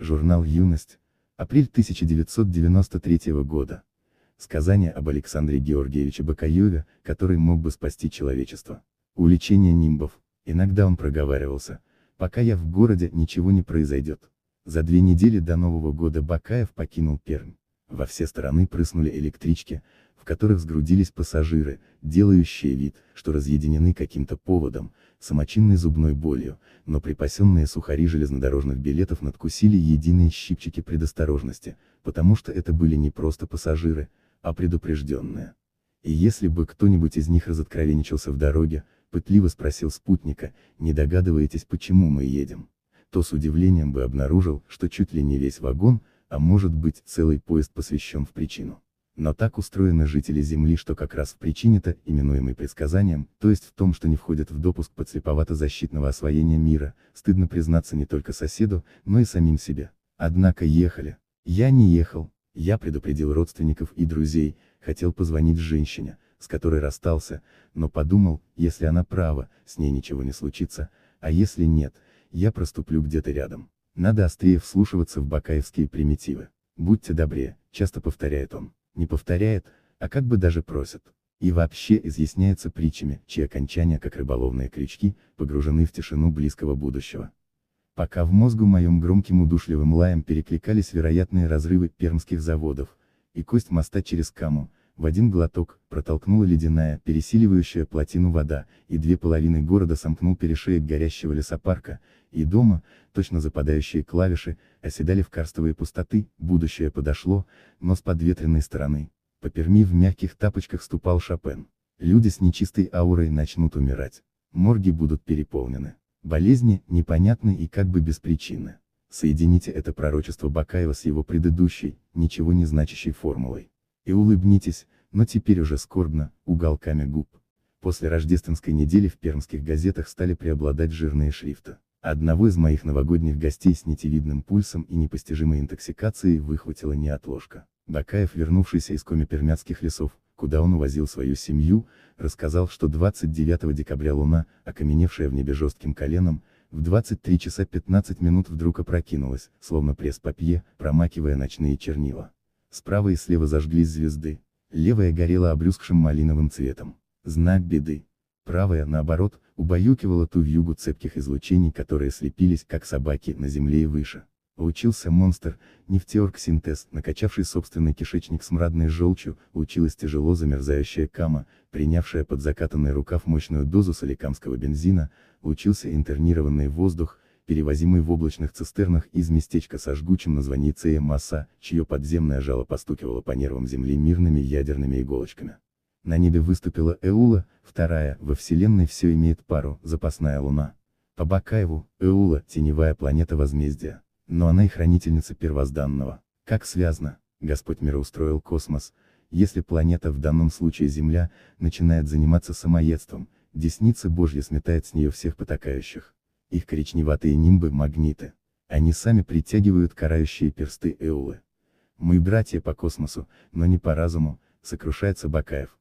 Журнал «Юность», апрель 1993 года. Сказание об Александре Георгиевиче Бакаеве, который мог бы спасти человечество. Увлечение нимбов, иногда он проговаривался, пока я в городе, ничего не произойдет. За две недели до Нового года Бакаев покинул Пермь. Во все стороны прыснули электрички, в которых сгрудились пассажиры, делающие вид, что разъединены каким-то поводом, самочинной зубной болью, но припасенные сухари железнодорожных билетов надкусили единые щипчики предосторожности, потому что это были не просто пассажиры, а предупрежденные. И если бы кто-нибудь из них разоткровенничался в дороге, пытливо спросил спутника, не догадываетесь почему мы едем, то с удивлением бы обнаружил, что чуть ли не весь вагон, а может быть целый поезд посвящен в причину. Но так устроены жители Земли, что как раз в причине-то, именуемой предсказанием, то есть в том, что не входит в допуск подслеповато-защитного освоения мира, стыдно признаться не только соседу, но и самим себе. Однако ехали. Я не ехал, я предупредил родственников и друзей, хотел позвонить женщине, с которой расстался, но подумал, если она права, с ней ничего не случится, а если нет, я проступлю где-то рядом. Надо острее вслушиваться в бакаевские примитивы. Будьте добрее, часто повторяет он не повторяет, а как бы даже просит. И вообще изъясняется притчами, чьи окончания, как рыболовные крючки, погружены в тишину близкого будущего. Пока в мозгу моем громким удушливым лаем перекликались вероятные разрывы пермских заводов, и кость моста через Каму, в один глоток, протолкнула ледяная, пересиливающая плотину вода, и две половины города сомкнул перешеек горящего лесопарка, и дома, точно западающие клавиши, оседали в карстовые пустоты, будущее подошло, но с подветренной стороны, по Перми в мягких тапочках ступал Шопен. Люди с нечистой аурой начнут умирать. Морги будут переполнены. Болезни, непонятны и как бы без причины. Соедините это пророчество Бакаева с его предыдущей, ничего не значащей формулой и улыбнитесь, но теперь уже скорбно, уголками губ. После рождественской недели в пермских газетах стали преобладать жирные шрифты. Одного из моих новогодних гостей с нитевидным пульсом и непостижимой интоксикацией выхватила неотложка. Бакаев, вернувшийся из коми-пермяцких лесов, куда он увозил свою семью, рассказал, что 29 декабря луна, окаменевшая в небе жестким коленом, в 23 часа 15 минут вдруг опрокинулась, словно пресс-папье, промакивая ночные чернила. Справа и слева зажглись звезды, левая горела обрюзгшим малиновым цветом. Знак беды. Правая, наоборот, убаюкивала ту вьюгу цепких излучений, которые слепились, как собаки, на земле и выше. Учился монстр, нефтеоргсинтез, накачавший собственный кишечник смрадной желчью, училась тяжело замерзающая кама, принявшая под закатанный рукав мощную дозу соликамского бензина, учился интернированный воздух, перевозимый в облачных цистернах из местечка со жгучим названием Масса, чье подземное жало постукивало по нервам Земли мирными ядерными иголочками. На небе выступила Эула, вторая, во Вселенной все имеет пару, запасная Луна. По Бакаеву, Эула – теневая планета возмездия, но она и хранительница первозданного. Как связано, Господь мироустроил космос, если планета, в данном случае Земля, начинает заниматься самоедством, десница Божья сметает с нее всех потакающих их коричневатые нимбы магниты. Они сами притягивают карающие персты Эулы. Мы братья по космосу, но не по разуму, сокрушается Бакаев.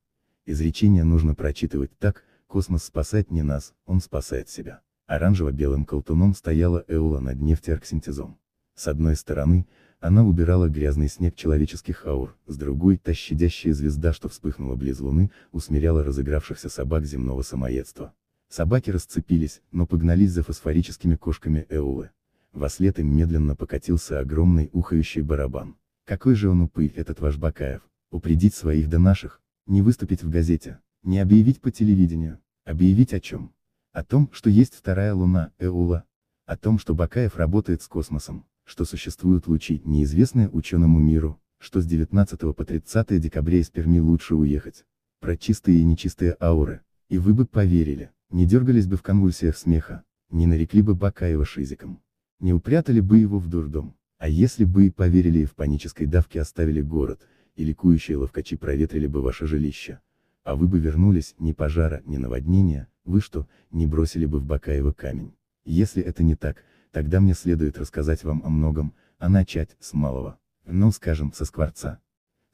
Изречение нужно прочитывать так, космос спасает не нас, он спасает себя. Оранжево-белым колтуном стояла Эула над нефтеарксинтезом. С одной стороны, она убирала грязный снег человеческих аур, с другой, та щадящая звезда, что вспыхнула близ Луны, усмиряла разыгравшихся собак земного самоедства. Собаки расцепились, но погнались за фосфорическими кошками Эулы. Вослед им медленно покатился огромный ухающий барабан. Какой же он упырь, этот ваш Бакаев. Упредить своих да наших, не выступить в газете, не объявить по телевидению, объявить о чем? О том, что есть вторая луна, Эула. О том, что Бакаев работает с космосом, что существуют лучи, неизвестные ученому миру, что с 19 по 30 декабря из Перми лучше уехать. Про чистые и нечистые ауры. И вы бы поверили не дергались бы в конвульсиях смеха, не нарекли бы Бакаева шизиком, не упрятали бы его в дурдом, а если бы и поверили и в панической давке оставили город, и ликующие ловкачи проветрили бы ваше жилище, а вы бы вернулись, ни пожара, ни наводнения, вы что, не бросили бы в Бакаева камень. Если это не так, тогда мне следует рассказать вам о многом, а начать, с малого, ну скажем, со скворца.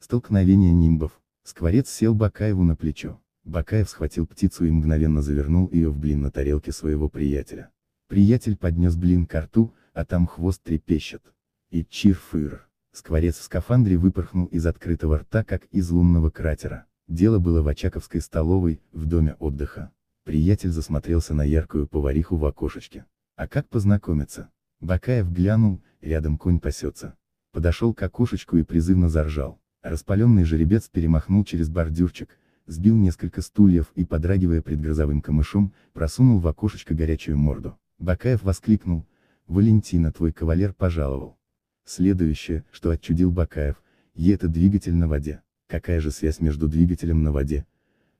Столкновение нимбов. Скворец сел Бакаеву на плечо. Бакаев схватил птицу и мгновенно завернул ее в блин на тарелке своего приятеля. Приятель поднес блин к рту, а там хвост трепещет. И чир Скворец в скафандре выпорхнул из открытого рта, как из лунного кратера. Дело было в Очаковской столовой, в доме отдыха. Приятель засмотрелся на яркую повариху в окошечке. А как познакомиться? Бакаев глянул, рядом конь пасется. Подошел к окошечку и призывно заржал. Распаленный жеребец перемахнул через бордюрчик, сбил несколько стульев и, подрагивая предгрозовым камышом, просунул в окошечко горячую морду. Бакаев воскликнул, «Валентина, твой кавалер пожаловал». Следующее, что отчудил Бакаев, и это двигатель на воде. Какая же связь между двигателем на воде,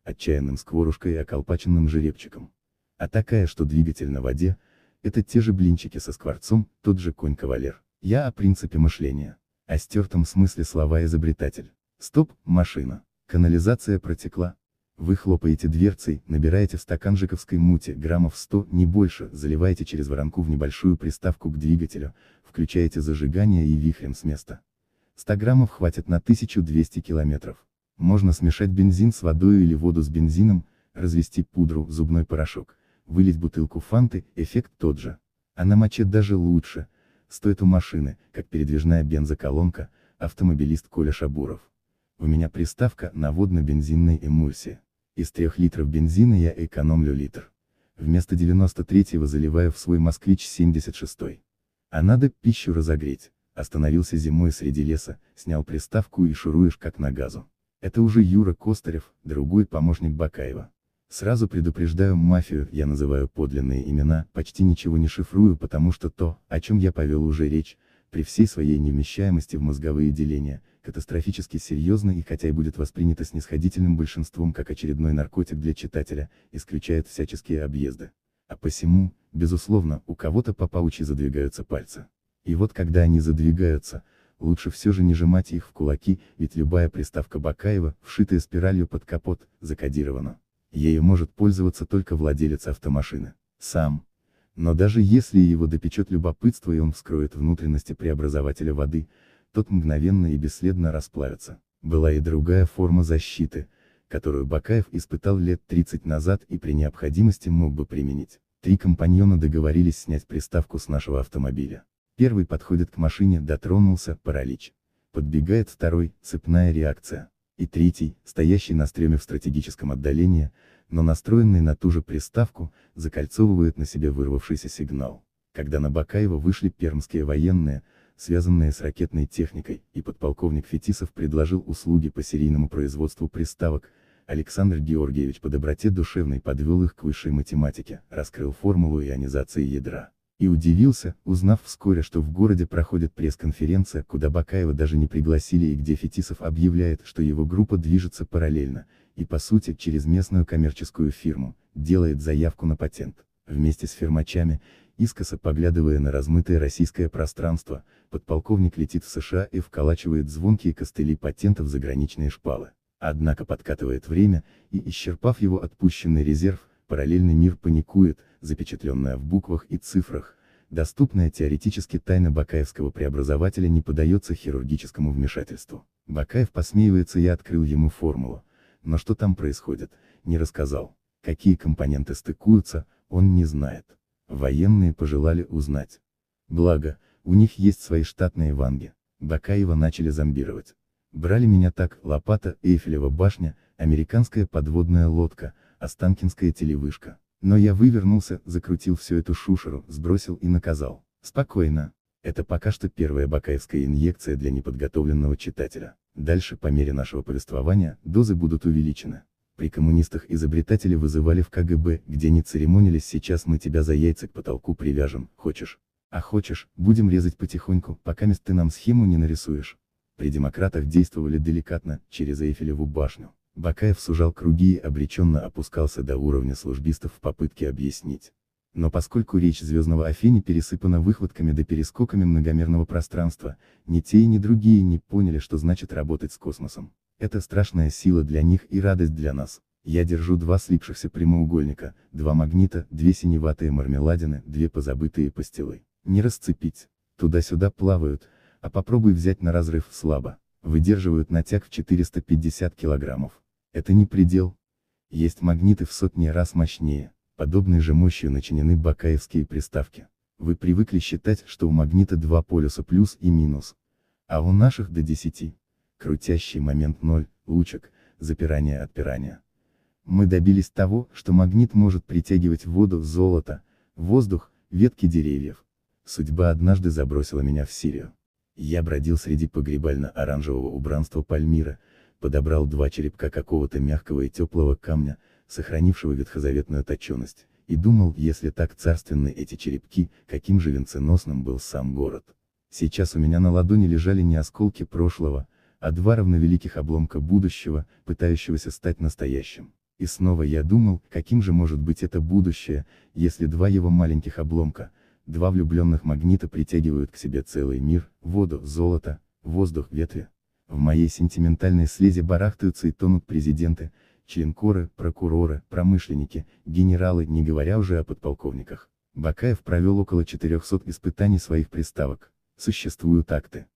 отчаянным скворушкой и околпаченным жеребчиком? А такая, что двигатель на воде, это те же блинчики со скворцом, тот же конь-кавалер. Я о принципе мышления. О стертом смысле слова изобретатель. Стоп, машина. Канализация протекла. Вы хлопаете дверцей, набираете в стакан жиковской мути граммов 100, не больше, заливаете через воронку в небольшую приставку к двигателю, включаете зажигание и вихрем с места. 100 граммов хватит на 1200 километров. Можно смешать бензин с водой или воду с бензином, развести пудру, зубной порошок, вылить бутылку фанты, эффект тот же. А на моче даже лучше, стоит у машины, как передвижная бензоколонка, автомобилист Коля Шабуров. У меня приставка на водно-бензинной эмульсии. Из 3 литров бензина я экономлю литр. Вместо 93-го заливаю в свой москвич 76-й. А надо пищу разогреть. Остановился зимой среди леса, снял приставку и шуруешь как на газу. Это уже Юра Костарев, другой помощник Бакаева. Сразу предупреждаю мафию, я называю подлинные имена, почти ничего не шифрую, потому что то, о чем я повел уже речь, при всей своей невмещаемости в мозговые деления, катастрофически серьезно и хотя и будет воспринято снисходительным большинством как очередной наркотик для читателя, исключает всяческие объезды. А посему, безусловно, у кого-то по паучи задвигаются пальцы. И вот когда они задвигаются, лучше все же не сжимать их в кулаки, ведь любая приставка Бакаева, вшитая спиралью под капот, закодирована. Ею может пользоваться только владелец автомашины. Сам, но даже если его допечет любопытство и он вскроет внутренности преобразователя воды, тот мгновенно и бесследно расплавится. Была и другая форма защиты, которую Бакаев испытал лет 30 назад и при необходимости мог бы применить. Три компаньона договорились снять приставку с нашего автомобиля. Первый подходит к машине, дотронулся, паралич. Подбегает второй, цепная реакция. И третий, стоящий на стреме в стратегическом отдалении, но настроенный на ту же приставку, закольцовывает на себе вырвавшийся сигнал. Когда на Бакаева вышли пермские военные, связанные с ракетной техникой, и подполковник Фетисов предложил услуги по серийному производству приставок, Александр Георгиевич по доброте душевной подвел их к высшей математике, раскрыл формулу ионизации ядра. И удивился, узнав вскоре, что в городе проходит пресс-конференция, куда Бакаева даже не пригласили и где Фетисов объявляет, что его группа движется параллельно, и по сути через местную коммерческую фирму, делает заявку на патент. Вместе с фермачами, искоса поглядывая на размытое российское пространство, подполковник летит в США и вколачивает звонкие костыли патентов заграничные шпалы. Однако подкатывает время, и исчерпав его отпущенный резерв, параллельный мир паникует, запечатленная в буквах и цифрах, доступная теоретически тайна бакаевского преобразователя не поддается хирургическому вмешательству. Бакаев посмеивается и открыл ему формулу, но что там происходит, не рассказал. Какие компоненты стыкуются, он не знает. Военные пожелали узнать. Благо, у них есть свои штатные ванги. Бакаева начали зомбировать. Брали меня так, лопата, Эйфелева башня, американская подводная лодка, Останкинская телевышка. Но я вывернулся, закрутил всю эту шушеру, сбросил и наказал. Спокойно. Это пока что первая бакаевская инъекция для неподготовленного читателя. Дальше, по мере нашего повествования, дозы будут увеличены. При коммунистах изобретатели вызывали в КГБ, где не церемонились сейчас мы тебя за яйца к потолку привяжем, хочешь? А хочешь, будем резать потихоньку, пока мест ты нам схему не нарисуешь. При демократах действовали деликатно, через Эйфелеву башню. Бакаев сужал круги и обреченно опускался до уровня службистов в попытке объяснить. Но поскольку речь звездного Афени пересыпана выхватками да перескоками многомерного пространства, ни те и ни другие не поняли, что значит работать с космосом. Это страшная сила для них и радость для нас. Я держу два слипшихся прямоугольника, два магнита, две синеватые мармеладины, две позабытые пастилы. Не расцепить. Туда-сюда плавают, а попробуй взять на разрыв слабо. Выдерживают натяг в 450 килограммов. Это не предел. Есть магниты в сотни раз мощнее. Подобной же мощью начинены бакаевские приставки. Вы привыкли считать, что у магнита два полюса плюс и минус. А у наших до 10. Крутящий момент 0, лучек, запирание отпирания. Мы добились того, что магнит может притягивать воду, золото, воздух, ветки деревьев. Судьба однажды забросила меня в Сирию. Я бродил среди погребально-оранжевого убранства Пальмира, подобрал два черепка какого-то мягкого и теплого камня, сохранившего ветхозаветную точенность, и думал, если так царственны эти черепки, каким же венценосным был сам город. Сейчас у меня на ладони лежали не осколки прошлого, а два равновеликих обломка будущего, пытающегося стать настоящим. И снова я думал, каким же может быть это будущее, если два его маленьких обломка, два влюбленных магнита притягивают к себе целый мир, воду, золото, воздух, ветви. В моей сентиментальной слезе барахтаются и тонут президенты, членкоры, прокуроры, промышленники, генералы, не говоря уже о подполковниках. Бакаев провел около 400 испытаний своих приставок. Существуют акты.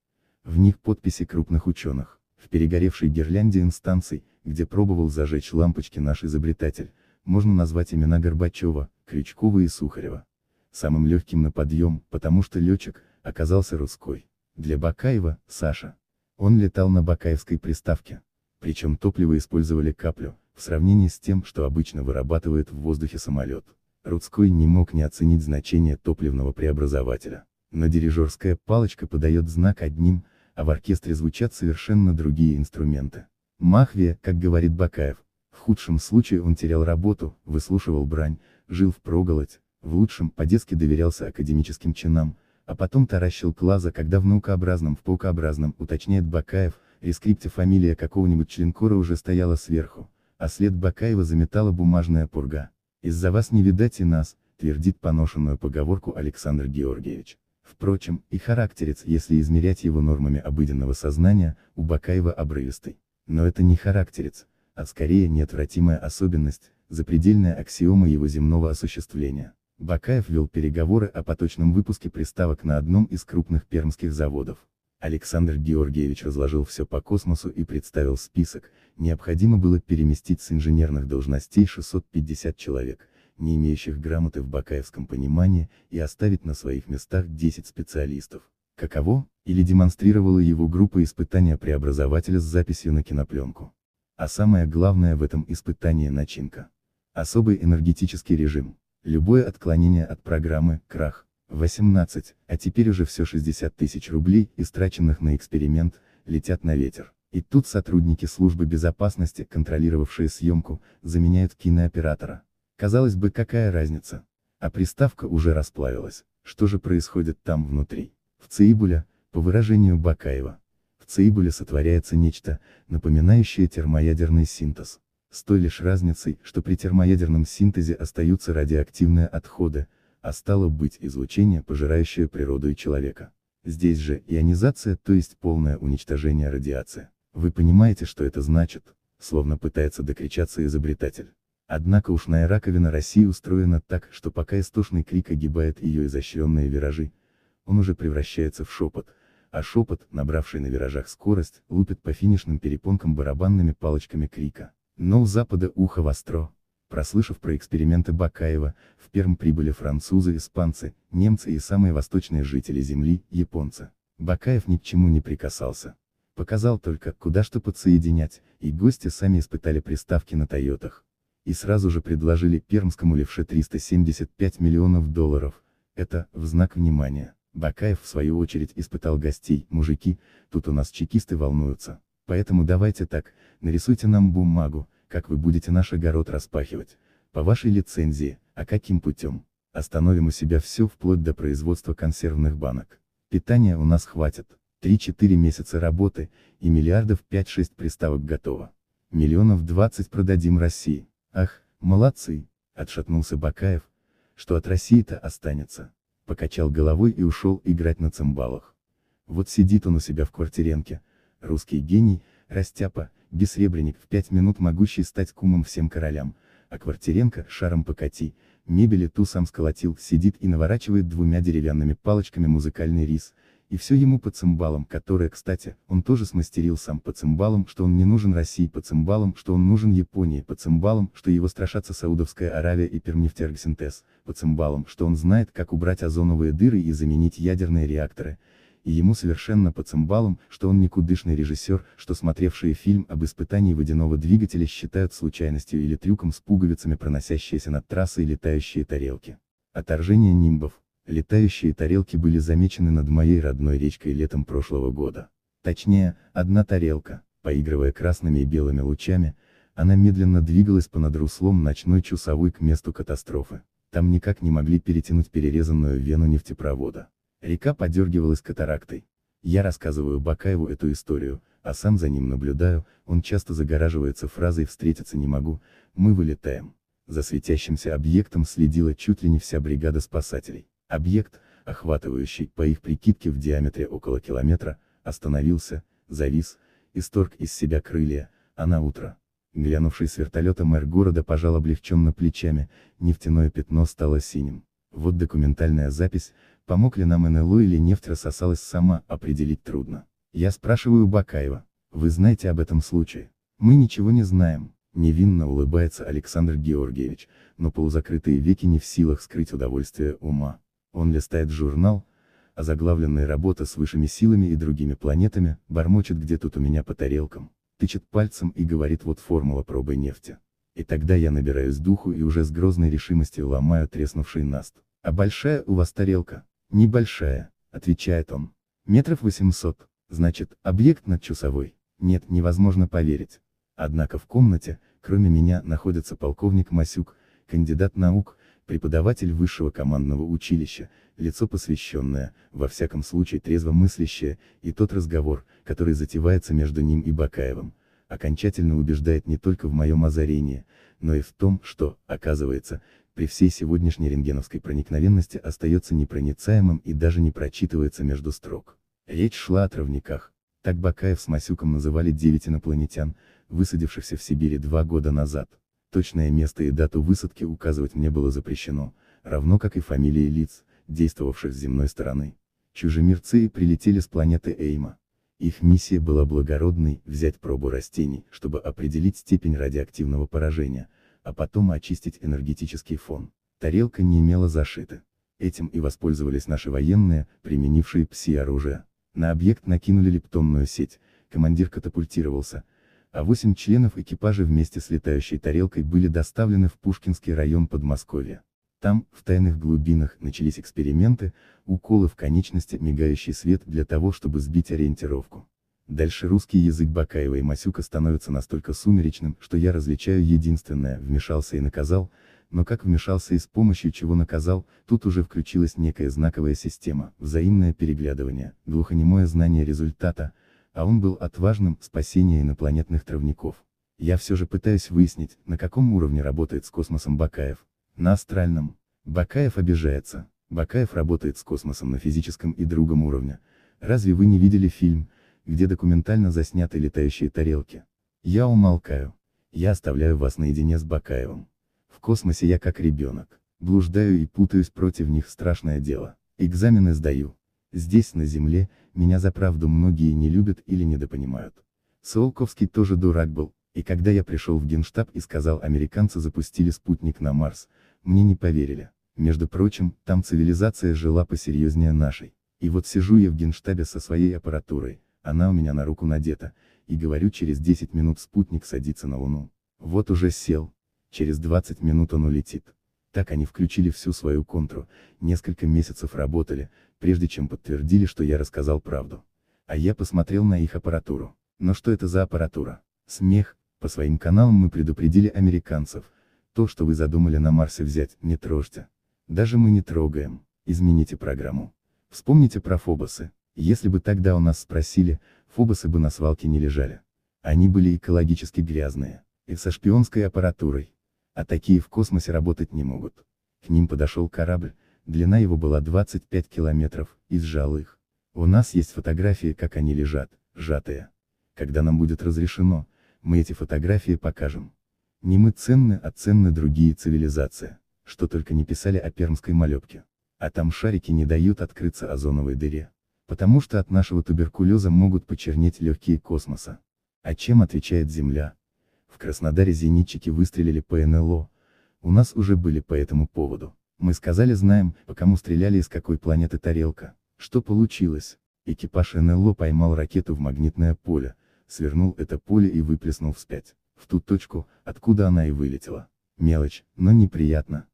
В них подписи крупных ученых. В перегоревшей гирлянде инстанций, где пробовал зажечь лампочки наш изобретатель, можно назвать имена Горбачева, Крючкова и Сухарева. Самым легким на подъем, потому что летчик, оказался русской. Для Бакаева, Саша. Он летал на бакаевской приставке причем топливо использовали каплю, в сравнении с тем, что обычно вырабатывает в воздухе самолет. Рудской не мог не оценить значение топливного преобразователя. Но дирижерская палочка подает знак одним, а в оркестре звучат совершенно другие инструменты. Махве, как говорит Бакаев, в худшем случае он терял работу, выслушивал брань, жил в проголодь, в лучшем по-детски доверялся академическим чинам, а потом таращил глаза, когда в в паукообразном, уточняет Бакаев, и скрипте фамилия какого-нибудь членкора уже стояла сверху, а след Бакаева заметала бумажная пурга. «Из-за вас не видать и нас», твердит поношенную поговорку Александр Георгиевич. Впрочем, и характерец, если измерять его нормами обыденного сознания, у Бакаева обрывистый. Но это не характерец, а скорее неотвратимая особенность, запредельная аксиома его земного осуществления. Бакаев вел переговоры о поточном выпуске приставок на одном из крупных пермских заводов. Александр Георгиевич разложил все по космосу и представил список, необходимо было переместить с инженерных должностей 650 человек, не имеющих грамоты в бакаевском понимании, и оставить на своих местах 10 специалистов. Каково, или демонстрировала его группа испытания преобразователя с записью на кинопленку. А самое главное в этом испытании начинка. Особый энергетический режим. Любое отклонение от программы – крах. 18, а теперь уже все 60 тысяч рублей, истраченных на эксперимент, летят на ветер. И тут сотрудники службы безопасности, контролировавшие съемку, заменяют кинооператора. Казалось бы, какая разница? А приставка уже расплавилась. Что же происходит там внутри? В Цибуля, по выражению Бакаева, в Цибуле сотворяется нечто, напоминающее термоядерный синтез. С той лишь разницей, что при термоядерном синтезе остаются радиоактивные отходы, а стало быть излучение, пожирающее природу и человека. Здесь же ионизация, то есть полное уничтожение радиации. Вы понимаете, что это значит? Словно пытается докричаться изобретатель. Однако ушная раковина России устроена так, что пока истошный крик огибает ее изощренные виражи, он уже превращается в шепот, а шепот, набравший на виражах скорость, лупит по финишным перепонкам барабанными палочками крика. Но у Запада ухо востро. Прослышав про эксперименты Бакаева, в Перм прибыли французы, испанцы, немцы и самые восточные жители Земли, японцы. Бакаев ни к чему не прикасался. Показал только, куда что подсоединять, и гости сами испытали приставки на Тойотах. И сразу же предложили пермскому левше 375 миллионов долларов, это, в знак внимания. Бакаев в свою очередь испытал гостей, мужики, тут у нас чекисты волнуются. Поэтому давайте так, нарисуйте нам бумагу, как вы будете наш огород распахивать, по вашей лицензии, а каким путем. Остановим у себя все вплоть до производства консервных банок. Питания у нас хватит. 3-4 месяца работы, и миллиардов 5-6 приставок готово. Миллионов 20 продадим России. Ах, молодцы, отшатнулся Бакаев, что от России-то останется. Покачал головой и ушел играть на цимбалах. Вот сидит он у себя в квартиренке, русский гений, растяпа, Бесребренник в пять минут могущий стать кумом всем королям, а Квартиренко, шаром покати, мебели ту сам сколотил, сидит и наворачивает двумя деревянными палочками музыкальный рис, и все ему по цимбалам, которые, кстати, он тоже смастерил сам по цимбалам, что он не нужен России по цимбалам, что он нужен Японии по цимбалам, что его страшатся Саудовская Аравия и Пермнефтяргсинтез, по цимбалам, что он знает, как убрать озоновые дыры и заменить ядерные реакторы, и ему совершенно по цимбалам, что он никудышный режиссер, что смотревшие фильм об испытании водяного двигателя считают случайностью или трюком с пуговицами проносящиеся над трассой летающие тарелки. Отторжение нимбов. Летающие тарелки были замечены над моей родной речкой летом прошлого года. Точнее, одна тарелка, поигрывая красными и белыми лучами, она медленно двигалась по над руслом ночной часовой к месту катастрофы. Там никак не могли перетянуть перерезанную вену нефтепровода. Река подергивалась катарактой. Я рассказываю Бакаеву эту историю, а сам за ним наблюдаю, он часто загораживается фразой «встретиться не могу», «мы вылетаем». За светящимся объектом следила чуть ли не вся бригада спасателей. Объект, охватывающий, по их прикидке, в диаметре около километра, остановился, завис, исторг из себя крылья, а на утро. Глянувший с вертолета мэр города пожал облегченно плечами, нефтяное пятно стало синим. Вот документальная запись, Помог ли нам НЛО или нефть рассосалась сама, определить трудно. Я спрашиваю Бакаева. Вы знаете об этом случае? Мы ничего не знаем. Невинно улыбается Александр Георгиевич, но полузакрытые веки не в силах скрыть удовольствие ума. Он листает журнал, а заглавленная работа с высшими силами и другими планетами, бормочет где тут у меня по тарелкам, тычет пальцем и говорит вот формула пробы нефти. И тогда я набираюсь духу и уже с грозной решимостью ломаю треснувший наст. А большая у вас тарелка? Небольшая, отвечает он. Метров 800, значит, объект над часовой. Нет, невозможно поверить. Однако в комнате, кроме меня, находится полковник Масюк, кандидат наук, преподаватель высшего командного училища, лицо посвященное, во всяком случае трезвомыслящее, и тот разговор, который затевается между ним и Бакаевым, окончательно убеждает не только в моем озарении, но и в том, что, оказывается, при всей сегодняшней рентгеновской проникновенности остается непроницаемым и даже не прочитывается между строк. Речь шла о травниках. Так Бакаев с Масюком называли девять инопланетян, высадившихся в Сибири два года назад. Точное место и дату высадки указывать мне было запрещено, равно как и фамилии лиц, действовавших с земной стороны. Чужемирцы прилетели с планеты Эйма. Их миссия была благородной – взять пробу растений, чтобы определить степень радиоактивного поражения – а потом очистить энергетический фон. Тарелка не имела зашита. Этим и воспользовались наши военные, применившие пси-оружие. На объект накинули лептонную сеть, командир катапультировался, а восемь членов экипажа вместе с летающей тарелкой были доставлены в Пушкинский район Подмосковья. Там, в тайных глубинах, начались эксперименты, уколы в конечности, мигающий свет для того, чтобы сбить ориентировку. Дальше русский язык Бакаева и Масюка становится настолько сумеречным, что я различаю единственное, вмешался и наказал, но как вмешался и с помощью чего наказал, тут уже включилась некая знаковая система, взаимное переглядывание, глухонемое знание результата, а он был отважным, спасение инопланетных травников. Я все же пытаюсь выяснить, на каком уровне работает с космосом Бакаев. На астральном. Бакаев обижается. Бакаев работает с космосом на физическом и другом уровне. Разве вы не видели фильм, где документально засняты летающие тарелки. Я умолкаю. Я оставляю вас наедине с Бакаевым. В космосе я как ребенок. Блуждаю и путаюсь против них страшное дело. Экзамены сдаю. Здесь, на Земле, меня за правду многие не любят или недопонимают. Солковский тоже дурак был, и когда я пришел в генштаб и сказал американцы запустили спутник на Марс, мне не поверили. Между прочим, там цивилизация жила посерьезнее нашей. И вот сижу я в генштабе со своей аппаратурой, она у меня на руку надета, и говорю через 10 минут спутник садится на Луну. Вот уже сел, через 20 минут он улетит. Так они включили всю свою контру, несколько месяцев работали, прежде чем подтвердили, что я рассказал правду. А я посмотрел на их аппаратуру. Но что это за аппаратура? Смех, по своим каналам мы предупредили американцев, то, что вы задумали на Марсе взять, не трожьте. Даже мы не трогаем, измените программу. Вспомните про Фобосы, если бы тогда у нас спросили, фобосы бы на свалке не лежали. Они были экологически грязные, и со шпионской аппаратурой. А такие в космосе работать не могут. К ним подошел корабль, длина его была 25 километров, и сжал их. У нас есть фотографии, как они лежат, сжатые. Когда нам будет разрешено, мы эти фотографии покажем. Не мы ценны, а ценны другие цивилизации, что только не писали о пермской малепке. А там шарики не дают открыться озоновой дыре. Потому что от нашего туберкулеза могут почернеть легкие космоса. А чем отвечает Земля? В Краснодаре зенитчики выстрелили по НЛО, у нас уже были по этому поводу. Мы сказали знаем, по кому стреляли и с какой планеты тарелка. Что получилось? Экипаж НЛО поймал ракету в магнитное поле, свернул это поле и выплеснул вспять, в ту точку, откуда она и вылетела. Мелочь, но неприятно.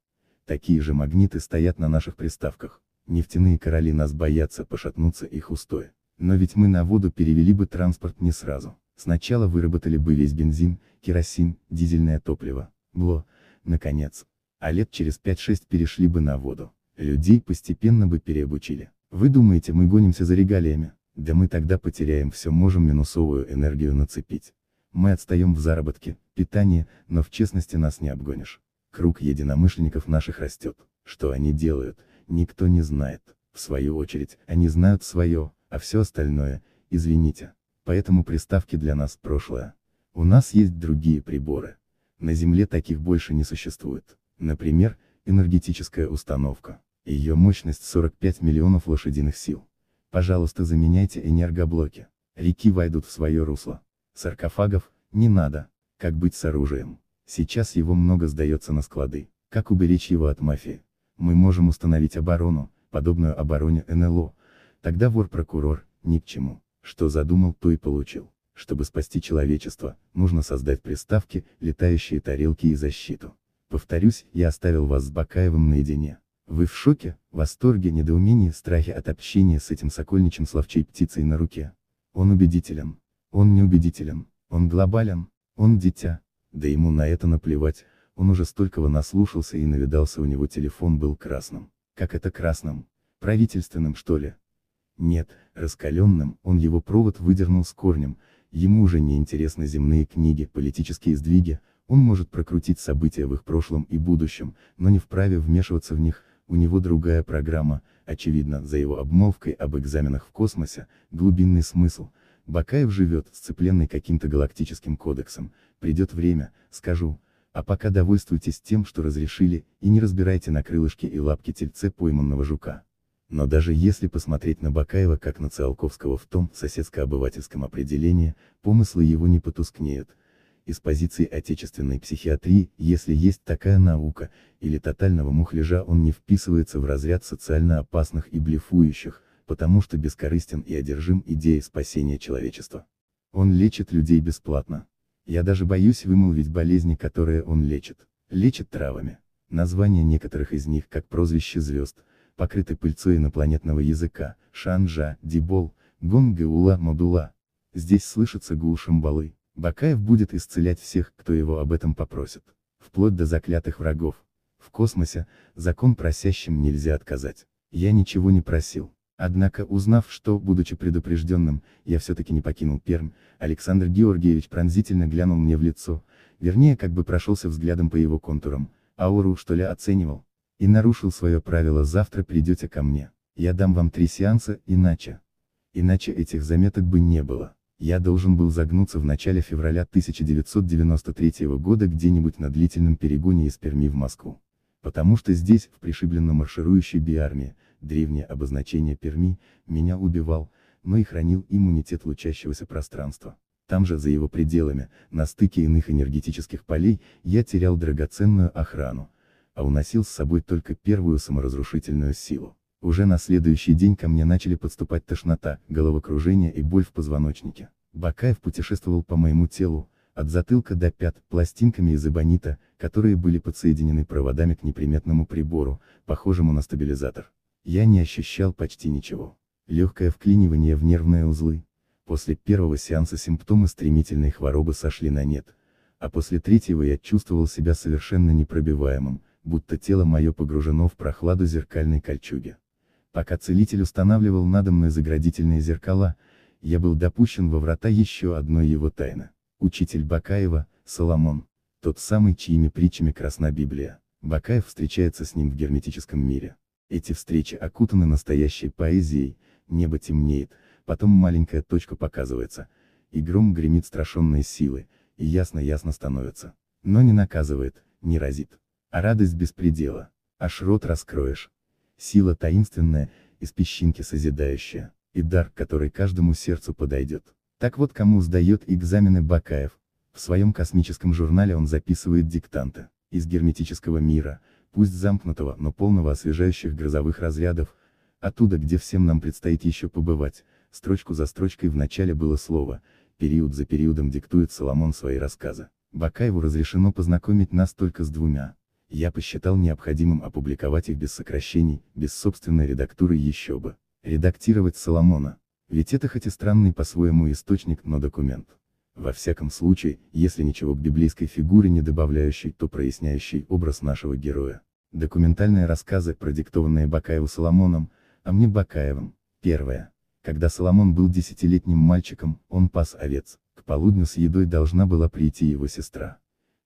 Такие же магниты стоят на наших приставках. Нефтяные короли нас боятся пошатнуться их устоя. Но ведь мы на воду перевели бы транспорт не сразу. Сначала выработали бы весь бензин, керосин, дизельное топливо, бло, наконец. А лет через 5-6 перешли бы на воду. Людей постепенно бы переобучили. Вы думаете, мы гонимся за регалиями? Да мы тогда потеряем все, можем минусовую энергию нацепить. Мы отстаем в заработке, питании, но в честности нас не обгонишь. Круг единомышленников наших растет. Что они делают? никто не знает. В свою очередь, они знают свое, а все остальное, извините. Поэтому приставки для нас прошлое. У нас есть другие приборы. На Земле таких больше не существует. Например, энергетическая установка. Ее мощность 45 миллионов лошадиных сил. Пожалуйста, заменяйте энергоблоки. Реки войдут в свое русло. Саркофагов, не надо. Как быть с оружием? Сейчас его много сдается на склады. Как уберечь его от мафии? мы можем установить оборону, подобную обороне НЛО, тогда вор-прокурор, ни к чему, что задумал, то и получил. Чтобы спасти человечество, нужно создать приставки, летающие тарелки и защиту. Повторюсь, я оставил вас с Бакаевым наедине. Вы в шоке, восторге, недоумении, страхе от общения с этим сокольничем словчей птицей на руке. Он убедителен. Он неубедителен. Он глобален. Он дитя. Да ему на это наплевать. Он уже столького наслушался и навидался у него телефон был красным. Как это красным? Правительственным что ли? Нет, раскаленным, он его провод выдернул с корнем, ему уже не интересны земные книги, политические сдвиги, он может прокрутить события в их прошлом и будущем, но не вправе вмешиваться в них, у него другая программа, очевидно, за его обмолвкой об экзаменах в космосе, глубинный смысл. Бакаев живет, сцепленный каким-то галактическим кодексом, придет время, скажу, а пока довольствуйтесь тем, что разрешили, и не разбирайте на крылышке и лапке тельце пойманного жука. Но даже если посмотреть на Бакаева как на Циолковского в том соседско-обывательском определении, помыслы его не потускнеют. Из позиции отечественной психиатрии, если есть такая наука, или тотального мухляжа он не вписывается в разряд социально опасных и блефующих, потому что бескорыстен и одержим идеей спасения человечества. Он лечит людей бесплатно. Я даже боюсь вымолвить болезни, которые он лечит. Лечит травами. Названия некоторых из них, как прозвище звезд, покрыты пыльцой инопланетного языка, шанжа, дибол, гонгеула, модула. Здесь слышатся гул шамбалы. Бакаев будет исцелять всех, кто его об этом попросит. Вплоть до заклятых врагов. В космосе, закон просящим нельзя отказать. Я ничего не просил. Однако, узнав, что, будучи предупрежденным, я все-таки не покинул Пермь, Александр Георгиевич пронзительно глянул мне в лицо, вернее как бы прошелся взглядом по его контурам, ауру что ли оценивал, и нарушил свое правило «завтра придете ко мне, я дам вам три сеанса, иначе». Иначе этих заметок бы не было. Я должен был загнуться в начале февраля 1993 года где-нибудь на длительном перегоне из Перми в Москву. Потому что здесь, в пришибленном марширующей биармии, древнее обозначение Перми, меня убивал, но и хранил иммунитет лучащегося пространства. Там же за его пределами, на стыке иных энергетических полей, я терял драгоценную охрану, а уносил с собой только первую саморазрушительную силу. Уже на следующий день ко мне начали подступать тошнота, головокружение и боль в позвоночнике. Бакаев путешествовал по моему телу, от затылка до пят, пластинками из эбонита, которые были подсоединены проводами к неприметному прибору, похожему на стабилизатор. Я не ощущал почти ничего. Легкое вклинивание в нервные узлы. После первого сеанса симптомы стремительной хворобы сошли на нет, а после третьего я чувствовал себя совершенно непробиваемым, будто тело мое погружено в прохладу зеркальной кольчуги. Пока целитель устанавливал надо мной заградительные зеркала, я был допущен во врата еще одной его тайны. Учитель Бакаева, Соломон, тот самый, чьими притчами красна Библия. Бакаев встречается с ним в герметическом мире. Эти встречи окутаны настоящей поэзией, небо темнеет, потом маленькая точка показывается, и гром гремит страшенной силы, и ясно-ясно становится. Но не наказывает, не разит. А радость беспредела. Аж рот раскроешь. Сила таинственная, из песчинки созидающая, и дар, который каждому сердцу подойдет. Так вот кому сдает экзамены Бакаев, в своем космическом журнале он записывает диктанты, из герметического мира, пусть замкнутого, но полного освежающих грозовых разрядов, оттуда, где всем нам предстоит еще побывать, строчку за строчкой в начале было слово, период за периодом диктует Соломон свои рассказы. Бакаеву разрешено познакомить нас только с двумя. Я посчитал необходимым опубликовать их без сокращений, без собственной редактуры еще бы. Редактировать Соломона. Ведь это хоть и странный по-своему источник, но документ. Во всяком случае, если ничего к библейской фигуре не добавляющей, то проясняющий образ нашего героя. Документальные рассказы, продиктованные Бакаеву Соломоном, а мне Бакаевым. Первое. Когда Соломон был десятилетним мальчиком, он пас овец. К полудню с едой должна была прийти его сестра.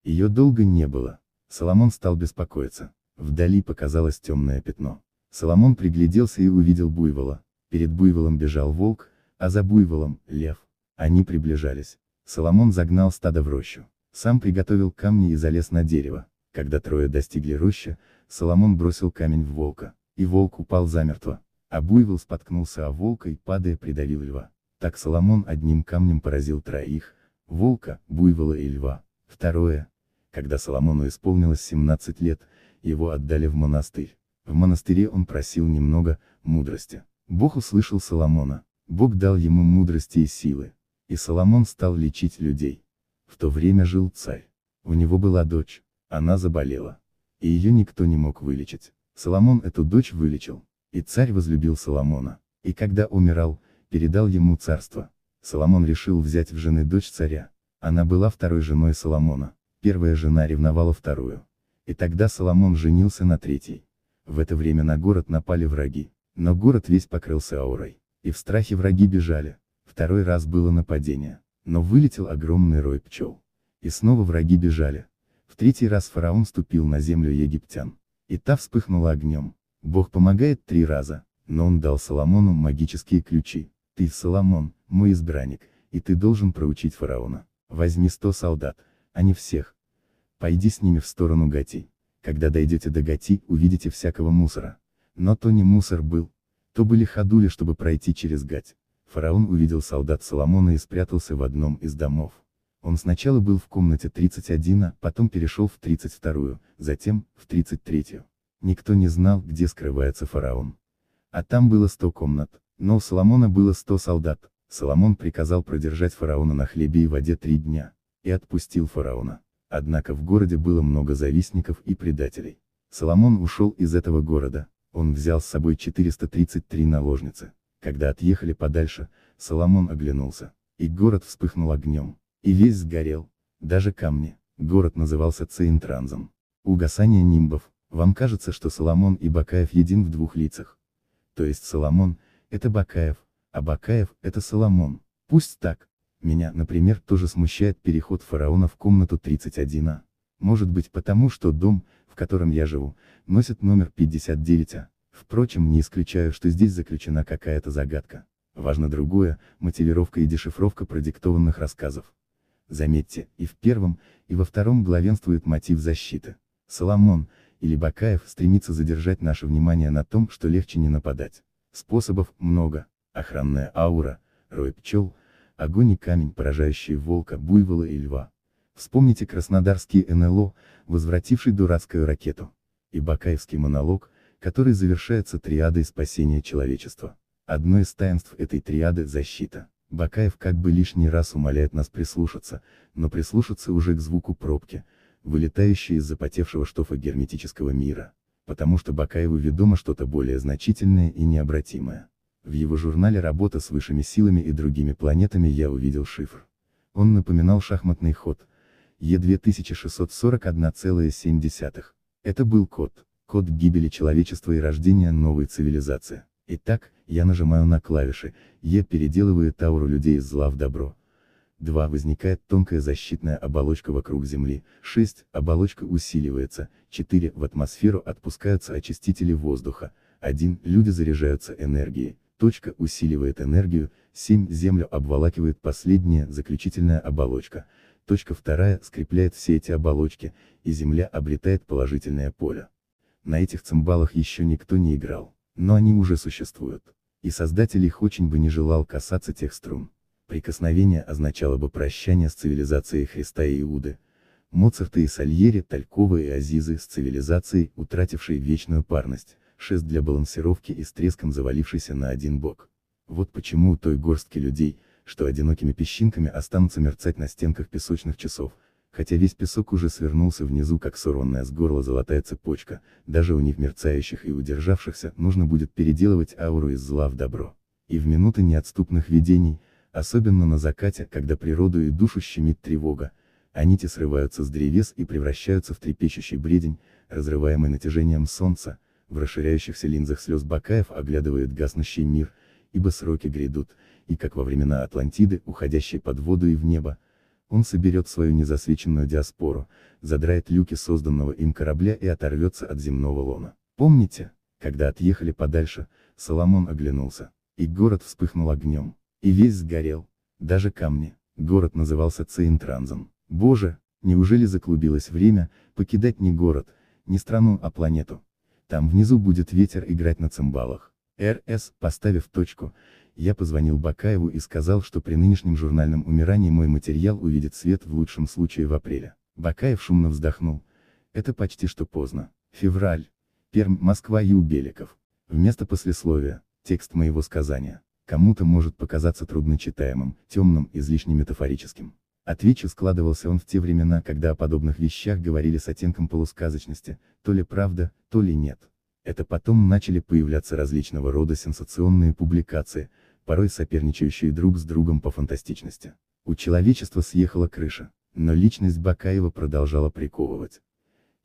Ее долго не было. Соломон стал беспокоиться. Вдали показалось темное пятно. Соломон пригляделся и увидел буйвола. Перед буйволом бежал волк, а за буйволом — лев. Они приближались. Соломон загнал стадо в рощу. Сам приготовил камни и залез на дерево. Когда трое достигли рощи, Соломон бросил камень в волка. И волк упал замертво. А буйвол споткнулся о волка и, падая, придавил льва. Так Соломон одним камнем поразил троих, волка, буйвола и льва. Второе. Когда Соломону исполнилось 17 лет, его отдали в монастырь. В монастыре он просил немного, мудрости. Бог услышал Соломона. Бог дал ему мудрости и силы и Соломон стал лечить людей. В то время жил царь. У него была дочь, она заболела. И ее никто не мог вылечить. Соломон эту дочь вылечил, и царь возлюбил Соломона, и когда умирал, передал ему царство. Соломон решил взять в жены дочь царя. Она была второй женой Соломона. Первая жена ревновала вторую. И тогда Соломон женился на третьей. В это время на город напали враги. Но город весь покрылся аурой. И в страхе враги бежали. Второй раз было нападение, но вылетел огромный рой пчел. И снова враги бежали. В третий раз фараон ступил на землю египтян. И та вспыхнула огнем. Бог помогает три раза, но он дал Соломону магические ключи. Ты, Соломон, мой избранник, и ты должен проучить фараона. Возьми сто солдат, а не всех. Пойди с ними в сторону Гати. Когда дойдете до Гати, увидите всякого мусора. Но то не мусор был. То были ходули, чтобы пройти через Гать. Фараон увидел солдат Соломона и спрятался в одном из домов. Он сначала был в комнате 31, а потом перешел в 32, затем, в 33. Никто не знал, где скрывается фараон. А там было 100 комнат, но у Соломона было 100 солдат. Соломон приказал продержать фараона на хлебе и воде три дня, и отпустил фараона. Однако в городе было много завистников и предателей. Соломон ушел из этого города, он взял с собой 433 наложницы. Когда отъехали подальше, Соломон оглянулся, и город вспыхнул огнем, и весь сгорел, даже камни, город назывался Цеинтранзом. Угасание нимбов, вам кажется, что Соломон и Бакаев един в двух лицах. То есть Соломон, это Бакаев, а Бакаев, это Соломон, пусть так. Меня, например, тоже смущает переход фараона в комнату 31А. Может быть потому, что дом, в котором я живу, носит номер 59А. Впрочем, не исключаю, что здесь заключена какая-то загадка. Важно другое, мотивировка и дешифровка продиктованных рассказов. Заметьте, и в первом, и во втором главенствует мотив защиты. Соломон, или Бакаев стремится задержать наше внимание на том, что легче не нападать. Способов много. Охранная аура, рой пчел, огонь и камень, поражающие волка, буйвола и льва. Вспомните краснодарский НЛО, возвративший дурацкую ракету. И Бакаевский монолог – который завершается триадой спасения человечества. Одно из таинств этой триады – защита. Бакаев как бы лишний раз умоляет нас прислушаться, но прислушаться уже к звуку пробки, вылетающей из запотевшего штофа герметического мира, потому что Бакаеву ведомо что-то более значительное и необратимое. В его журнале «Работа с высшими силами и другими планетами» я увидел шифр. Он напоминал шахматный ход, Е2641,7. Это был код, Код гибели человечества и рождения новой цивилизации. Итак, я нажимаю на клавиши, Е переделывает тауру людей из зла в добро. 2. Возникает тонкая защитная оболочка вокруг Земли. 6. Оболочка усиливается. 4. В атмосферу отпускаются очистители воздуха. 1. Люди заряжаются энергией. Точка усиливает энергию. 7. Землю обволакивает последняя, заключительная оболочка. Точка вторая скрепляет все эти оболочки, и Земля обретает положительное поле на этих цимбалах еще никто не играл, но они уже существуют. И создатель их очень бы не желал касаться тех струн. Прикосновение означало бы прощание с цивилизацией Христа и Иуды, Моцарта и Сальери, Талькова и Азизы с цивилизацией, утратившей вечную парность, шест для балансировки и с треском завалившийся на один бок. Вот почему у той горстки людей, что одинокими песчинками останутся мерцать на стенках песочных часов, хотя весь песок уже свернулся внизу как суронная с горла золотая цепочка, даже у них мерцающих и удержавшихся нужно будет переделывать ауру из зла в добро. И в минуты неотступных видений, особенно на закате, когда природу и душу щемит тревога, а нити срываются с древес и превращаются в трепещущий бредень, разрываемый натяжением солнца, в расширяющихся линзах слез Бакаев оглядывает гаснущий мир, ибо сроки грядут, и как во времена Атлантиды, уходящие под воду и в небо, он соберет свою незасвеченную диаспору, задрает люки созданного им корабля и оторвется от земного лона. Помните, когда отъехали подальше, Соломон оглянулся, и город вспыхнул огнем, и весь сгорел, даже камни, город назывался Цеинтранзом. Боже, неужели заклубилось время, покидать не город, не страну, а планету. Там внизу будет ветер играть на цимбалах. РС, поставив точку, я позвонил Бакаеву и сказал, что при нынешнем журнальном умирании мой материал увидит свет в лучшем случае в апреле. Бакаев шумно вздохнул. Это почти что поздно. Февраль. Пермь, Москва и Убеликов. Вместо послесловия, текст моего сказания. Кому-то может показаться трудночитаемым, темным, излишне метафорическим. Отвечу складывался он в те времена, когда о подобных вещах говорили с оттенком полусказочности, то ли правда, то ли нет. Это потом начали появляться различного рода сенсационные публикации, порой соперничающие друг с другом по фантастичности. У человечества съехала крыша, но личность Бакаева продолжала приковывать.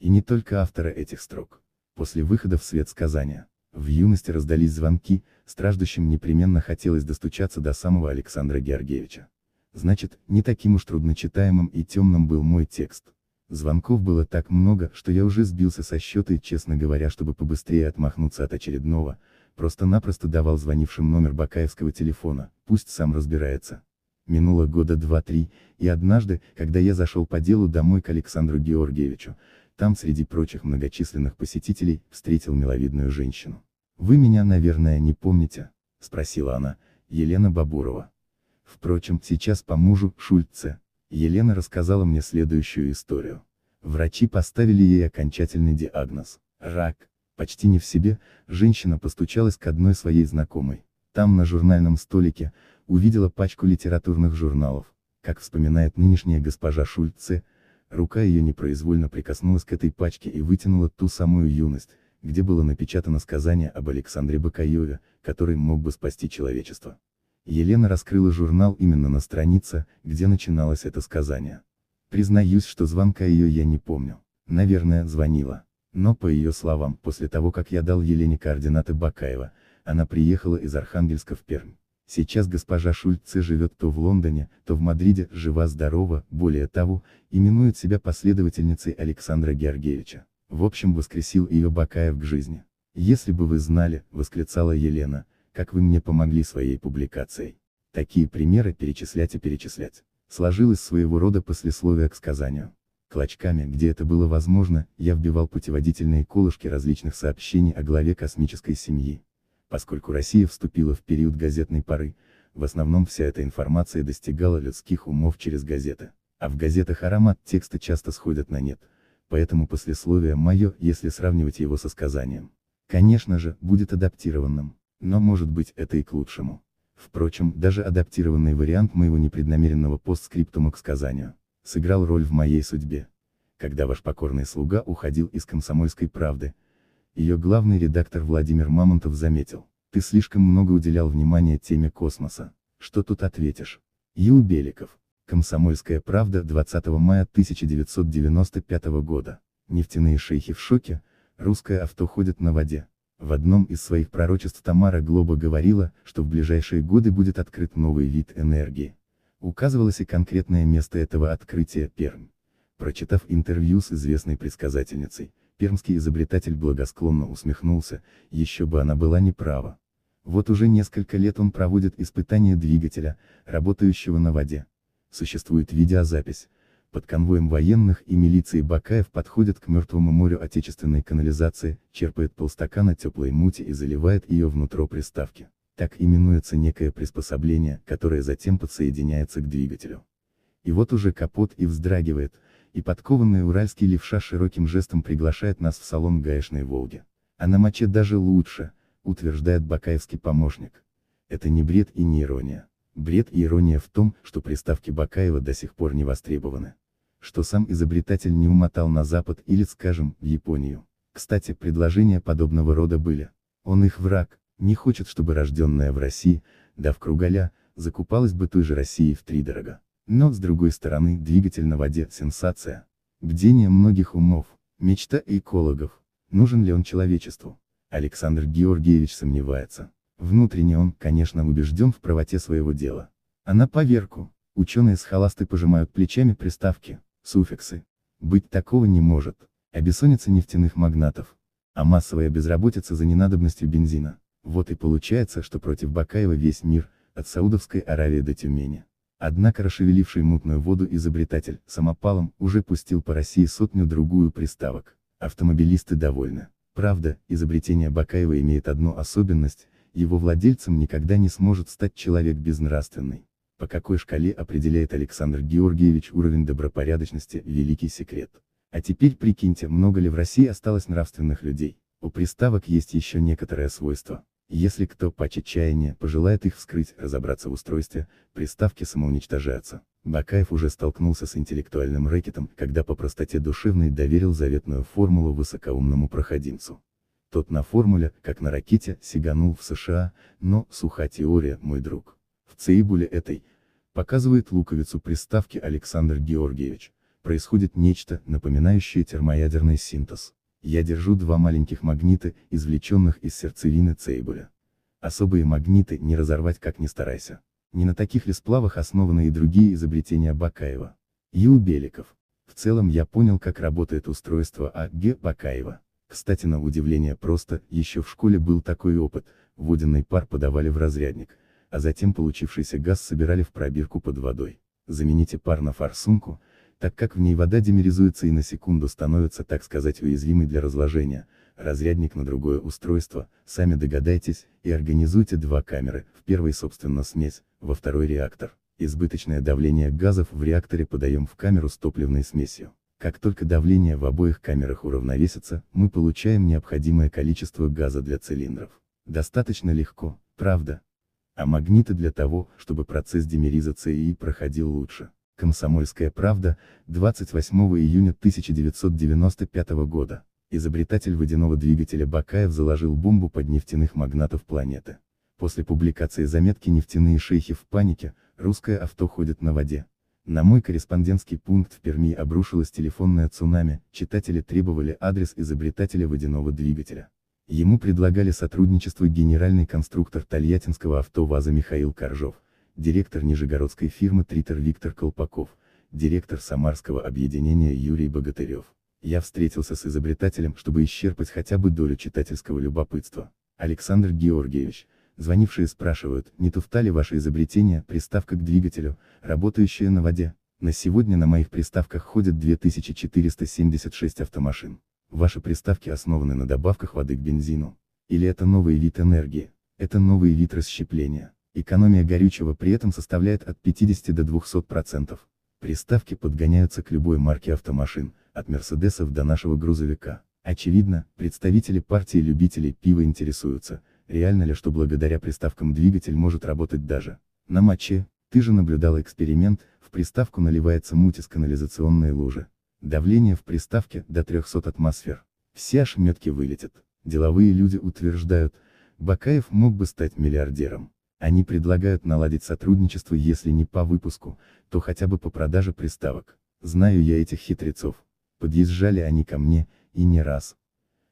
И не только автора этих строк. После выхода в свет сказания, в юности раздались звонки, страждущим непременно хотелось достучаться до самого Александра Георгиевича. Значит, не таким уж трудночитаемым и темным был мой текст. Звонков было так много, что я уже сбился со счета и, честно говоря, чтобы побыстрее отмахнуться от очередного, просто-напросто давал звонившим номер бакаевского телефона, пусть сам разбирается. Минуло года два-три, и однажды, когда я зашел по делу домой к Александру Георгиевичу, там среди прочих многочисленных посетителей, встретил миловидную женщину. «Вы меня, наверное, не помните?» – спросила она, Елена Бабурова. Впрочем, сейчас по мужу, Шульце, Елена рассказала мне следующую историю. Врачи поставили ей окончательный диагноз – рак. Почти не в себе, женщина постучалась к одной своей знакомой. Там, на журнальном столике, увидела пачку литературных журналов. Как вспоминает нынешняя госпожа Шульце, рука ее непроизвольно прикоснулась к этой пачке и вытянула ту самую юность, где было напечатано сказание об Александре Бакаеве, который мог бы спасти человечество. Елена раскрыла журнал именно на странице, где начиналось это сказание. Признаюсь, что звонка ее я не помню. Наверное, звонила. Но, по ее словам, после того как я дал Елене координаты Бакаева, она приехала из Архангельска в Пермь. Сейчас госпожа Шульце живет то в Лондоне, то в Мадриде, жива-здорова, более того, именует себя последовательницей Александра Георгиевича. В общем, воскресил ее Бакаев к жизни. «Если бы вы знали», — восклицала Елена, — «как вы мне помогли своей публикацией». Такие примеры перечислять и перечислять. Сложилось своего рода послесловие к сказанию клочками, где это было возможно, я вбивал путеводительные колышки различных сообщений о главе космической семьи. Поскольку Россия вступила в период газетной поры, в основном вся эта информация достигала людских умов через газеты. А в газетах аромат текста часто сходят на нет, поэтому послесловие мое, если сравнивать его со сказанием, конечно же, будет адаптированным, но может быть это и к лучшему. Впрочем, даже адаптированный вариант моего непреднамеренного постскриптума к сказанию – сыграл роль в моей судьбе. Когда ваш покорный слуга уходил из «Комсомольской правды», ее главный редактор Владимир Мамонтов заметил, ты слишком много уделял внимания теме космоса. Что тут ответишь? Ю. Беликов. Комсомольская правда 20 мая 1995 года. Нефтяные шейхи в шоке, русское авто ходит на воде. В одном из своих пророчеств Тамара Глоба говорила, что в ближайшие годы будет открыт новый вид энергии. Указывалось и конкретное место этого открытия – Пермь. Прочитав интервью с известной предсказательницей, пермский изобретатель благосклонно усмехнулся, еще бы она была неправа. Вот уже несколько лет он проводит испытания двигателя, работающего на воде. Существует видеозапись. Под конвоем военных и милиции Бакаев подходит к мертвому морю отечественной канализации, черпает полстакана теплой мути и заливает ее внутрь приставки. Так именуется некое приспособление, которое затем подсоединяется к двигателю. И вот уже капот и вздрагивает, и подкованный уральский левша широким жестом приглашает нас в салон гаишной «Волги». А на моче даже лучше, утверждает бакаевский помощник. Это не бред и не ирония. Бред и ирония в том, что приставки Бакаева до сих пор не востребованы. Что сам изобретатель не умотал на Запад или, скажем, в Японию. Кстати, предложения подобного рода были. Он их враг, не хочет, чтобы рожденная в России, да в Кругаля, закупалась бы той же Россией втридорого. Но, с другой стороны, двигатель на воде – сенсация. Бдение многих умов, мечта экологов. Нужен ли он человечеству? Александр Георгиевич сомневается. Внутренне он, конечно, убежден в правоте своего дела. А на поверку, ученые с холасты пожимают плечами приставки, суффиксы. Быть такого не может. А бессонница нефтяных магнатов. А массовая безработица за ненадобностью бензина. Вот и получается, что против Бакаева весь мир, от Саудовской Аравии до Тюмени. Однако расшевеливший мутную воду изобретатель, самопалом, уже пустил по России сотню-другую приставок. Автомобилисты довольны. Правда, изобретение Бакаева имеет одну особенность, его владельцем никогда не сможет стать человек безнравственный. По какой шкале определяет Александр Георгиевич уровень добропорядочности – великий секрет. А теперь прикиньте, много ли в России осталось нравственных людей. У приставок есть еще некоторое свойство. Если кто по чаяния пожелает их вскрыть, разобраться в устройстве, приставки самоуничтожатся. Бакаев уже столкнулся с интеллектуальным рэкетом, когда по простоте душевной доверил заветную формулу высокоумному проходимцу. Тот на формуле, как на ракете, сиганул в США, но, суха теория, мой друг. В цеибуле этой, показывает луковицу приставки Александр Георгиевич, происходит нечто, напоминающее термоядерный синтез. Я держу два маленьких магнита, извлеченных из сердцевины цейбуля. Особые магниты не разорвать как ни старайся. Не на таких ли сплавах основаны и другие изобретения Бакаева. И у Беликов. В целом я понял как работает устройство АГ Бакаева. Кстати на удивление просто, еще в школе был такой опыт, водяный пар подавали в разрядник, а затем получившийся газ собирали в пробирку под водой. Замените пар на форсунку, так как в ней вода демеризуется и на секунду становится, так сказать, уязвимой для разложения, разрядник на другое устройство, сами догадайтесь, и организуйте два камеры, в первой собственно смесь, во второй реактор. Избыточное давление газов в реакторе подаем в камеру с топливной смесью. Как только давление в обоих камерах уравновесится, мы получаем необходимое количество газа для цилиндров. Достаточно легко, правда? А магниты для того, чтобы процесс демеризации и проходил лучше. Комсомольская правда, 28 июня 1995 года. Изобретатель водяного двигателя Бакаев заложил бомбу под нефтяных магнатов планеты. После публикации заметки «Нефтяные шейхи в панике», русское авто ходит на воде. На мой корреспондентский пункт в Перми обрушилось телефонное цунами, читатели требовали адрес изобретателя водяного двигателя. Ему предлагали сотрудничество генеральный конструктор тольяттинского автоваза Михаил Коржов директор нижегородской фирмы Тритер Виктор Колпаков, директор Самарского объединения Юрий Богатырев. Я встретился с изобретателем, чтобы исчерпать хотя бы долю читательского любопытства. Александр Георгиевич, звонившие спрашивают, не туфта ли ваше изобретение, приставка к двигателю, работающая на воде. На сегодня на моих приставках ходит 2476 автомашин. Ваши приставки основаны на добавках воды к бензину. Или это новый вид энергии, это новый вид расщепления. Экономия горючего при этом составляет от 50 до 200%. процентов. Приставки подгоняются к любой марке автомашин, от Мерседесов до нашего грузовика. Очевидно, представители партии любителей пива интересуются, реально ли, что благодаря приставкам двигатель может работать даже на моче. Ты же наблюдал эксперимент, в приставку наливается муть из канализационной лужи. Давление в приставке до 300 атмосфер. Все ошметки вылетят. Деловые люди утверждают, Бакаев мог бы стать миллиардером. Они предлагают наладить сотрудничество если не по выпуску, то хотя бы по продаже приставок. Знаю я этих хитрецов. Подъезжали они ко мне, и не раз.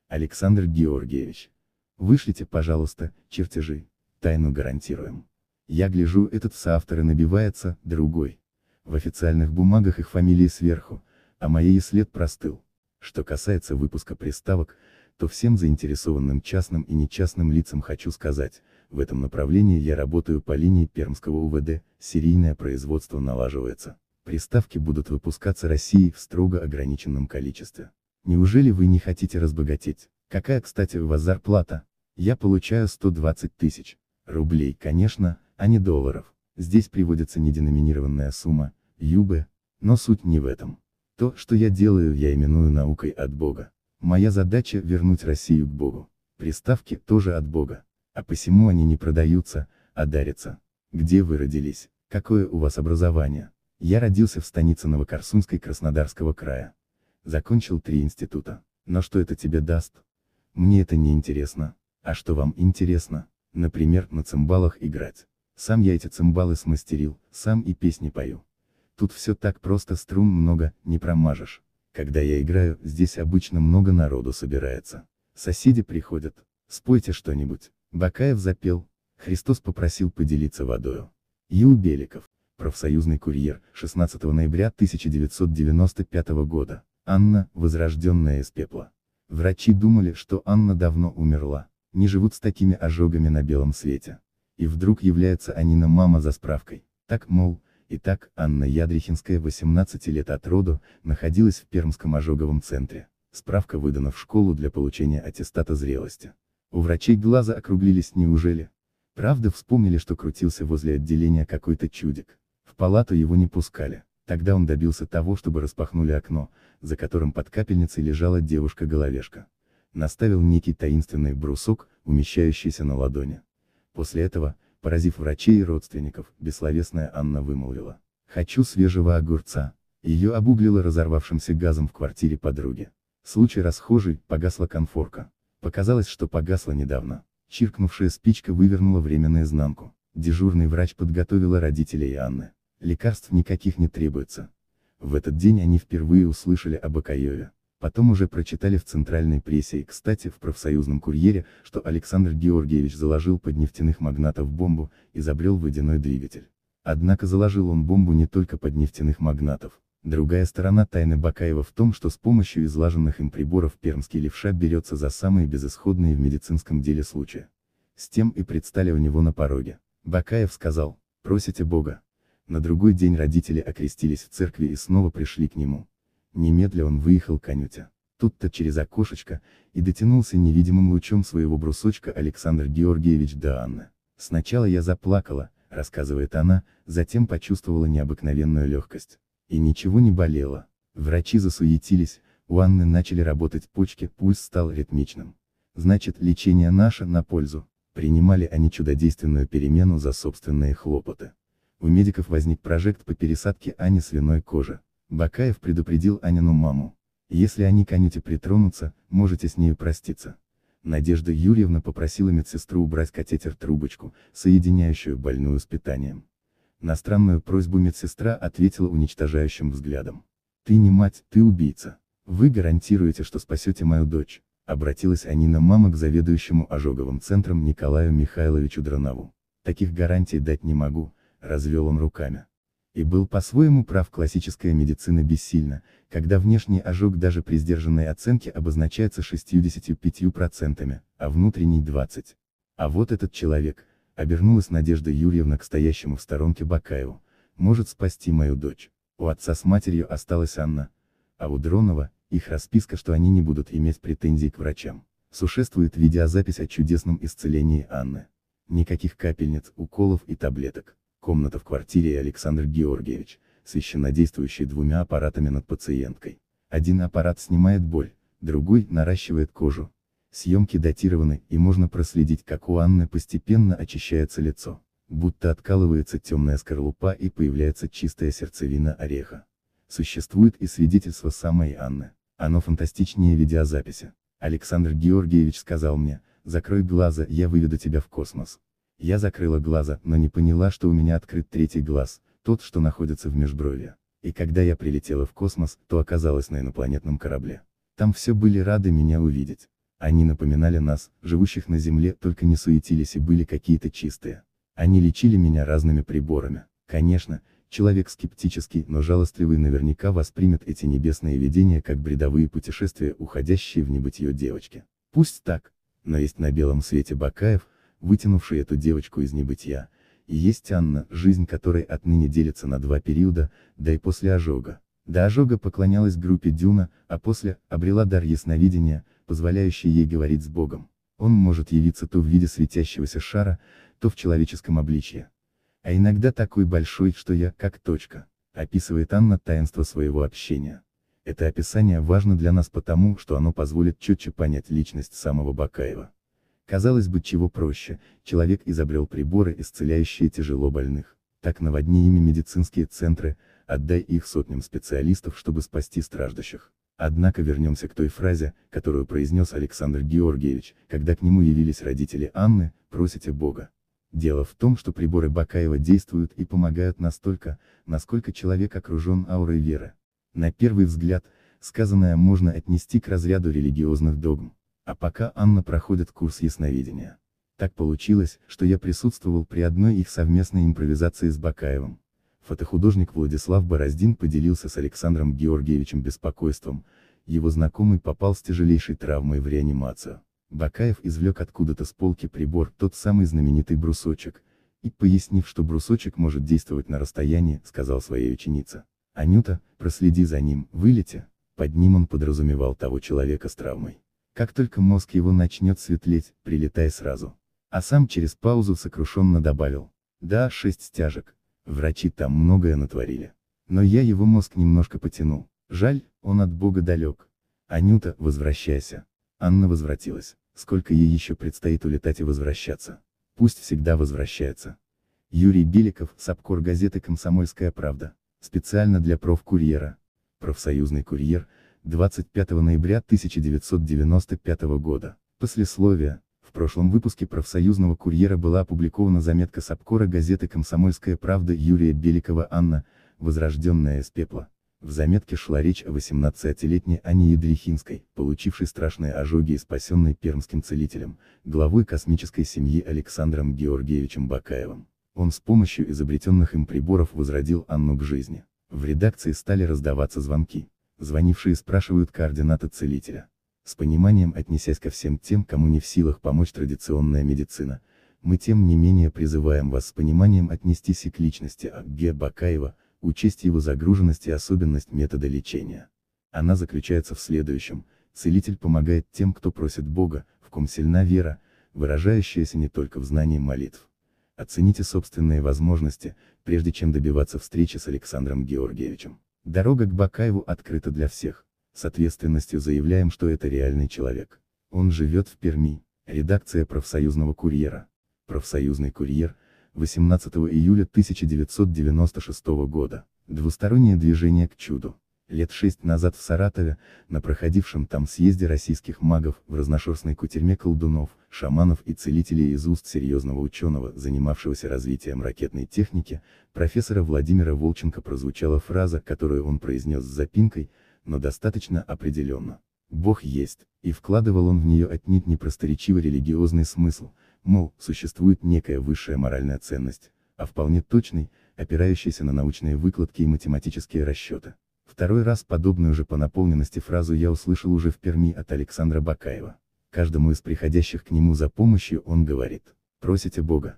Александр Георгиевич. Вышлите, пожалуйста, чертежи. Тайну гарантируем. Я гляжу, этот соавтор и набивается, другой. В официальных бумагах их фамилии сверху, а моей и след простыл. Что касается выпуска приставок, то всем заинтересованным частным и нечастным лицам хочу сказать, в этом направлении я работаю по линии Пермского УВД, серийное производство налаживается. Приставки будут выпускаться Россией в строго ограниченном количестве. Неужели вы не хотите разбогатеть? Какая, кстати, у вас зарплата? Я получаю 120 тысяч рублей, конечно, а не долларов. Здесь приводится неденоминированная сумма, юбы, но суть не в этом. То, что я делаю, я именую наукой от Бога. Моя задача – вернуть Россию к Богу. Приставки тоже от Бога а посему они не продаются, а дарятся. Где вы родились? Какое у вас образование? Я родился в станице Новокорсунской Краснодарского края. Закончил три института. Но что это тебе даст? Мне это не интересно. А что вам интересно? Например, на цимбалах играть. Сам я эти цимбалы смастерил, сам и песни пою. Тут все так просто, струн много, не промажешь. Когда я играю, здесь обычно много народу собирается. Соседи приходят. Спойте что-нибудь. Бакаев запел, Христос попросил поделиться водою. Ю Беликов, профсоюзный курьер, 16 ноября 1995 года. Анна, возрожденная из пепла. Врачи думали, что Анна давно умерла, не живут с такими ожогами на белом свете. И вдруг является Анина мама за справкой. Так, мол, и так, Анна Ядрихинская 18 лет от роду, находилась в Пермском ожоговом центре. Справка выдана в школу для получения аттестата зрелости. У врачей глаза округлились неужели? Правда вспомнили, что крутился возле отделения какой-то чудик. В палату его не пускали. Тогда он добился того, чтобы распахнули окно, за которым под капельницей лежала девушка-головешка. Наставил некий таинственный брусок, умещающийся на ладони. После этого, поразив врачей и родственников, бессловесная Анна вымолвила. «Хочу свежего огурца». Ее обуглило разорвавшимся газом в квартире подруги. Случай расхожий, погасла конфорка. Показалось, что погасла недавно. Чиркнувшая спичка вывернула время наизнанку. Дежурный врач подготовила родителей Анны. Лекарств никаких не требуется. В этот день они впервые услышали об Акаеве. Потом уже прочитали в центральной прессе и, кстати, в профсоюзном курьере, что Александр Георгиевич заложил под нефтяных магнатов бомбу, изобрел водяной двигатель. Однако заложил он бомбу не только под нефтяных магнатов. Другая сторона тайны Бакаева в том, что с помощью излаженных им приборов пермский левша берется за самые безысходные в медицинском деле случаи. С тем и предстали у него на пороге. Бакаев сказал, просите Бога. На другой день родители окрестились в церкви и снова пришли к нему. Немедля он выехал к Анюте. Тут-то через окошечко, и дотянулся невидимым лучом своего брусочка Александр Георгиевич до Анны. «Сначала я заплакала», — рассказывает она, затем почувствовала необыкновенную легкость. И ничего не болело. Врачи засуетились, у Анны начали работать почки, пульс стал ритмичным. Значит, лечение наше на пользу. Принимали они чудодейственную перемену за собственные хлопоты. У медиков возник прожект по пересадке Ани свиной кожи. Бакаев предупредил Анину маму. Если они к Анюте притронутся, можете с нею проститься. Надежда Юрьевна попросила медсестру убрать катетер-трубочку, соединяющую больную с питанием. На странную просьбу медсестра ответила уничтожающим взглядом. «Ты не мать, ты убийца. Вы гарантируете, что спасете мою дочь», обратилась Анина мама к заведующему ожоговым центром Николаю Михайловичу Дронову. «Таких гарантий дать не могу», развел он руками. И был по-своему прав классическая медицина бессильна, когда внешний ожог даже при сдержанной оценке обозначается 65%, а внутренний 20%. А вот этот человек, Обернулась Надежда Юрьевна к стоящему в сторонке Бакаеву. Может спасти мою дочь. У отца с матерью осталась Анна. А у Дронова, их расписка, что они не будут иметь претензий к врачам. Существует видеозапись о чудесном исцелении Анны. Никаких капельниц, уколов и таблеток. Комната в квартире Александр Георгиевич, священнодействующий двумя аппаратами над пациенткой. Один аппарат снимает боль, другой наращивает кожу, Съемки датированы, и можно проследить, как у Анны постепенно очищается лицо. Будто откалывается темная скорлупа и появляется чистая сердцевина ореха. Существует и свидетельство самой Анны. Оно фантастичнее видеозаписи. Александр Георгиевич сказал мне, закрой глаза, я выведу тебя в космос. Я закрыла глаза, но не поняла, что у меня открыт третий глаз, тот, что находится в межбровье. И когда я прилетела в космос, то оказалась на инопланетном корабле. Там все были рады меня увидеть. Они напоминали нас, живущих на земле, только не суетились и были какие-то чистые. Они лечили меня разными приборами. Конечно, человек скептический, но жалостливый наверняка воспримет эти небесные видения как бредовые путешествия, уходящие в небытие девочки. Пусть так, но есть на белом свете Бакаев, вытянувший эту девочку из небытия, и есть Анна, жизнь которой отныне делится на два периода, да и после ожога. До ожога поклонялась группе Дюна, а после, обрела дар ясновидения, позволяющий ей говорить с Богом. Он может явиться то в виде светящегося шара, то в человеческом обличье. А иногда такой большой, что я, как точка, описывает Анна таинство своего общения. Это описание важно для нас потому, что оно позволит четче понять личность самого Бакаева. Казалось бы, чего проще, человек изобрел приборы, исцеляющие тяжело больных. Так наводни ими медицинские центры, отдай их сотням специалистов, чтобы спасти страждущих. Однако вернемся к той фразе, которую произнес Александр Георгиевич, когда к нему явились родители Анны, просите Бога. Дело в том, что приборы Бакаева действуют и помогают настолько, насколько человек окружен аурой веры. На первый взгляд, сказанное можно отнести к разряду религиозных догм. А пока Анна проходит курс ясновидения. Так получилось, что я присутствовал при одной их совместной импровизации с Бакаевым. Фотохудожник Владислав Бороздин поделился с Александром Георгиевичем беспокойством, его знакомый попал с тяжелейшей травмой в реанимацию. Бакаев извлек откуда-то с полки прибор, тот самый знаменитый брусочек, и, пояснив, что брусочек может действовать на расстоянии, сказал своей ученице. «Анюта, проследи за ним, вылети». Под ним он подразумевал того человека с травмой. Как только мозг его начнет светлеть, прилетай сразу. А сам через паузу сокрушенно добавил. Да, шесть стяжек, Врачи там многое натворили. Но я его мозг немножко потянул. Жаль, он от Бога далек. Анюта, возвращайся. Анна возвратилась. Сколько ей еще предстоит улетать и возвращаться. Пусть всегда возвращается. Юрий Беликов, Сапкор газеты «Комсомольская правда». Специально для профкурьера. Профсоюзный курьер, 25 ноября 1995 года. Послесловие. В прошлом выпуске профсоюзного курьера была опубликована заметка Сапкора газеты «Комсомольская правда» Юрия Беликова Анна, возрожденная из пепла. В заметке шла речь о 18-летней Ане Ядрихинской, получившей страшные ожоги и спасенной пермским целителем, главой космической семьи Александром Георгиевичем Бакаевым. Он с помощью изобретенных им приборов возродил Анну к жизни. В редакции стали раздаваться звонки. Звонившие спрашивают координаты целителя. С пониманием отнесясь ко всем тем, кому не в силах помочь традиционная медицина, мы тем не менее призываем вас с пониманием отнестись и к личности Абге Бакаева, учесть его загруженность и особенность метода лечения. Она заключается в следующем, целитель помогает тем, кто просит Бога, в ком сильна вера, выражающаяся не только в знании молитв. Оцените собственные возможности, прежде чем добиваться встречи с Александром Георгиевичем. Дорога к Бакаеву открыта для всех. С ответственностью заявляем, что это реальный человек. Он живет в Перми. Редакция профсоюзного курьера. Профсоюзный курьер, 18 июля 1996 года. Двустороннее движение к чуду. Лет шесть назад в Саратове, на проходившем там съезде российских магов, в разношерстной кутерьме колдунов, шаманов и целителей из уст серьезного ученого, занимавшегося развитием ракетной техники, профессора Владимира Волченко прозвучала фраза, которую он произнес с запинкой, но достаточно определенно. Бог есть, и вкладывал он в нее отнюдь не просторечивый религиозный смысл, мол, существует некая высшая моральная ценность, а вполне точный, опирающийся на научные выкладки и математические расчеты. Второй раз подобную же по наполненности фразу я услышал уже в Перми от Александра Бакаева. Каждому из приходящих к нему за помощью он говорит, просите Бога.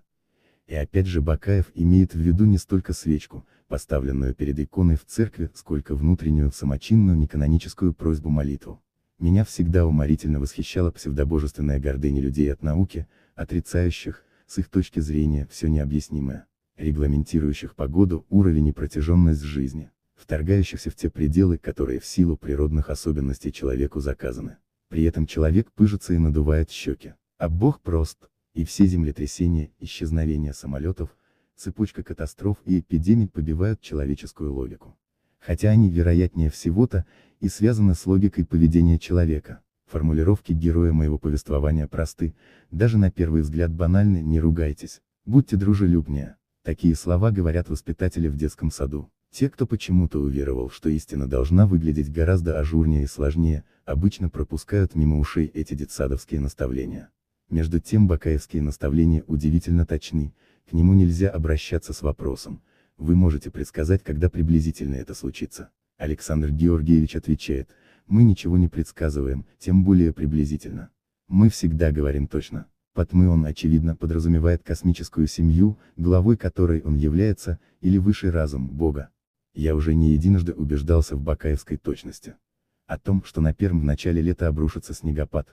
И опять же Бакаев имеет в виду не столько свечку, поставленную перед иконой в церкви, сколько внутреннюю, самочинную, неканоническую просьбу-молитву. Меня всегда уморительно восхищала псевдобожественная гордыня людей от науки, отрицающих, с их точки зрения, все необъяснимое, регламентирующих погоду, уровень и протяженность жизни, вторгающихся в те пределы, которые в силу природных особенностей человеку заказаны. При этом человек пыжится и надувает щеки. А Бог прост, и все землетрясения, исчезновения самолетов, цепочка катастроф и эпидемий побивают человеческую логику. Хотя они вероятнее всего-то, и связаны с логикой поведения человека. Формулировки героя моего повествования просты, даже на первый взгляд банальны, не ругайтесь, будьте дружелюбнее. Такие слова говорят воспитатели в детском саду. Те, кто почему-то уверовал, что истина должна выглядеть гораздо ажурнее и сложнее, обычно пропускают мимо ушей эти детсадовские наставления. Между тем бакаевские наставления удивительно точны, к нему нельзя обращаться с вопросом, вы можете предсказать, когда приблизительно это случится. Александр Георгиевич отвечает, мы ничего не предсказываем, тем более приблизительно. Мы всегда говорим точно. Под мы он очевидно подразумевает космическую семью, главой которой он является, или высший разум, Бога. Я уже не единожды убеждался в бакаевской точности. О том, что на Перм в начале лета обрушится снегопад,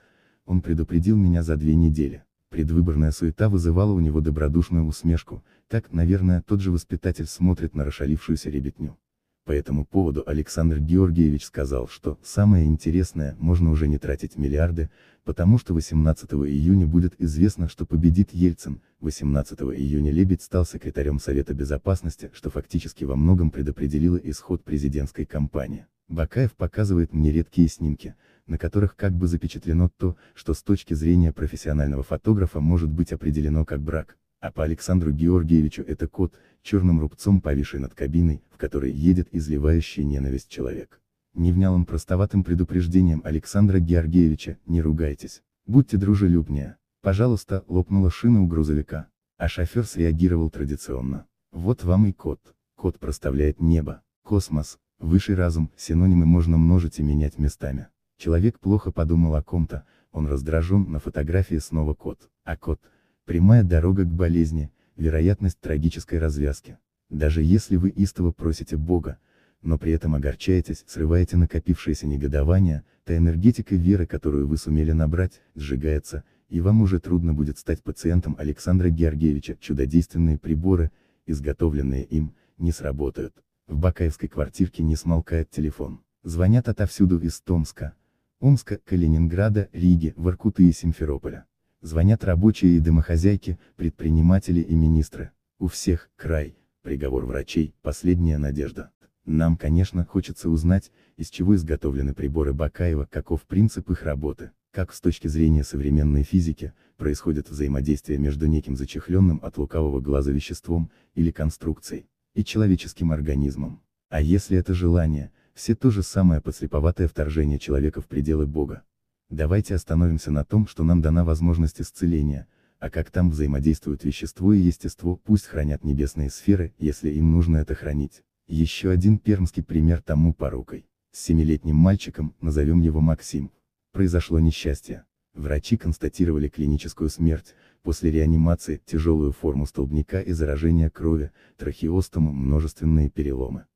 он предупредил меня за две недели. Предвыборная суета вызывала у него добродушную усмешку, так, наверное, тот же воспитатель смотрит на расшалившуюся ребятню. По этому поводу Александр Георгиевич сказал, что «самое интересное, можно уже не тратить миллиарды, потому что 18 июня будет известно, что победит Ельцин, 18 июня Лебедь стал секретарем Совета Безопасности, что фактически во многом предопределило исход президентской кампании. Бакаев показывает мне редкие снимки, на которых как бы запечатлено то, что с точки зрения профессионального фотографа может быть определено как брак, а по Александру Георгиевичу это кот, черным рубцом повисший над кабиной, в которой едет изливающий ненависть человек. Не внял он простоватым предупреждением Александра Георгиевича, не ругайтесь, будьте дружелюбнее, пожалуйста, лопнула шина у грузовика, а шофер среагировал традиционно. Вот вам и кот, кот проставляет небо, космос, высший разум, синонимы можно множить и менять местами. Человек плохо подумал о ком-то, он раздражен, на фотографии снова кот. А кот – прямая дорога к болезни, вероятность трагической развязки. Даже если вы истово просите Бога, но при этом огорчаетесь, срываете накопившееся негодование, та энергетика веры, которую вы сумели набрать, сжигается, и вам уже трудно будет стать пациентом Александра Георгиевича, чудодейственные приборы, изготовленные им, не сработают. В Бакаевской квартирке не смолкает телефон. Звонят отовсюду из Томска, Омска, Калининграда, Риги, Воркуты и Симферополя. Звонят рабочие и домохозяйки, предприниматели и министры. У всех, край, приговор врачей, последняя надежда. Нам, конечно, хочется узнать, из чего изготовлены приборы Бакаева, каков принцип их работы, как с точки зрения современной физики, происходит взаимодействие между неким зачехленным от лукавого глаза веществом, или конструкцией, и человеческим организмом. А если это желание, все то же самое подслеповатое вторжение человека в пределы Бога. Давайте остановимся на том, что нам дана возможность исцеления, а как там взаимодействуют вещество и естество, пусть хранят небесные сферы, если им нужно это хранить. Еще один пермский пример тому порукой. С семилетним мальчиком, назовем его Максим, произошло несчастье. Врачи констатировали клиническую смерть, после реанимации, тяжелую форму столбняка и заражения крови, трахеостому, множественные переломы.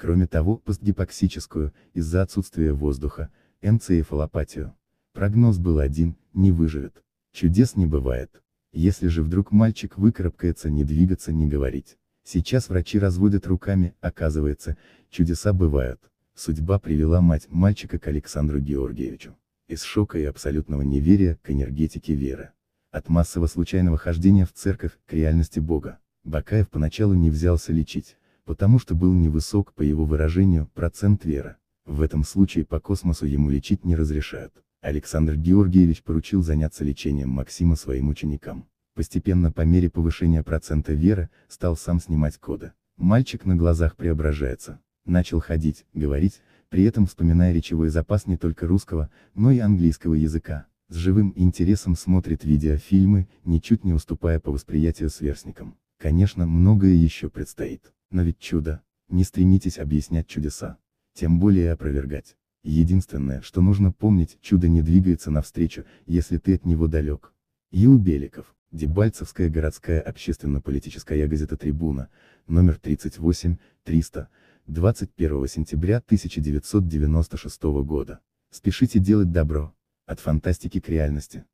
Кроме того, постгипоксическую, из-за отсутствия воздуха, энцефалопатию. Прогноз был один, не выживет. Чудес не бывает. Если же вдруг мальчик выкарабкается не двигаться не говорить. Сейчас врачи разводят руками, оказывается, чудеса бывают. Судьба привела мать мальчика к Александру Георгиевичу. Из шока и абсолютного неверия к энергетике веры. От массово случайного хождения в церковь к реальности Бога. Бакаев поначалу не взялся лечить потому что был невысок, по его выражению, процент веры. В этом случае по космосу ему лечить не разрешают. Александр Георгиевич поручил заняться лечением Максима своим ученикам. Постепенно по мере повышения процента веры, стал сам снимать коды. Мальчик на глазах преображается. Начал ходить, говорить, при этом вспоминая речевой запас не только русского, но и английского языка. С живым интересом смотрит видеофильмы, ничуть не уступая по восприятию сверстникам. Конечно, многое еще предстоит. Но ведь чудо. Не стремитесь объяснять чудеса. Тем более опровергать. Единственное, что нужно помнить, чудо не двигается навстречу, если ты от него далек. Ил Беликов, Дебальцевская городская общественно-политическая газета «Трибуна», номер 38, 300, 21 сентября 1996 года. Спешите делать добро. От фантастики к реальности.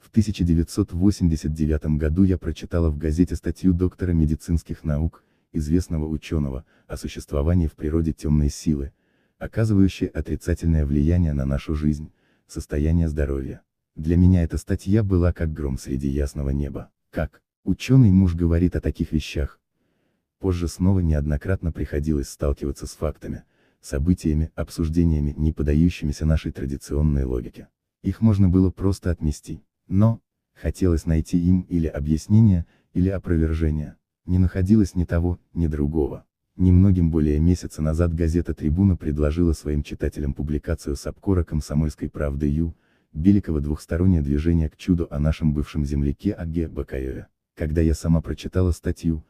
В 1989 году я прочитала в газете статью доктора медицинских наук, известного ученого, о существовании в природе темной силы, оказывающей отрицательное влияние на нашу жизнь, состояние здоровья. Для меня эта статья была как гром среди ясного неба. Как? Ученый муж говорит о таких вещах. Позже снова неоднократно приходилось сталкиваться с фактами, событиями, обсуждениями, не подающимися нашей традиционной логике. Их можно было просто отмести. Но, хотелось найти им или объяснение, или опровержение не находилось ни того, ни другого. Немногим более месяца назад газета «Трибуна» предложила своим читателям публикацию с обкора «Комсомольской правды Ю», Беликова «Двухстороннее движение к чуду» о нашем бывшем земляке Аге Бакаеве. Когда я сама прочитала статью,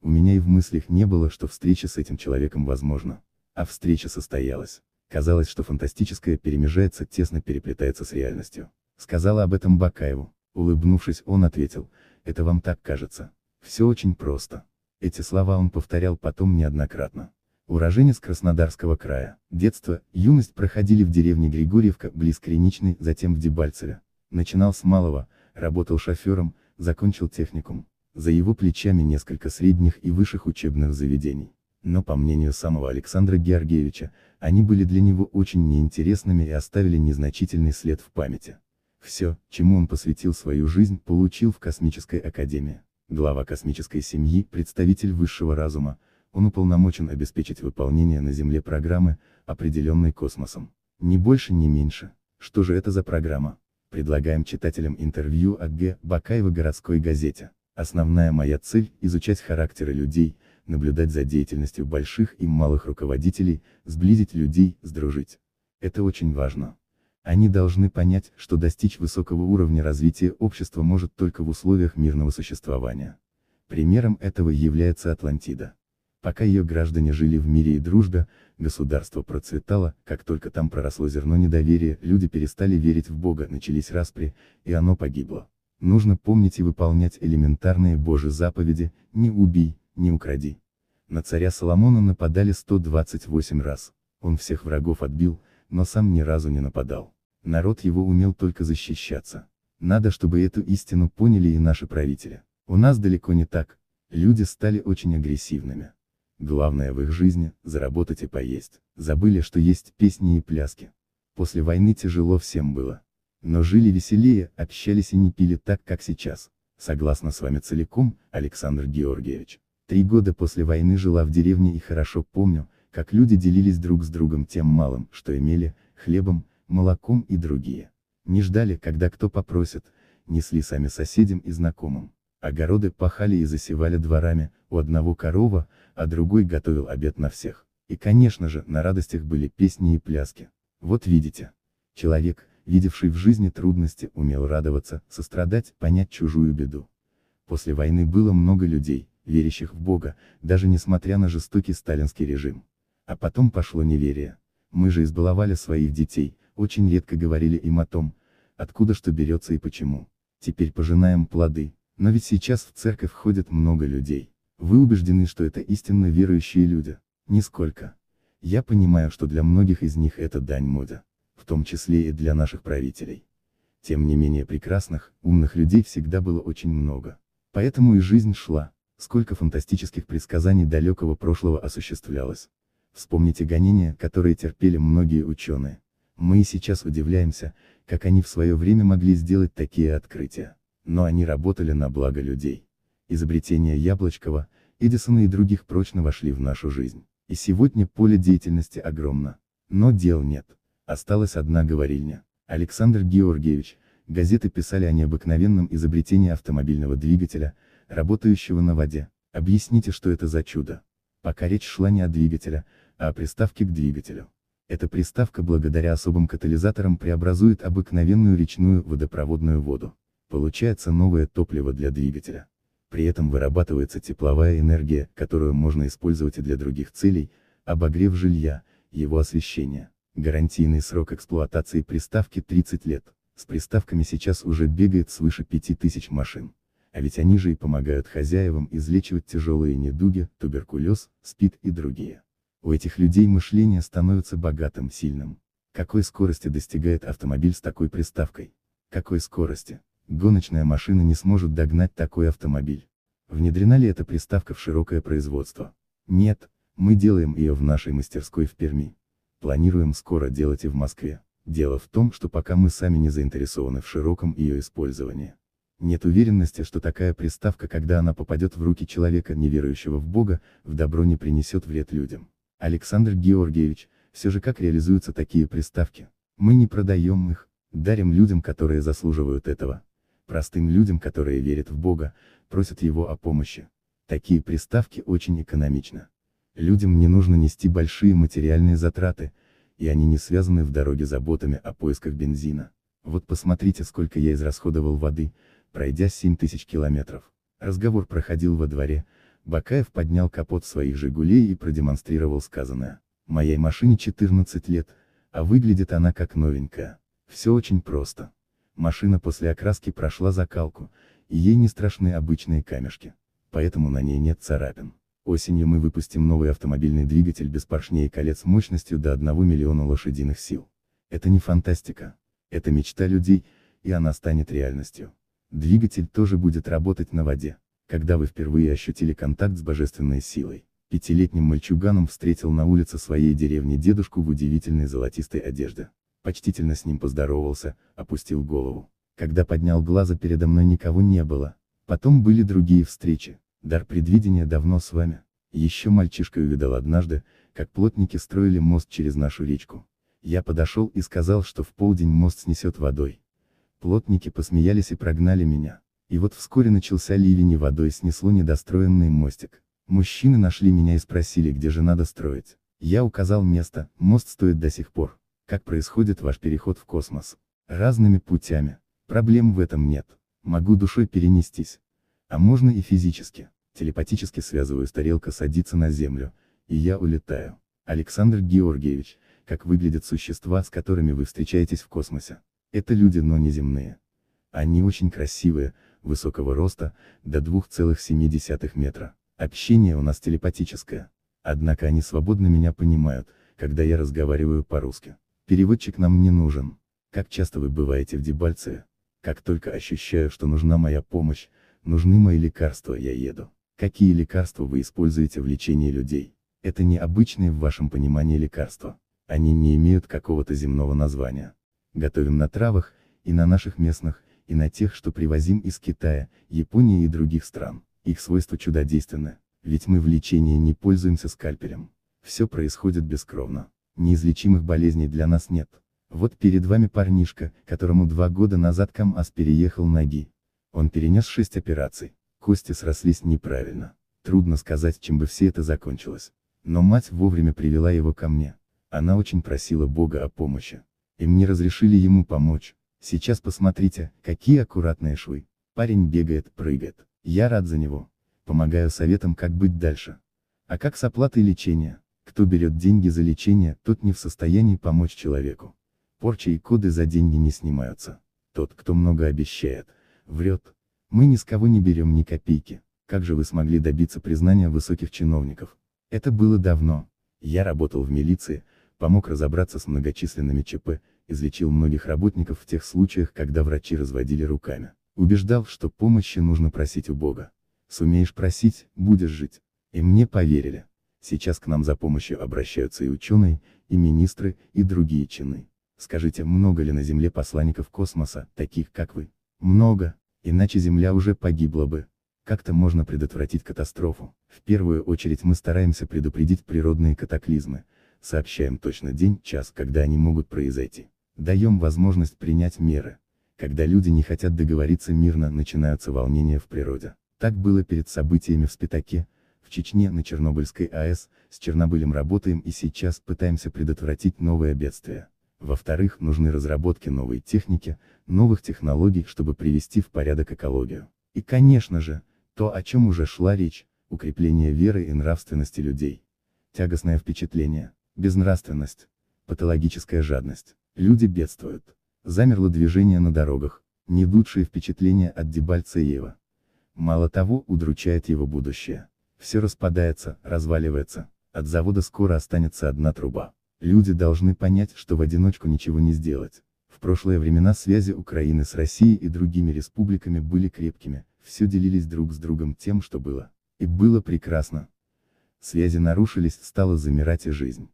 у меня и в мыслях не было, что встреча с этим человеком возможна. А встреча состоялась. Казалось, что фантастическое перемежается, тесно переплетается с реальностью. Сказала об этом Бакаеву. Улыбнувшись, он ответил, это вам так кажется. Все очень просто. Эти слова он повторял потом неоднократно. Уроженец Краснодарского края. Детство, юность проходили в деревне Григорьевка, близ Криничной, затем в Дебальцеве. Начинал с малого, работал шофером, закончил техникум. За его плечами несколько средних и высших учебных заведений. Но по мнению самого Александра Георгиевича, они были для него очень неинтересными и оставили незначительный след в памяти. Все, чему он посвятил свою жизнь, получил в Космической Академии глава космической семьи, представитель высшего разума, он уполномочен обеспечить выполнение на Земле программы, определенной космосом. Ни больше, ни меньше. Что же это за программа? Предлагаем читателям интервью от Г. Бакаева городской газете. Основная моя цель – изучать характеры людей, наблюдать за деятельностью больших и малых руководителей, сблизить людей, сдружить. Это очень важно. Они должны понять, что достичь высокого уровня развития общества может только в условиях мирного существования. Примером этого является Атлантида. Пока ее граждане жили в мире и дружбе, государство процветало, как только там проросло зерно недоверия, люди перестали верить в Бога, начались распри, и оно погибло. Нужно помнить и выполнять элементарные Божьи заповеди «не убей, не укради». На царя Соломона нападали 128 раз, он всех врагов отбил, но сам ни разу не нападал. Народ его умел только защищаться. Надо, чтобы эту истину поняли и наши правители. У нас далеко не так. Люди стали очень агрессивными. Главное в их жизни – заработать и поесть. Забыли, что есть песни и пляски. После войны тяжело всем было. Но жили веселее, общались и не пили так, как сейчас. Согласна с вами целиком, Александр Георгиевич. Три года после войны жила в деревне и хорошо помню, как люди делились друг с другом тем малым, что имели, хлебом, молоком и другие. Не ждали, когда кто попросит, несли сами соседям и знакомым. Огороды пахали и засевали дворами, у одного корова, а другой готовил обед на всех. И конечно же, на радостях были песни и пляски. Вот видите. Человек, видевший в жизни трудности, умел радоваться, сострадать, понять чужую беду. После войны было много людей, верящих в Бога, даже несмотря на жестокий сталинский режим. А потом пошло неверие. Мы же избаловали своих детей, очень редко говорили им о том, откуда что берется и почему. Теперь пожинаем плоды, но ведь сейчас в церковь ходит много людей. Вы убеждены, что это истинно верующие люди? Нисколько. Я понимаю, что для многих из них это дань моде, в том числе и для наших правителей. Тем не менее прекрасных, умных людей всегда было очень много. Поэтому и жизнь шла, сколько фантастических предсказаний далекого прошлого осуществлялось. Вспомните гонения, которые терпели многие ученые. Мы и сейчас удивляемся, как они в свое время могли сделать такие открытия. Но они работали на благо людей. Изобретения Яблочкова, Эдисона и других прочно вошли в нашу жизнь. И сегодня поле деятельности огромно. Но дел нет. Осталась одна говорильня. Александр Георгиевич, газеты писали о необыкновенном изобретении автомобильного двигателя, работающего на воде. Объясните, что это за чудо. Пока речь шла не о двигателе, а о приставке к двигателю. Эта приставка благодаря особым катализаторам преобразует обыкновенную речную водопроводную воду. Получается новое топливо для двигателя. При этом вырабатывается тепловая энергия, которую можно использовать и для других целей, обогрев жилья, его освещение. Гарантийный срок эксплуатации приставки 30 лет. С приставками сейчас уже бегает свыше 5000 машин. А ведь они же и помогают хозяевам излечивать тяжелые недуги, туберкулез, спид и другие. У этих людей мышление становится богатым, сильным. Какой скорости достигает автомобиль с такой приставкой? Какой скорости? Гоночная машина не сможет догнать такой автомобиль. Внедрена ли эта приставка в широкое производство? Нет, мы делаем ее в нашей мастерской в Перми. Планируем скоро делать и в Москве. Дело в том, что пока мы сами не заинтересованы в широком ее использовании. Нет уверенности, что такая приставка, когда она попадет в руки человека, не верующего в Бога, в добро не принесет вред людям. Александр Георгиевич, все же как реализуются такие приставки? Мы не продаем их, дарим людям, которые заслуживают этого. Простым людям, которые верят в Бога, просят Его о помощи. Такие приставки очень экономично. Людям не нужно нести большие материальные затраты, и они не связаны в дороге заботами о поисках бензина. Вот посмотрите, сколько я израсходовал воды, пройдя 7000 километров. Разговор проходил во дворе, Бакаев поднял капот своих «Жигулей» и продемонстрировал сказанное. «Моей машине 14 лет, а выглядит она как новенькая. Все очень просто. Машина после окраски прошла закалку, и ей не страшны обычные камешки. Поэтому на ней нет царапин. Осенью мы выпустим новый автомобильный двигатель без поршней и колец мощностью до 1 миллиона лошадиных сил. Это не фантастика. Это мечта людей, и она станет реальностью. Двигатель тоже будет работать на воде когда вы впервые ощутили контакт с божественной силой. Пятилетним мальчуганом встретил на улице своей деревни дедушку в удивительной золотистой одежде. Почтительно с ним поздоровался, опустил голову. Когда поднял глаза передо мной никого не было. Потом были другие встречи. Дар предвидения давно с вами. Еще мальчишка увидал однажды, как плотники строили мост через нашу речку. Я подошел и сказал, что в полдень мост снесет водой. Плотники посмеялись и прогнали меня. И вот вскоре начался ливень и водой снесло недостроенный мостик. Мужчины нашли меня и спросили, где же надо строить. Я указал место, мост стоит до сих пор. Как происходит ваш переход в космос? Разными путями. Проблем в этом нет. Могу душой перенестись. А можно и физически. Телепатически связываю тарелка садится на землю, и я улетаю. Александр Георгиевич, как выглядят существа, с которыми вы встречаетесь в космосе? Это люди, но не земные. Они очень красивые, высокого роста, до 2,7 метра. Общение у нас телепатическое. Однако они свободно меня понимают, когда я разговариваю по-русски. Переводчик нам не нужен. Как часто вы бываете в Дебальцеве? Как только ощущаю, что нужна моя помощь, нужны мои лекарства, я еду. Какие лекарства вы используете в лечении людей? Это не обычные в вашем понимании лекарства. Они не имеют какого-то земного названия. Готовим на травах, и на наших местных, и на тех, что привозим из Китая, Японии и других стран. Их свойство чудодейственно, ведь мы в лечении не пользуемся скальпелем. Все происходит бескровно. Неизлечимых болезней для нас нет. Вот перед вами парнишка, которому два года назад КамАЗ переехал ноги. Он перенес шесть операций. Кости срослись неправильно. Трудно сказать, чем бы все это закончилось. Но мать вовремя привела его ко мне. Она очень просила Бога о помощи. И мне разрешили ему помочь. Сейчас посмотрите, какие аккуратные швы. Парень бегает, прыгает. Я рад за него. Помогаю советом, как быть дальше. А как с оплатой лечения? Кто берет деньги за лечение, тот не в состоянии помочь человеку. Порчи и коды за деньги не снимаются. Тот, кто много обещает, врет. Мы ни с кого не берем ни копейки. Как же вы смогли добиться признания высоких чиновников? Это было давно. Я работал в милиции, помог разобраться с многочисленными ЧП, излечил многих работников в тех случаях, когда врачи разводили руками. Убеждал, что помощи нужно просить у Бога. Сумеешь просить, будешь жить. И мне поверили. Сейчас к нам за помощью обращаются и ученые, и министры, и другие чины. Скажите, много ли на Земле посланников космоса, таких как вы? Много, иначе Земля уже погибла бы. Как-то можно предотвратить катастрофу. В первую очередь мы стараемся предупредить природные катаклизмы, сообщаем точно день, час, когда они могут произойти. Даем возможность принять меры. Когда люди не хотят договориться мирно, начинаются волнения в природе. Так было перед событиями в Спитаке, в Чечне на Чернобыльской АЭС, с Чернобылем работаем и сейчас пытаемся предотвратить новое бедствие. Во-вторых, нужны разработки новой техники, новых технологий, чтобы привести в порядок экологию. И конечно же, то, о чем уже шла речь, укрепление веры и нравственности людей. Тягостное впечатление, безнравственность, патологическая жадность. Люди бедствуют. Замерло движение на дорогах. Не лучшие впечатления от Дебальцеева. Мало того, удручает его будущее. Все распадается, разваливается. От завода скоро останется одна труба. Люди должны понять, что в одиночку ничего не сделать. В прошлые времена связи Украины с Россией и другими республиками были крепкими, все делились друг с другом тем, что было. И было прекрасно. Связи нарушились, стала замирать и жизнь.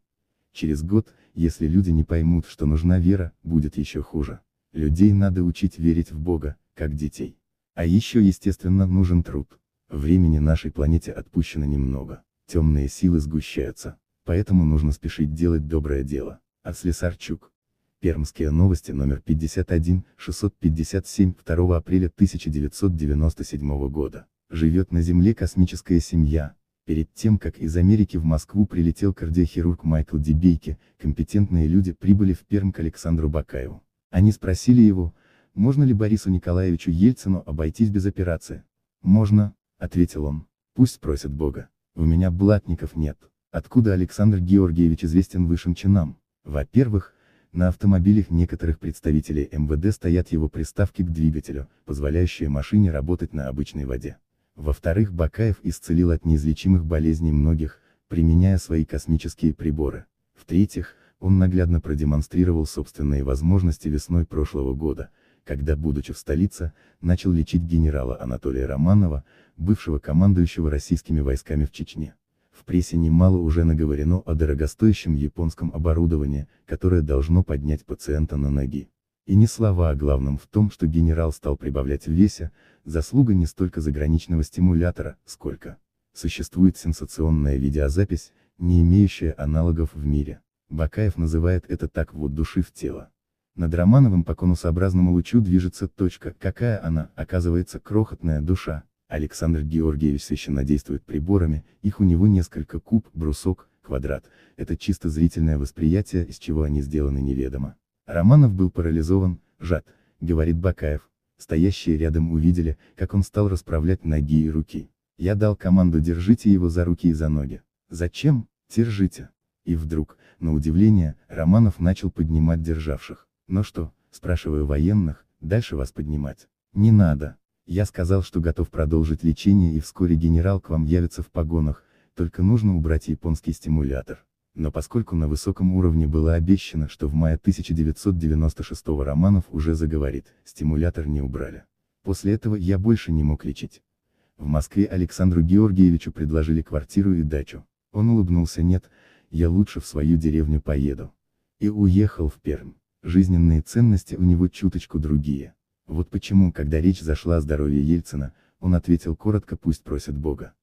Через год, если люди не поймут, что нужна вера, будет еще хуже. Людей надо учить верить в Бога, как детей. А еще, естественно, нужен труд. Времени нашей планете отпущено немного. Темные силы сгущаются. Поэтому нужно спешить делать доброе дело. А Слесарчук. Пермские новости номер 51, 657, 2 апреля 1997 года. Живет на Земле космическая семья, Перед тем, как из Америки в Москву прилетел кардиохирург Майкл Дебейки, компетентные люди прибыли в Перм к Александру Бакаеву. Они спросили его, можно ли Борису Николаевичу Ельцину обойтись без операции. «Можно», — ответил он, — «пусть просят Бога. У меня блатников нет». Откуда Александр Георгиевич известен высшим чинам? Во-первых, на автомобилях некоторых представителей МВД стоят его приставки к двигателю, позволяющие машине работать на обычной воде. Во-вторых, Бакаев исцелил от неизлечимых болезней многих, применяя свои космические приборы. В-третьих, он наглядно продемонстрировал собственные возможности весной прошлого года, когда, будучи в столице, начал лечить генерала Анатолия Романова, бывшего командующего российскими войсками в Чечне. В прессе немало уже наговорено о дорогостоящем японском оборудовании, которое должно поднять пациента на ноги. И не слова о главном в том, что генерал стал прибавлять в весе, заслуга не столько заграничного стимулятора, сколько. Существует сенсационная видеозапись, не имеющая аналогов в мире. Бакаев называет это так вот души в тело. Над Романовым по конусообразному лучу движется точка, какая она, оказывается, крохотная душа. Александр Георгиевич священно действует приборами, их у него несколько куб, брусок, квадрат, это чисто зрительное восприятие, из чего они сделаны неведомо. Романов был парализован, жат, говорит Бакаев. Стоящие рядом увидели, как он стал расправлять ноги и руки. Я дал команду «держите его за руки и за ноги». Зачем? Держите. И вдруг, на удивление, Романов начал поднимать державших. «Ну что?» – спрашиваю военных, «дальше вас поднимать?» «Не надо. Я сказал, что готов продолжить лечение и вскоре генерал к вам явится в погонах, только нужно убрать японский стимулятор» но поскольку на высоком уровне было обещано, что в мае 1996 Романов уже заговорит, стимулятор не убрали. После этого я больше не мог лечить. В Москве Александру Георгиевичу предложили квартиру и дачу. Он улыбнулся «нет, я лучше в свою деревню поеду». И уехал в Пермь. Жизненные ценности у него чуточку другие. Вот почему, когда речь зашла о здоровье Ельцина, он ответил коротко «пусть просит Бога».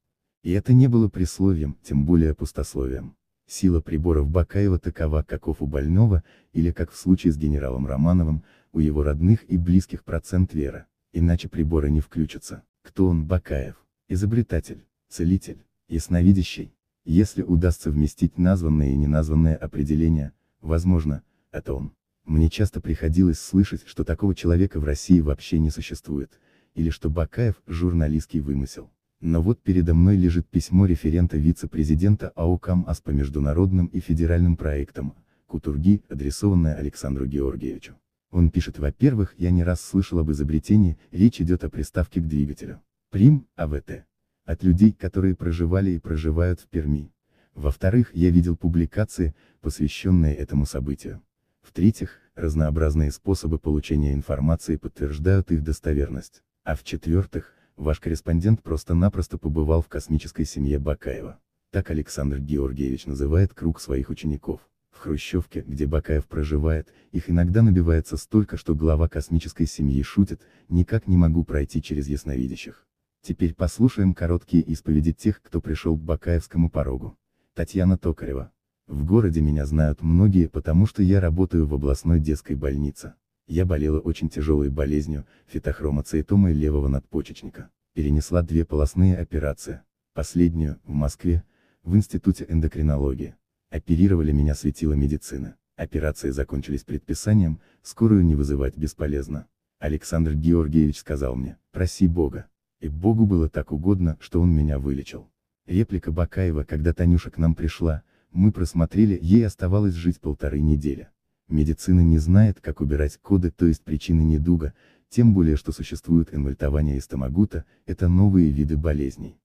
И это не было присловием, тем более пустословием. Сила приборов Бакаева такова, каков у больного, или как в случае с генералом Романовым, у его родных и близких процент вера, иначе приборы не включатся. Кто он Бакаев? Изобретатель, целитель, ясновидящий. Если удастся вместить названное и неназванное определение, возможно, это он. Мне часто приходилось слышать, что такого человека в России вообще не существует, или что Бакаев – журналистский вымысел. Но вот передо мной лежит письмо референта вице-президента АОКАМ АС по международным и федеральным проектам, Кутурги, адресованное Александру Георгиевичу. Он пишет, во-первых, я не раз слышал об изобретении, речь идет о приставке к двигателю. Прим, АВТ. От людей, которые проживали и проживают в Перми. Во-вторых, я видел публикации, посвященные этому событию. В-третьих, разнообразные способы получения информации подтверждают их достоверность. А в-четвертых, Ваш корреспондент просто-напросто побывал в космической семье Бакаева. Так Александр Георгиевич называет круг своих учеников. В Хрущевке, где Бакаев проживает, их иногда набивается столько, что глава космической семьи шутит, никак не могу пройти через ясновидящих. Теперь послушаем короткие исповеди тех, кто пришел к Бакаевскому порогу. Татьяна Токарева. В городе меня знают многие, потому что я работаю в областной детской больнице. Я болела очень тяжелой болезнью, фитохромоцитомой левого надпочечника. Перенесла две полостные операции. Последнюю, в Москве, в Институте эндокринологии. Оперировали меня светила медицины. Операции закончились предписанием, скорую не вызывать бесполезно. Александр Георгиевич сказал мне, проси Бога. И Богу было так угодно, что он меня вылечил. Реплика Бакаева, когда Танюша к нам пришла, мы просмотрели, ей оставалось жить полторы недели. Медицина не знает, как убирать коды, то есть причины недуга, тем более что существуют инвальтование и стомагута, это новые виды болезней.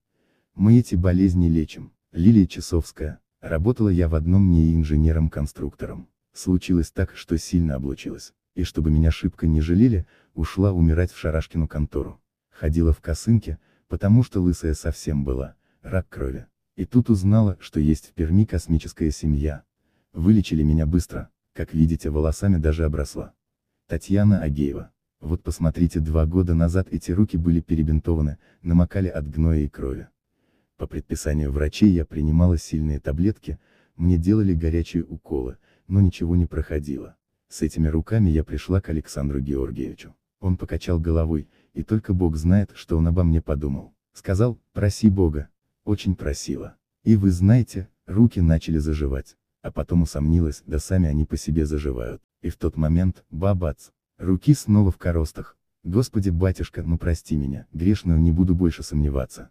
Мы эти болезни лечим. Лилия Часовская, работала я в одном не инженером-конструктором. Случилось так, что сильно облучилась, и чтобы меня шибко не жалели, ушла умирать в Шарашкину контору. Ходила в косынке, потому что лысая совсем была, рак крови. И тут узнала, что есть в Перми космическая семья. Вылечили меня быстро, как видите, волосами даже обросла. Татьяна Агеева. Вот посмотрите, два года назад эти руки были перебинтованы, намокали от гноя и крови. По предписанию врачей я принимала сильные таблетки, мне делали горячие уколы, но ничего не проходило. С этими руками я пришла к Александру Георгиевичу. Он покачал головой, и только Бог знает, что он обо мне подумал. Сказал, проси Бога. Очень просила. И вы знаете, руки начали заживать а потом усомнилась, да сами они по себе заживают. И в тот момент, бабац, руки снова в коростах. Господи, батюшка, ну прости меня, грешную не буду больше сомневаться.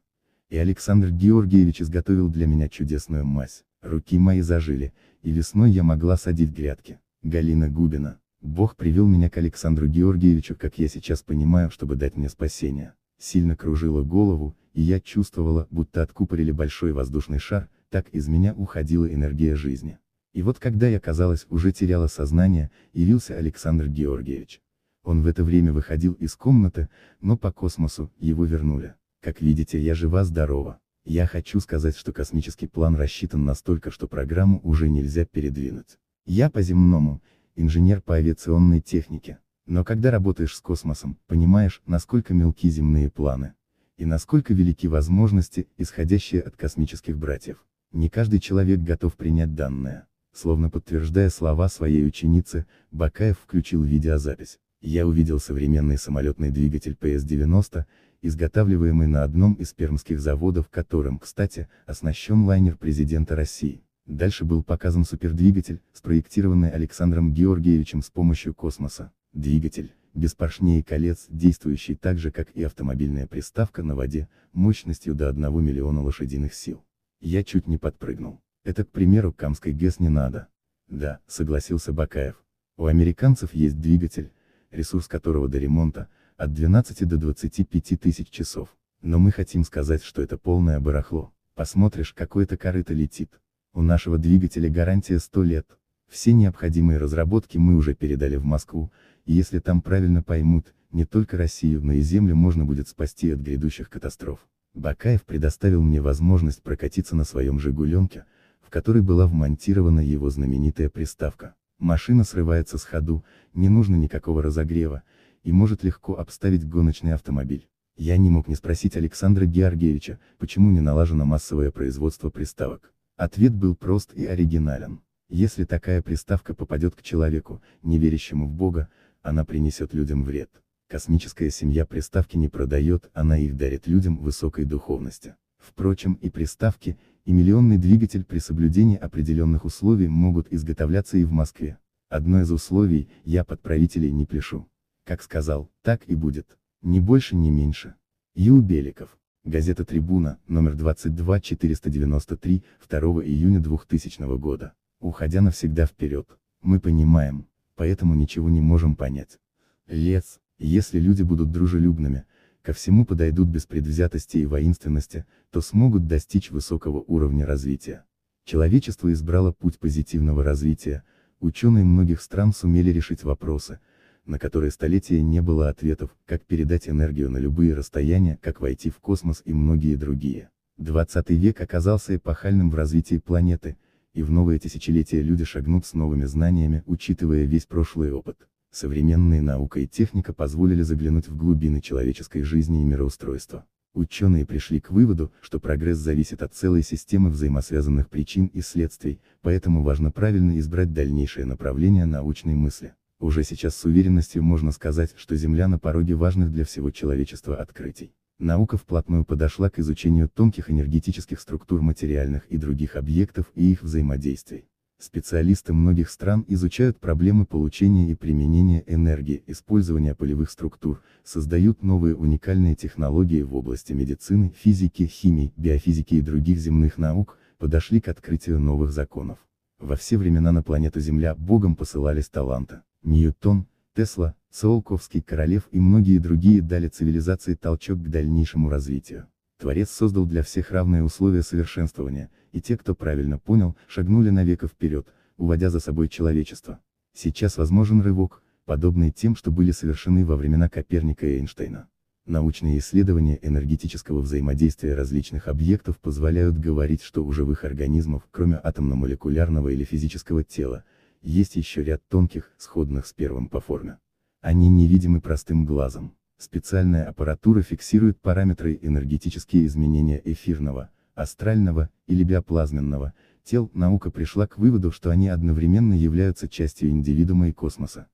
И Александр Георгиевич изготовил для меня чудесную мазь. Руки мои зажили, и весной я могла садить грядки. Галина Губина. Бог привел меня к Александру Георгиевичу, как я сейчас понимаю, чтобы дать мне спасение. Сильно кружила голову, и я чувствовала, будто откупорили большой воздушный шар, так из меня уходила энергия жизни. И вот когда я, казалось, уже теряла сознание, явился Александр Георгиевич. Он в это время выходил из комнаты, но по космосу, его вернули. Как видите, я жива-здорова. Я хочу сказать, что космический план рассчитан настолько, что программу уже нельзя передвинуть. Я по-земному, инженер по авиационной технике. Но когда работаешь с космосом, понимаешь, насколько мелки земные планы. И насколько велики возможности, исходящие от космических братьев. Не каждый человек готов принять данное. Словно подтверждая слова своей ученицы, Бакаев включил видеозапись. Я увидел современный самолетный двигатель ПС-90, изготавливаемый на одном из пермских заводов, которым, кстати, оснащен лайнер президента России. Дальше был показан супердвигатель, спроектированный Александром Георгиевичем с помощью космоса. Двигатель, без поршней и колец, действующий так же, как и автомобильная приставка на воде, мощностью до 1 миллиона лошадиных сил. Я чуть не подпрыгнул. Это, к примеру, Камской ГЭС не надо. Да, согласился Бакаев. У американцев есть двигатель, ресурс которого до ремонта, от 12 до 25 тысяч часов. Но мы хотим сказать, что это полное барахло. Посмотришь, какое-то корыто летит. У нашего двигателя гарантия 100 лет. Все необходимые разработки мы уже передали в Москву, и если там правильно поймут, не только Россию, но и Землю можно будет спасти от грядущих катастроф. Бакаев предоставил мне возможность прокатиться на своем «Жигуленке», в который была вмонтирована его знаменитая приставка. Машина срывается с ходу, не нужно никакого разогрева, и может легко обставить гоночный автомобиль. Я не мог не спросить Александра Георгиевича, почему не налажено массовое производство приставок. Ответ был прост и оригинален. Если такая приставка попадет к человеку, не верящему в Бога, она принесет людям вред. Космическая семья приставки не продает, она их дарит людям высокой духовности. Впрочем, и приставки, и миллионный двигатель при соблюдении определенных условий могут изготовляться и в Москве. Одно из условий, я под правителей не пляшу. Как сказал, так и будет. Ни больше, ни меньше. Ю Беликов. Газета «Трибуна», номер 22-493, 2 июня 2000 года. Уходя навсегда вперед. Мы понимаем. Поэтому ничего не можем понять. Лес. Если люди будут дружелюбными, ко всему подойдут без предвзятости и воинственности, то смогут достичь высокого уровня развития. Человечество избрало путь позитивного развития, ученые многих стран сумели решить вопросы, на которые столетия не было ответов, как передать энергию на любые расстояния, как войти в космос и многие другие. 20 век оказался эпохальным в развитии планеты, и в новое тысячелетие люди шагнут с новыми знаниями, учитывая весь прошлый опыт. Современная наука и техника позволили заглянуть в глубины человеческой жизни и мироустройства. Ученые пришли к выводу, что прогресс зависит от целой системы взаимосвязанных причин и следствий, поэтому важно правильно избрать дальнейшее направление научной мысли. Уже сейчас с уверенностью можно сказать, что Земля на пороге важных для всего человечества открытий. Наука вплотную подошла к изучению тонких энергетических структур материальных и других объектов и их взаимодействий. Специалисты многих стран изучают проблемы получения и применения энергии, использования полевых структур, создают новые уникальные технологии в области медицины, физики, химии, биофизики и других земных наук, подошли к открытию новых законов. Во все времена на планету Земля Богом посылались таланты. Ньютон, Тесла, Циолковский Королев и многие другие дали цивилизации толчок к дальнейшему развитию. Творец создал для всех равные условия совершенствования, и те, кто правильно понял, шагнули навека вперед, уводя за собой человечество. Сейчас возможен рывок, подобный тем, что были совершены во времена Коперника и Эйнштейна. Научные исследования энергетического взаимодействия различных объектов позволяют говорить, что у живых организмов, кроме атомно-молекулярного или физического тела, есть еще ряд тонких, сходных с первым по форме. Они невидимы простым глазом. Специальная аппаратура фиксирует параметры энергетические изменения эфирного, астрального или биоплазменного тел. Наука пришла к выводу, что они одновременно являются частью индивидуума и космоса.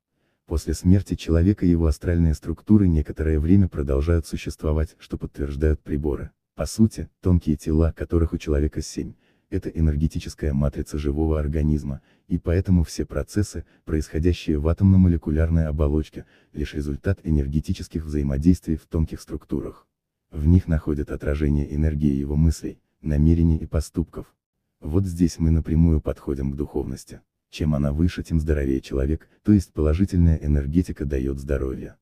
После смерти человека его астральные структуры некоторое время продолжают существовать, что подтверждают приборы. По сути, тонкие тела, которых у человека семь, это энергетическая матрица живого организма, и поэтому все процессы, происходящие в атомно-молекулярной оболочке, лишь результат энергетических взаимодействий в тонких структурах. В них находят отражение энергии его мыслей, намерений и поступков. Вот здесь мы напрямую подходим к духовности. Чем она выше, тем здоровее человек, то есть положительная энергетика дает здоровье.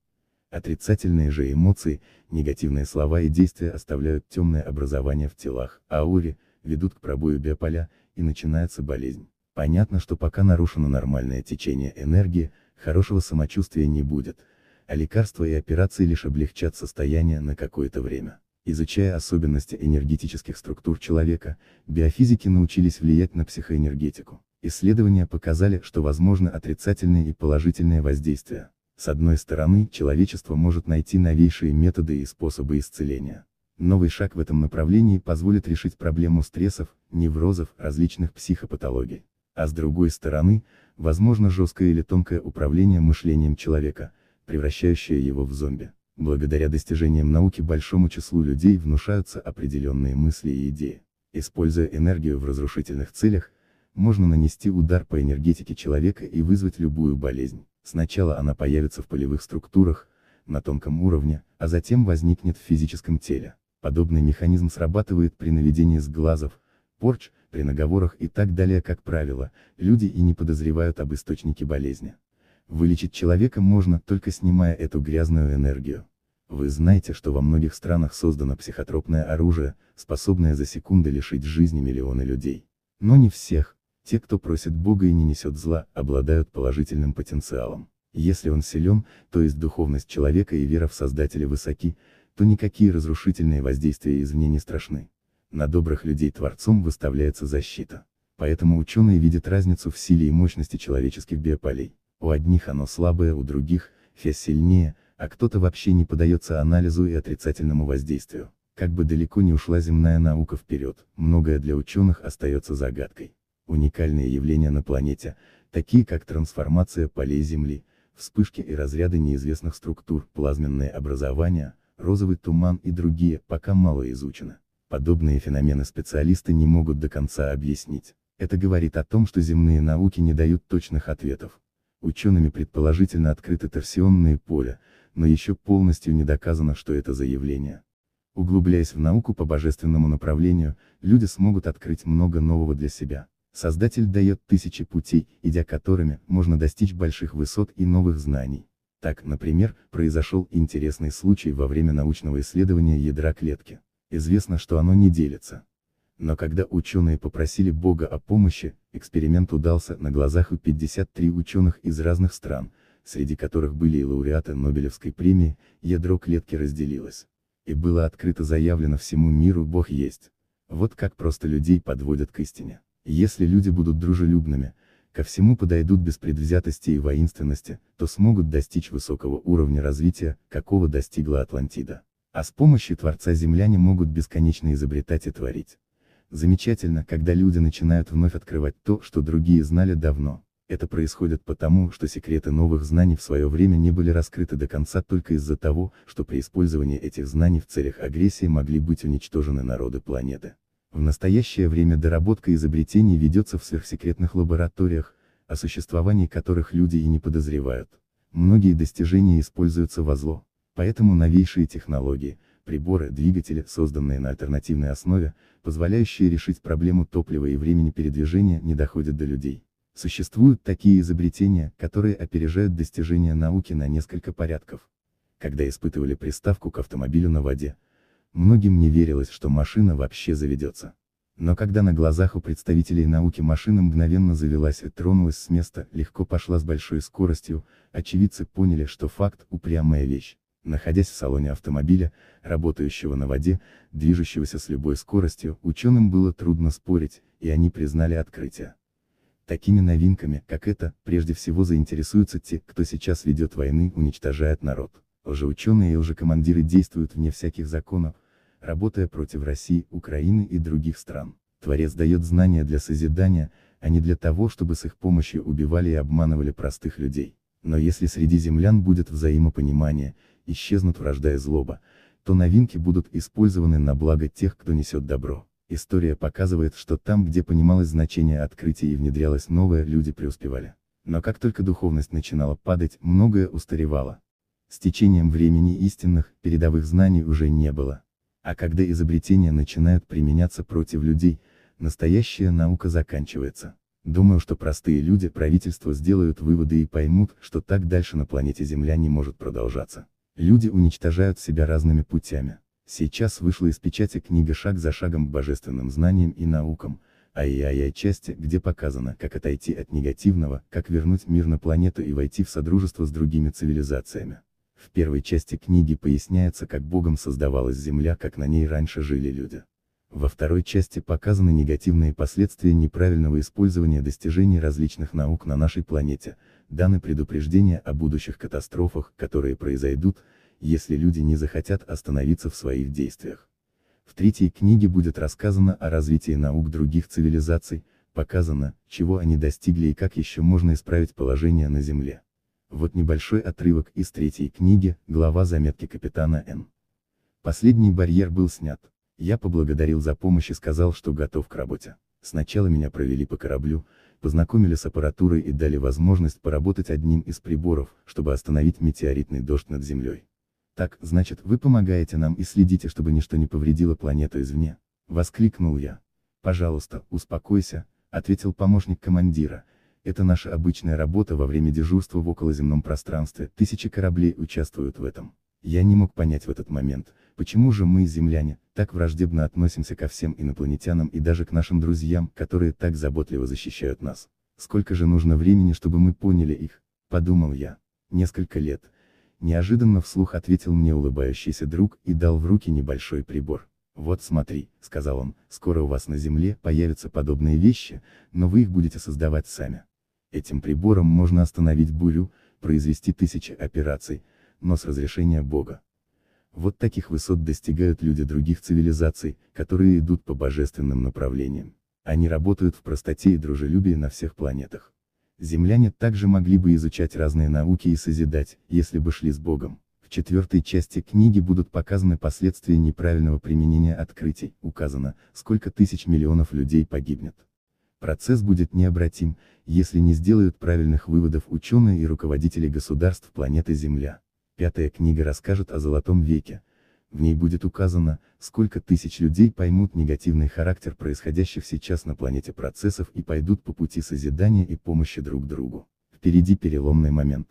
Отрицательные же эмоции, негативные слова и действия оставляют темное образование в телах, ауре, ведут к пробою биополя, и начинается болезнь. Понятно, что пока нарушено нормальное течение энергии, хорошего самочувствия не будет, а лекарства и операции лишь облегчат состояние на какое-то время. Изучая особенности энергетических структур человека, биофизики научились влиять на психоэнергетику. Исследования показали, что возможны отрицательные и положительные воздействия. С одной стороны, человечество может найти новейшие методы и способы исцеления. Новый шаг в этом направлении позволит решить проблему стрессов, неврозов, различных психопатологий. А с другой стороны, возможно жесткое или тонкое управление мышлением человека, превращающее его в зомби. Благодаря достижениям науки большому числу людей внушаются определенные мысли и идеи. Используя энергию в разрушительных целях, можно нанести удар по энергетике человека и вызвать любую болезнь. Сначала она появится в полевых структурах, на тонком уровне, а затем возникнет в физическом теле. Подобный механизм срабатывает при наведении сглазов, порч, при наговорах и так далее, как правило, люди и не подозревают об источнике болезни. Вылечить человека можно, только снимая эту грязную энергию. Вы знаете, что во многих странах создано психотропное оружие, способное за секунды лишить жизни миллионы людей. Но не всех. Те, кто просит Бога и не несет зла, обладают положительным потенциалом. Если он силен, то есть духовность человека и вера в Создателя высоки, то никакие разрушительные воздействия извне не страшны. На добрых людей Творцом выставляется защита. Поэтому ученые видят разницу в силе и мощности человеческих биополей. У одних оно слабое, у других, фе сильнее, а кто-то вообще не подается анализу и отрицательному воздействию. Как бы далеко не ушла земная наука вперед, многое для ученых остается загадкой. Уникальные явления на планете, такие как трансформация полей Земли, вспышки и разряды неизвестных структур, плазменные образования, розовый туман и другие, пока мало изучено. Подобные феномены специалисты не могут до конца объяснить. Это говорит о том, что земные науки не дают точных ответов. Учеными предположительно открыты торсионные поля, но еще полностью не доказано, что это за явление. Углубляясь в науку по божественному направлению, люди смогут открыть много нового для себя. Создатель дает тысячи путей, идя которыми, можно достичь больших высот и новых знаний. Так, например, произошел интересный случай во время научного исследования ядра клетки. Известно, что оно не делится. Но когда ученые попросили Бога о помощи, эксперимент удался на глазах у 53 ученых из разных стран, среди которых были и лауреаты Нобелевской премии, ядро клетки разделилось. И было открыто заявлено всему миру Бог есть. Вот как просто людей подводят к истине. Если люди будут дружелюбными, ко всему подойдут без предвзятости и воинственности, то смогут достичь высокого уровня развития, какого достигла Атлантида. А с помощью Творца земляне могут бесконечно изобретать и творить. Замечательно, когда люди начинают вновь открывать то, что другие знали давно. Это происходит потому, что секреты новых знаний в свое время не были раскрыты до конца только из-за того, что при использовании этих знаний в целях агрессии могли быть уничтожены народы планеты. В настоящее время доработка изобретений ведется в сверхсекретных лабораториях, о существовании которых люди и не подозревают. Многие достижения используются во зло, поэтому новейшие технологии, приборы, двигатели, созданные на альтернативной основе, позволяющие решить проблему топлива и времени передвижения, не доходят до людей. Существуют такие изобретения, которые опережают достижения науки на несколько порядков. Когда испытывали приставку к автомобилю на воде, Многим не верилось, что машина вообще заведется. Но когда на глазах у представителей науки машина мгновенно завелась и тронулась с места, легко пошла с большой скоростью, очевидцы поняли, что факт – упрямая вещь. Находясь в салоне автомобиля, работающего на воде, движущегося с любой скоростью, ученым было трудно спорить, и они признали открытие. Такими новинками, как это, прежде всего заинтересуются те, кто сейчас ведет войны, уничтожает народ. Уже ученые и уже командиры действуют вне всяких законов, работая против России, Украины и других стран. Творец дает знания для созидания, а не для того, чтобы с их помощью убивали и обманывали простых людей. Но если среди землян будет взаимопонимание, исчезнут вражда и злоба, то новинки будут использованы на благо тех, кто несет добро. История показывает, что там, где понималось значение открытия и внедрялось новое, люди преуспевали. Но как только духовность начинала падать, многое устаревало. С течением времени истинных, передовых знаний уже не было. А когда изобретения начинают применяться против людей, настоящая наука заканчивается. Думаю, что простые люди правительства сделают выводы и поймут, что так дальше на планете Земля не может продолжаться. Люди уничтожают себя разными путями. Сейчас вышла из печати книга «Шаг за шагом к божественным знаниям и наукам», а и АИА части, где показано, как отойти от негативного, как вернуть мир на планету и войти в содружество с другими цивилизациями. В первой части книги поясняется, как Богом создавалась Земля, как на ней раньше жили люди. Во второй части показаны негативные последствия неправильного использования достижений различных наук на нашей планете, даны предупреждения о будущих катастрофах, которые произойдут, если люди не захотят остановиться в своих действиях. В третьей книге будет рассказано о развитии наук других цивилизаций, показано, чего они достигли и как еще можно исправить положение на Земле. Вот небольшой отрывок из третьей книги, глава заметки капитана Н. Последний барьер был снят. Я поблагодарил за помощь и сказал, что готов к работе. Сначала меня провели по кораблю, познакомили с аппаратурой и дали возможность поработать одним из приборов, чтобы остановить метеоритный дождь над Землей. Так, значит, вы помогаете нам и следите, чтобы ничто не повредило планету извне. Воскликнул я. Пожалуйста, успокойся, ответил помощник командира, это наша обычная работа во время дежурства в околоземном пространстве, тысячи кораблей участвуют в этом. Я не мог понять в этот момент, почему же мы, земляне, так враждебно относимся ко всем инопланетянам и даже к нашим друзьям, которые так заботливо защищают нас. Сколько же нужно времени, чтобы мы поняли их, подумал я. Несколько лет. Неожиданно вслух ответил мне улыбающийся друг и дал в руки небольшой прибор. «Вот смотри», — сказал он, — «скоро у вас на Земле появятся подобные вещи, но вы их будете создавать сами. Этим прибором можно остановить бурю, произвести тысячи операций, но с разрешения Бога. Вот таких высот достигают люди других цивилизаций, которые идут по божественным направлениям. Они работают в простоте и дружелюбии на всех планетах. Земляне также могли бы изучать разные науки и созидать, если бы шли с Богом. В четвертой части книги будут показаны последствия неправильного применения открытий, указано, сколько тысяч миллионов людей погибнет. Процесс будет необратим, если не сделают правильных выводов ученые и руководители государств планеты Земля. Пятая книга расскажет о Золотом веке. В ней будет указано, сколько тысяч людей поймут негативный характер происходящих сейчас на планете процессов и пойдут по пути созидания и помощи друг другу. Впереди переломный момент.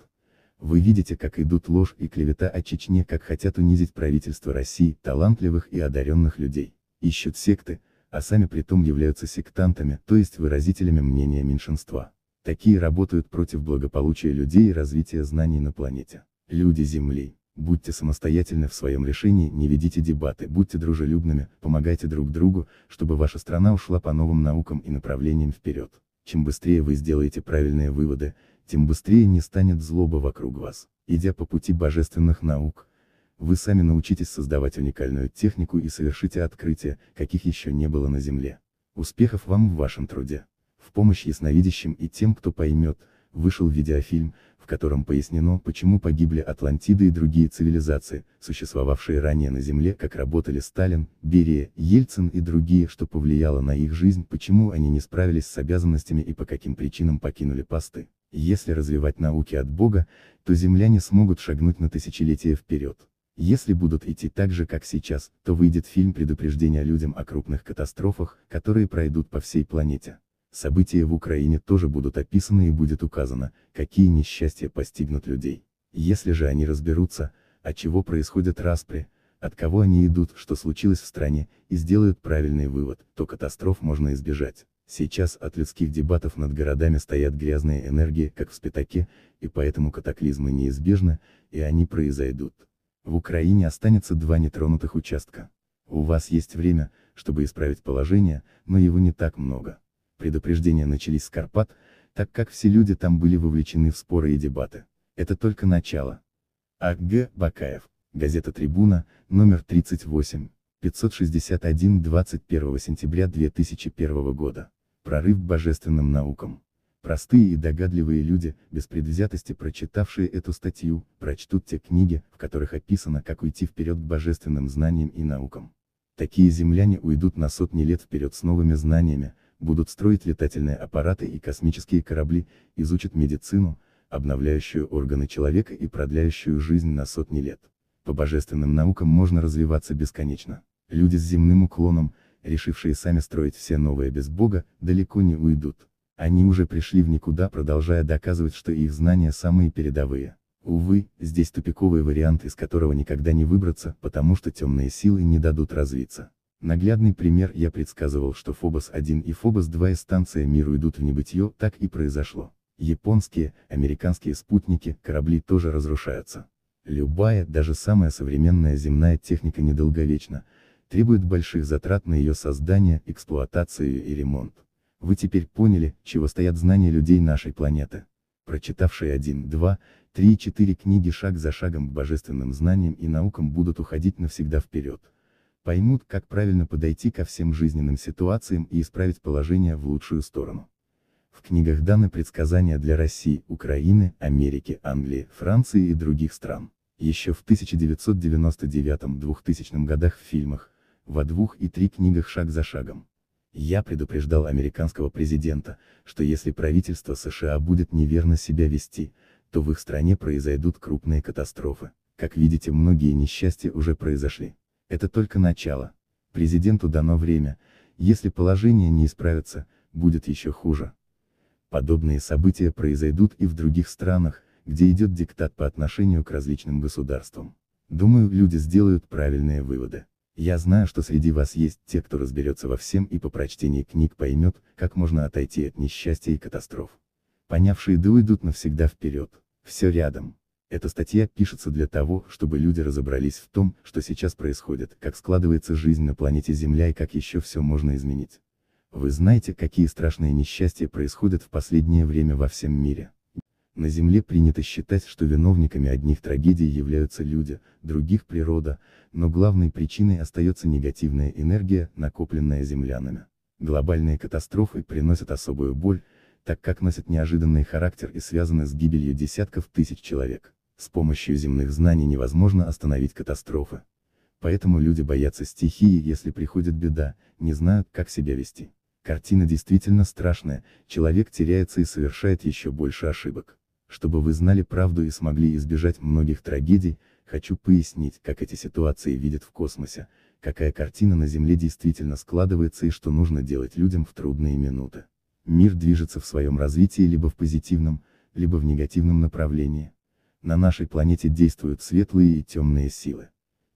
Вы видите, как идут ложь и клевета о Чечне, как хотят унизить правительство России, талантливых и одаренных людей. Ищут секты, а сами при притом являются сектантами, то есть выразителями мнения меньшинства. Такие работают против благополучия людей и развития знаний на планете. Люди Земли, будьте самостоятельны в своем решении, не ведите дебаты, будьте дружелюбными, помогайте друг другу, чтобы ваша страна ушла по новым наукам и направлениям вперед. Чем быстрее вы сделаете правильные выводы, тем быстрее не станет злоба вокруг вас. Идя по пути божественных наук, вы сами научитесь создавать уникальную технику и совершите открытия, каких еще не было на Земле. Успехов вам в вашем труде. В помощь ясновидящим и тем, кто поймет, вышел видеофильм, в котором пояснено, почему погибли Атлантида и другие цивилизации, существовавшие ранее на Земле, как работали Сталин, Берия, Ельцин и другие, что повлияло на их жизнь, почему они не справились с обязанностями и по каким причинам покинули посты. Если развивать науки от Бога, то земляне смогут шагнуть на тысячелетия вперед. Если будут идти так же, как сейчас, то выйдет фильм предупреждения людям о крупных катастрофах, которые пройдут по всей планете. События в Украине тоже будут описаны и будет указано, какие несчастья постигнут людей. Если же они разберутся, от чего происходят распри, от кого они идут, что случилось в стране, и сделают правильный вывод, то катастроф можно избежать. Сейчас от людских дебатов над городами стоят грязные энергии, как в Спитаке, и поэтому катаклизмы неизбежны, и они произойдут. В Украине останется два нетронутых участка. У вас есть время, чтобы исправить положение, но его не так много. Предупреждения начались с Карпат, так как все люди там были вовлечены в споры и дебаты. Это только начало. А.Г. Бакаев. Газета «Трибуна», номер 38, 561, 21 сентября 2001 года. Прорыв к божественным наукам. Простые и догадливые люди, без предвзятости прочитавшие эту статью, прочтут те книги, в которых описано, как уйти вперед к божественным знаниям и наукам. Такие земляне уйдут на сотни лет вперед с новыми знаниями, будут строить летательные аппараты и космические корабли, изучат медицину, обновляющую органы человека и продляющую жизнь на сотни лет. По божественным наукам можно развиваться бесконечно. Люди с земным уклоном, решившие сами строить все новое без Бога, далеко не уйдут. Они уже пришли в никуда, продолжая доказывать, что их знания самые передовые. Увы, здесь тупиковый вариант, из которого никогда не выбраться, потому что темные силы не дадут развиться. Наглядный пример я предсказывал, что Фобос-1 и Фобос-2 и станция миру идут в небытие, так и произошло. Японские, американские спутники, корабли тоже разрушаются. Любая, даже самая современная земная техника недолговечна, требует больших затрат на ее создание, эксплуатацию и ремонт. Вы теперь поняли, чего стоят знания людей нашей планеты. Прочитавшие 1, 2, 3, 4 книги шаг за шагом к божественным знаниям и наукам будут уходить навсегда вперед. Поймут, как правильно подойти ко всем жизненным ситуациям и исправить положение в лучшую сторону. В книгах даны предсказания для России, Украины, Америки, Англии, Франции и других стран. Еще в 1999-2000 годах в фильмах, во двух и три книгах шаг за шагом. Я предупреждал американского президента, что если правительство США будет неверно себя вести, то в их стране произойдут крупные катастрофы. Как видите, многие несчастья уже произошли. Это только начало. Президенту дано время, если положение не исправится, будет еще хуже. Подобные события произойдут и в других странах, где идет диктат по отношению к различным государствам. Думаю, люди сделают правильные выводы. Я знаю, что среди вас есть те, кто разберется во всем и по прочтении книг поймет, как можно отойти от несчастья и катастроф. Понявшие да уйдут навсегда вперед. Все рядом. Эта статья пишется для того, чтобы люди разобрались в том, что сейчас происходит, как складывается жизнь на планете Земля и как еще все можно изменить. Вы знаете, какие страшные несчастья происходят в последнее время во всем мире. На Земле принято считать, что виновниками одних трагедий являются люди, других природа, но главной причиной остается негативная энергия, накопленная землянами. Глобальные катастрофы приносят особую боль, так как носят неожиданный характер и связаны с гибелью десятков тысяч человек. С помощью земных знаний невозможно остановить катастрофы. Поэтому люди боятся стихии, если приходит беда, не знают, как себя вести. Картина действительно страшная, человек теряется и совершает еще больше ошибок. Чтобы вы знали правду и смогли избежать многих трагедий, хочу пояснить, как эти ситуации видят в космосе, какая картина на Земле действительно складывается и что нужно делать людям в трудные минуты. Мир движется в своем развитии либо в позитивном, либо в негативном направлении. На нашей планете действуют светлые и темные силы.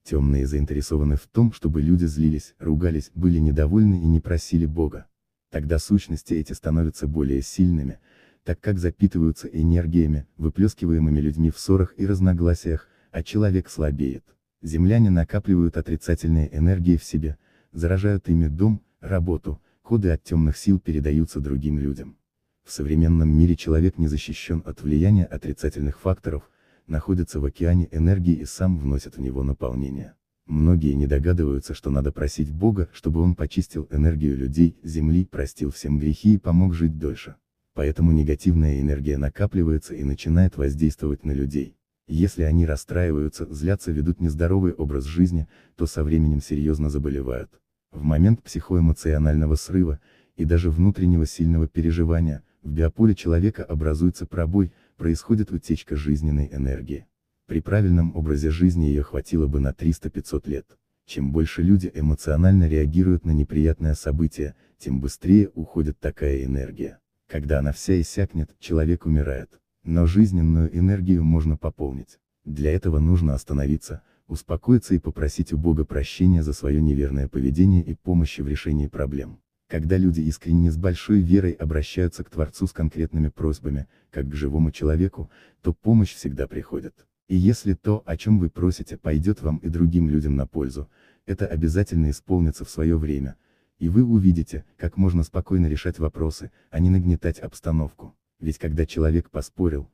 Темные заинтересованы в том, чтобы люди злились, ругались, были недовольны и не просили Бога. Тогда сущности эти становятся более сильными, так как запитываются энергиями, выплескиваемыми людьми в ссорах и разногласиях, а человек слабеет. Земляне накапливают отрицательные энергии в себе, заражают ими дом, работу, коды от темных сил передаются другим людям. В современном мире человек не защищен от влияния отрицательных факторов, находится в океане энергии и сам вносит в него наполнение. Многие не догадываются, что надо просить Бога, чтобы он почистил энергию людей, земли, простил всем грехи и помог жить дольше поэтому негативная энергия накапливается и начинает воздействовать на людей. Если они расстраиваются, злятся, ведут нездоровый образ жизни, то со временем серьезно заболевают. В момент психоэмоционального срыва, и даже внутреннего сильного переживания, в биополе человека образуется пробой, происходит утечка жизненной энергии. При правильном образе жизни ее хватило бы на 300-500 лет. Чем больше люди эмоционально реагируют на неприятное событие, тем быстрее уходит такая энергия. Когда она вся иссякнет, человек умирает. Но жизненную энергию можно пополнить. Для этого нужно остановиться, успокоиться и попросить у Бога прощения за свое неверное поведение и помощи в решении проблем. Когда люди искренне с большой верой обращаются к Творцу с конкретными просьбами, как к живому человеку, то помощь всегда приходит. И если то, о чем вы просите, пойдет вам и другим людям на пользу, это обязательно исполнится в свое время, и вы увидите, как можно спокойно решать вопросы, а не нагнетать обстановку. Ведь когда человек поспорил,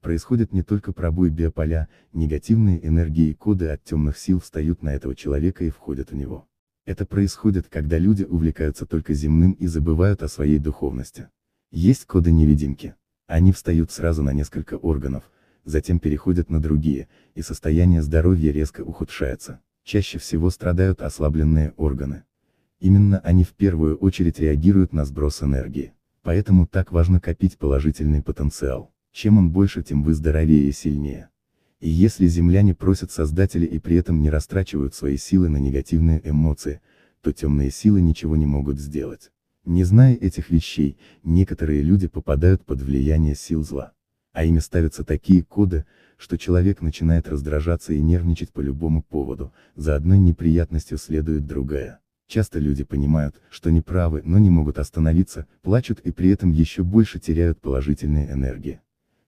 происходит не только пробой биополя, негативные энергии и коды от темных сил встают на этого человека и входят в него. Это происходит, когда люди увлекаются только земным и забывают о своей духовности. Есть коды-невидимки. Они встают сразу на несколько органов, затем переходят на другие, и состояние здоровья резко ухудшается. Чаще всего страдают ослабленные органы. Именно они в первую очередь реагируют на сброс энергии. Поэтому так важно копить положительный потенциал. Чем он больше, тем вы здоровее и сильнее. И если земляне просят создатели и при этом не растрачивают свои силы на негативные эмоции, то темные силы ничего не могут сделать. Не зная этих вещей, некоторые люди попадают под влияние сил зла. А ими ставятся такие коды, что человек начинает раздражаться и нервничать по любому поводу, за одной неприятностью следует другая. Часто люди понимают, что неправы, но не могут остановиться, плачут и при этом еще больше теряют положительные энергии.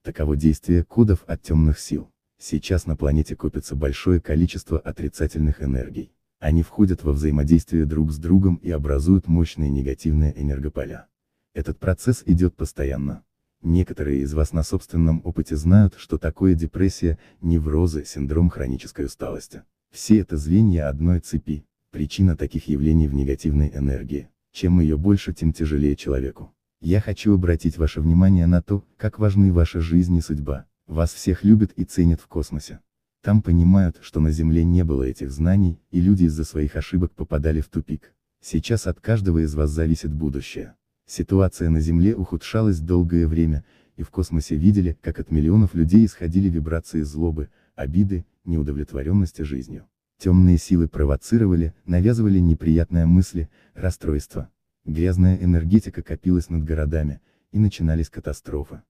Таково действие кодов от темных сил. Сейчас на планете копится большое количество отрицательных энергий. Они входят во взаимодействие друг с другом и образуют мощные негативные энергополя. Этот процесс идет постоянно. Некоторые из вас на собственном опыте знают, что такое депрессия, неврозы, синдром хронической усталости. Все это звенья одной цепи. Причина таких явлений в негативной энергии. Чем ее больше, тем тяжелее человеку. Я хочу обратить ваше внимание на то, как важны ваша жизнь и судьба. Вас всех любят и ценят в космосе. Там понимают, что на Земле не было этих знаний, и люди из-за своих ошибок попадали в тупик. Сейчас от каждого из вас зависит будущее. Ситуация на Земле ухудшалась долгое время, и в космосе видели, как от миллионов людей исходили вибрации злобы, обиды, неудовлетворенности жизнью. Темные силы провоцировали, навязывали неприятные мысли, расстройства. Грязная энергетика копилась над городами, и начинались катастрофы.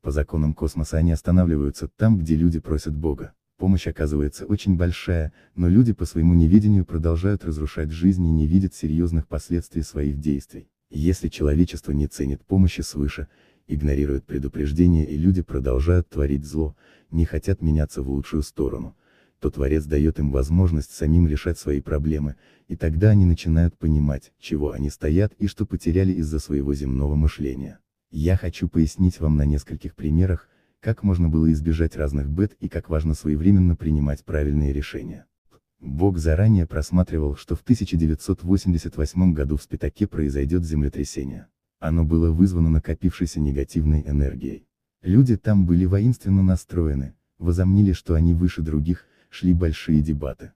По законам космоса они останавливаются там, где люди просят Бога. Помощь оказывается очень большая, но люди по своему неведению продолжают разрушать жизнь и не видят серьезных последствий своих действий. Если человечество не ценит помощи свыше, игнорирует предупреждения и люди продолжают творить зло, не хотят меняться в лучшую сторону, то Творец дает им возможность самим решать свои проблемы, и тогда они начинают понимать, чего они стоят и что потеряли из-за своего земного мышления. Я хочу пояснить вам на нескольких примерах, как можно было избежать разных бед и как важно своевременно принимать правильные решения. Бог заранее просматривал, что в 1988 году в Спитаке произойдет землетрясение. Оно было вызвано накопившейся негативной энергией. Люди там были воинственно настроены, возомнили, что они выше других, шли большие дебаты.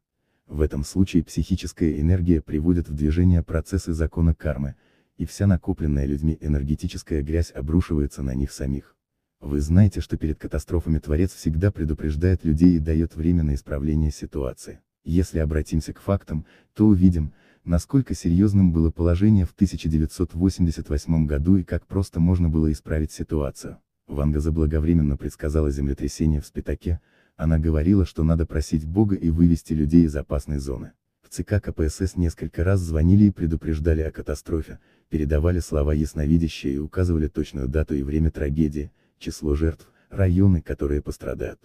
В этом случае психическая энергия приводит в движение процессы закона кармы, и вся накопленная людьми энергетическая грязь обрушивается на них самих. Вы знаете, что перед катастрофами Творец всегда предупреждает людей и дает время на исправление ситуации. Если обратимся к фактам, то увидим, насколько серьезным было положение в 1988 году и как просто можно было исправить ситуацию. Ванга заблаговременно предсказала землетрясение в Спитаке, она говорила, что надо просить Бога и вывести людей из опасной зоны. В ЦК КПСС несколько раз звонили и предупреждали о катастрофе, передавали слова ясновидящие и указывали точную дату и время трагедии, число жертв, районы, которые пострадают.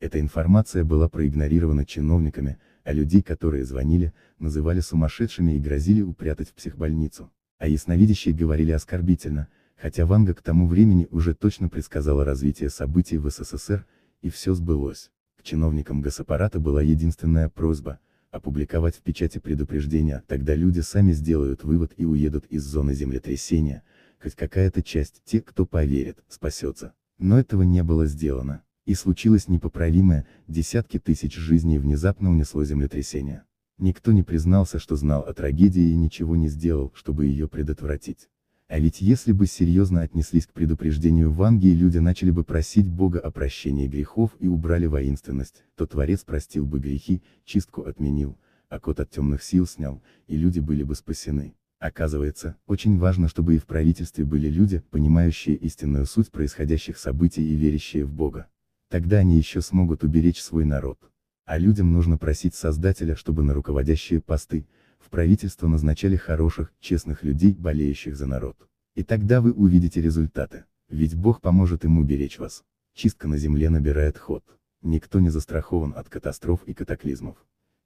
Эта информация была проигнорирована чиновниками, а людей, которые звонили, называли сумасшедшими и грозили упрятать в психбольницу. А ясновидящие говорили оскорбительно, хотя Ванга к тому времени уже точно предсказала развитие событий в СССР, и все сбылось чиновникам госаппарата была единственная просьба, опубликовать в печати предупреждение, тогда люди сами сделают вывод и уедут из зоны землетрясения, хоть какая-то часть, те, кто поверит, спасется. Но этого не было сделано, и случилось непоправимое, десятки тысяч жизней внезапно унесло землетрясение. Никто не признался, что знал о трагедии и ничего не сделал, чтобы ее предотвратить. А ведь если бы серьезно отнеслись к предупреждению Ванги и люди начали бы просить Бога о прощении грехов и убрали воинственность, то Творец простил бы грехи, чистку отменил, а кот от темных сил снял, и люди были бы спасены. Оказывается, очень важно, чтобы и в правительстве были люди, понимающие истинную суть происходящих событий и верящие в Бога. Тогда они еще смогут уберечь свой народ. А людям нужно просить Создателя, чтобы на руководящие посты, в правительство назначали хороших, честных людей, болеющих за народ. И тогда вы увидите результаты, ведь Бог поможет ему беречь вас. Чистка на земле набирает ход. Никто не застрахован от катастроф и катаклизмов.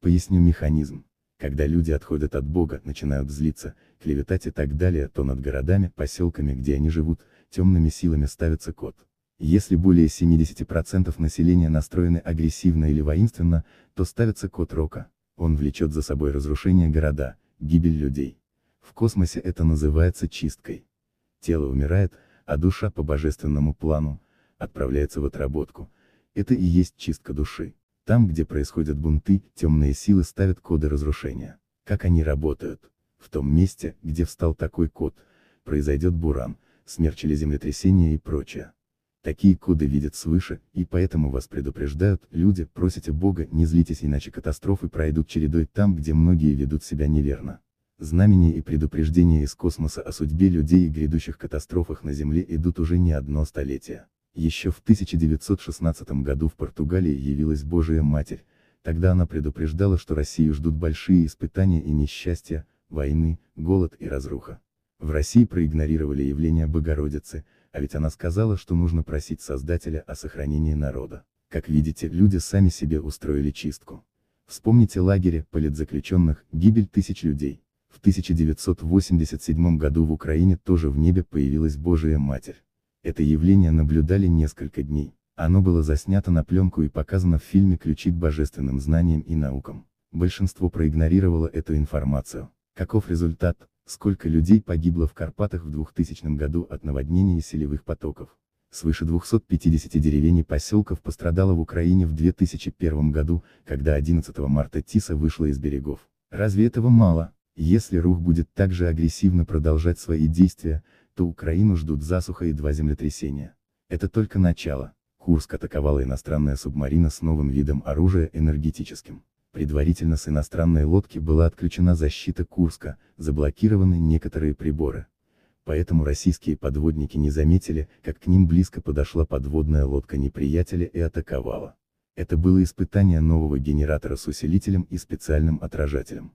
Поясню механизм. Когда люди отходят от Бога, начинают злиться, клеветать и так далее, то над городами, поселками, где они живут, темными силами ставится код. Если более 70% населения настроены агрессивно или воинственно, то ставится код рока. Он влечет за собой разрушение города, гибель людей. В космосе это называется чисткой. Тело умирает, а душа по божественному плану, отправляется в отработку. Это и есть чистка души. Там, где происходят бунты, темные силы ставят коды разрушения. Как они работают? В том месте, где встал такой код, произойдет буран, смерч или землетрясение и прочее. Такие коды видят свыше, и поэтому вас предупреждают, люди, просите Бога, не злитесь, иначе катастрофы пройдут чередой там, где многие ведут себя неверно. Знамения и предупреждения из космоса о судьбе людей и грядущих катастрофах на Земле идут уже не одно столетие. Еще в 1916 году в Португалии явилась Божья Матерь, тогда она предупреждала, что Россию ждут большие испытания и несчастья, войны, голод и разруха. В России проигнорировали явление Богородицы, а ведь она сказала, что нужно просить Создателя о сохранении народа. Как видите, люди сами себе устроили чистку. Вспомните лагеря политзаключенных, гибель тысяч людей. В 1987 году в Украине тоже в небе появилась Божия Матерь. Это явление наблюдали несколько дней. Оно было заснято на пленку и показано в фильме «Ключи к божественным знаниям и наукам». Большинство проигнорировало эту информацию. Каков результат? Сколько людей погибло в Карпатах в 2000 году от наводнений и селевых потоков. Свыше 250 деревень и поселков пострадало в Украине в 2001 году, когда 11 марта Тиса вышла из берегов. Разве этого мало? Если РУХ будет также агрессивно продолжать свои действия, то Украину ждут засуха и два землетрясения. Это только начало. Курск атаковала иностранная субмарина с новым видом оружия энергетическим. Предварительно с иностранной лодки была отключена защита Курска, заблокированы некоторые приборы. Поэтому российские подводники не заметили, как к ним близко подошла подводная лодка неприятеля и атаковала. Это было испытание нового генератора с усилителем и специальным отражателем.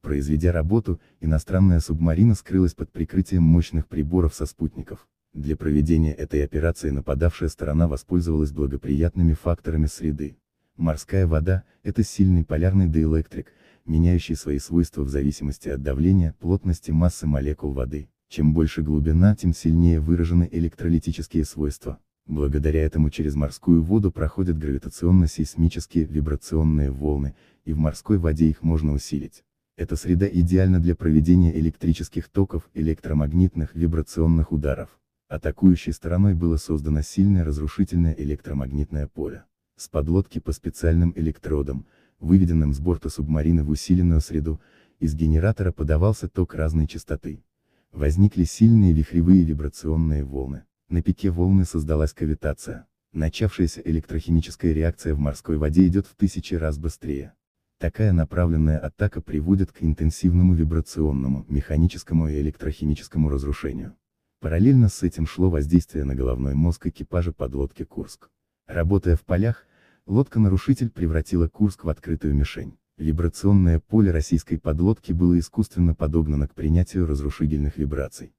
Произведя работу, иностранная субмарина скрылась под прикрытием мощных приборов со спутников. Для проведения этой операции нападавшая сторона воспользовалась благоприятными факторами среды. Морская вода – это сильный полярный диэлектрик, меняющий свои свойства в зависимости от давления, плотности массы молекул воды. Чем больше глубина, тем сильнее выражены электролитические свойства. Благодаря этому через морскую воду проходят гравитационно-сейсмические, вибрационные волны, и в морской воде их можно усилить. Эта среда идеальна для проведения электрических токов, электромагнитных, вибрационных ударов. Атакующей стороной было создано сильное разрушительное электромагнитное поле с подлодки по специальным электродам, выведенным с борта субмарины в усиленную среду, из генератора подавался ток разной частоты. Возникли сильные вихревые вибрационные волны. На пике волны создалась кавитация. Начавшаяся электрохимическая реакция в морской воде идет в тысячи раз быстрее. Такая направленная атака приводит к интенсивному вибрационному, механическому и электрохимическому разрушению. Параллельно с этим шло воздействие на головной мозг экипажа подлодки «Курск». Работая в полях, лодка-нарушитель превратила Курск в открытую мишень. Вибрационное поле российской подлодки было искусственно подогнано к принятию разрушительных вибраций.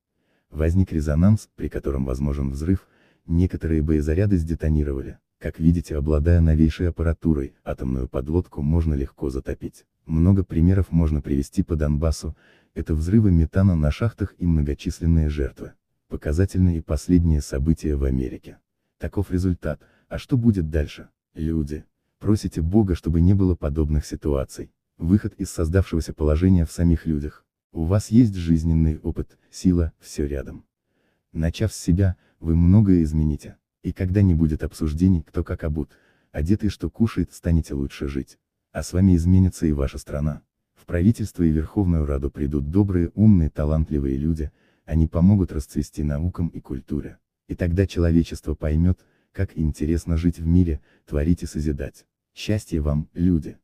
Возник резонанс, при котором возможен взрыв, некоторые боезаряды сдетонировали. Как видите, обладая новейшей аппаратурой, атомную подлодку можно легко затопить. Много примеров можно привести по Донбассу, это взрывы метана на шахтах и многочисленные жертвы. Показательные последние события в Америке. Таков результат – а что будет дальше? Люди, просите Бога, чтобы не было подобных ситуаций. Выход из создавшегося положения в самих людях. У вас есть жизненный опыт, сила, все рядом. Начав с себя, вы многое измените. И когда не будет обсуждений, кто как обут, одет и что кушает, станете лучше жить. А с вами изменится и ваша страна. В правительство и Верховную Раду придут добрые, умные, талантливые люди, они помогут расцвести наукам и культуре. И тогда человечество поймет, как интересно жить в мире, творить и созидать. Счастье вам, люди.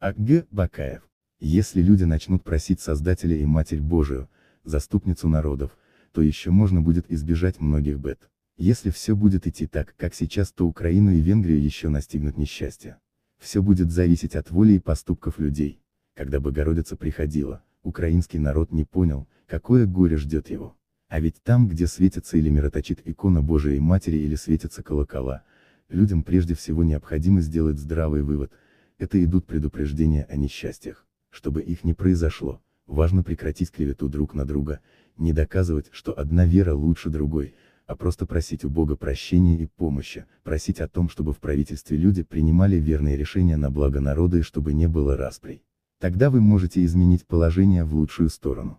А.Г. Бакаев. Если люди начнут просить Создателя и Матерь Божию, заступницу народов, то еще можно будет избежать многих бед. Если все будет идти так, как сейчас, то Украину и Венгрию еще настигнут несчастье. Все будет зависеть от воли и поступков людей. Когда Богородица приходила, украинский народ не понял, какое горе ждет его. А ведь там, где светится или мироточит икона Божией Матери или светятся колокола, людям прежде всего необходимо сделать здравый вывод, это идут предупреждения о несчастьях. Чтобы их не произошло, важно прекратить клевету друг на друга, не доказывать, что одна вера лучше другой, а просто просить у Бога прощения и помощи, просить о том, чтобы в правительстве люди принимали верные решения на благо народа и чтобы не было расприй. Тогда вы можете изменить положение в лучшую сторону.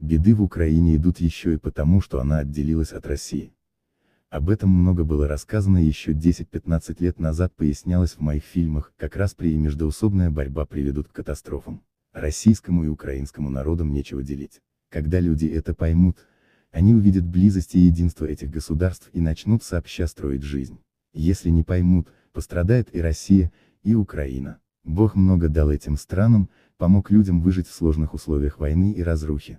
Беды в Украине идут еще и потому, что она отделилась от России. Об этом много было рассказано еще 10-15 лет назад пояснялось в моих фильмах, как раз при и междоусобная борьба приведут к катастрофам. Российскому и украинскому народам нечего делить. Когда люди это поймут, они увидят близость и единство этих государств и начнут сообща строить жизнь. Если не поймут, пострадает и Россия, и Украина. Бог много дал этим странам, помог людям выжить в сложных условиях войны и разрухи.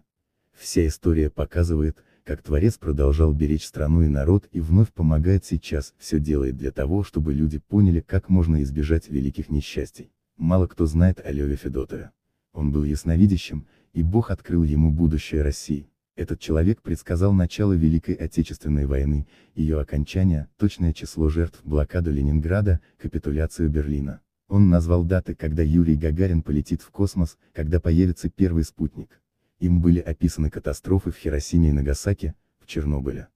Вся история показывает, как Творец продолжал беречь страну и народ и вновь помогает сейчас, все делает для того, чтобы люди поняли, как можно избежать великих несчастий. Мало кто знает о Леве Федотове. Он был ясновидящим, и Бог открыл ему будущее России. Этот человек предсказал начало Великой Отечественной войны, ее окончание, точное число жертв, блокаду Ленинграда, капитуляцию Берлина. Он назвал даты, когда Юрий Гагарин полетит в космос, когда появится первый спутник. Им были описаны катастрофы в Хиросиме и Нагасаки, в Чернобыле.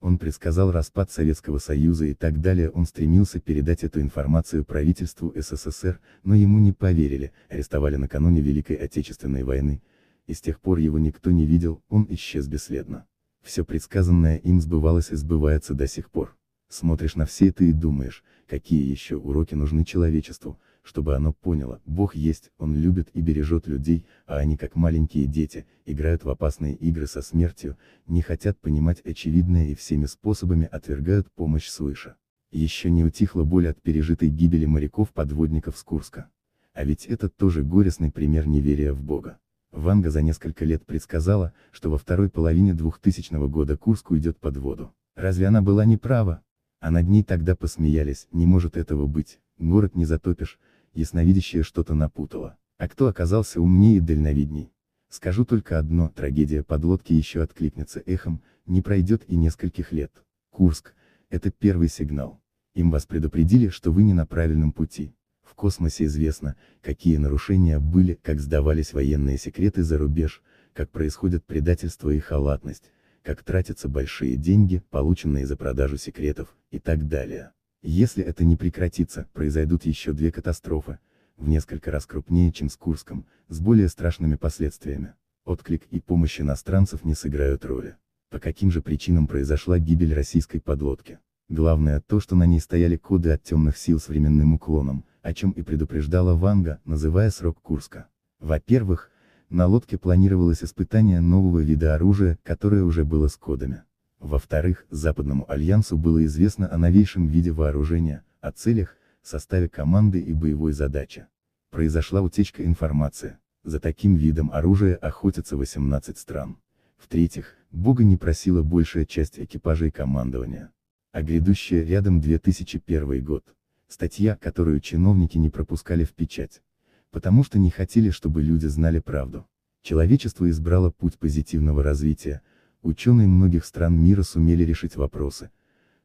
Он предсказал распад Советского Союза и так далее, он стремился передать эту информацию правительству СССР, но ему не поверили, арестовали накануне Великой Отечественной войны, и с тех пор его никто не видел, он исчез бесследно. Все предсказанное им сбывалось и сбывается до сих пор. Смотришь на все это и думаешь, какие еще уроки нужны человечеству, чтобы оно поняло, Бог есть, Он любит и бережет людей, а они как маленькие дети, играют в опасные игры со смертью, не хотят понимать очевидное и всеми способами отвергают помощь свыше. Еще не утихла боль от пережитой гибели моряков-подводников с Курска. А ведь это тоже горестный пример неверия в Бога. Ванга за несколько лет предсказала, что во второй половине 2000 года Курск уйдет под воду. Разве она была не права? А над ней тогда посмеялись, не может этого быть, город не затопишь, ясновидящая что-то напутала. А кто оказался умнее и дальновидней? Скажу только одно, трагедия подлодки еще откликнется эхом, не пройдет и нескольких лет. Курск, это первый сигнал. Им вас предупредили, что вы не на правильном пути. В космосе известно, какие нарушения были, как сдавались военные секреты за рубеж, как происходят предательство и халатность, как тратятся большие деньги, полученные за продажу секретов, и так далее. Если это не прекратится, произойдут еще две катастрофы, в несколько раз крупнее, чем с Курском, с более страшными последствиями. Отклик и помощь иностранцев не сыграют роли. По каким же причинам произошла гибель российской подлодки? Главное то, что на ней стояли коды от темных сил с временным уклоном, о чем и предупреждала Ванга, называя срок Курска. Во-первых, на лодке планировалось испытание нового вида оружия, которое уже было с кодами. Во-вторых, Западному альянсу было известно о новейшем виде вооружения, о целях, составе команды и боевой задаче. Произошла утечка информации. За таким видом оружия охотятся 18 стран. В-третьих, Бога не просила большая часть экипажей и командования. А грядущее рядом 2001 год. Статья, которую чиновники не пропускали в печать. Потому что не хотели, чтобы люди знали правду. Человечество избрало путь позитивного развития, ученые многих стран мира сумели решить вопросы,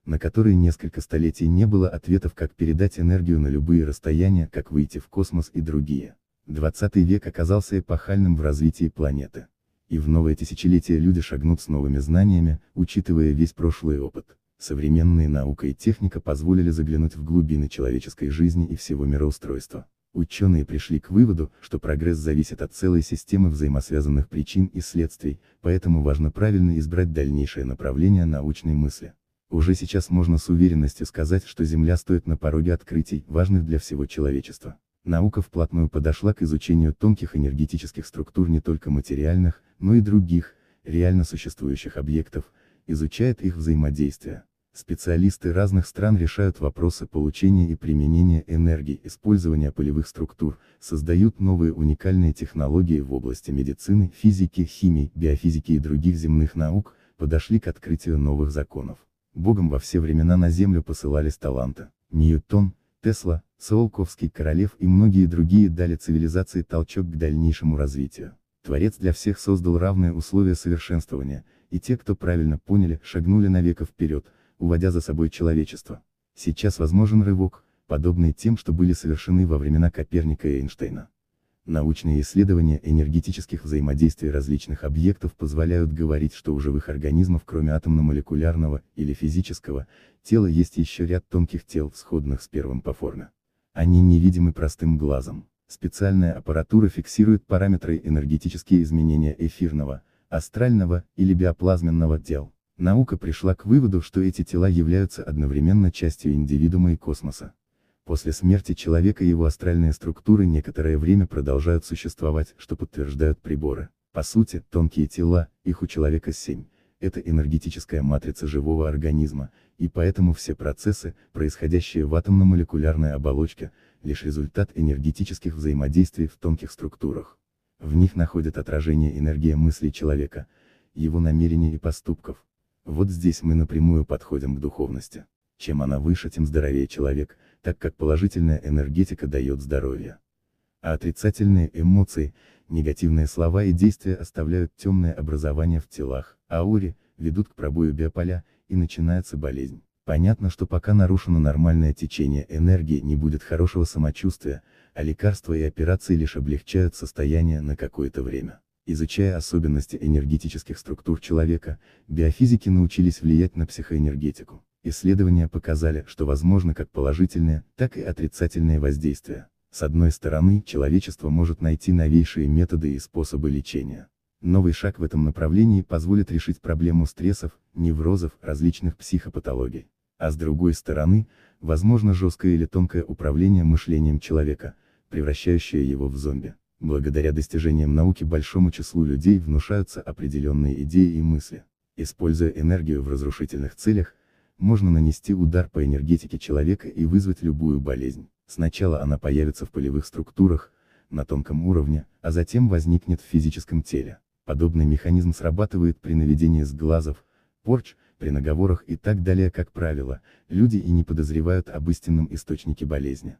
на которые несколько столетий не было ответов как передать энергию на любые расстояния, как выйти в космос и другие. 20 век оказался эпохальным в развитии планеты. И в новое тысячелетие люди шагнут с новыми знаниями, учитывая весь прошлый опыт. Современные наука и техника позволили заглянуть в глубины человеческой жизни и всего мироустройства. Ученые пришли к выводу, что прогресс зависит от целой системы взаимосвязанных причин и следствий, поэтому важно правильно избрать дальнейшее направление научной мысли. Уже сейчас можно с уверенностью сказать, что Земля стоит на пороге открытий, важных для всего человечества. Наука вплотную подошла к изучению тонких энергетических структур не только материальных, но и других, реально существующих объектов, изучает их взаимодействие. Специалисты разных стран решают вопросы получения и применения энергии, использования полевых структур, создают новые уникальные технологии в области медицины, физики, химии, биофизики и других земных наук, подошли к открытию новых законов. Богом во все времена на Землю посылались таланты. Ньютон, Тесла, Циолковский королев и многие другие дали цивилизации толчок к дальнейшему развитию. Творец для всех создал равные условия совершенствования, и те, кто правильно поняли, шагнули на века вперед, уводя за собой человечество. Сейчас возможен рывок, подобный тем, что были совершены во времена Коперника и Эйнштейна. Научные исследования энергетических взаимодействий различных объектов позволяют говорить, что у живых организмов кроме атомно-молекулярного или физического, тела есть еще ряд тонких тел, сходных с первым по форме. Они невидимы простым глазом. Специальная аппаратура фиксирует параметры энергетические изменения эфирного, астрального или биоплазменного тел. Наука пришла к выводу, что эти тела являются одновременно частью индивидуума и космоса. После смерти человека его астральные структуры некоторое время продолжают существовать, что подтверждают приборы. По сути, тонкие тела, их у человека семь, это энергетическая матрица живого организма, и поэтому все процессы, происходящие в атомно-молекулярной оболочке, лишь результат энергетических взаимодействий в тонких структурах. В них находят отражение энергия мыслей человека, его намерений и поступков. Вот здесь мы напрямую подходим к духовности. Чем она выше, тем здоровее человек, так как положительная энергетика дает здоровье. А отрицательные эмоции, негативные слова и действия оставляют темное образование в телах, ауре, ведут к пробою биополя, и начинается болезнь. Понятно, что пока нарушено нормальное течение энергии не будет хорошего самочувствия, а лекарства и операции лишь облегчают состояние на какое-то время изучая особенности энергетических структур человека, биофизики научились влиять на психоэнергетику. Исследования показали, что возможно как положительное, так и отрицательное воздействие. С одной стороны, человечество может найти новейшие методы и способы лечения. Новый шаг в этом направлении позволит решить проблему стрессов, неврозов, различных психопатологий. А с другой стороны, возможно жесткое или тонкое управление мышлением человека, превращающее его в зомби. Благодаря достижениям науки большому числу людей внушаются определенные идеи и мысли. Используя энергию в разрушительных целях, можно нанести удар по энергетике человека и вызвать любую болезнь. Сначала она появится в полевых структурах, на тонком уровне, а затем возникнет в физическом теле. Подобный механизм срабатывает при наведении сглазов, порч, при наговорах и так далее, как правило, люди и не подозревают об истинном источнике болезни.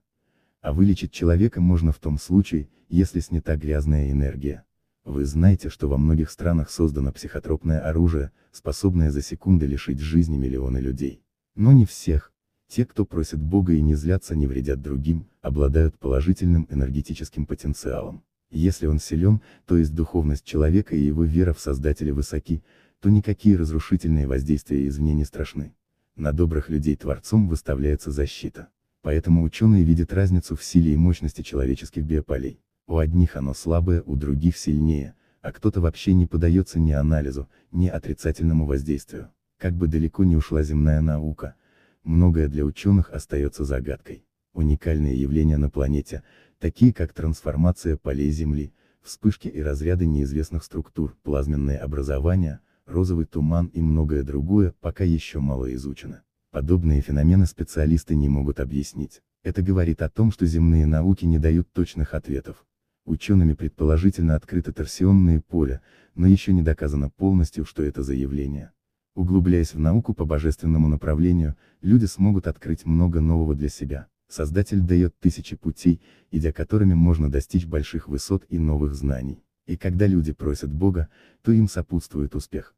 А вылечить человека можно в том случае, если снята грязная энергия. Вы знаете, что во многих странах создано психотропное оружие, способное за секунды лишить жизни миллионы людей. Но не всех. Те, кто просит Бога и не злятся, не вредят другим, обладают положительным энергетическим потенциалом. Если он силен, то есть духовность человека и его вера в Создателя высоки, то никакие разрушительные воздействия извне не страшны. На добрых людей Творцом выставляется защита. Поэтому ученые видят разницу в силе и мощности человеческих биополей. У одних оно слабое, у других сильнее, а кто-то вообще не подается ни анализу, ни отрицательному воздействию. Как бы далеко не ушла земная наука, многое для ученых остается загадкой. Уникальные явления на планете, такие как трансформация полей Земли, вспышки и разряды неизвестных структур, плазменные образования, розовый туман и многое другое, пока еще мало изучено. Подобные феномены специалисты не могут объяснить. Это говорит о том, что земные науки не дают точных ответов. Учеными предположительно открыто торсионное поле, но еще не доказано полностью, что это за явление. Углубляясь в науку по божественному направлению, люди смогут открыть много нового для себя. Создатель дает тысячи путей, идя которыми можно достичь больших высот и новых знаний. И когда люди просят Бога, то им сопутствует успех.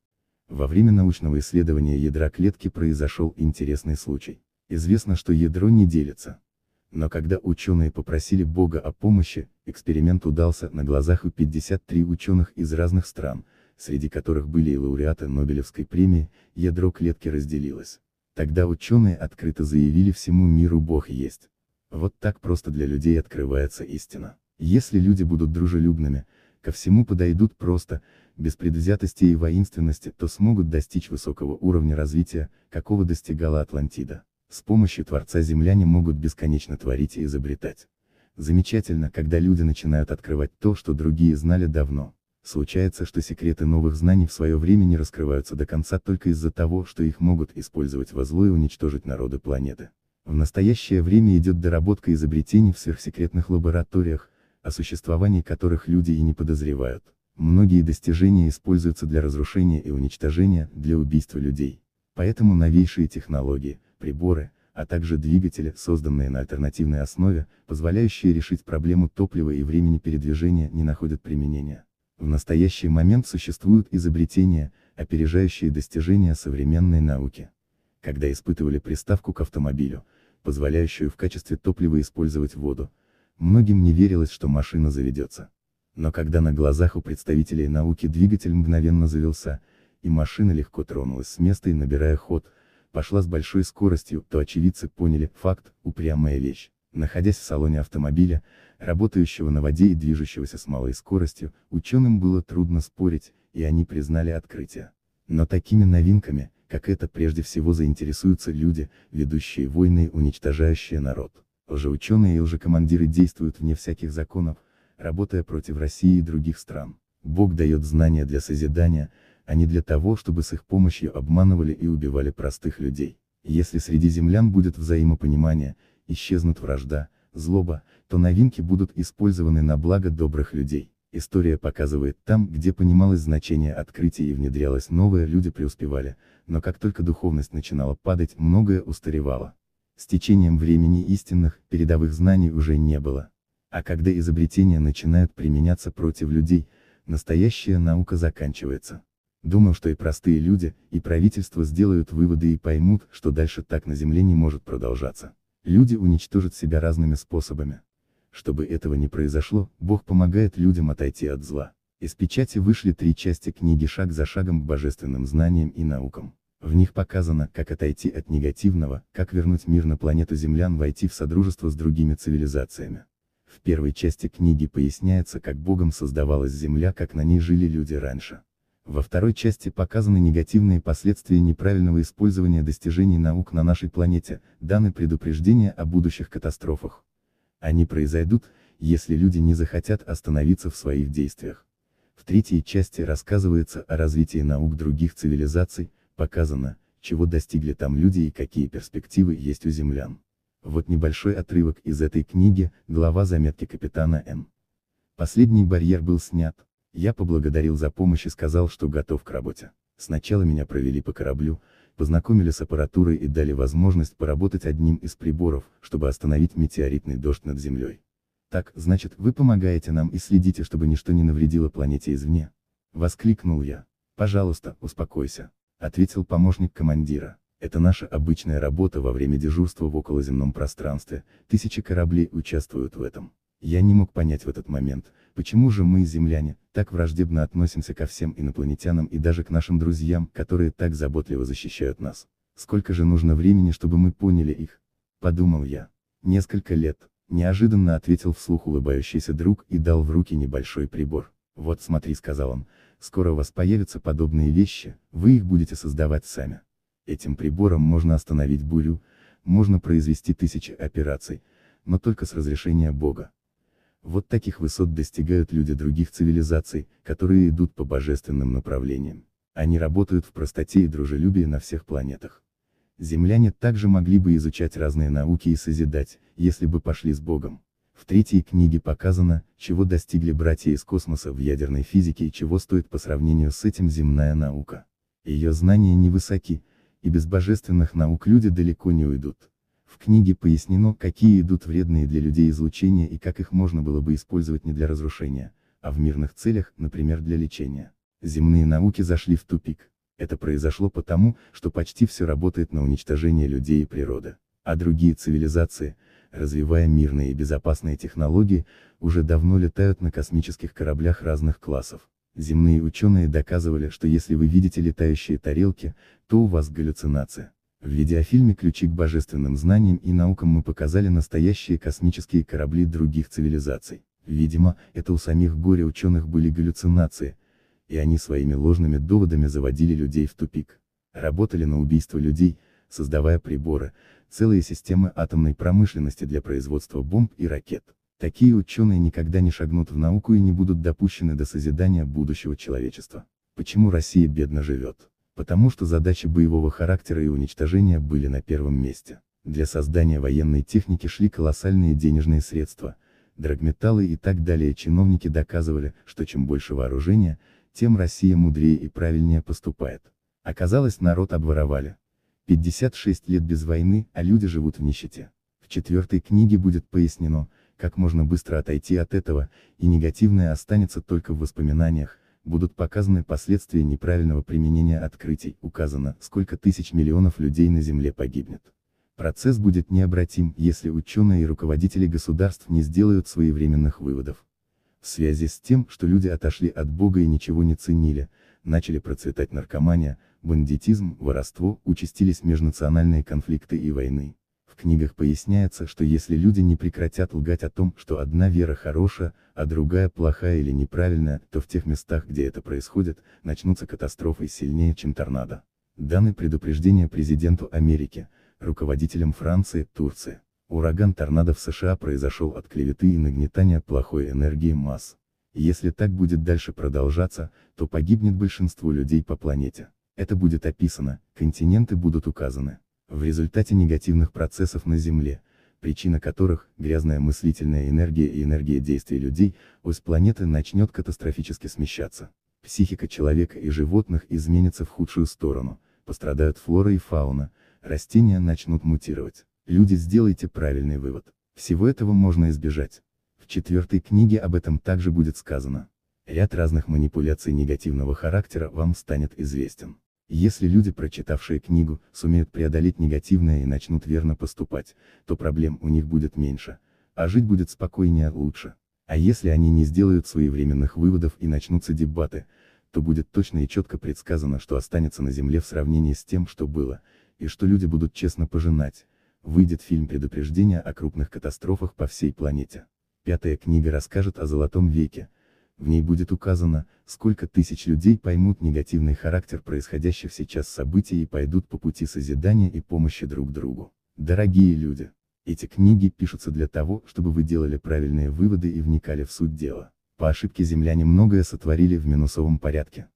Во время научного исследования ядра клетки произошел интересный случай. Известно, что ядро не делится. Но когда ученые попросили Бога о помощи, эксперимент удался на глазах у 53 ученых из разных стран, среди которых были и лауреаты Нобелевской премии, ядро клетки разделилось. Тогда ученые открыто заявили всему миру Бог есть. Вот так просто для людей открывается истина. Если люди будут дружелюбными, ко всему подойдут просто, без предвзятости и воинственности, то смогут достичь высокого уровня развития, какого достигала Атлантида. С помощью Творца земляне могут бесконечно творить и изобретать. Замечательно, когда люди начинают открывать то, что другие знали давно. Случается, что секреты новых знаний в свое время не раскрываются до конца только из-за того, что их могут использовать во зло и уничтожить народы планеты. В настоящее время идет доработка изобретений в сверхсекретных лабораториях, о существовании которых люди и не подозревают. Многие достижения используются для разрушения и уничтожения, для убийства людей. Поэтому новейшие технологии, приборы, а также двигатели, созданные на альтернативной основе, позволяющие решить проблему топлива и времени передвижения, не находят применения. В настоящий момент существуют изобретения, опережающие достижения современной науки. Когда испытывали приставку к автомобилю, позволяющую в качестве топлива использовать воду, многим не верилось, что машина заведется но когда на глазах у представителей науки двигатель мгновенно завелся, и машина легко тронулась с места и набирая ход, пошла с большой скоростью, то очевидцы поняли, факт, упрямая вещь. Находясь в салоне автомобиля, работающего на воде и движущегося с малой скоростью, ученым было трудно спорить, и они признали открытие. Но такими новинками, как это прежде всего заинтересуются люди, ведущие войны и уничтожающие народ. Уже ученые и уже командиры действуют вне всяких законов, работая против России и других стран. Бог дает знания для созидания, а не для того, чтобы с их помощью обманывали и убивали простых людей. Если среди землян будет взаимопонимание, исчезнут вражда, злоба, то новинки будут использованы на благо добрых людей. История показывает там, где понималось значение открытия и внедрялось новое, люди преуспевали, но как только духовность начинала падать, многое устаревало. С течением времени истинных, передовых знаний уже не было. А когда изобретения начинают применяться против людей, настоящая наука заканчивается. Думаю, что и простые люди, и правительство сделают выводы и поймут, что дальше так на Земле не может продолжаться. Люди уничтожат себя разными способами. Чтобы этого не произошло, Бог помогает людям отойти от зла. Из печати вышли три части книги «Шаг за шагом к божественным знаниям и наукам». В них показано, как отойти от негативного, как вернуть мир на планету землян войти в содружество с другими цивилизациями. В первой части книги поясняется, как Богом создавалась Земля, как на ней жили люди раньше. Во второй части показаны негативные последствия неправильного использования достижений наук на нашей планете, даны предупреждения о будущих катастрофах. Они произойдут, если люди не захотят остановиться в своих действиях. В третьей части рассказывается о развитии наук других цивилизаций, показано, чего достигли там люди и какие перспективы есть у землян. Вот небольшой отрывок из этой книги, глава заметки капитана Н. Последний барьер был снят. Я поблагодарил за помощь и сказал, что готов к работе. Сначала меня провели по кораблю, познакомили с аппаратурой и дали возможность поработать одним из приборов, чтобы остановить метеоритный дождь над Землей. Так, значит, вы помогаете нам и следите, чтобы ничто не навредило планете извне. Воскликнул я. Пожалуйста, успокойся, ответил помощник командира. Это наша обычная работа во время дежурства в околоземном пространстве, тысячи кораблей участвуют в этом. Я не мог понять в этот момент, почему же мы, земляне, так враждебно относимся ко всем инопланетянам и даже к нашим друзьям, которые так заботливо защищают нас. Сколько же нужно времени, чтобы мы поняли их? Подумал я. Несколько лет, неожиданно ответил вслух улыбающийся друг и дал в руки небольшой прибор. Вот смотри, сказал он, скоро у вас появятся подобные вещи, вы их будете создавать сами. Этим прибором можно остановить бурю, можно произвести тысячи операций, но только с разрешения Бога. Вот таких высот достигают люди других цивилизаций, которые идут по божественным направлениям. Они работают в простоте и дружелюбии на всех планетах. Земляне также могли бы изучать разные науки и созидать, если бы пошли с Богом. В третьей книге показано, чего достигли братья из космоса в ядерной физике и чего стоит по сравнению с этим земная наука. Ее знания невысоки, и без божественных наук люди далеко не уйдут. В книге пояснено, какие идут вредные для людей излучения и как их можно было бы использовать не для разрушения, а в мирных целях, например для лечения. Земные науки зашли в тупик. Это произошло потому, что почти все работает на уничтожение людей и природы. А другие цивилизации, развивая мирные и безопасные технологии, уже давно летают на космических кораблях разных классов. Земные ученые доказывали, что если вы видите летающие тарелки, то у вас галлюцинация. В видеофильме «Ключи к божественным знаниям и наукам» мы показали настоящие космические корабли других цивилизаций. Видимо, это у самих горе-ученых были галлюцинации, и они своими ложными доводами заводили людей в тупик. Работали на убийство людей, создавая приборы, целые системы атомной промышленности для производства бомб и ракет. Такие ученые никогда не шагнут в науку и не будут допущены до созидания будущего человечества. Почему Россия бедно живет? Потому что задачи боевого характера и уничтожения были на первом месте. Для создания военной техники шли колоссальные денежные средства, драгметаллы и так далее. Чиновники доказывали, что чем больше вооружения, тем Россия мудрее и правильнее поступает. Оказалось, народ обворовали. 56 лет без войны, а люди живут в нищете. В четвертой книге будет пояснено, как можно быстро отойти от этого, и негативное останется только в воспоминаниях, будут показаны последствия неправильного применения открытий, указано, сколько тысяч миллионов людей на Земле погибнет. Процесс будет необратим, если ученые и руководители государств не сделают своевременных выводов. В связи с тем, что люди отошли от Бога и ничего не ценили, начали процветать наркомания, бандитизм, воровство, участились межнациональные конфликты и войны книгах поясняется, что если люди не прекратят лгать о том, что одна вера хороша, а другая плохая или неправильная, то в тех местах, где это происходит, начнутся катастрофы сильнее, чем торнадо. Даны предупреждение президенту Америки, руководителям Франции, Турции. Ураган торнадо в США произошел от клеветы и нагнетания плохой энергии масс. Если так будет дальше продолжаться, то погибнет большинство людей по планете. Это будет описано, континенты будут указаны в результате негативных процессов на Земле, причина которых – грязная мыслительная энергия и энергия действий людей, ось планеты начнет катастрофически смещаться. Психика человека и животных изменится в худшую сторону, пострадают флора и фауна, растения начнут мутировать. Люди сделайте правильный вывод. Всего этого можно избежать. В четвертой книге об этом также будет сказано. Ряд разных манипуляций негативного характера вам станет известен. Если люди, прочитавшие книгу, сумеют преодолеть негативное и начнут верно поступать, то проблем у них будет меньше, а жить будет спокойнее, лучше. А если они не сделают своевременных выводов и начнутся дебаты, то будет точно и четко предсказано, что останется на Земле в сравнении с тем, что было, и что люди будут честно пожинать. Выйдет фильм предупреждения о крупных катастрофах по всей планете. Пятая книга расскажет о Золотом веке, в ней будет указано, сколько тысяч людей поймут негативный характер происходящих сейчас событий и пойдут по пути созидания и помощи друг другу. Дорогие люди! Эти книги пишутся для того, чтобы вы делали правильные выводы и вникали в суть дела. По ошибке земляне многое сотворили в минусовом порядке.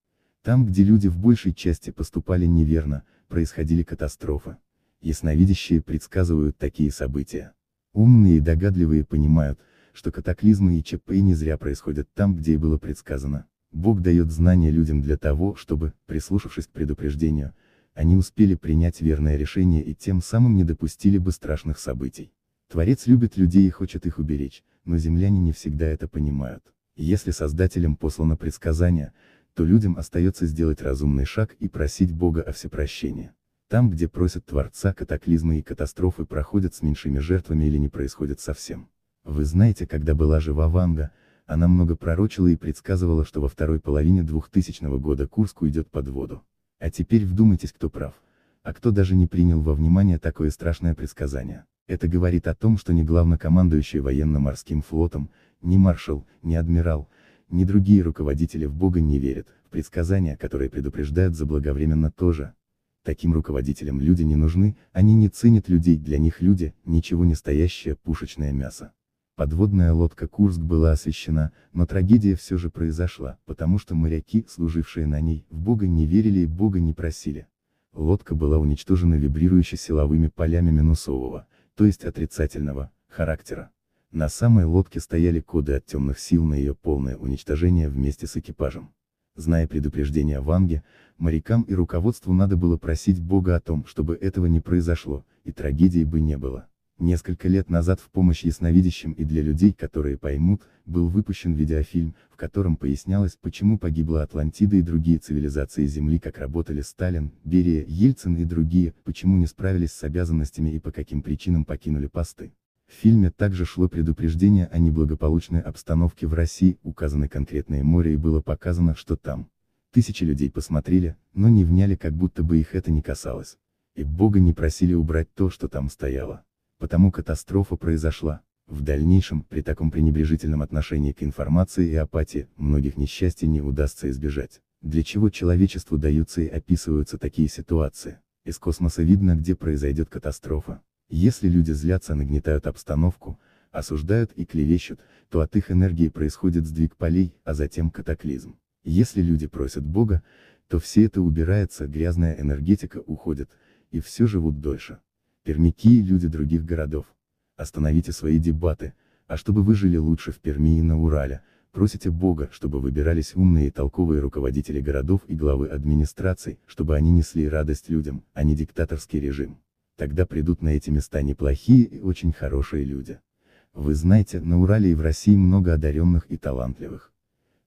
Там, где люди в большей части поступали неверно, происходили катастрофы. Ясновидящие предсказывают такие события. Умные и догадливые понимают, что катаклизмы и ЧП не зря происходят там, где и было предсказано. Бог дает знания людям для того, чтобы, прислушавшись к предупреждению, они успели принять верное решение и тем самым не допустили бы страшных событий. Творец любит людей и хочет их уберечь, но земляне не всегда это понимают. Если Создателем послано предсказание, то людям остается сделать разумный шаг и просить Бога о всепрощении. Там, где просят Творца, катаклизмы и катастрофы проходят с меньшими жертвами или не происходят совсем. Вы знаете, когда была жива Ванга, она много пророчила и предсказывала, что во второй половине 2000 года Курск уйдет под воду. А теперь вдумайтесь, кто прав, а кто даже не принял во внимание такое страшное предсказание. Это говорит о том, что ни главнокомандующий военно-морским флотом, ни маршал, ни адмирал, ни другие руководители в Бога не верят, в предсказания, которые предупреждают заблаговременно тоже. Таким руководителям люди не нужны, они не ценят людей, для них люди – ничего не стоящее пушечное мясо. Подводная лодка «Курск» была освещена, но трагедия все же произошла, потому что моряки, служившие на ней, в Бога не верили и Бога не просили. Лодка была уничтожена вибрирующими силовыми полями минусового, то есть отрицательного, характера. На самой лодке стояли коды от темных сил на ее полное уничтожение вместе с экипажем. Зная предупреждение Ванги, морякам и руководству надо было просить Бога о том, чтобы этого не произошло, и трагедии бы не было. Несколько лет назад в помощь ясновидящим и для людей, которые поймут, был выпущен видеофильм, в котором пояснялось, почему погибла Атлантида и другие цивилизации Земли, как работали Сталин, Берия, Ельцин и другие, почему не справились с обязанностями и по каким причинам покинули посты. В фильме также шло предупреждение о неблагополучной обстановке в России, указаны конкретные море и было показано, что там. Тысячи людей посмотрели, но не вняли, как будто бы их это не касалось. И Бога не просили убрать то, что там стояло потому катастрофа произошла. В дальнейшем, при таком пренебрежительном отношении к информации и апатии, многих несчастий не удастся избежать. Для чего человечеству даются и описываются такие ситуации? Из космоса видно, где произойдет катастрофа. Если люди злятся, нагнетают обстановку, осуждают и клевещут, то от их энергии происходит сдвиг полей, а затем катаклизм. Если люди просят Бога, то все это убирается, грязная энергетика уходит, и все живут дольше пермяки и люди других городов. Остановите свои дебаты, а чтобы вы жили лучше в Перми и на Урале, просите Бога, чтобы выбирались умные и толковые руководители городов и главы администраций, чтобы они несли радость людям, а не диктаторский режим. Тогда придут на эти места неплохие и очень хорошие люди. Вы знаете, на Урале и в России много одаренных и талантливых.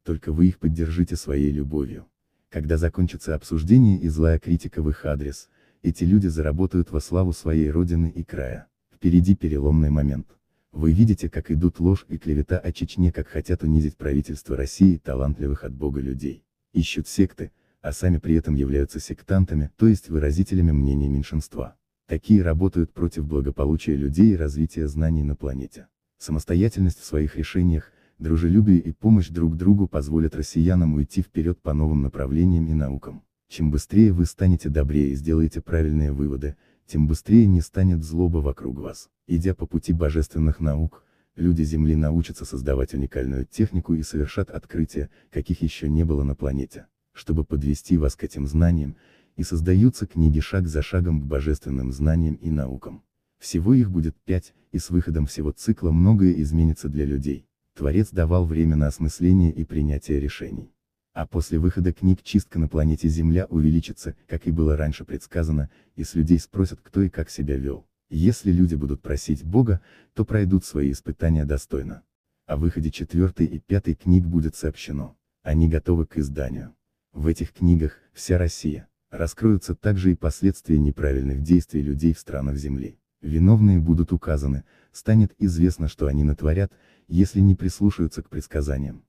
Только вы их поддержите своей любовью. Когда закончится обсуждение и злая критика в их адрес, эти люди заработают во славу своей родины и края. Впереди переломный момент. Вы видите, как идут ложь и клевета о Чечне, как хотят унизить правительство России талантливых от Бога людей. Ищут секты, а сами при этом являются сектантами, то есть выразителями мнений меньшинства. Такие работают против благополучия людей и развития знаний на планете. Самостоятельность в своих решениях, дружелюбие и помощь друг другу позволят россиянам уйти вперед по новым направлениям и наукам. Чем быстрее вы станете добрее и сделаете правильные выводы, тем быстрее не станет злоба вокруг вас. Идя по пути божественных наук, люди Земли научатся создавать уникальную технику и совершат открытия, каких еще не было на планете. Чтобы подвести вас к этим знаниям, и создаются книги шаг за шагом к божественным знаниям и наукам. Всего их будет пять, и с выходом всего цикла многое изменится для людей. Творец давал время на осмысление и принятие решений. А после выхода книг чистка на планете Земля увеличится, как и было раньше предсказано, и с людей спросят кто и как себя вел. Если люди будут просить Бога, то пройдут свои испытания достойно. О выходе четвертой и пятой книг будет сообщено. Они готовы к изданию. В этих книгах, вся Россия, раскроются также и последствия неправильных действий людей в странах Земли. Виновные будут указаны, станет известно что они натворят, если не прислушаются к предсказаниям.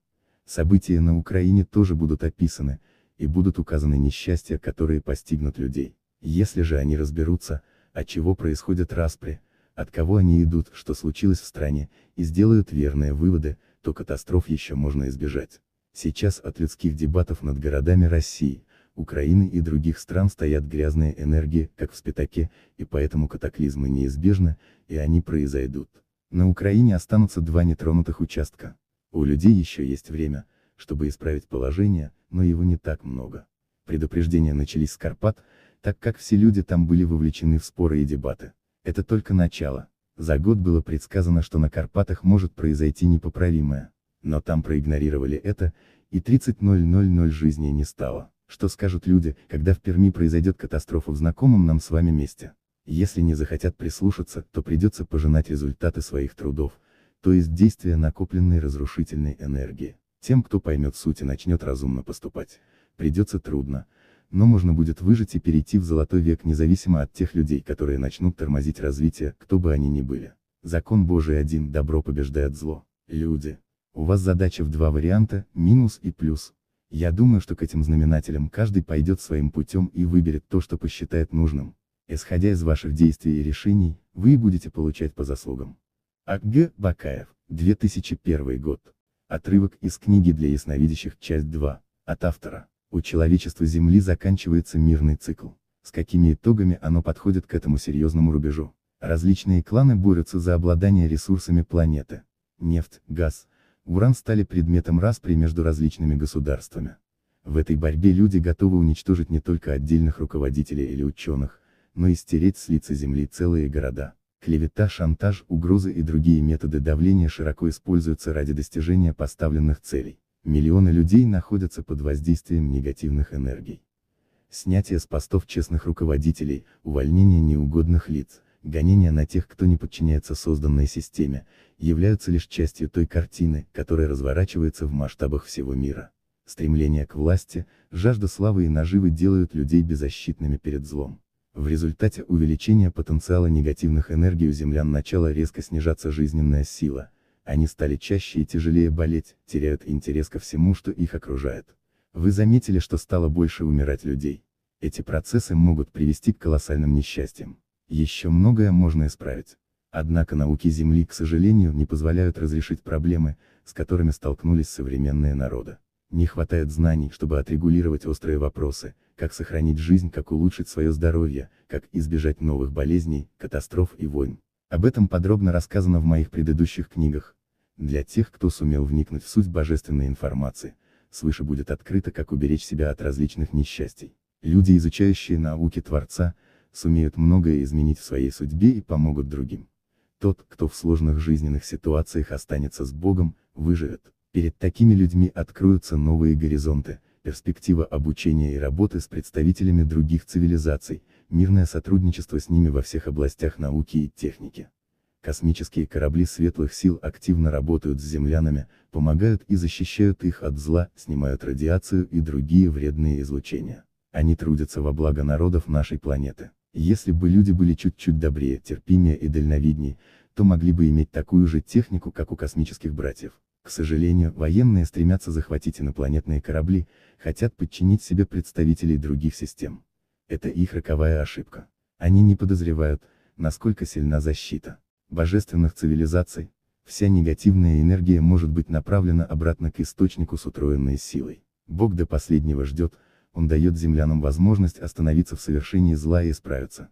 События на Украине тоже будут описаны, и будут указаны несчастья, которые постигнут людей. Если же они разберутся, от чего происходят распри, от кого они идут, что случилось в стране, и сделают верные выводы, то катастроф еще можно избежать. Сейчас от людских дебатов над городами России, Украины и других стран стоят грязные энергии, как в Спитаке, и поэтому катаклизмы неизбежны, и они произойдут. На Украине останутся два нетронутых участка. У людей еще есть время, чтобы исправить положение, но его не так много. Предупреждения начались с Карпат, так как все люди там были вовлечены в споры и дебаты. Это только начало. За год было предсказано, что на Карпатах может произойти непоправимое. Но там проигнорировали это, и 30.000 жизней не стало. Что скажут люди, когда в Перми произойдет катастрофа в знакомом нам с вами месте? Если не захотят прислушаться, то придется пожинать результаты своих трудов, то есть действия накопленной разрушительной энергии. Тем, кто поймет суть и начнет разумно поступать, придется трудно, но можно будет выжить и перейти в золотой век независимо от тех людей, которые начнут тормозить развитие, кто бы они ни были. Закон Божий один, добро побеждает зло. Люди. У вас задача в два варианта, минус и плюс. Я думаю, что к этим знаменателям каждый пойдет своим путем и выберет то, что посчитает нужным. Исходя из ваших действий и решений, вы будете получать по заслугам. А.Г. Бакаев, 2001 год. Отрывок из книги для ясновидящих, часть 2, от автора. У человечества Земли заканчивается мирный цикл. С какими итогами оно подходит к этому серьезному рубежу? Различные кланы борются за обладание ресурсами планеты. Нефть, газ, уран стали предметом распри между различными государствами. В этой борьбе люди готовы уничтожить не только отдельных руководителей или ученых, но и стереть с лица земли целые города. Клевета, шантаж, угрозы и другие методы давления широко используются ради достижения поставленных целей. Миллионы людей находятся под воздействием негативных энергий. Снятие с постов честных руководителей, увольнение неугодных лиц, гонения на тех, кто не подчиняется созданной системе, являются лишь частью той картины, которая разворачивается в масштабах всего мира. Стремление к власти, жажда славы и наживы делают людей беззащитными перед злом. В результате увеличения потенциала негативных энергий у землян начала резко снижаться жизненная сила, они стали чаще и тяжелее болеть, теряют интерес ко всему, что их окружает. Вы заметили, что стало больше умирать людей. Эти процессы могут привести к колоссальным несчастьям. Еще многое можно исправить. Однако науки Земли, к сожалению, не позволяют разрешить проблемы, с которыми столкнулись современные народы. Не хватает знаний, чтобы отрегулировать острые вопросы, как сохранить жизнь, как улучшить свое здоровье, как избежать новых болезней, катастроф и войн. Об этом подробно рассказано в моих предыдущих книгах. Для тех, кто сумел вникнуть в суть божественной информации, свыше будет открыто, как уберечь себя от различных несчастий. Люди, изучающие науки Творца, сумеют многое изменить в своей судьбе и помогут другим. Тот, кто в сложных жизненных ситуациях останется с Богом, выживет. Перед такими людьми откроются новые горизонты, перспектива обучения и работы с представителями других цивилизаций, мирное сотрудничество с ними во всех областях науки и техники. Космические корабли светлых сил активно работают с землянами, помогают и защищают их от зла, снимают радиацию и другие вредные излучения. Они трудятся во благо народов нашей планеты. Если бы люди были чуть-чуть добрее, терпимее и дальновиднее, то могли бы иметь такую же технику, как у космических братьев. К сожалению, военные стремятся захватить инопланетные корабли, хотят подчинить себе представителей других систем. Это их роковая ошибка. Они не подозревают, насколько сильна защита божественных цивилизаций, вся негативная энергия может быть направлена обратно к источнику с утроенной силой. Бог до последнего ждет, он дает землянам возможность остановиться в совершении зла и исправиться.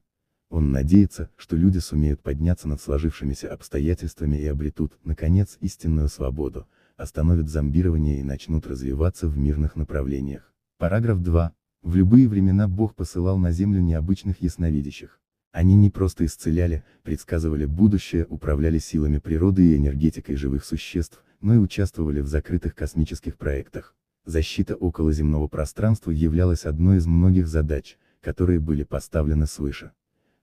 Он надеется, что люди сумеют подняться над сложившимися обстоятельствами и обретут, наконец, истинную свободу, остановят зомбирование и начнут развиваться в мирных направлениях. Параграф 2. В любые времена Бог посылал на землю необычных ясновидящих. Они не просто исцеляли, предсказывали будущее, управляли силами природы и энергетикой живых существ, но и участвовали в закрытых космических проектах. Защита околоземного пространства являлась одной из многих задач, которые были поставлены свыше.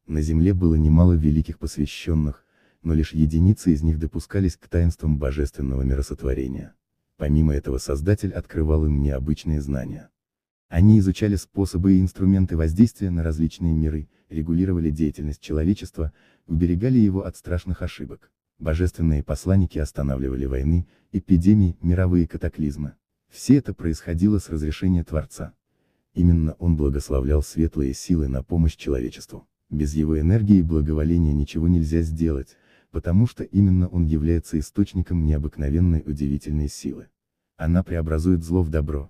На земле было немало великих посвященных, но лишь единицы из них допускались к таинствам божественного миросотворения. Помимо этого Создатель открывал им необычные знания. Они изучали способы и инструменты воздействия на различные миры, регулировали деятельность человечества, уберегали его от страшных ошибок. Божественные посланники останавливали войны, эпидемии, мировые катаклизмы. Все это происходило с разрешения Творца. Именно он благословлял светлые силы на помощь человечеству. Без его энергии и благоволения ничего нельзя сделать, потому что именно он является источником необыкновенной удивительной силы. Она преобразует зло в добро,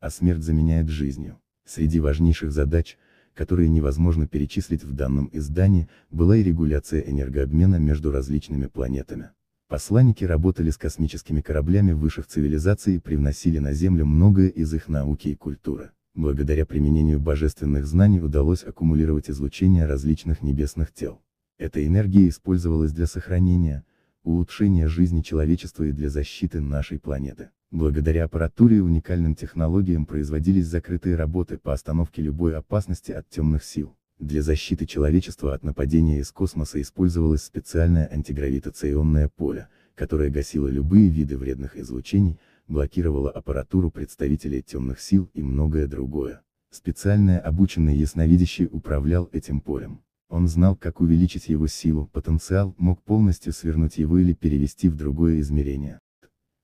а смерть заменяет жизнью. Среди важнейших задач, которые невозможно перечислить в данном издании, была и регуляция энергообмена между различными планетами. Посланники работали с космическими кораблями высших цивилизаций и привносили на Землю многое из их науки и культуры. Благодаря применению божественных знаний удалось аккумулировать излучение различных небесных тел. Эта энергия использовалась для сохранения, улучшения жизни человечества и для защиты нашей планеты. Благодаря аппаратуре и уникальным технологиям производились закрытые работы по остановке любой опасности от темных сил. Для защиты человечества от нападения из космоса использовалось специальное антигравитационное поле, которое гасило любые виды вредных излучений, блокировала аппаратуру представителей темных сил и многое другое. Специальное обученный ясновидящий управлял этим полем. Он знал, как увеличить его силу, потенциал, мог полностью свернуть его или перевести в другое измерение.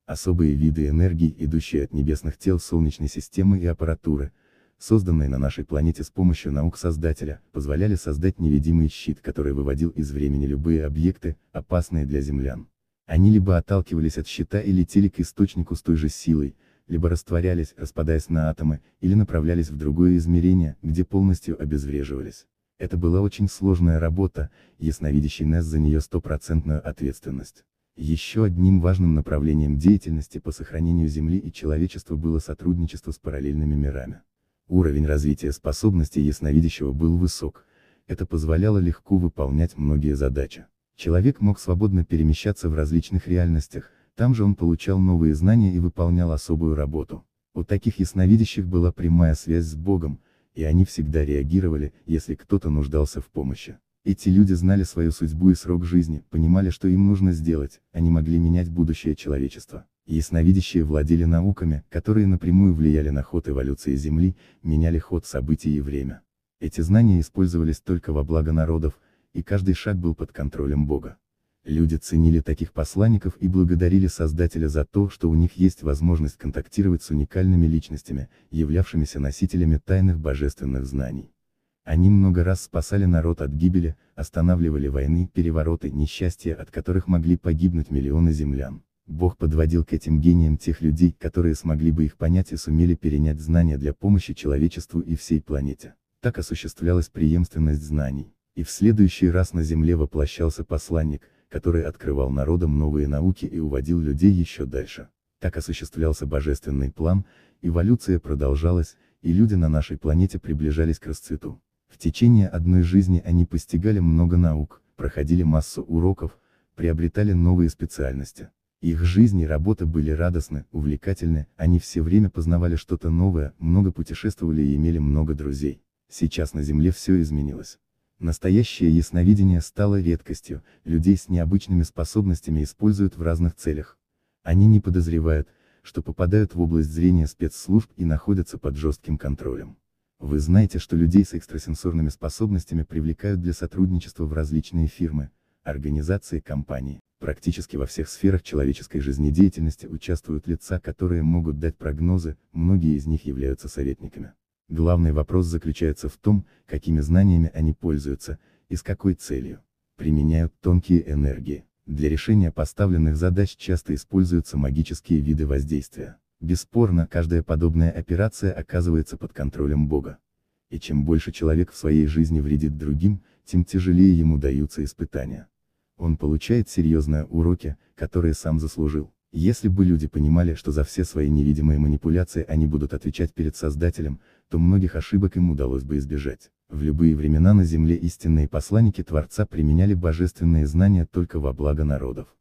Особые виды энергии, идущие от небесных тел Солнечной системы и аппаратуры, созданные на нашей планете с помощью наук Создателя, позволяли создать невидимый щит, который выводил из времени любые объекты, опасные для землян. Они либо отталкивались от щита и летели к источнику с той же силой, либо растворялись, распадаясь на атомы, или направлялись в другое измерение, где полностью обезвреживались. Это была очень сложная работа, ясновидящий нес за нее стопроцентную ответственность. Еще одним важным направлением деятельности по сохранению Земли и человечества было сотрудничество с параллельными мирами. Уровень развития способностей ясновидящего был высок, это позволяло легко выполнять многие задачи. Человек мог свободно перемещаться в различных реальностях, там же он получал новые знания и выполнял особую работу. У таких ясновидящих была прямая связь с Богом, и они всегда реагировали, если кто-то нуждался в помощи. Эти люди знали свою судьбу и срок жизни, понимали, что им нужно сделать, они могли менять будущее человечества. Ясновидящие владели науками, которые напрямую влияли на ход эволюции Земли, меняли ход событий и время. Эти знания использовались только во благо народов, и каждый шаг был под контролем Бога. Люди ценили таких посланников и благодарили Создателя за то, что у них есть возможность контактировать с уникальными личностями, являвшимися носителями тайных божественных знаний. Они много раз спасали народ от гибели, останавливали войны, перевороты, несчастья, от которых могли погибнуть миллионы землян. Бог подводил к этим гениям тех людей, которые смогли бы их понять и сумели перенять знания для помощи человечеству и всей планете. Так осуществлялась преемственность знаний и в следующий раз на земле воплощался посланник, который открывал народам новые науки и уводил людей еще дальше. Так осуществлялся божественный план, эволюция продолжалась, и люди на нашей планете приближались к расцвету. В течение одной жизни они постигали много наук, проходили массу уроков, приобретали новые специальности. Их жизнь и работа были радостны, увлекательны, они все время познавали что-то новое, много путешествовали и имели много друзей. Сейчас на Земле все изменилось. Настоящее ясновидение стало редкостью, людей с необычными способностями используют в разных целях. Они не подозревают, что попадают в область зрения спецслужб и находятся под жестким контролем. Вы знаете, что людей с экстрасенсорными способностями привлекают для сотрудничества в различные фирмы, организации, компании. Практически во всех сферах человеческой жизнедеятельности участвуют лица, которые могут дать прогнозы, многие из них являются советниками. Главный вопрос заключается в том, какими знаниями они пользуются, и с какой целью. Применяют тонкие энергии. Для решения поставленных задач часто используются магические виды воздействия. Бесспорно, каждая подобная операция оказывается под контролем Бога. И чем больше человек в своей жизни вредит другим, тем тяжелее ему даются испытания. Он получает серьезные уроки, которые сам заслужил. Если бы люди понимали, что за все свои невидимые манипуляции они будут отвечать перед Создателем, то многих ошибок им удалось бы избежать. В любые времена на земле истинные посланники Творца применяли божественные знания только во благо народов.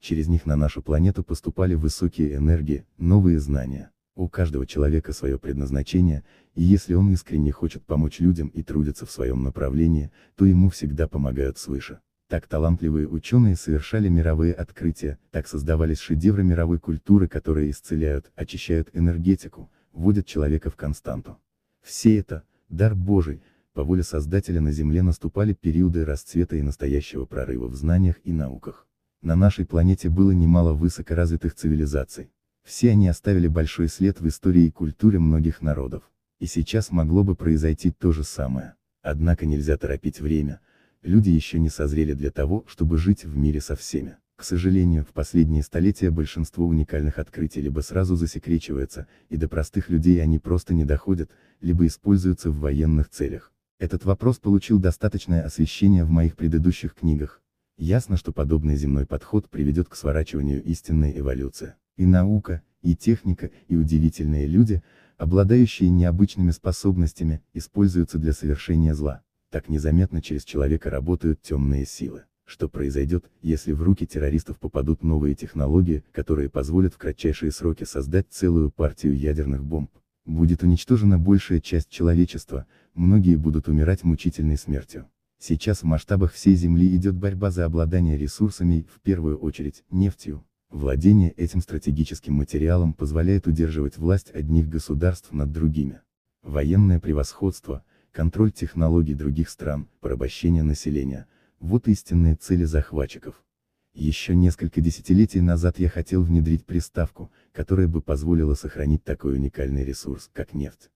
Через них на нашу планету поступали высокие энергии, новые знания. У каждого человека свое предназначение, и если он искренне хочет помочь людям и трудится в своем направлении, то ему всегда помогают свыше. Так талантливые ученые совершали мировые открытия, так создавались шедевры мировой культуры, которые исцеляют, очищают энергетику, вводят человека в константу. Все это, дар Божий, по воле Создателя на Земле наступали периоды расцвета и настоящего прорыва в знаниях и науках. На нашей планете было немало высокоразвитых цивилизаций. Все они оставили большой след в истории и культуре многих народов. И сейчас могло бы произойти то же самое. Однако нельзя торопить время, люди еще не созрели для того, чтобы жить в мире со всеми. К сожалению, в последние столетия большинство уникальных открытий либо сразу засекречивается, и до простых людей они просто не доходят, либо используются в военных целях. Этот вопрос получил достаточное освещение в моих предыдущих книгах. Ясно, что подобный земной подход приведет к сворачиванию истинной эволюции. И наука, и техника, и удивительные люди, обладающие необычными способностями, используются для совершения зла. Так незаметно через человека работают темные силы что произойдет, если в руки террористов попадут новые технологии, которые позволят в кратчайшие сроки создать целую партию ядерных бомб. Будет уничтожена большая часть человечества, многие будут умирать мучительной смертью. Сейчас в масштабах всей Земли идет борьба за обладание ресурсами, в первую очередь, нефтью. Владение этим стратегическим материалом позволяет удерживать власть одних государств над другими. Военное превосходство, контроль технологий других стран, порабощение населения – вот истинные цели захватчиков. Еще несколько десятилетий назад я хотел внедрить приставку, которая бы позволила сохранить такой уникальный ресурс, как нефть.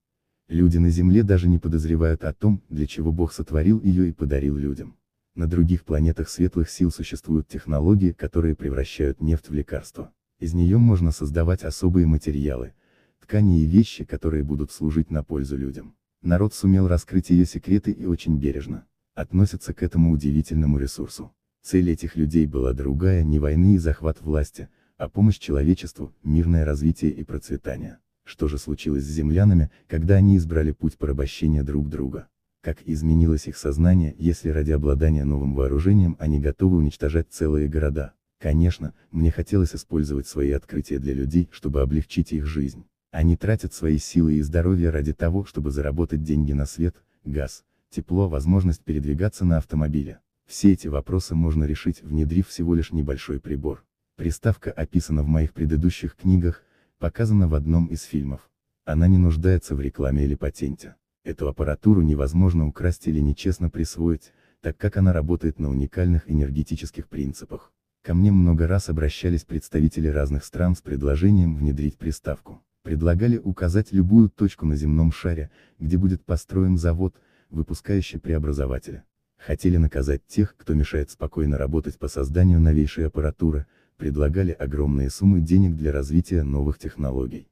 Люди на Земле даже не подозревают о том, для чего Бог сотворил ее и подарил людям. На других планетах светлых сил существуют технологии, которые превращают нефть в лекарство. Из нее можно создавать особые материалы, ткани и вещи, которые будут служить на пользу людям. Народ сумел раскрыть ее секреты и очень бережно относятся к этому удивительному ресурсу. Цель этих людей была другая, не войны и захват власти, а помощь человечеству, мирное развитие и процветание. Что же случилось с землянами, когда они избрали путь порабощения друг друга? Как изменилось их сознание, если ради обладания новым вооружением они готовы уничтожать целые города? Конечно, мне хотелось использовать свои открытия для людей, чтобы облегчить их жизнь. Они тратят свои силы и здоровье ради того, чтобы заработать деньги на свет, газ, тепло, возможность передвигаться на автомобиле. Все эти вопросы можно решить, внедрив всего лишь небольшой прибор. Приставка описана в моих предыдущих книгах, показана в одном из фильмов. Она не нуждается в рекламе или патенте. Эту аппаратуру невозможно украсть или нечестно присвоить, так как она работает на уникальных энергетических принципах. Ко мне много раз обращались представители разных стран с предложением внедрить приставку. Предлагали указать любую точку на земном шаре, где будет построен завод, выпускающий преобразователи. Хотели наказать тех, кто мешает спокойно работать по созданию новейшей аппаратуры, предлагали огромные суммы денег для развития новых технологий.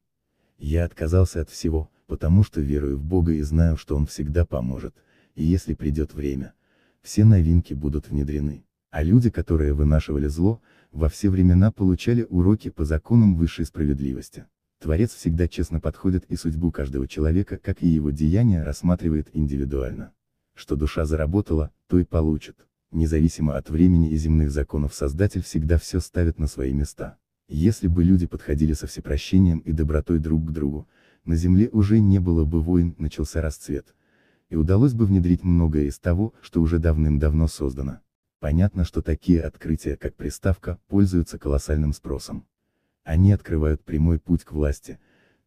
Я отказался от всего, потому что верую в Бога и знаю, что Он всегда поможет, и если придет время, все новинки будут внедрены. А люди, которые вынашивали зло, во все времена получали уроки по законам высшей справедливости. Творец всегда честно подходит и судьбу каждого человека, как и его деяния, рассматривает индивидуально. Что душа заработала, то и получит. Независимо от времени и земных законов Создатель всегда все ставит на свои места. Если бы люди подходили со всепрощением и добротой друг к другу, на земле уже не было бы войн, начался расцвет. И удалось бы внедрить многое из того, что уже давным-давно создано. Понятно, что такие открытия, как приставка, пользуются колоссальным спросом. Они открывают прямой путь к власти,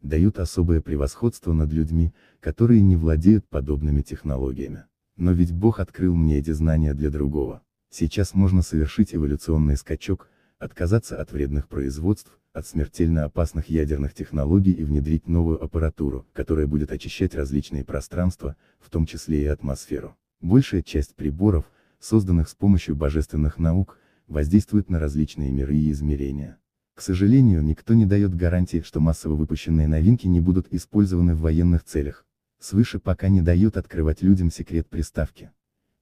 дают особое превосходство над людьми, которые не владеют подобными технологиями. Но ведь Бог открыл мне эти знания для другого. Сейчас можно совершить эволюционный скачок, отказаться от вредных производств, от смертельно опасных ядерных технологий и внедрить новую аппаратуру, которая будет очищать различные пространства, в том числе и атмосферу. Большая часть приборов, созданных с помощью божественных наук, воздействует на различные миры и измерения. К сожалению, никто не дает гарантии, что массово выпущенные новинки не будут использованы в военных целях. Свыше пока не дают открывать людям секрет приставки.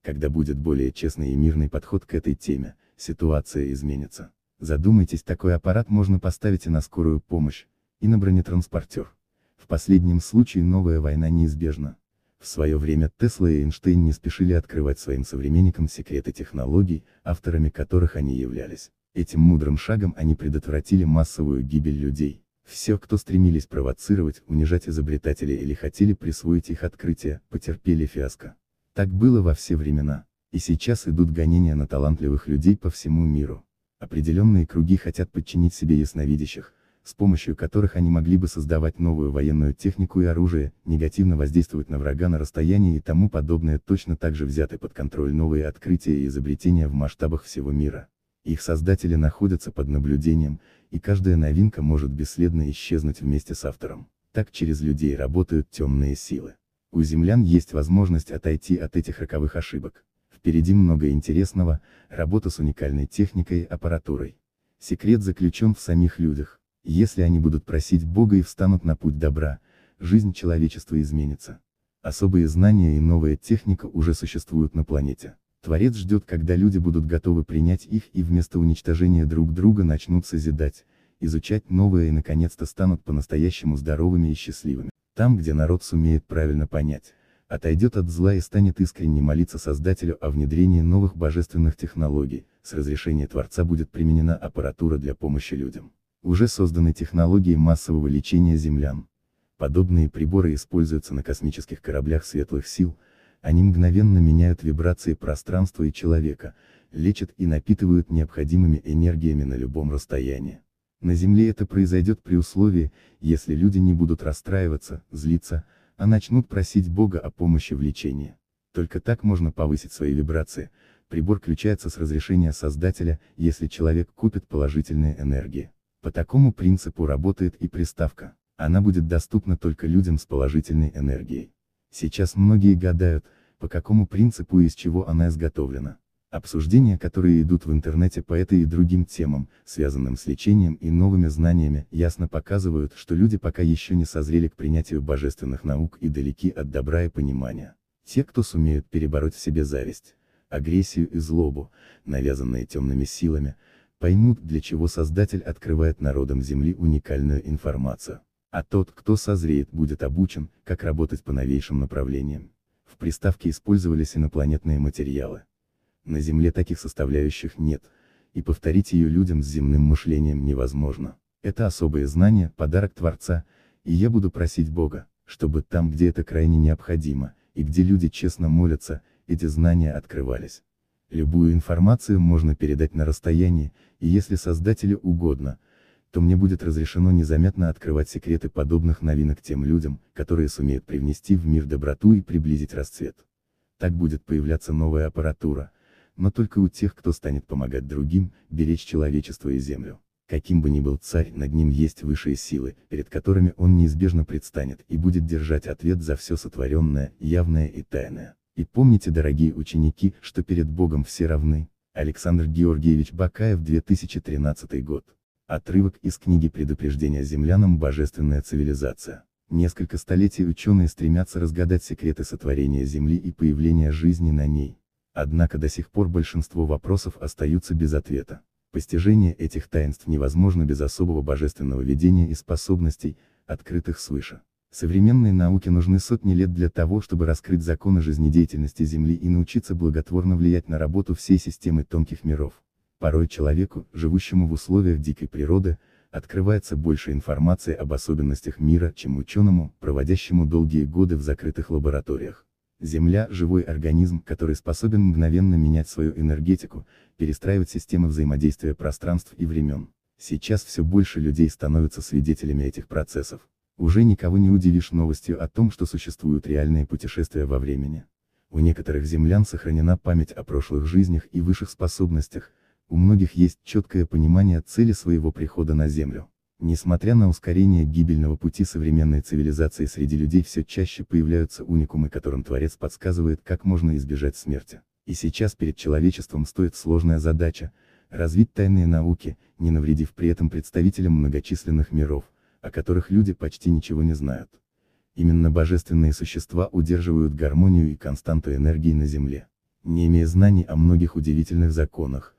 Когда будет более честный и мирный подход к этой теме, ситуация изменится. Задумайтесь, такой аппарат можно поставить и на скорую помощь, и на бронетранспортер. В последнем случае новая война неизбежна. В свое время Тесла и Эйнштейн не спешили открывать своим современникам секреты технологий, авторами которых они являлись. Этим мудрым шагом они предотвратили массовую гибель людей. Все, кто стремились провоцировать, унижать изобретателей или хотели присвоить их открытие, потерпели фиаско. Так было во все времена. И сейчас идут гонения на талантливых людей по всему миру. Определенные круги хотят подчинить себе ясновидящих, с помощью которых они могли бы создавать новую военную технику и оружие, негативно воздействовать на врага на расстоянии и тому подобное точно так же взяты под контроль новые открытия и изобретения в масштабах всего мира их создатели находятся под наблюдением, и каждая новинка может бесследно исчезнуть вместе с автором. Так через людей работают темные силы. У землян есть возможность отойти от этих роковых ошибок. Впереди много интересного, работа с уникальной техникой и аппаратурой. Секрет заключен в самих людях. Если они будут просить Бога и встанут на путь добра, жизнь человечества изменится. Особые знания и новая техника уже существуют на планете. Творец ждет, когда люди будут готовы принять их и вместо уничтожения друг друга начнут созидать, изучать новое и наконец-то станут по-настоящему здоровыми и счастливыми. Там, где народ сумеет правильно понять, отойдет от зла и станет искренне молиться Создателю о внедрении новых божественных технологий, с разрешения Творца будет применена аппаратура для помощи людям. Уже созданы технологии массового лечения землян. Подобные приборы используются на космических кораблях светлых сил, они мгновенно меняют вибрации пространства и человека, лечат и напитывают необходимыми энергиями на любом расстоянии. На Земле это произойдет при условии, если люди не будут расстраиваться, злиться, а начнут просить Бога о помощи в лечении. Только так можно повысить свои вибрации, прибор включается с разрешения создателя, если человек купит положительные энергии. По такому принципу работает и приставка, она будет доступна только людям с положительной энергией. Сейчас многие гадают, по какому принципу и из чего она изготовлена. Обсуждения, которые идут в интернете по этой и другим темам, связанным с лечением и новыми знаниями, ясно показывают, что люди пока еще не созрели к принятию божественных наук и далеки от добра и понимания. Те, кто сумеют перебороть в себе зависть, агрессию и злобу, навязанные темными силами, поймут, для чего Создатель открывает народам Земли уникальную информацию. А тот, кто созреет, будет обучен, как работать по новейшим направлениям. В приставке использовались инопланетные материалы. На Земле таких составляющих нет, и повторить ее людям с земным мышлением невозможно. Это особые знания, подарок Творца, и я буду просить Бога, чтобы там, где это крайне необходимо, и где люди честно молятся, эти знания открывались. Любую информацию можно передать на расстоянии, и если создателю угодно, то мне будет разрешено незаметно открывать секреты подобных новинок тем людям, которые сумеют привнести в мир доброту и приблизить расцвет. Так будет появляться новая аппаратура, но только у тех, кто станет помогать другим, беречь человечество и землю. Каким бы ни был царь, над ним есть высшие силы, перед которыми он неизбежно предстанет и будет держать ответ за все сотворенное, явное и тайное. И помните, дорогие ученики, что перед Богом все равны. Александр Георгиевич Бакаев 2013 год. Отрывок из книги «Предупреждение землянам. Божественная цивилизация». Несколько столетий ученые стремятся разгадать секреты сотворения Земли и появления жизни на ней. Однако до сих пор большинство вопросов остаются без ответа. Постижение этих таинств невозможно без особого божественного видения и способностей, открытых свыше. Современной науке нужны сотни лет для того, чтобы раскрыть законы жизнедеятельности Земли и научиться благотворно влиять на работу всей системы тонких миров. Порой человеку, живущему в условиях дикой природы, открывается больше информации об особенностях мира, чем ученому, проводящему долгие годы в закрытых лабораториях. Земля – живой организм, который способен мгновенно менять свою энергетику, перестраивать системы взаимодействия пространств и времен. Сейчас все больше людей становятся свидетелями этих процессов. Уже никого не удивишь новостью о том, что существуют реальные путешествия во времени. У некоторых землян сохранена память о прошлых жизнях и высших способностях, у многих есть четкое понимание цели своего прихода на Землю. Несмотря на ускорение гибельного пути современной цивилизации среди людей все чаще появляются уникумы, которым Творец подсказывает, как можно избежать смерти. И сейчас перед человечеством стоит сложная задача – развить тайные науки, не навредив при этом представителям многочисленных миров, о которых люди почти ничего не знают. Именно божественные существа удерживают гармонию и константу энергии на Земле. Не имея знаний о многих удивительных законах,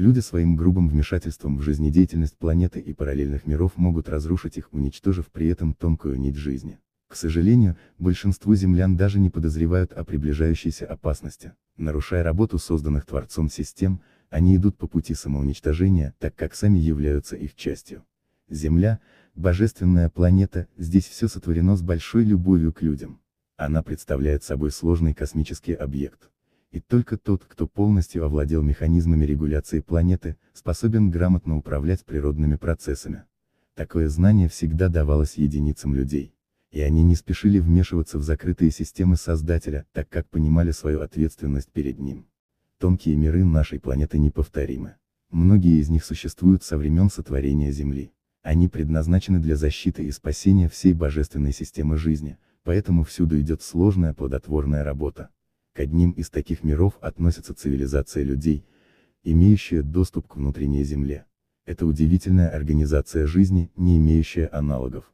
Люди своим грубым вмешательством в жизнедеятельность планеты и параллельных миров могут разрушить их, уничтожив при этом тонкую нить жизни. К сожалению, большинство землян даже не подозревают о приближающейся опасности. Нарушая работу созданных Творцом систем, они идут по пути самоуничтожения, так как сами являются их частью. Земля, божественная планета, здесь все сотворено с большой любовью к людям. Она представляет собой сложный космический объект и только тот, кто полностью овладел механизмами регуляции планеты, способен грамотно управлять природными процессами. Такое знание всегда давалось единицам людей, и они не спешили вмешиваться в закрытые системы Создателя, так как понимали свою ответственность перед ним. Тонкие миры нашей планеты неповторимы. Многие из них существуют со времен сотворения Земли. Они предназначены для защиты и спасения всей божественной системы жизни, поэтому всюду идет сложная плодотворная работа. К одним из таких миров относится цивилизация людей, имеющая доступ к внутренней земле. Это удивительная организация жизни, не имеющая аналогов.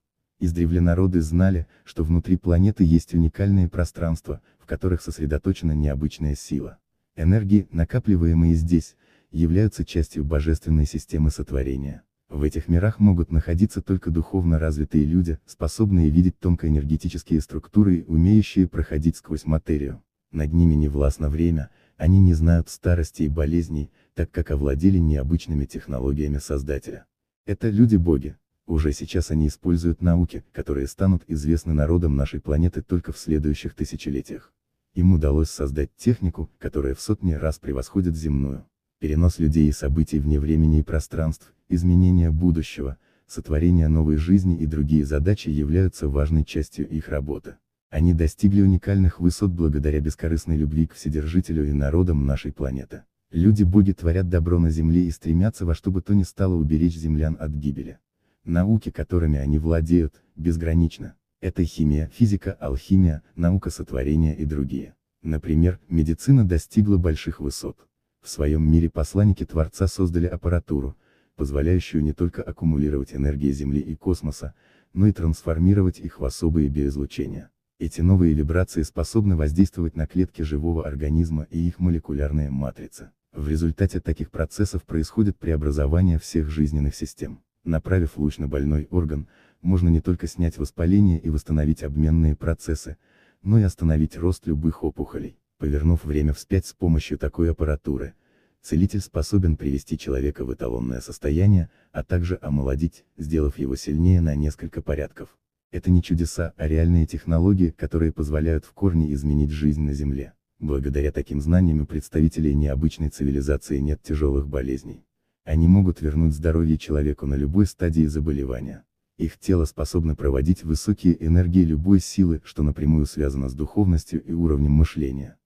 Издревле народы знали, что внутри планеты есть уникальные пространства, в которых сосредоточена необычная сила. Энергии, накапливаемые здесь, являются частью божественной системы сотворения. В этих мирах могут находиться только духовно развитые люди, способные видеть тонкоэнергетические структуры и умеющие проходить сквозь материю над ними не властно время, они не знают старости и болезней, так как овладели необычными технологиями создателя. Это люди-боги. Уже сейчас они используют науки, которые станут известны народам нашей планеты только в следующих тысячелетиях. Им удалось создать технику, которая в сотни раз превосходит земную. Перенос людей и событий вне времени и пространств, изменение будущего, сотворение новой жизни и другие задачи являются важной частью их работы. Они достигли уникальных высот благодаря бескорыстной любви к Вседержителю и народам нашей планеты. Люди-боги творят добро на Земле и стремятся во что бы то ни стало уберечь землян от гибели. Науки, которыми они владеют, безграничны: Это химия, физика, алхимия, наука сотворения и другие. Например, медицина достигла больших высот. В своем мире посланники Творца создали аппаратуру, позволяющую не только аккумулировать энергии Земли и космоса, но и трансформировать их в особые биоизлучения. Эти новые вибрации способны воздействовать на клетки живого организма и их молекулярная матрица. В результате таких процессов происходит преобразование всех жизненных систем. Направив луч на больной орган, можно не только снять воспаление и восстановить обменные процессы, но и остановить рост любых опухолей. Повернув время вспять с помощью такой аппаратуры, целитель способен привести человека в эталонное состояние, а также омолодить, сделав его сильнее на несколько порядков. Это не чудеса, а реальные технологии, которые позволяют в корне изменить жизнь на Земле. Благодаря таким знаниям у представителей необычной цивилизации нет тяжелых болезней. Они могут вернуть здоровье человеку на любой стадии заболевания. Их тело способно проводить высокие энергии любой силы, что напрямую связано с духовностью и уровнем мышления.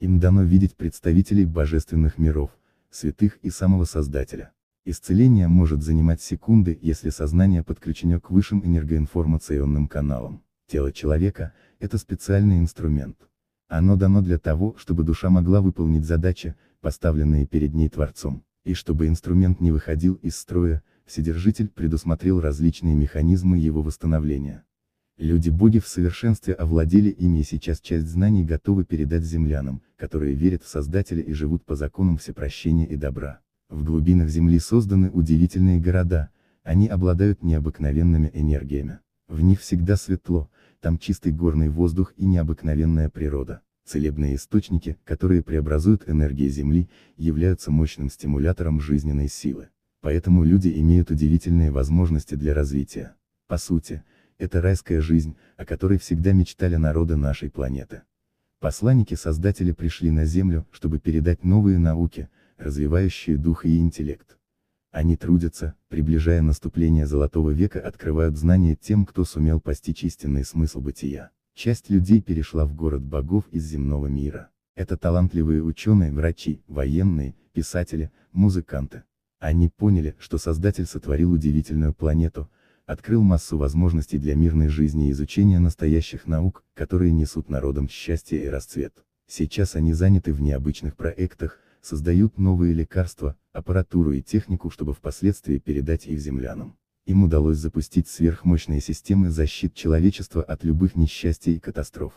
Им дано видеть представителей божественных миров, святых и самого Создателя. Исцеление может занимать секунды, если сознание подключено к высшим энергоинформационным каналам. Тело человека – это специальный инструмент. Оно дано для того, чтобы душа могла выполнить задачи, поставленные перед ней Творцом, и чтобы инструмент не выходил из строя, Вседержитель предусмотрел различные механизмы его восстановления. Люди-боги в совершенстве овладели ими и сейчас часть знаний готовы передать землянам, которые верят в Создателя и живут по законам всепрощения и добра. В глубинах Земли созданы удивительные города, они обладают необыкновенными энергиями. В них всегда светло, там чистый горный воздух и необыкновенная природа. Целебные источники, которые преобразуют энергии Земли, являются мощным стимулятором жизненной силы. Поэтому люди имеют удивительные возможности для развития. По сути, это райская жизнь, о которой всегда мечтали народы нашей планеты. Посланники Создателя пришли на Землю, чтобы передать новые науки, развивающие дух и интеллект. Они трудятся, приближая наступление Золотого века открывают знания тем, кто сумел постичь истинный смысл бытия. Часть людей перешла в город богов из земного мира. Это талантливые ученые, врачи, военные, писатели, музыканты. Они поняли, что Создатель сотворил удивительную планету, открыл массу возможностей для мирной жизни и изучения настоящих наук, которые несут народам счастье и расцвет. Сейчас они заняты в необычных проектах, создают новые лекарства, аппаратуру и технику, чтобы впоследствии передать их землянам. Им удалось запустить сверхмощные системы защит человечества от любых несчастий и катастроф.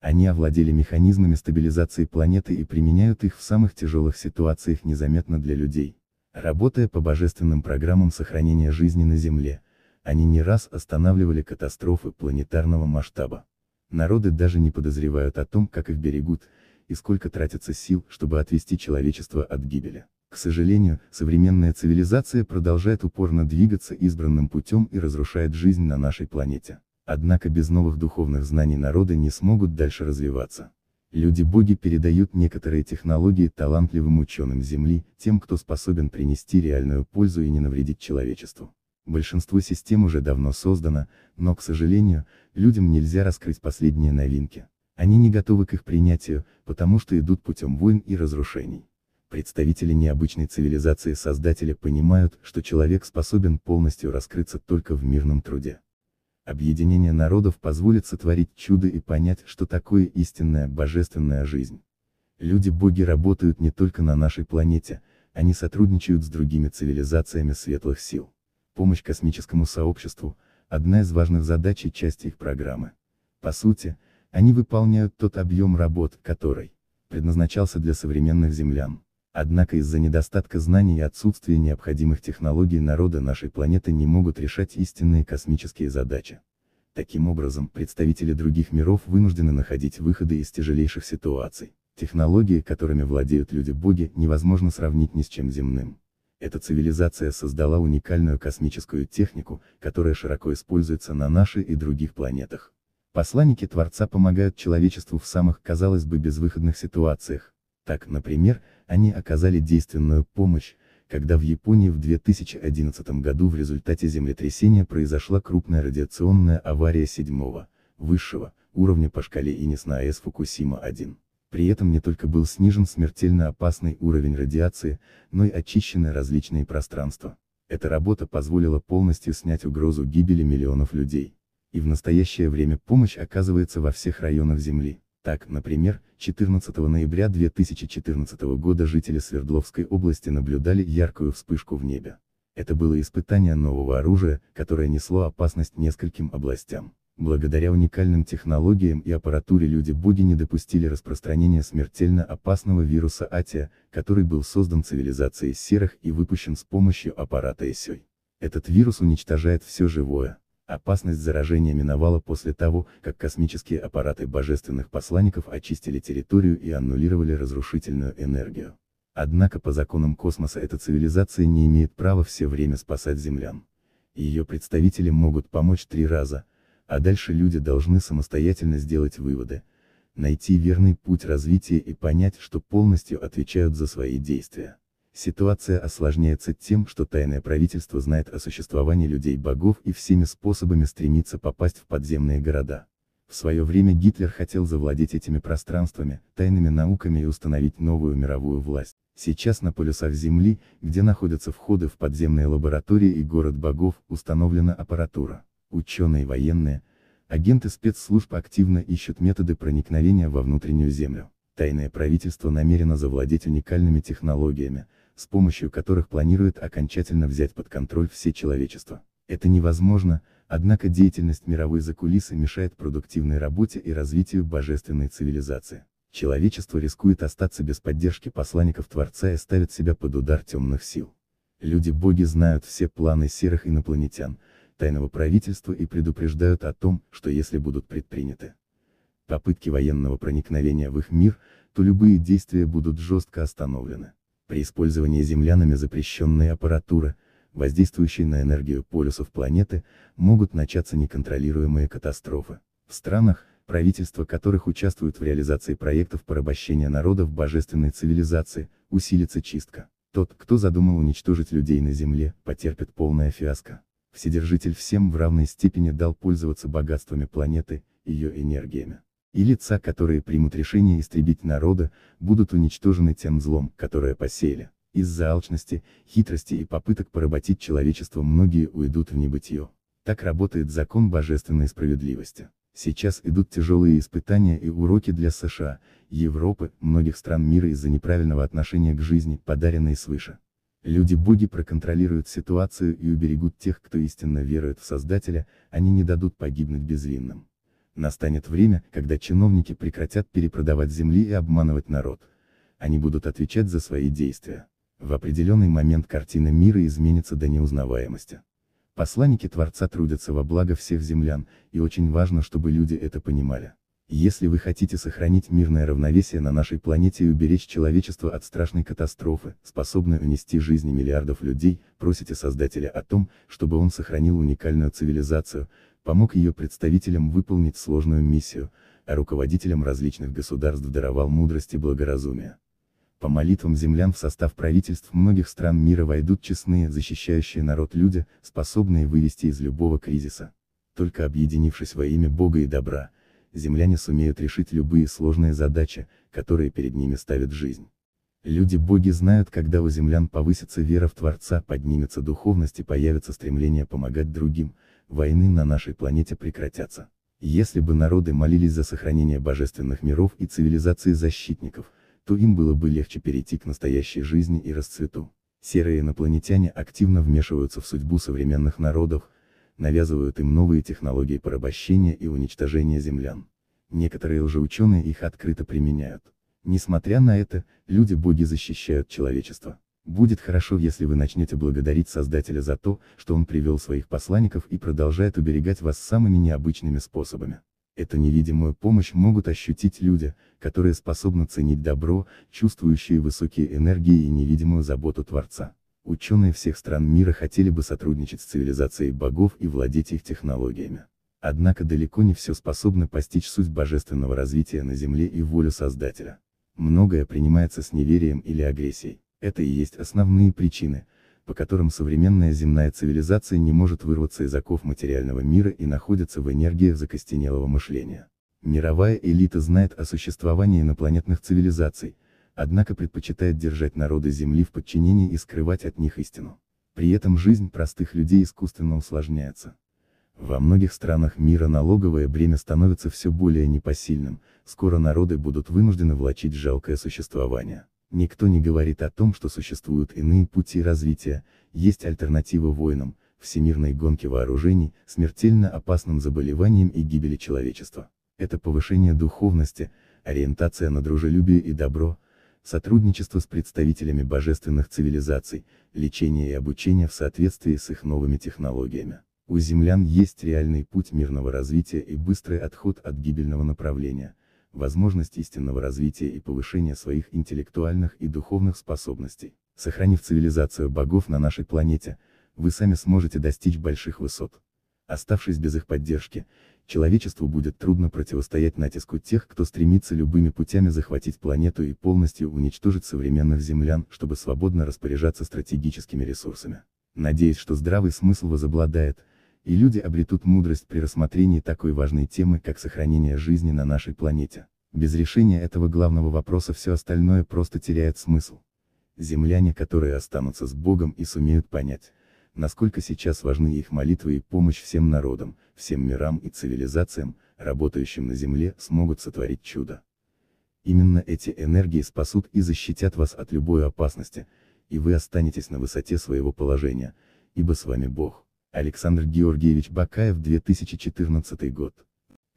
Они овладели механизмами стабилизации планеты и применяют их в самых тяжелых ситуациях незаметно для людей. Работая по божественным программам сохранения жизни на Земле, они не раз останавливали катастрофы планетарного масштаба. Народы даже не подозревают о том, как их берегут, и сколько тратится сил, чтобы отвести человечество от гибели. К сожалению, современная цивилизация продолжает упорно двигаться избранным путем и разрушает жизнь на нашей планете. Однако без новых духовных знаний народы не смогут дальше развиваться. Люди-боги передают некоторые технологии талантливым ученым Земли, тем, кто способен принести реальную пользу и не навредить человечеству. Большинство систем уже давно создано, но, к сожалению, людям нельзя раскрыть последние новинки. Они не готовы к их принятию, потому что идут путем войн и разрушений. Представители необычной цивилизации создателя понимают, что человек способен полностью раскрыться только в мирном труде. Объединение народов позволит сотворить чудо и понять, что такое истинная божественная жизнь. Люди-боги работают не только на нашей планете, они сотрудничают с другими цивилизациями светлых сил. Помощь космическому сообществу – одна из важных задач и часть их программы. По сути, они выполняют тот объем работ, который предназначался для современных землян. Однако из-за недостатка знаний и отсутствия необходимых технологий народы нашей планеты не могут решать истинные космические задачи. Таким образом, представители других миров вынуждены находить выходы из тяжелейших ситуаций. Технологии, которыми владеют люди-боги, невозможно сравнить ни с чем земным. Эта цивилизация создала уникальную космическую технику, которая широко используется на нашей и других планетах. Посланники Творца помогают человечеству в самых, казалось бы, безвыходных ситуациях. Так, например, они оказали действенную помощь, когда в Японии в 2011 году в результате землетрясения произошла крупная радиационная авария седьмого, высшего, уровня по шкале ИНИС на АЭС Фукусима-1. При этом не только был снижен смертельно опасный уровень радиации, но и очищены различные пространства. Эта работа позволила полностью снять угрозу гибели миллионов людей и в настоящее время помощь оказывается во всех районах Земли. Так, например, 14 ноября 2014 года жители Свердловской области наблюдали яркую вспышку в небе. Это было испытание нового оружия, которое несло опасность нескольким областям. Благодаря уникальным технологиям и аппаратуре люди-боги не допустили распространения смертельно опасного вируса Атия, который был создан цивилизацией серых и выпущен с помощью аппарата ЭСЮЙ. Этот вирус уничтожает все живое, Опасность заражения миновала после того, как космические аппараты божественных посланников очистили территорию и аннулировали разрушительную энергию. Однако по законам космоса эта цивилизация не имеет права все время спасать землян. Ее представители могут помочь три раза, а дальше люди должны самостоятельно сделать выводы, найти верный путь развития и понять, что полностью отвечают за свои действия. Ситуация осложняется тем, что тайное правительство знает о существовании людей-богов и всеми способами стремится попасть в подземные города. В свое время Гитлер хотел завладеть этими пространствами, тайными науками и установить новую мировую власть. Сейчас на полюсах Земли, где находятся входы в подземные лаборатории и город богов, установлена аппаратура. Ученые и военные, агенты спецслужб активно ищут методы проникновения во внутреннюю Землю. Тайное правительство намерено завладеть уникальными технологиями, с помощью которых планирует окончательно взять под контроль все человечество. Это невозможно, однако деятельность мировой закулисы мешает продуктивной работе и развитию божественной цивилизации. Человечество рискует остаться без поддержки посланников Творца и ставит себя под удар темных сил. Люди-боги знают все планы серых инопланетян, тайного правительства и предупреждают о том, что если будут предприняты попытки военного проникновения в их мир, то любые действия будут жестко остановлены при использовании землянами запрещенной аппаратуры, воздействующей на энергию полюсов планеты, могут начаться неконтролируемые катастрофы. В странах, правительства которых участвуют в реализации проектов порабощения народов божественной цивилизации, усилится чистка. Тот, кто задумал уничтожить людей на Земле, потерпит полное фиаско. Вседержитель всем в равной степени дал пользоваться богатствами планеты, ее энергиями и лица, которые примут решение истребить народа, будут уничтожены тем злом, которое посеяли. Из-за алчности, хитрости и попыток поработить человечество многие уйдут в небытие. Так работает закон божественной справедливости. Сейчас идут тяжелые испытания и уроки для США, Европы, многих стран мира из-за неправильного отношения к жизни, подаренной свыше. Люди-боги проконтролируют ситуацию и уберегут тех, кто истинно верует в Создателя, они не дадут погибнуть безвинным. Настанет время, когда чиновники прекратят перепродавать земли и обманывать народ. Они будут отвечать за свои действия. В определенный момент картина мира изменится до неузнаваемости. Посланники Творца трудятся во благо всех землян, и очень важно, чтобы люди это понимали. Если вы хотите сохранить мирное равновесие на нашей планете и уберечь человечество от страшной катастрофы, способной унести жизни миллиардов людей, просите Создателя о том, чтобы он сохранил уникальную цивилизацию, помог ее представителям выполнить сложную миссию, а руководителям различных государств даровал мудрость и благоразумие. По молитвам землян в состав правительств многих стран мира войдут честные, защищающие народ люди, способные вывести из любого кризиса. Только объединившись во имя Бога и добра, земляне сумеют решить любые сложные задачи, которые перед ними ставит жизнь. Люди-боги знают, когда у землян повысится вера в Творца, поднимется духовность и появится стремление помогать другим, войны на нашей планете прекратятся. Если бы народы молились за сохранение божественных миров и цивилизации защитников, то им было бы легче перейти к настоящей жизни и расцвету. Серые инопланетяне активно вмешиваются в судьбу современных народов, навязывают им новые технологии порабощения и уничтожения землян. Некоторые лжеученые их открыто применяют. Несмотря на это, люди-боги защищают человечество. Будет хорошо, если вы начнете благодарить Создателя за то, что Он привел своих посланников и продолжает уберегать вас самыми необычными способами. Эту невидимую помощь могут ощутить люди, которые способны ценить добро, чувствующие высокие энергии и невидимую заботу Творца. Ученые всех стран мира хотели бы сотрудничать с цивилизацией богов и владеть их технологиями. Однако далеко не все способно постичь суть божественного развития на Земле и волю Создателя. Многое принимается с неверием или агрессией. Это и есть основные причины, по которым современная земная цивилизация не может вырваться из оков материального мира и находится в энергии закостенелого мышления. Мировая элита знает о существовании инопланетных цивилизаций, однако предпочитает держать народы Земли в подчинении и скрывать от них истину. При этом жизнь простых людей искусственно усложняется. Во многих странах мира налоговое бремя становится все более непосильным, скоро народы будут вынуждены влачить жалкое существование. Никто не говорит о том, что существуют иные пути развития, есть альтернатива войнам, всемирной гонке вооружений, смертельно опасным заболеваниям и гибели человечества. Это повышение духовности, ориентация на дружелюбие и добро, сотрудничество с представителями божественных цивилизаций, лечение и обучение в соответствии с их новыми технологиями. У землян есть реальный путь мирного развития и быстрый отход от гибельного направления – возможность истинного развития и повышения своих интеллектуальных и духовных способностей. Сохранив цивилизацию богов на нашей планете, вы сами сможете достичь больших высот. Оставшись без их поддержки, человечеству будет трудно противостоять натиску тех, кто стремится любыми путями захватить планету и полностью уничтожить современных землян, чтобы свободно распоряжаться стратегическими ресурсами. Надеюсь, что здравый смысл возобладает, и люди обретут мудрость при рассмотрении такой важной темы, как сохранение жизни на нашей планете. Без решения этого главного вопроса все остальное просто теряет смысл. Земляне, которые останутся с Богом и сумеют понять, насколько сейчас важны их молитвы и помощь всем народам, всем мирам и цивилизациям, работающим на Земле, смогут сотворить чудо. Именно эти энергии спасут и защитят вас от любой опасности, и вы останетесь на высоте своего положения, ибо с вами Бог. Александр Георгиевич Бакаев 2014 год.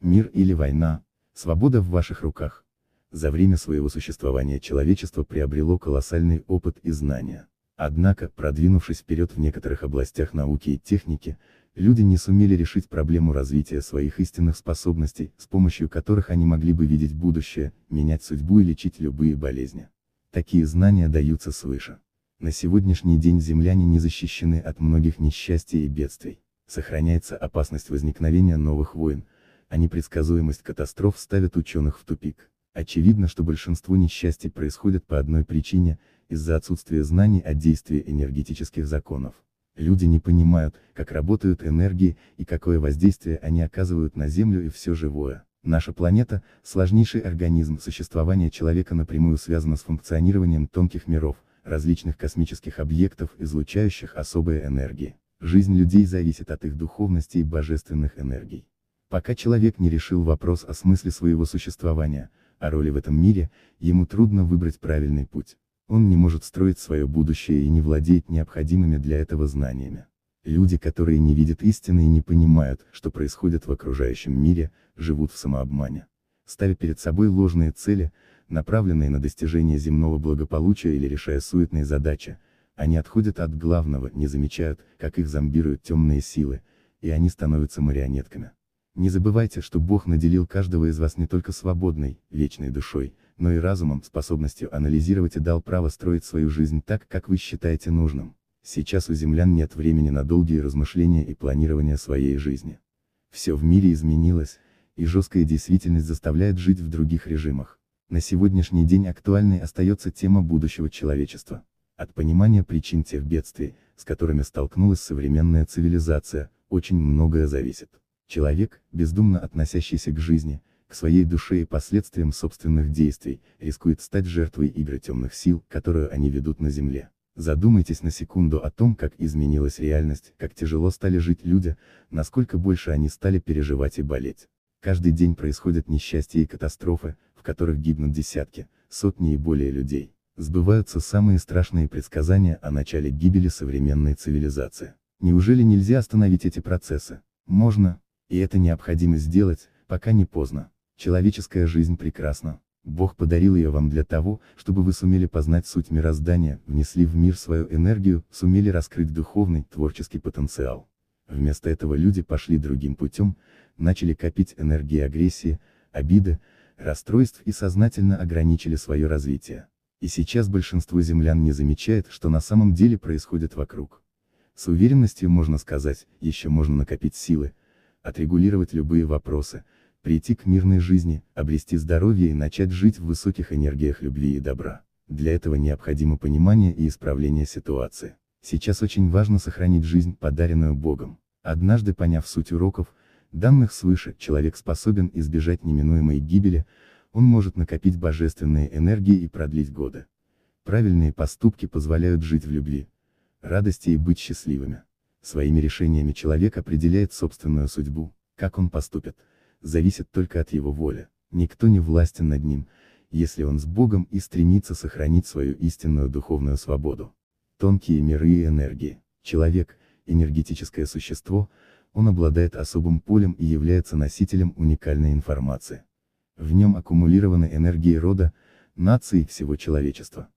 Мир или война, свобода в ваших руках. За время своего существования человечество приобрело колоссальный опыт и знания. Однако, продвинувшись вперед в некоторых областях науки и техники, люди не сумели решить проблему развития своих истинных способностей, с помощью которых они могли бы видеть будущее, менять судьбу и лечить любые болезни. Такие знания даются свыше. На сегодняшний день земляне не защищены от многих несчастий и бедствий. Сохраняется опасность возникновения новых войн, а непредсказуемость катастроф ставит ученых в тупик. Очевидно, что большинство несчастий происходит по одной причине, из-за отсутствия знаний о действии энергетических законов. Люди не понимают, как работают энергии и какое воздействие они оказывают на Землю и все живое. Наша планета – сложнейший организм существования человека напрямую связано с функционированием тонких миров – различных космических объектов, излучающих особые энергии. Жизнь людей зависит от их духовности и божественных энергий. Пока человек не решил вопрос о смысле своего существования, о роли в этом мире, ему трудно выбрать правильный путь. Он не может строить свое будущее и не владеет необходимыми для этого знаниями. Люди, которые не видят истины и не понимают, что происходит в окружающем мире, живут в самообмане. Ставя перед собой ложные цели, направленные на достижение земного благополучия или решая суетные задачи, они отходят от главного, не замечают, как их зомбируют темные силы, и они становятся марионетками. Не забывайте, что Бог наделил каждого из вас не только свободной, вечной душой, но и разумом, способностью анализировать и дал право строить свою жизнь так, как вы считаете нужным. Сейчас у землян нет времени на долгие размышления и планирование своей жизни. Все в мире изменилось, и жесткая действительность заставляет жить в других режимах. На сегодняшний день актуальной остается тема будущего человечества. От понимания причин тех бедствий, с которыми столкнулась современная цивилизация, очень многое зависит. Человек, бездумно относящийся к жизни, к своей душе и последствиям собственных действий, рискует стать жертвой игры темных сил, которую они ведут на Земле. Задумайтесь на секунду о том, как изменилась реальность, как тяжело стали жить люди, насколько больше они стали переживать и болеть. Каждый день происходят несчастья и катастрофы, в которых гибнут десятки, сотни и более людей. Сбываются самые страшные предсказания о начале гибели современной цивилизации. Неужели нельзя остановить эти процессы? Можно, и это необходимо сделать, пока не поздно. Человеческая жизнь прекрасна. Бог подарил ее вам для того, чтобы вы сумели познать суть мироздания, внесли в мир свою энергию, сумели раскрыть духовный, творческий потенциал. Вместо этого люди пошли другим путем, начали копить энергии агрессии, обиды, расстройств и сознательно ограничили свое развитие. И сейчас большинство землян не замечает, что на самом деле происходит вокруг. С уверенностью можно сказать, еще можно накопить силы, отрегулировать любые вопросы, прийти к мирной жизни, обрести здоровье и начать жить в высоких энергиях любви и добра. Для этого необходимо понимание и исправление ситуации. Сейчас очень важно сохранить жизнь, подаренную Богом. Однажды поняв суть уроков, данных свыше, человек способен избежать неминуемой гибели, он может накопить божественные энергии и продлить годы. Правильные поступки позволяют жить в любви, радости и быть счастливыми. Своими решениями человек определяет собственную судьбу, как он поступит, зависит только от его воли, никто не властен над ним, если он с Богом и стремится сохранить свою истинную духовную свободу. Тонкие миры и энергии. Человек, энергетическое существо, он обладает особым полем и является носителем уникальной информации. В нем аккумулированы энергии рода, нации и всего человечества.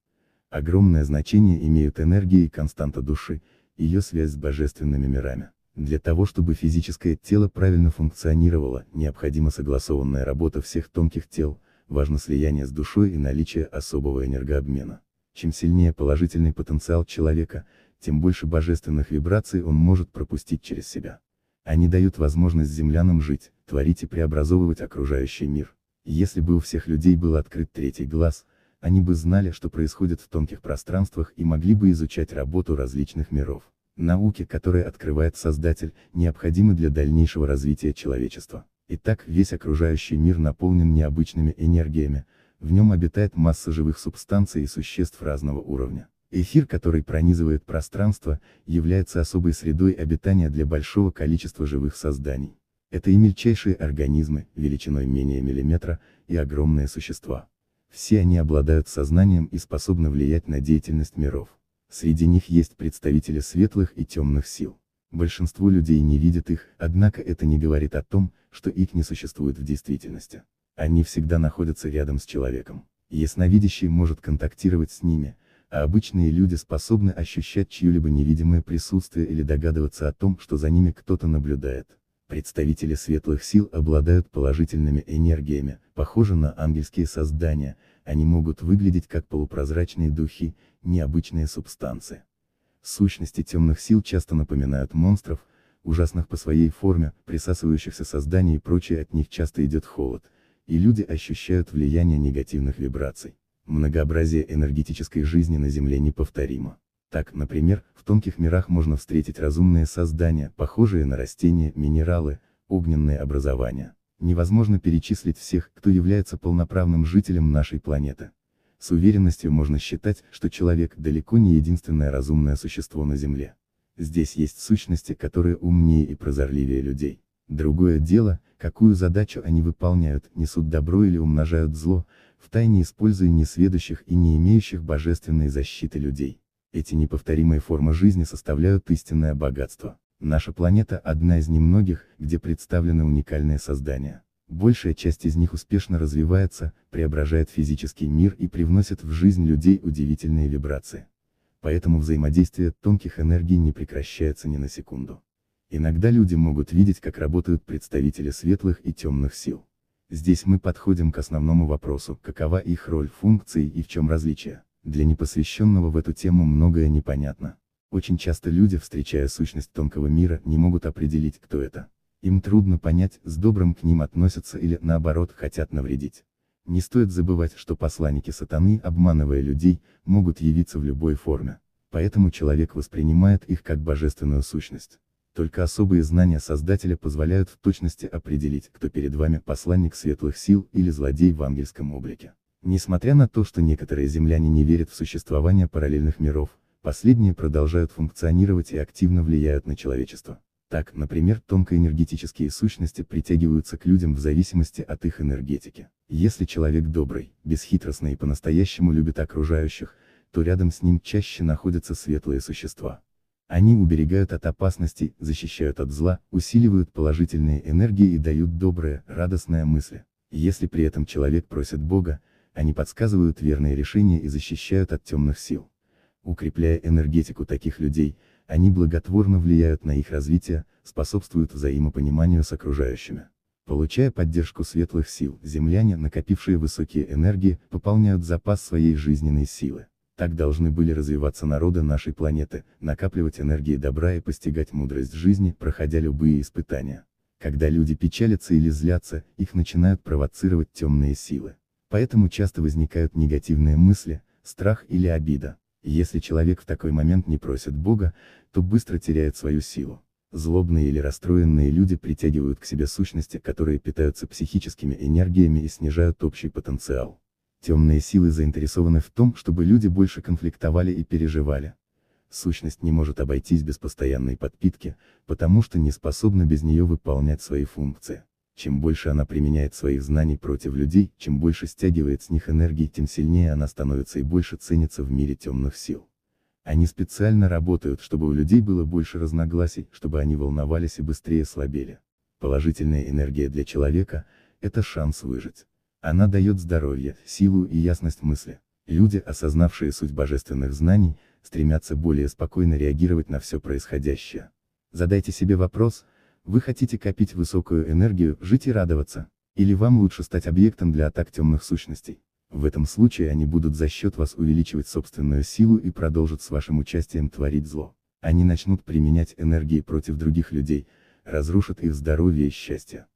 Огромное значение имеют энергии и константа души, ее связь с божественными мирами. Для того чтобы физическое тело правильно функционировало, необходима согласованная работа всех тонких тел, важно слияние с душой и наличие особого энергообмена. Чем сильнее положительный потенциал человека, тем больше божественных вибраций он может пропустить через себя. Они дают возможность землянам жить, творить и преобразовывать окружающий мир. Если бы у всех людей был открыт третий глаз, они бы знали, что происходит в тонких пространствах и могли бы изучать работу различных миров. Науки, которые открывает Создатель, необходимы для дальнейшего развития человечества. Итак, весь окружающий мир наполнен необычными энергиями, в нем обитает масса живых субстанций и существ разного уровня. Эфир, который пронизывает пространство, является особой средой обитания для большого количества живых созданий. Это и мельчайшие организмы, величиной менее миллиметра, и огромные существа. Все они обладают сознанием и способны влиять на деятельность миров. Среди них есть представители светлых и темных сил. Большинство людей не видят их, однако это не говорит о том, что их не существует в действительности. Они всегда находятся рядом с человеком. Ясновидящий может контактировать с ними, а обычные люди способны ощущать чье-либо невидимое присутствие или догадываться о том, что за ними кто-то наблюдает. Представители светлых сил обладают положительными энергиями, похожи на ангельские создания, они могут выглядеть как полупрозрачные духи, необычные субстанции. Сущности темных сил часто напоминают монстров, ужасных по своей форме, присасывающихся созданий и прочее от них часто идет холод, и люди ощущают влияние негативных вибраций. Многообразие энергетической жизни на Земле неповторимо. Так, например, в тонких мирах можно встретить разумные создания, похожие на растения, минералы, огненные образования. Невозможно перечислить всех, кто является полноправным жителем нашей планеты. С уверенностью можно считать, что человек далеко не единственное разумное существо на Земле. Здесь есть сущности, которые умнее и прозорливее людей. Другое дело, какую задачу они выполняют, несут добро или умножают зло, втайне используя несведущих и не имеющих божественной защиты людей. Эти неповторимые формы жизни составляют истинное богатство. Наша планета одна из немногих, где представлены уникальные создания. Большая часть из них успешно развивается, преображает физический мир и привносит в жизнь людей удивительные вибрации. Поэтому взаимодействие тонких энергий не прекращается ни на секунду. Иногда люди могут видеть, как работают представители светлых и темных сил. Здесь мы подходим к основному вопросу, какова их роль, функции и в чем различие. Для непосвященного в эту тему многое непонятно. Очень часто люди, встречая сущность тонкого мира, не могут определить, кто это. Им трудно понять, с добрым к ним относятся или, наоборот, хотят навредить. Не стоит забывать, что посланники сатаны, обманывая людей, могут явиться в любой форме. Поэтому человек воспринимает их как божественную сущность. Только особые знания Создателя позволяют в точности определить, кто перед вами посланник светлых сил или злодей в ангельском облике. Несмотря на то, что некоторые земляне не верят в существование параллельных миров, последние продолжают функционировать и активно влияют на человечество. Так, например, тонкоэнергетические сущности притягиваются к людям в зависимости от их энергетики. Если человек добрый, бесхитростный и по-настоящему любит окружающих, то рядом с ним чаще находятся светлые существа. Они уберегают от опасностей, защищают от зла, усиливают положительные энергии и дают добрые, радостные мысли. Если при этом человек просит Бога, они подсказывают верные решения и защищают от темных сил. Укрепляя энергетику таких людей, они благотворно влияют на их развитие, способствуют взаимопониманию с окружающими. Получая поддержку светлых сил, земляне, накопившие высокие энергии, пополняют запас своей жизненной силы. Так должны были развиваться народы нашей планеты, накапливать энергии добра и постигать мудрость жизни, проходя любые испытания. Когда люди печалятся или злятся, их начинают провоцировать темные силы. Поэтому часто возникают негативные мысли, страх или обида. Если человек в такой момент не просит Бога, то быстро теряет свою силу. Злобные или расстроенные люди притягивают к себе сущности, которые питаются психическими энергиями и снижают общий потенциал. Темные силы заинтересованы в том, чтобы люди больше конфликтовали и переживали. Сущность не может обойтись без постоянной подпитки, потому что не способна без нее выполнять свои функции. Чем больше она применяет своих знаний против людей, чем больше стягивает с них энергии, тем сильнее она становится и больше ценится в мире темных сил. Они специально работают, чтобы у людей было больше разногласий, чтобы они волновались и быстрее слабели. Положительная энергия для человека – это шанс выжить. Она дает здоровье, силу и ясность мысли. Люди, осознавшие суть божественных знаний, стремятся более спокойно реагировать на все происходящее. Задайте себе вопрос, вы хотите копить высокую энергию, жить и радоваться, или вам лучше стать объектом для атак темных сущностей. В этом случае они будут за счет вас увеличивать собственную силу и продолжат с вашим участием творить зло. Они начнут применять энергии против других людей, разрушат их здоровье и счастье.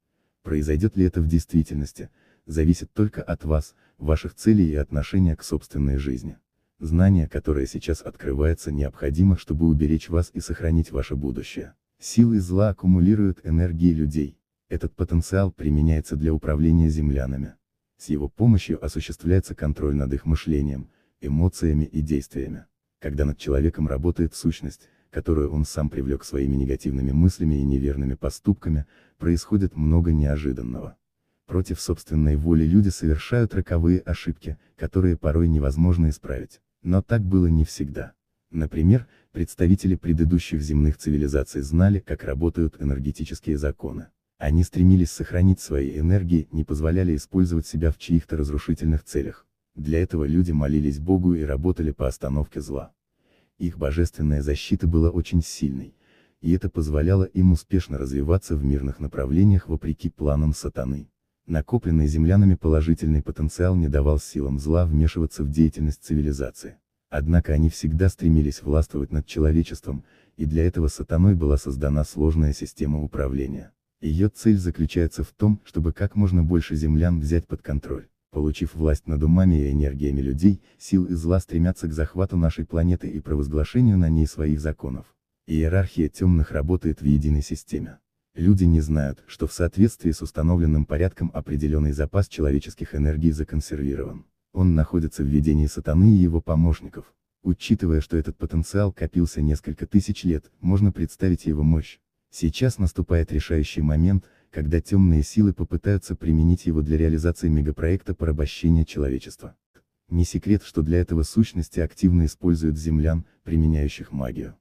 Произойдет ли это в действительности, зависит только от вас, ваших целей и отношения к собственной жизни. Знание, которое сейчас открывается, необходимо, чтобы уберечь вас и сохранить ваше будущее. Силы зла аккумулируют энергии людей. Этот потенциал применяется для управления землянами. С его помощью осуществляется контроль над их мышлением, эмоциями и действиями. Когда над человеком работает сущность, которую он сам привлек своими негативными мыслями и неверными поступками, происходит много неожиданного против собственной воли люди совершают роковые ошибки, которые порой невозможно исправить. Но так было не всегда. Например, представители предыдущих земных цивилизаций знали, как работают энергетические законы. Они стремились сохранить свои энергии, не позволяли использовать себя в чьих-то разрушительных целях. Для этого люди молились Богу и работали по остановке зла. Их божественная защита была очень сильной, и это позволяло им успешно развиваться в мирных направлениях вопреки планам сатаны. Накопленный землянами положительный потенциал не давал силам зла вмешиваться в деятельность цивилизации. Однако они всегда стремились властвовать над человечеством, и для этого сатаной была создана сложная система управления. Ее цель заключается в том, чтобы как можно больше землян взять под контроль. Получив власть над умами и энергиями людей, сил и зла стремятся к захвату нашей планеты и провозглашению на ней своих законов. Иерархия темных работает в единой системе. Люди не знают, что в соответствии с установленным порядком определенный запас человеческих энергий законсервирован. Он находится в ведении сатаны и его помощников. Учитывая, что этот потенциал копился несколько тысяч лет, можно представить его мощь. Сейчас наступает решающий момент, когда темные силы попытаются применить его для реализации мегапроекта порабощения человечества. Не секрет, что для этого сущности активно используют землян, применяющих магию.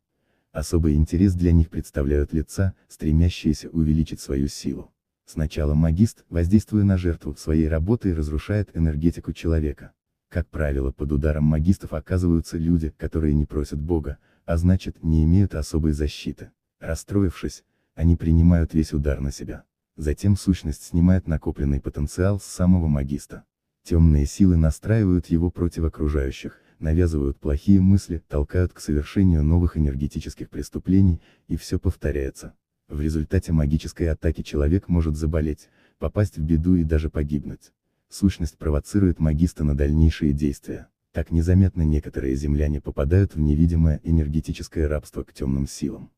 Особый интерес для них представляют лица, стремящиеся увеличить свою силу. Сначала магист, воздействуя на жертву своей работы, разрушает энергетику человека. Как правило, под ударом магистов оказываются люди, которые не просят Бога, а значит, не имеют особой защиты. Расстроившись, они принимают весь удар на себя. Затем сущность снимает накопленный потенциал с самого магиста. Темные силы настраивают его против окружающих, навязывают плохие мысли, толкают к совершению новых энергетических преступлений, и все повторяется. В результате магической атаки человек может заболеть, попасть в беду и даже погибнуть. Сущность провоцирует магиста на дальнейшие действия. Так незаметно некоторые земляне попадают в невидимое энергетическое рабство к темным силам.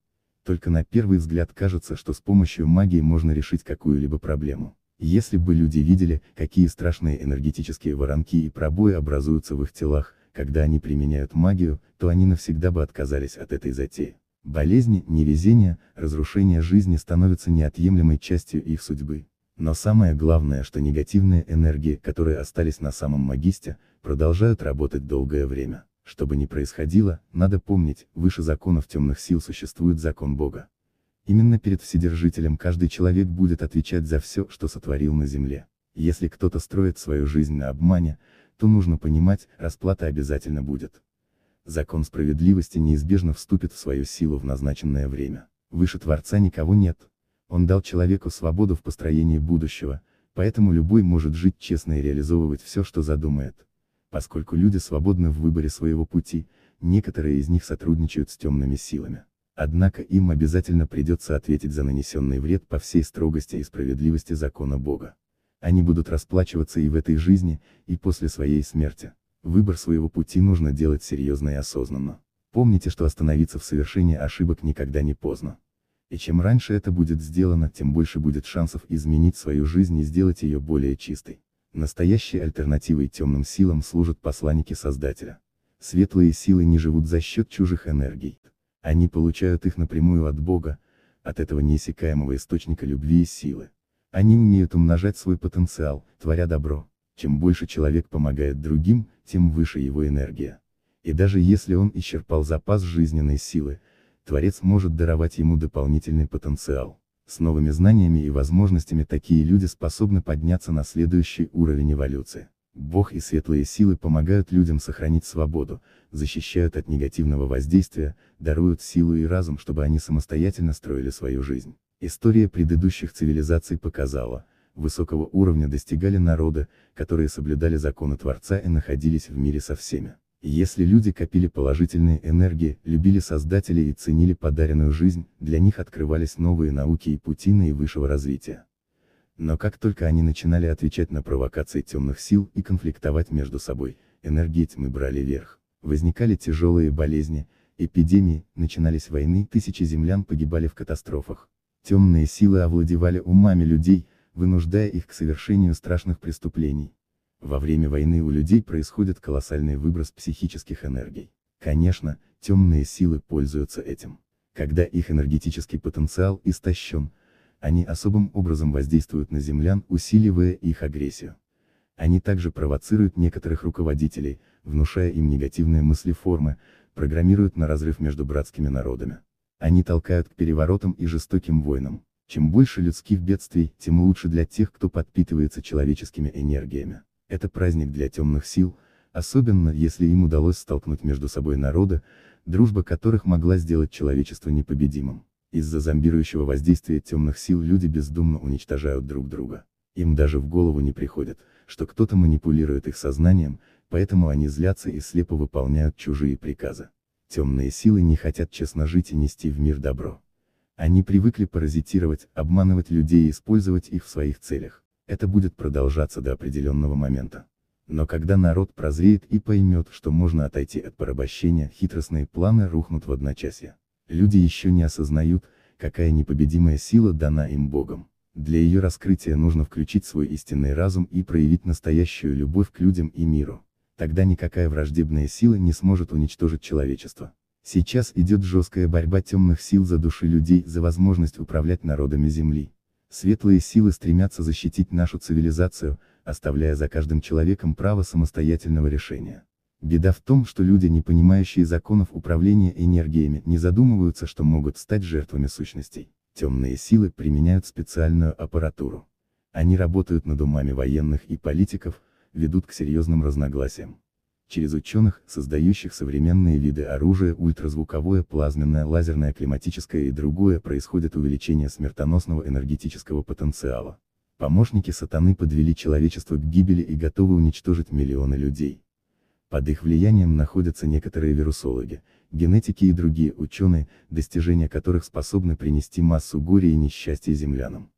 Только на первый взгляд кажется, что с помощью магии можно решить какую-либо проблему. Если бы люди видели, какие страшные энергетические воронки и пробои образуются в их телах, когда они применяют магию, то они навсегда бы отказались от этой затеи. Болезни, невезения, разрушение жизни становятся неотъемлемой частью их судьбы. Но самое главное, что негативные энергии, которые остались на самом магисте, продолжают работать долгое время. Что бы ни происходило, надо помнить, выше законов темных сил существует закон Бога. Именно перед Вседержителем каждый человек будет отвечать за все, что сотворил на земле. Если кто-то строит свою жизнь на обмане, то нужно понимать, расплата обязательно будет. Закон справедливости неизбежно вступит в свою силу в назначенное время. Выше Творца никого нет. Он дал человеку свободу в построении будущего, поэтому любой может жить честно и реализовывать все, что задумает. Поскольку люди свободны в выборе своего пути, некоторые из них сотрудничают с темными силами. Однако им обязательно придется ответить за нанесенный вред по всей строгости и справедливости закона Бога они будут расплачиваться и в этой жизни, и после своей смерти. Выбор своего пути нужно делать серьезно и осознанно. Помните, что остановиться в совершении ошибок никогда не поздно. И чем раньше это будет сделано, тем больше будет шансов изменить свою жизнь и сделать ее более чистой. Настоящей альтернативой темным силам служат посланники Создателя. Светлые силы не живут за счет чужих энергий. Они получают их напрямую от Бога, от этого неиссякаемого источника любви и силы. Они умеют умножать свой потенциал, творя добро. Чем больше человек помогает другим, тем выше его энергия. И даже если он исчерпал запас жизненной силы, Творец может даровать ему дополнительный потенциал. С новыми знаниями и возможностями такие люди способны подняться на следующий уровень эволюции. Бог и светлые силы помогают людям сохранить свободу, защищают от негативного воздействия, даруют силу и разум, чтобы они самостоятельно строили свою жизнь. История предыдущих цивилизаций показала, высокого уровня достигали народы, которые соблюдали законы Творца и находились в мире со всеми. Если люди копили положительные энергии, любили создателей и ценили подаренную жизнь, для них открывались новые науки и пути наивысшего развития. Но как только они начинали отвечать на провокации темных сил и конфликтовать между собой, энергии тьмы брали верх. Возникали тяжелые болезни, эпидемии, начинались войны, тысячи землян погибали в катастрофах. Темные силы овладевали умами людей, вынуждая их к совершению страшных преступлений. Во время войны у людей происходит колоссальный выброс психических энергий. Конечно, темные силы пользуются этим. Когда их энергетический потенциал истощен, они особым образом воздействуют на землян, усиливая их агрессию. Они также провоцируют некоторых руководителей, внушая им негативные мысли-формы, программируют на разрыв между братскими народами. Они толкают к переворотам и жестоким войнам. Чем больше людских бедствий, тем лучше для тех, кто подпитывается человеческими энергиями. Это праздник для темных сил, особенно если им удалось столкнуть между собой народы, дружба которых могла сделать человечество непобедимым. Из-за зомбирующего воздействия темных сил люди бездумно уничтожают друг друга. Им даже в голову не приходит, что кто-то манипулирует их сознанием, поэтому они злятся и слепо выполняют чужие приказы. Темные силы не хотят честно жить и нести в мир добро. Они привыкли паразитировать, обманывать людей и использовать их в своих целях. Это будет продолжаться до определенного момента. Но когда народ прозреет и поймет, что можно отойти от порабощения, хитростные планы рухнут в одночасье. Люди еще не осознают, какая непобедимая сила дана им Богом. Для ее раскрытия нужно включить свой истинный разум и проявить настоящую любовь к людям и миру тогда никакая враждебная сила не сможет уничтожить человечество. Сейчас идет жесткая борьба темных сил за души людей, за возможность управлять народами Земли. Светлые силы стремятся защитить нашу цивилизацию, оставляя за каждым человеком право самостоятельного решения. Беда в том, что люди, не понимающие законов управления энергиями, не задумываются, что могут стать жертвами сущностей. Темные силы применяют специальную аппаратуру. Они работают над умами военных и политиков, ведут к серьезным разногласиям. Через ученых, создающих современные виды оружия ультразвуковое, плазменное, лазерное, климатическое и другое происходит увеличение смертоносного энергетического потенциала. Помощники сатаны подвели человечество к гибели и готовы уничтожить миллионы людей. Под их влиянием находятся некоторые вирусологи, генетики и другие ученые, достижения которых способны принести массу горя и несчастья землянам.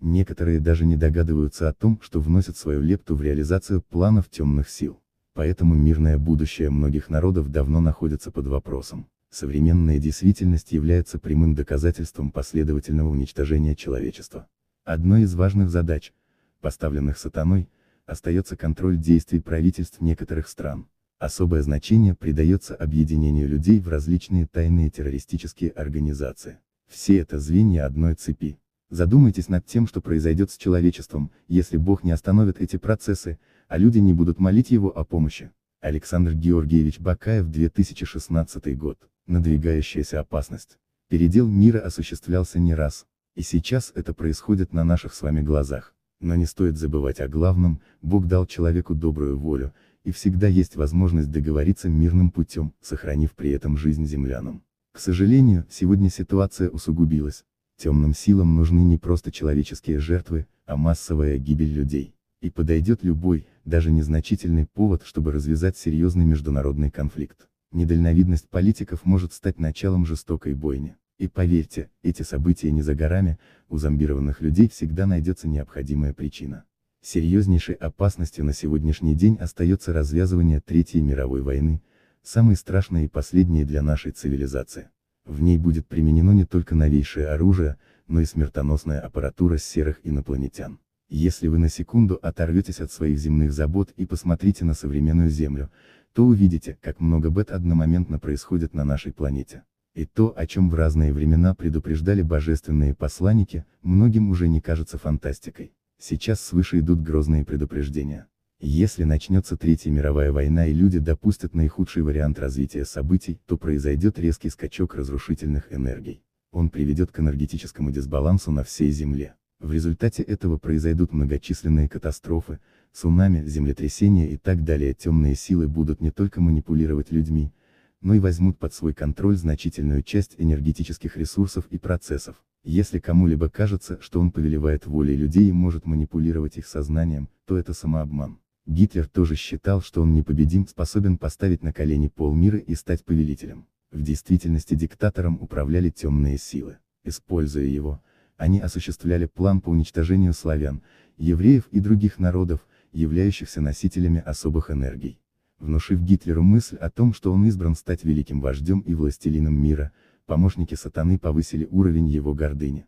Некоторые даже не догадываются о том, что вносят свою лепту в реализацию планов темных сил. Поэтому мирное будущее многих народов давно находится под вопросом. Современная действительность является прямым доказательством последовательного уничтожения человечества. Одной из важных задач, поставленных сатаной, остается контроль действий правительств некоторых стран. Особое значение придается объединению людей в различные тайные террористические организации. Все это звенья одной цепи. Задумайтесь над тем, что произойдет с человечеством, если Бог не остановит эти процессы, а люди не будут молить Его о помощи. Александр Георгиевич Бакаев 2016 год. Надвигающаяся опасность. Передел мира осуществлялся не раз, и сейчас это происходит на наших с вами глазах. Но не стоит забывать о главном, Бог дал человеку добрую волю, и всегда есть возможность договориться мирным путем, сохранив при этом жизнь землянам. К сожалению, сегодня ситуация усугубилась, Темным силам нужны не просто человеческие жертвы, а массовая гибель людей. И подойдет любой, даже незначительный повод, чтобы развязать серьезный международный конфликт. Недальновидность политиков может стать началом жестокой бойни. И поверьте, эти события не за горами, у зомбированных людей всегда найдется необходимая причина. Серьезнейшей опасностью на сегодняшний день остается развязывание Третьей мировой войны, самой страшной и последней для нашей цивилизации. В ней будет применено не только новейшее оружие, но и смертоносная аппаратура серых инопланетян. Если вы на секунду оторветесь от своих земных забот и посмотрите на современную Землю, то увидите, как много бед одномоментно происходит на нашей планете. И то, о чем в разные времена предупреждали божественные посланники, многим уже не кажется фантастикой. Сейчас свыше идут грозные предупреждения. Если начнется Третья мировая война и люди допустят наихудший вариант развития событий, то произойдет резкий скачок разрушительных энергий. Он приведет к энергетическому дисбалансу на всей Земле. В результате этого произойдут многочисленные катастрофы, цунами, землетрясения и так далее. Темные силы будут не только манипулировать людьми, но и возьмут под свой контроль значительную часть энергетических ресурсов и процессов. Если кому-либо кажется, что он повелевает волей людей и может манипулировать их сознанием, то это самообман. Гитлер тоже считал, что он непобедим, способен поставить на колени полмира и стать повелителем. В действительности диктатором управляли темные силы. Используя его, они осуществляли план по уничтожению славян, евреев и других народов, являющихся носителями особых энергий. Внушив Гитлеру мысль о том, что он избран стать великим вождем и властелином мира, помощники сатаны повысили уровень его гордыни.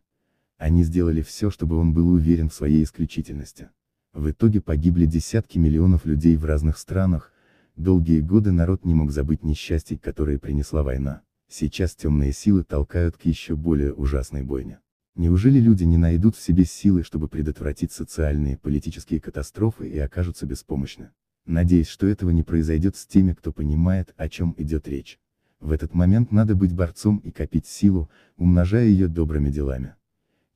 Они сделали все, чтобы он был уверен в своей исключительности. В итоге погибли десятки миллионов людей в разных странах, долгие годы народ не мог забыть несчастий, которые принесла война. Сейчас темные силы толкают к еще более ужасной бойне. Неужели люди не найдут в себе силы, чтобы предотвратить социальные политические катастрофы и окажутся беспомощны? Надеюсь, что этого не произойдет с теми, кто понимает, о чем идет речь. В этот момент надо быть борцом и копить силу, умножая ее добрыми делами.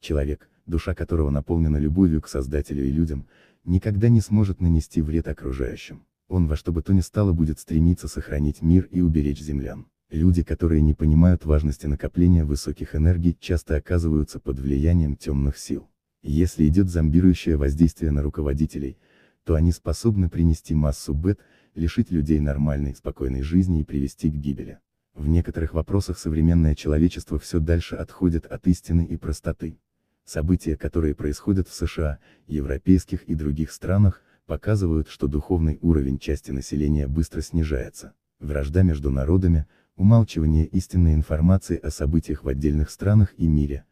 Человек, душа которого наполнена любовью к Создателю и людям, никогда не сможет нанести вред окружающим. Он во что бы то ни стало будет стремиться сохранить мир и уберечь землян. Люди, которые не понимают важности накопления высоких энергий, часто оказываются под влиянием темных сил. Если идет зомбирующее воздействие на руководителей, то они способны принести массу бед, лишить людей нормальной, спокойной жизни и привести к гибели. В некоторых вопросах современное человечество все дальше отходит от истины и простоты. События, которые происходят в США, европейских и других странах, показывают, что духовный уровень части населения быстро снижается. Вражда между народами, умалчивание истинной информации о событиях в отдельных странах и мире.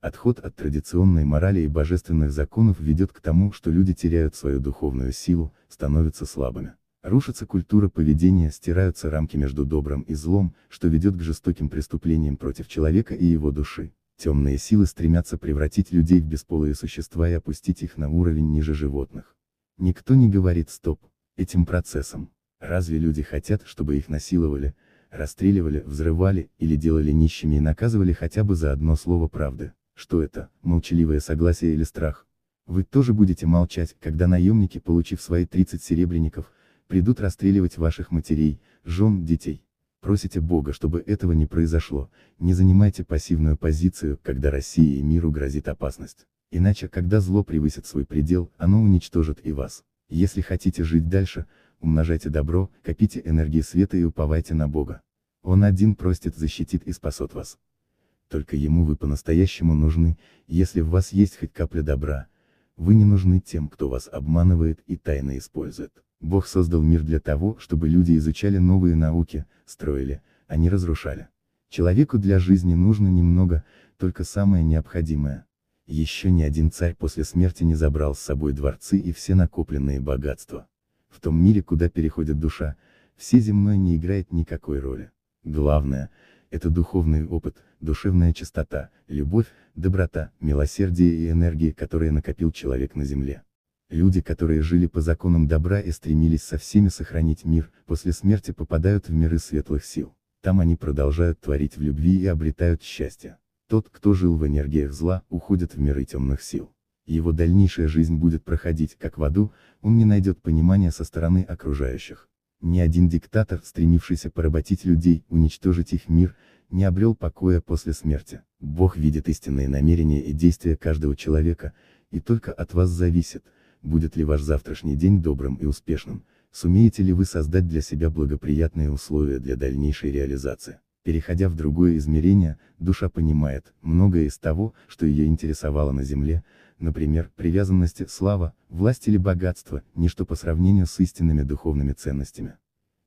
Отход от традиционной морали и божественных законов ведет к тому, что люди теряют свою духовную силу, становятся слабыми. Рушится культура поведения, стираются рамки между добром и злом, что ведет к жестоким преступлениям против человека и его души. Темные силы стремятся превратить людей в бесполые существа и опустить их на уровень ниже животных. Никто не говорит «стоп» этим процессам. Разве люди хотят, чтобы их насиловали, расстреливали, взрывали, или делали нищими и наказывали хотя бы за одно слово правды? Что это, молчаливое согласие или страх? Вы тоже будете молчать, когда наемники, получив свои 30 серебряников, придут расстреливать ваших матерей, жен, детей. Просите Бога, чтобы этого не произошло, не занимайте пассивную позицию, когда России и миру грозит опасность. Иначе, когда зло превысит свой предел, оно уничтожит и вас. Если хотите жить дальше, умножайте добро, копите энергии света и уповайте на Бога. Он один простит, защитит и спасет вас. Только ему вы по-настоящему нужны, если в вас есть хоть капля добра. Вы не нужны тем, кто вас обманывает и тайно использует. Бог создал мир для того, чтобы люди изучали новые науки, строили, а не разрушали. Человеку для жизни нужно немного, только самое необходимое. Еще ни один царь после смерти не забрал с собой дворцы и все накопленные богатства. В том мире, куда переходит душа, все земное не играет никакой роли. Главное, это духовный опыт, душевная чистота, любовь, доброта, милосердие и энергии, которые накопил человек на земле. Люди, которые жили по законам добра и стремились со всеми сохранить мир, после смерти попадают в миры светлых сил. Там они продолжают творить в любви и обретают счастье. Тот, кто жил в энергиях зла, уходит в миры темных сил. Его дальнейшая жизнь будет проходить, как в аду, он не найдет понимания со стороны окружающих. Ни один диктатор, стремившийся поработить людей, уничтожить их мир, не обрел покоя после смерти. Бог видит истинные намерения и действия каждого человека, и только от вас зависит, будет ли ваш завтрашний день добрым и успешным, сумеете ли вы создать для себя благоприятные условия для дальнейшей реализации. Переходя в другое измерение, душа понимает, многое из того, что ее интересовало на Земле, например, привязанности, слава, власть или богатство, ничто по сравнению с истинными духовными ценностями.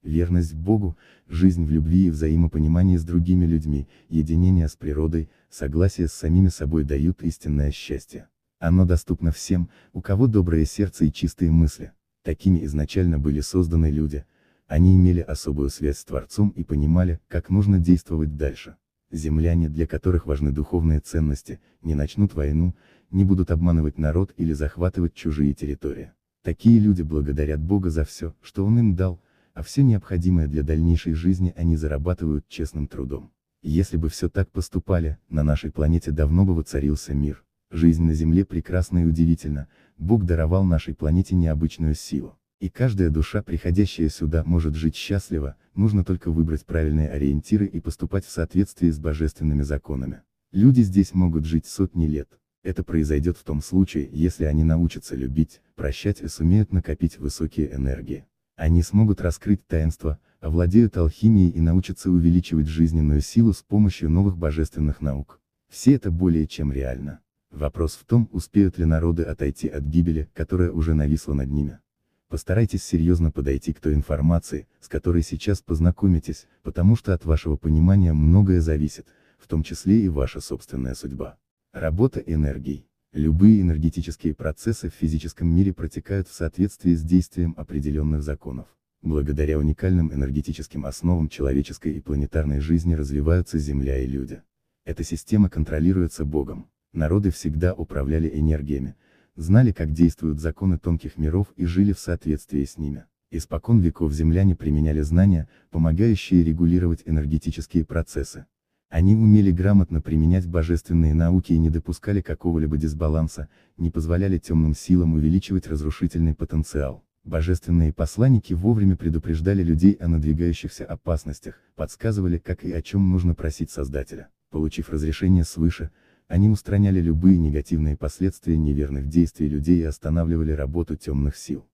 Верность Богу, жизнь в любви и взаимопонимании с другими людьми, единение с природой, согласие с самими собой дают истинное счастье. Оно доступно всем, у кого доброе сердце и чистые мысли. Такими изначально были созданы люди, они имели особую связь с Творцом и понимали, как нужно действовать дальше. Земляне, для которых важны духовные ценности, не начнут войну, не будут обманывать народ или захватывать чужие территории. Такие люди благодарят Бога за все, что Он им дал, а все необходимое для дальнейшей жизни они зарабатывают честным трудом. Если бы все так поступали, на нашей планете давно бы воцарился мир. Жизнь на Земле прекрасна и удивительна, Бог даровал нашей планете необычную силу. И каждая душа, приходящая сюда, может жить счастливо, нужно только выбрать правильные ориентиры и поступать в соответствии с божественными законами. Люди здесь могут жить сотни лет. Это произойдет в том случае, если они научатся любить, прощать и сумеют накопить высокие энергии. Они смогут раскрыть таинство, овладеют алхимией и научатся увеличивать жизненную силу с помощью новых божественных наук. Все это более чем реально. Вопрос в том, успеют ли народы отойти от гибели, которая уже нависла над ними. Постарайтесь серьезно подойти к той информации, с которой сейчас познакомитесь, потому что от вашего понимания многое зависит, в том числе и ваша собственная судьба. Работа энергий. Любые энергетические процессы в физическом мире протекают в соответствии с действием определенных законов. Благодаря уникальным энергетическим основам человеческой и планетарной жизни развиваются Земля и люди. Эта система контролируется Богом. Народы всегда управляли энергиями, знали как действуют законы тонких миров и жили в соответствии с ними. Испокон веков земляне применяли знания, помогающие регулировать энергетические процессы. Они умели грамотно применять божественные науки и не допускали какого-либо дисбаланса, не позволяли темным силам увеличивать разрушительный потенциал. Божественные посланники вовремя предупреждали людей о надвигающихся опасностях, подсказывали как и о чем нужно просить Создателя. Получив разрешение свыше, они устраняли любые негативные последствия неверных действий людей и останавливали работу темных сил.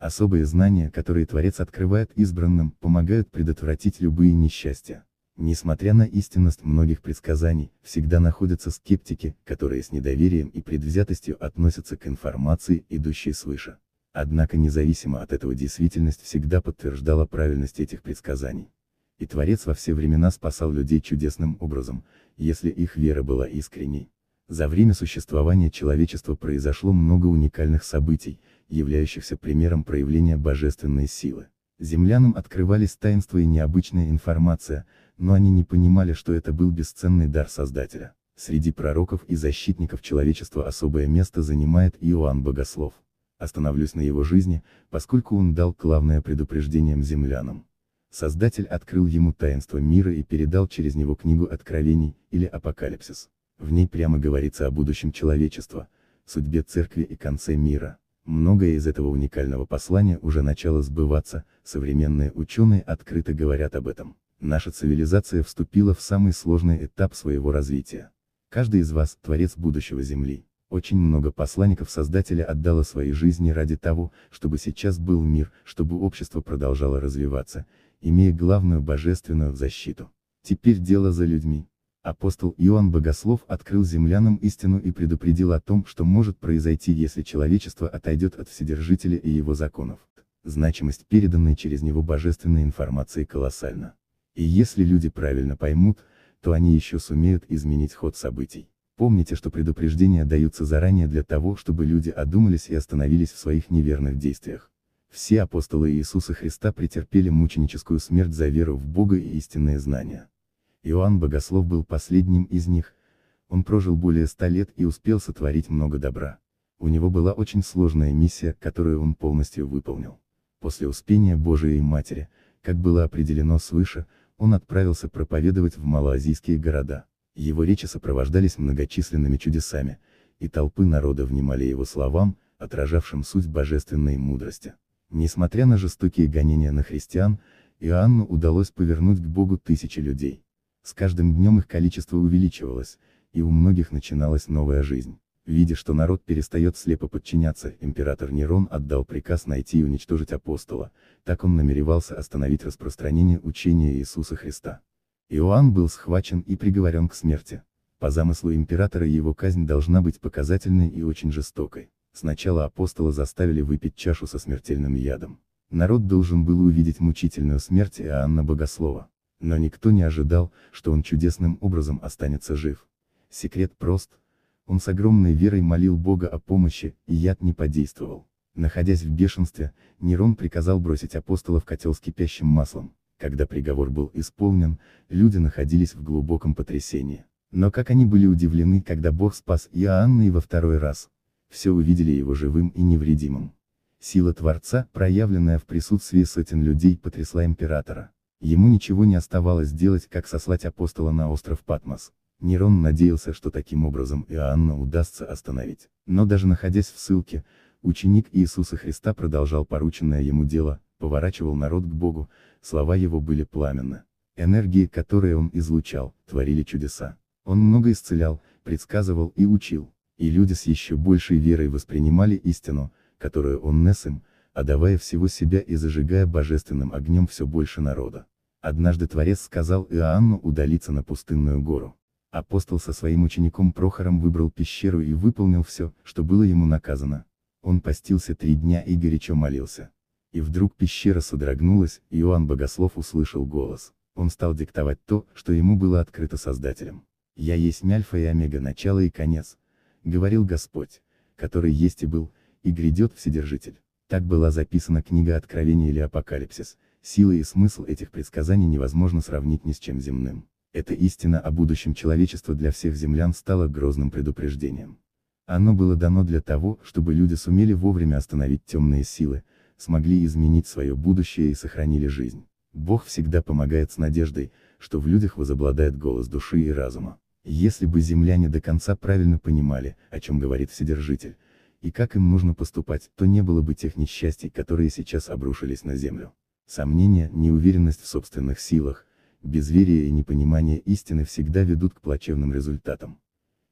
Особые знания, которые Творец открывает избранным, помогают предотвратить любые несчастья. Несмотря на истинность многих предсказаний, всегда находятся скептики, которые с недоверием и предвзятостью относятся к информации, идущей свыше. Однако независимо от этого действительность всегда подтверждала правильность этих предсказаний. И Творец во все времена спасал людей чудесным образом, если их вера была искренней. За время существования человечества произошло много уникальных событий, являющихся примером проявления божественной силы. Землянам открывались таинства и необычная информация, но они не понимали, что это был бесценный дар Создателя. Среди пророков и защитников человечества особое место занимает Иоанн Богослов. Остановлюсь на его жизни, поскольку он дал главное предупреждением землянам. Создатель открыл ему таинство мира и передал через него книгу Откровений, или Апокалипсис. В ней прямо говорится о будущем человечества, судьбе церкви и конце мира. Многое из этого уникального послания уже начало сбываться, современные ученые открыто говорят об этом. Наша цивилизация вступила в самый сложный этап своего развития. Каждый из вас – творец будущего Земли. Очень много посланников Создателя отдало свои жизни ради того, чтобы сейчас был мир, чтобы общество продолжало развиваться, имея главную божественную защиту. Теперь дело за людьми. Апостол Иоанн Богослов открыл землянам истину и предупредил о том, что может произойти, если человечество отойдет от Вседержителя и его законов. Значимость переданной через него божественной информации колоссальна. И если люди правильно поймут, то они еще сумеют изменить ход событий. Помните, что предупреждения даются заранее для того, чтобы люди одумались и остановились в своих неверных действиях. Все апостолы Иисуса Христа претерпели мученическую смерть за веру в Бога и истинное знание. Иоанн Богослов был последним из них, он прожил более ста лет и успел сотворить много добра. У него была очень сложная миссия, которую он полностью выполнил. После успения Божией Матери, как было определено свыше, он отправился проповедовать в малоазийские города. Его речи сопровождались многочисленными чудесами, и толпы народа внимали его словам, отражавшим суть божественной мудрости. Несмотря на жестокие гонения на христиан, Иоанну удалось повернуть к Богу тысячи людей. С каждым днем их количество увеличивалось, и у многих начиналась новая жизнь. Видя, что народ перестает слепо подчиняться, император Нерон отдал приказ найти и уничтожить апостола, так он намеревался остановить распространение учения Иисуса Христа. Иоанн был схвачен и приговорен к смерти. По замыслу императора его казнь должна быть показательной и очень жестокой. Сначала апостола заставили выпить чашу со смертельным ядом. Народ должен был увидеть мучительную смерть Иоанна Богослова. Но никто не ожидал, что он чудесным образом останется жив. Секрет прост, он с огромной верой молил Бога о помощи, и яд не подействовал. Находясь в бешенстве, Нерон приказал бросить апостола в котел с кипящим маслом. Когда приговор был исполнен, люди находились в глубоком потрясении. Но как они были удивлены, когда Бог спас Иоанна и во второй раз все увидели его живым и невредимым. Сила Творца, проявленная в присутствии сотен людей, потрясла императора. Ему ничего не оставалось делать, как сослать апостола на остров Патмос. Нерон надеялся, что таким образом Иоанна удастся остановить. Но даже находясь в ссылке, ученик Иисуса Христа продолжал порученное ему дело, поворачивал народ к Богу, слова его были пламенны. Энергии, которые он излучал, творили чудеса. Он много исцелял, предсказывал и учил и люди с еще большей верой воспринимали истину, которую он нес им, отдавая всего себя и зажигая божественным огнем все больше народа. Однажды Творец сказал Иоанну удалиться на пустынную гору. Апостол со своим учеником Прохором выбрал пещеру и выполнил все, что было ему наказано. Он постился три дня и горячо молился. И вдруг пещера содрогнулась, и Иоанн Богослов услышал голос. Он стал диктовать то, что ему было открыто Создателем. «Я есть Мяльфа и Омега, начало и конец, говорил Господь, который есть и был, и грядет Вседержитель. Так была записана книга Откровения или Апокалипсис, сила и смысл этих предсказаний невозможно сравнить ни с чем земным. Эта истина о будущем человечества для всех землян стала грозным предупреждением. Оно было дано для того, чтобы люди сумели вовремя остановить темные силы, смогли изменить свое будущее и сохранили жизнь. Бог всегда помогает с надеждой, что в людях возобладает голос души и разума. Если бы земляне до конца правильно понимали, о чем говорит Вседержитель, и как им нужно поступать, то не было бы тех несчастий, которые сейчас обрушились на землю. Сомнения, неуверенность в собственных силах, безверие и непонимание истины всегда ведут к плачевным результатам.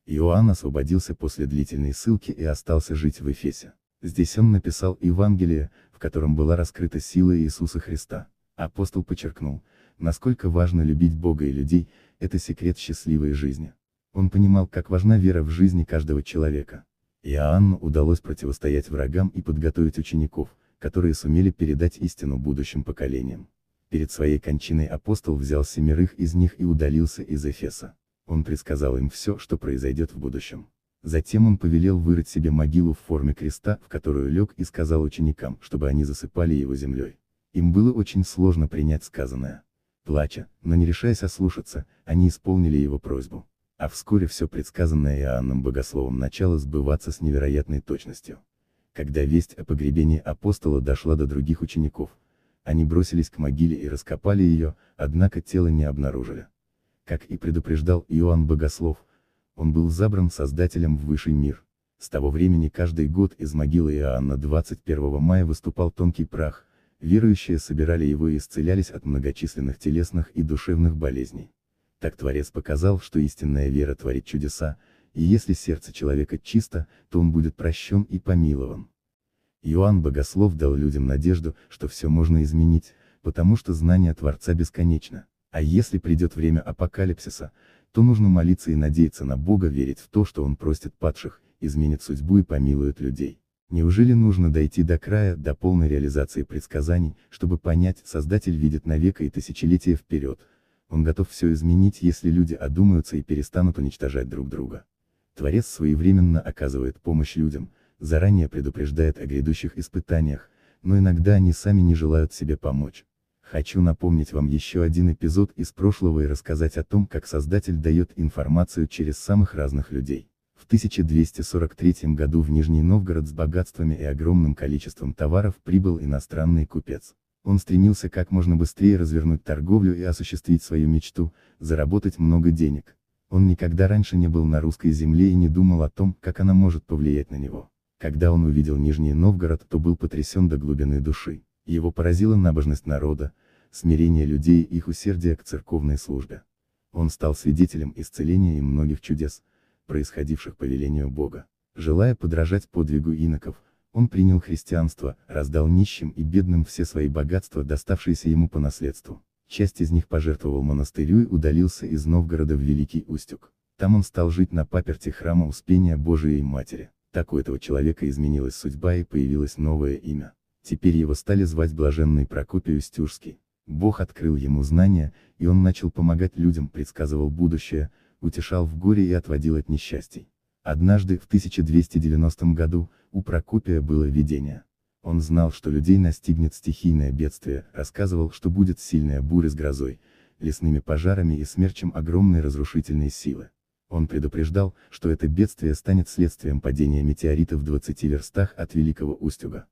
Иоанн освободился после длительной ссылки и остался жить в Эфесе. Здесь он написал Евангелие, в котором была раскрыта сила Иисуса Христа. Апостол подчеркнул, насколько важно любить Бога и людей, это секрет счастливой жизни. Он понимал, как важна вера в жизни каждого человека. Иоанну удалось противостоять врагам и подготовить учеников, которые сумели передать истину будущим поколениям. Перед своей кончиной апостол взял семерых из них и удалился из Эфеса. Он предсказал им все, что произойдет в будущем. Затем он повелел вырыть себе могилу в форме креста, в которую лег и сказал ученикам, чтобы они засыпали его землей. Им было очень сложно принять сказанное. Плача, но не решаясь ослушаться, они исполнили его просьбу. А вскоре все предсказанное Иоанном Богословом начало сбываться с невероятной точностью. Когда весть о погребении апостола дошла до других учеников, они бросились к могиле и раскопали ее, однако тело не обнаружили. Как и предупреждал Иоанн Богослов, он был забран Создателем в высший мир. С того времени каждый год из могилы Иоанна 21 мая выступал тонкий прах, верующие собирали его и исцелялись от многочисленных телесных и душевных болезней. Так Творец показал, что истинная вера творит чудеса, и если сердце человека чисто, то он будет прощен и помилован. Иоанн Богослов дал людям надежду, что все можно изменить, потому что знание Творца бесконечно, а если придет время апокалипсиса, то нужно молиться и надеяться на Бога верить в то, что Он простит падших, изменит судьбу и помилует людей. Неужели нужно дойти до края, до полной реализации предсказаний, чтобы понять, Создатель видит на века и тысячелетия вперед. Он готов все изменить, если люди одумаются и перестанут уничтожать друг друга. Творец своевременно оказывает помощь людям, заранее предупреждает о грядущих испытаниях, но иногда они сами не желают себе помочь. Хочу напомнить вам еще один эпизод из прошлого и рассказать о том, как Создатель дает информацию через самых разных людей. В 1243 году в Нижний Новгород с богатствами и огромным количеством товаров прибыл иностранный купец. Он стремился как можно быстрее развернуть торговлю и осуществить свою мечту, заработать много денег. Он никогда раньше не был на русской земле и не думал о том, как она может повлиять на него. Когда он увидел Нижний Новгород, то был потрясен до глубины души. Его поразила набожность народа, смирение людей и их усердие к церковной службе. Он стал свидетелем исцеления и многих чудес, происходивших по велению Бога. Желая подражать подвигу иноков, он принял христианство, раздал нищим и бедным все свои богатства, доставшиеся ему по наследству. Часть из них пожертвовал монастырю и удалился из Новгорода в Великий Устюг. Там он стал жить на паперте храма Успения Божией Матери. Так у этого человека изменилась судьба и появилось новое имя. Теперь его стали звать Блаженный Прокопий Устюжский. Бог открыл ему знания, и он начал помогать людям, предсказывал будущее, утешал в горе и отводил от несчастий. Однажды, в 1290 году, у Прокопия было видение. Он знал, что людей настигнет стихийное бедствие, рассказывал, что будет сильная буря с грозой, лесными пожарами и смерчем огромной разрушительной силы. Он предупреждал, что это бедствие станет следствием падения метеорита в 20 верстах от Великого Устюга.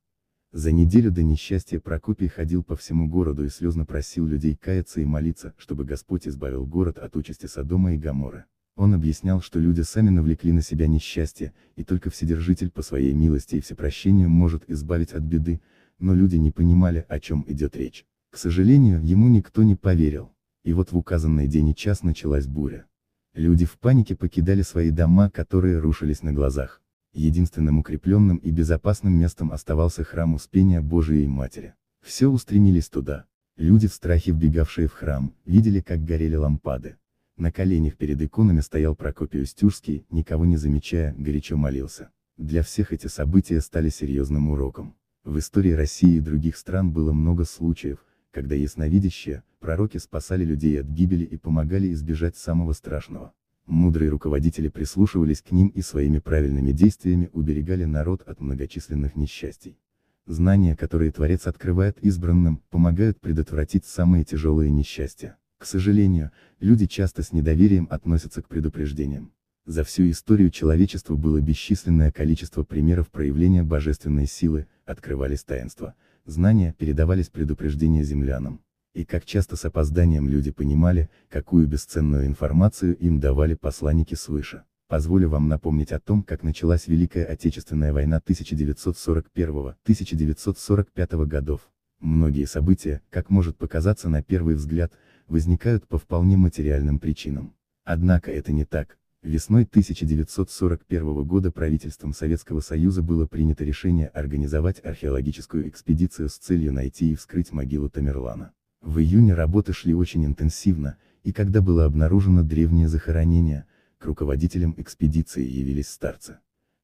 За неделю до несчастья Прокопий ходил по всему городу и слезно просил людей каяться и молиться, чтобы Господь избавил город от участи Содома и Гамора. Он объяснял, что люди сами навлекли на себя несчастье, и только Вседержитель по своей милости и всепрощению может избавить от беды, но люди не понимали, о чем идет речь. К сожалению, ему никто не поверил. И вот в указанный день и час началась буря. Люди в панике покидали свои дома, которые рушились на глазах единственным укрепленным и безопасным местом оставался храм Успения Божией Матери. Все устремились туда. Люди в страхе вбегавшие в храм, видели как горели лампады. На коленях перед иконами стоял Прокопий Устюжский, никого не замечая, горячо молился. Для всех эти события стали серьезным уроком. В истории России и других стран было много случаев, когда ясновидящие, пророки спасали людей от гибели и помогали избежать самого страшного. Мудрые руководители прислушивались к ним и своими правильными действиями уберегали народ от многочисленных несчастий. Знания, которые Творец открывает избранным, помогают предотвратить самые тяжелые несчастья. К сожалению, люди часто с недоверием относятся к предупреждениям. За всю историю человечества было бесчисленное количество примеров проявления божественной силы, открывались таинства, знания передавались предупреждения землянам и как часто с опозданием люди понимали, какую бесценную информацию им давали посланники свыше. Позволю вам напомнить о том, как началась Великая Отечественная война 1941-1945 годов. Многие события, как может показаться на первый взгляд, возникают по вполне материальным причинам. Однако это не так. Весной 1941 года правительством Советского Союза было принято решение организовать археологическую экспедицию с целью найти и вскрыть могилу Тамерлана. В июне работы шли очень интенсивно, и когда было обнаружено древнее захоронение, к руководителям экспедиции явились старцы.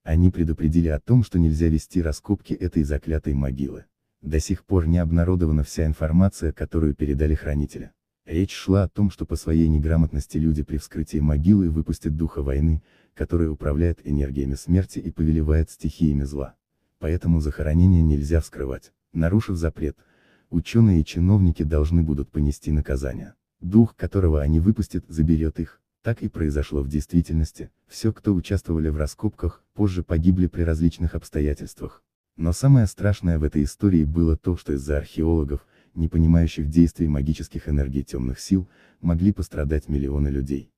Они предупредили о том, что нельзя вести раскопки этой заклятой могилы. До сих пор не обнародована вся информация, которую передали хранители. Речь шла о том, что по своей неграмотности люди при вскрытии могилы выпустят духа войны, который управляет энергиями смерти и повелевает стихиями зла. Поэтому захоронение нельзя вскрывать. Нарушив запрет, ученые и чиновники должны будут понести наказание. Дух, которого они выпустят, заберет их. Так и произошло в действительности, все, кто участвовали в раскопках, позже погибли при различных обстоятельствах. Но самое страшное в этой истории было то, что из-за археологов, не понимающих действий магических энергий темных сил, могли пострадать миллионы людей.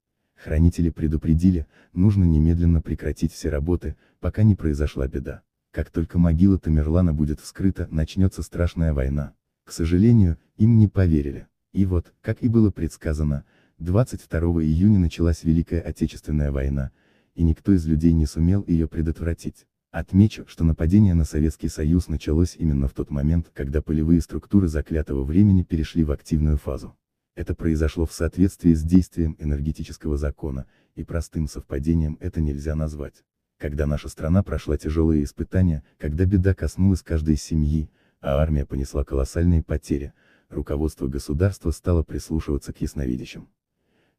Хранители предупредили, нужно немедленно прекратить все работы, пока не произошла беда. Как только могила Тамерлана будет вскрыта, начнется страшная война. К сожалению, им не поверили. И вот, как и было предсказано, 22 июня началась Великая Отечественная война, и никто из людей не сумел ее предотвратить. Отмечу, что нападение на Советский Союз началось именно в тот момент, когда полевые структуры заклятого времени перешли в активную фазу. Это произошло в соответствии с действием энергетического закона, и простым совпадением это нельзя назвать. Когда наша страна прошла тяжелые испытания, когда беда коснулась каждой семьи, а армия понесла колоссальные потери, руководство государства стало прислушиваться к ясновидящим.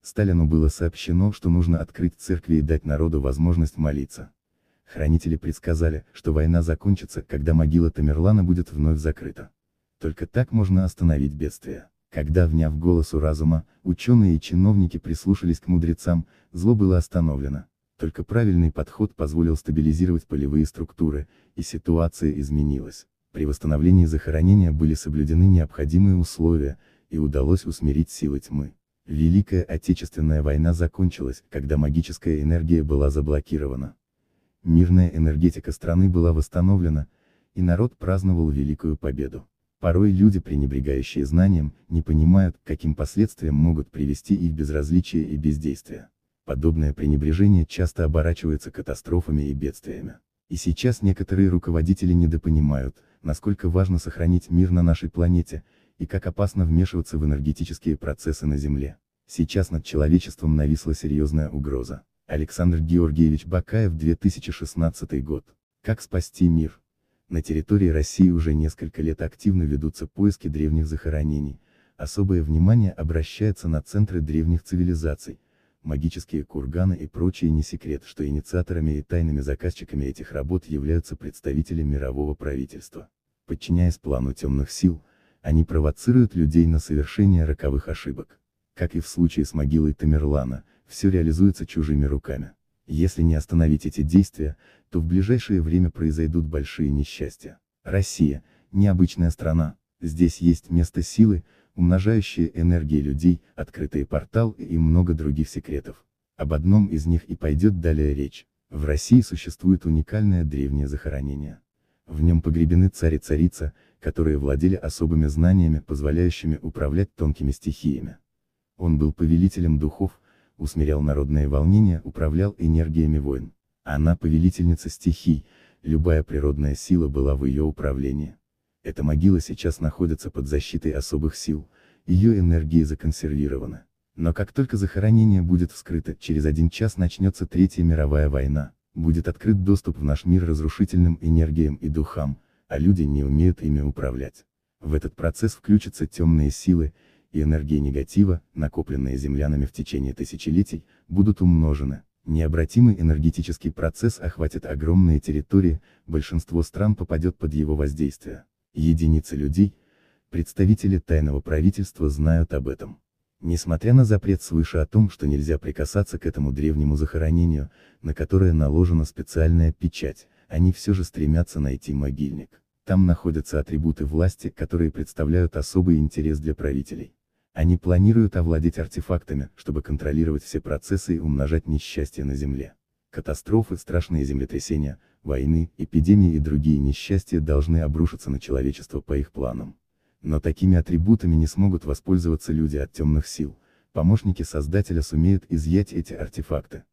Сталину было сообщено, что нужно открыть церкви и дать народу возможность молиться. Хранители предсказали, что война закончится, когда могила Тамерлана будет вновь закрыта. Только так можно остановить бедствие. Когда, вняв голосу разума, ученые и чиновники прислушались к мудрецам, зло было остановлено. Только правильный подход позволил стабилизировать полевые структуры, и ситуация изменилась. При восстановлении захоронения были соблюдены необходимые условия, и удалось усмирить силы тьмы. Великая Отечественная война закончилась, когда магическая энергия была заблокирована. Мирная энергетика страны была восстановлена, и народ праздновал великую победу. Порой люди, пренебрегающие знанием, не понимают, каким последствиям могут привести их безразличие и бездействие. Подобное пренебрежение часто оборачивается катастрофами и бедствиями. И сейчас некоторые руководители недопонимают, насколько важно сохранить мир на нашей планете, и как опасно вмешиваться в энергетические процессы на Земле. Сейчас над человечеством нависла серьезная угроза. Александр Георгиевич Бакаев 2016 год. Как спасти мир? На территории России уже несколько лет активно ведутся поиски древних захоронений, особое внимание обращается на центры древних цивилизаций, магические курганы и прочее не секрет, что инициаторами и тайными заказчиками этих работ являются представители мирового правительства. Подчиняясь плану темных сил, они провоцируют людей на совершение роковых ошибок. Как и в случае с могилой Тамерлана, все реализуется чужими руками. Если не остановить эти действия, то в ближайшее время произойдут большие несчастья. Россия – необычная страна, здесь есть место силы, умножающие энергии людей, открытые порталы и много других секретов. Об одном из них и пойдет далее речь. В России существует уникальное древнее захоронение. В нем погребены царь и царица, которые владели особыми знаниями, позволяющими управлять тонкими стихиями. Он был повелителем духов, усмирял народные волнения, управлял энергиями войн. Она повелительница стихий, любая природная сила была в ее управлении. Эта могила сейчас находится под защитой особых сил, ее энергия законсервирована. Но как только захоронение будет вскрыто, через один час начнется Третья мировая война, будет открыт доступ в наш мир разрушительным энергиям и духам, а люди не умеют ими управлять. В этот процесс включатся темные силы, и энергии негатива, накопленные землянами в течение тысячелетий, будут умножены. Необратимый энергетический процесс охватит огромные территории, большинство стран попадет под его воздействие единицы людей, представители тайного правительства знают об этом. Несмотря на запрет свыше о том, что нельзя прикасаться к этому древнему захоронению, на которое наложена специальная печать, они все же стремятся найти могильник. Там находятся атрибуты власти, которые представляют особый интерес для правителей. Они планируют овладеть артефактами, чтобы контролировать все процессы и умножать несчастье на Земле. Катастрофы, страшные землетрясения, войны, эпидемии и другие несчастья должны обрушиться на человечество по их планам. Но такими атрибутами не смогут воспользоваться люди от темных сил, помощники Создателя сумеют изъять эти артефакты.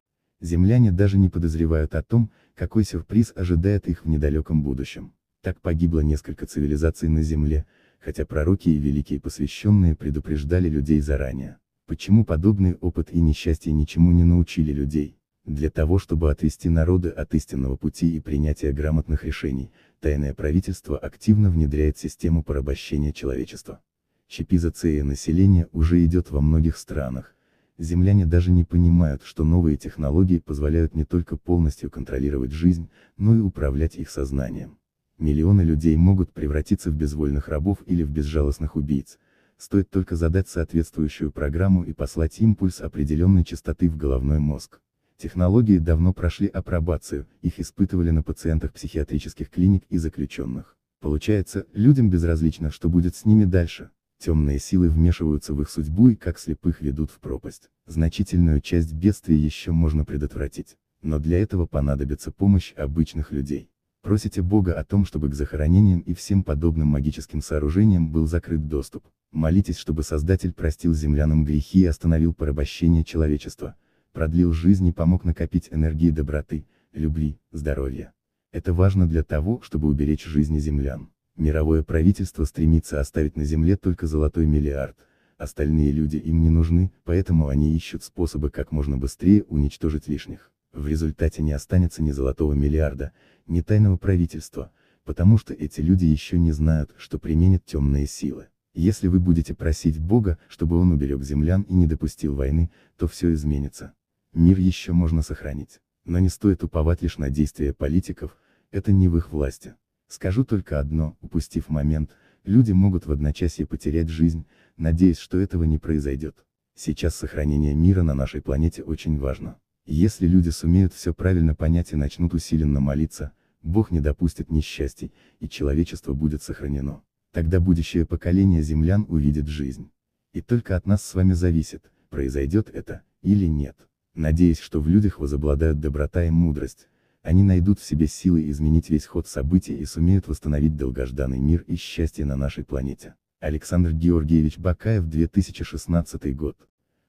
Земляне даже не подозревают о том, какой сюрприз ожидает их в недалеком будущем. Так погибло несколько цивилизаций на Земле, хотя пророки и великие посвященные предупреждали людей заранее. Почему подобный опыт и несчастье ничему не научили людей? Для того, чтобы отвести народы от истинного пути и принятия грамотных решений, тайное правительство активно внедряет систему порабощения человечества. Чипизация населения уже идет во многих странах. Земляне даже не понимают, что новые технологии позволяют не только полностью контролировать жизнь, но и управлять их сознанием. Миллионы людей могут превратиться в безвольных рабов или в безжалостных убийц, стоит только задать соответствующую программу и послать импульс определенной частоты в головной мозг. Технологии давно прошли апробацию, их испытывали на пациентах психиатрических клиник и заключенных. Получается, людям безразлично, что будет с ними дальше. Темные силы вмешиваются в их судьбу и как слепых ведут в пропасть. Значительную часть бедствий еще можно предотвратить. Но для этого понадобится помощь обычных людей. Просите Бога о том, чтобы к захоронениям и всем подобным магическим сооружениям был закрыт доступ. Молитесь, чтобы Создатель простил землянам грехи и остановил порабощение человечества, продлил жизнь и помог накопить энергии доброты, любви, здоровья. Это важно для того, чтобы уберечь жизни землян. Мировое правительство стремится оставить на Земле только золотой миллиард, остальные люди им не нужны, поэтому они ищут способы как можно быстрее уничтожить лишних. В результате не останется ни золотого миллиарда, ни тайного правительства, потому что эти люди еще не знают, что применят темные силы. Если вы будете просить Бога, чтобы он уберег землян и не допустил войны, то все изменится. Мир еще можно сохранить, но не стоит уповать лишь на действия политиков, это не в их власти. Скажу только одно, упустив момент, люди могут в одночасье потерять жизнь, надеясь, что этого не произойдет. Сейчас сохранение мира на нашей планете очень важно. Если люди сумеют все правильно понять и начнут усиленно молиться, Бог не допустит несчастий, и человечество будет сохранено. Тогда будущее поколение землян увидит жизнь. И только от нас с вами зависит, произойдет это, или нет. Надеясь, что в людях возобладают доброта и мудрость, они найдут в себе силы изменить весь ход событий и сумеют восстановить долгожданный мир и счастье на нашей планете. Александр Георгиевич Бакаев 2016 год.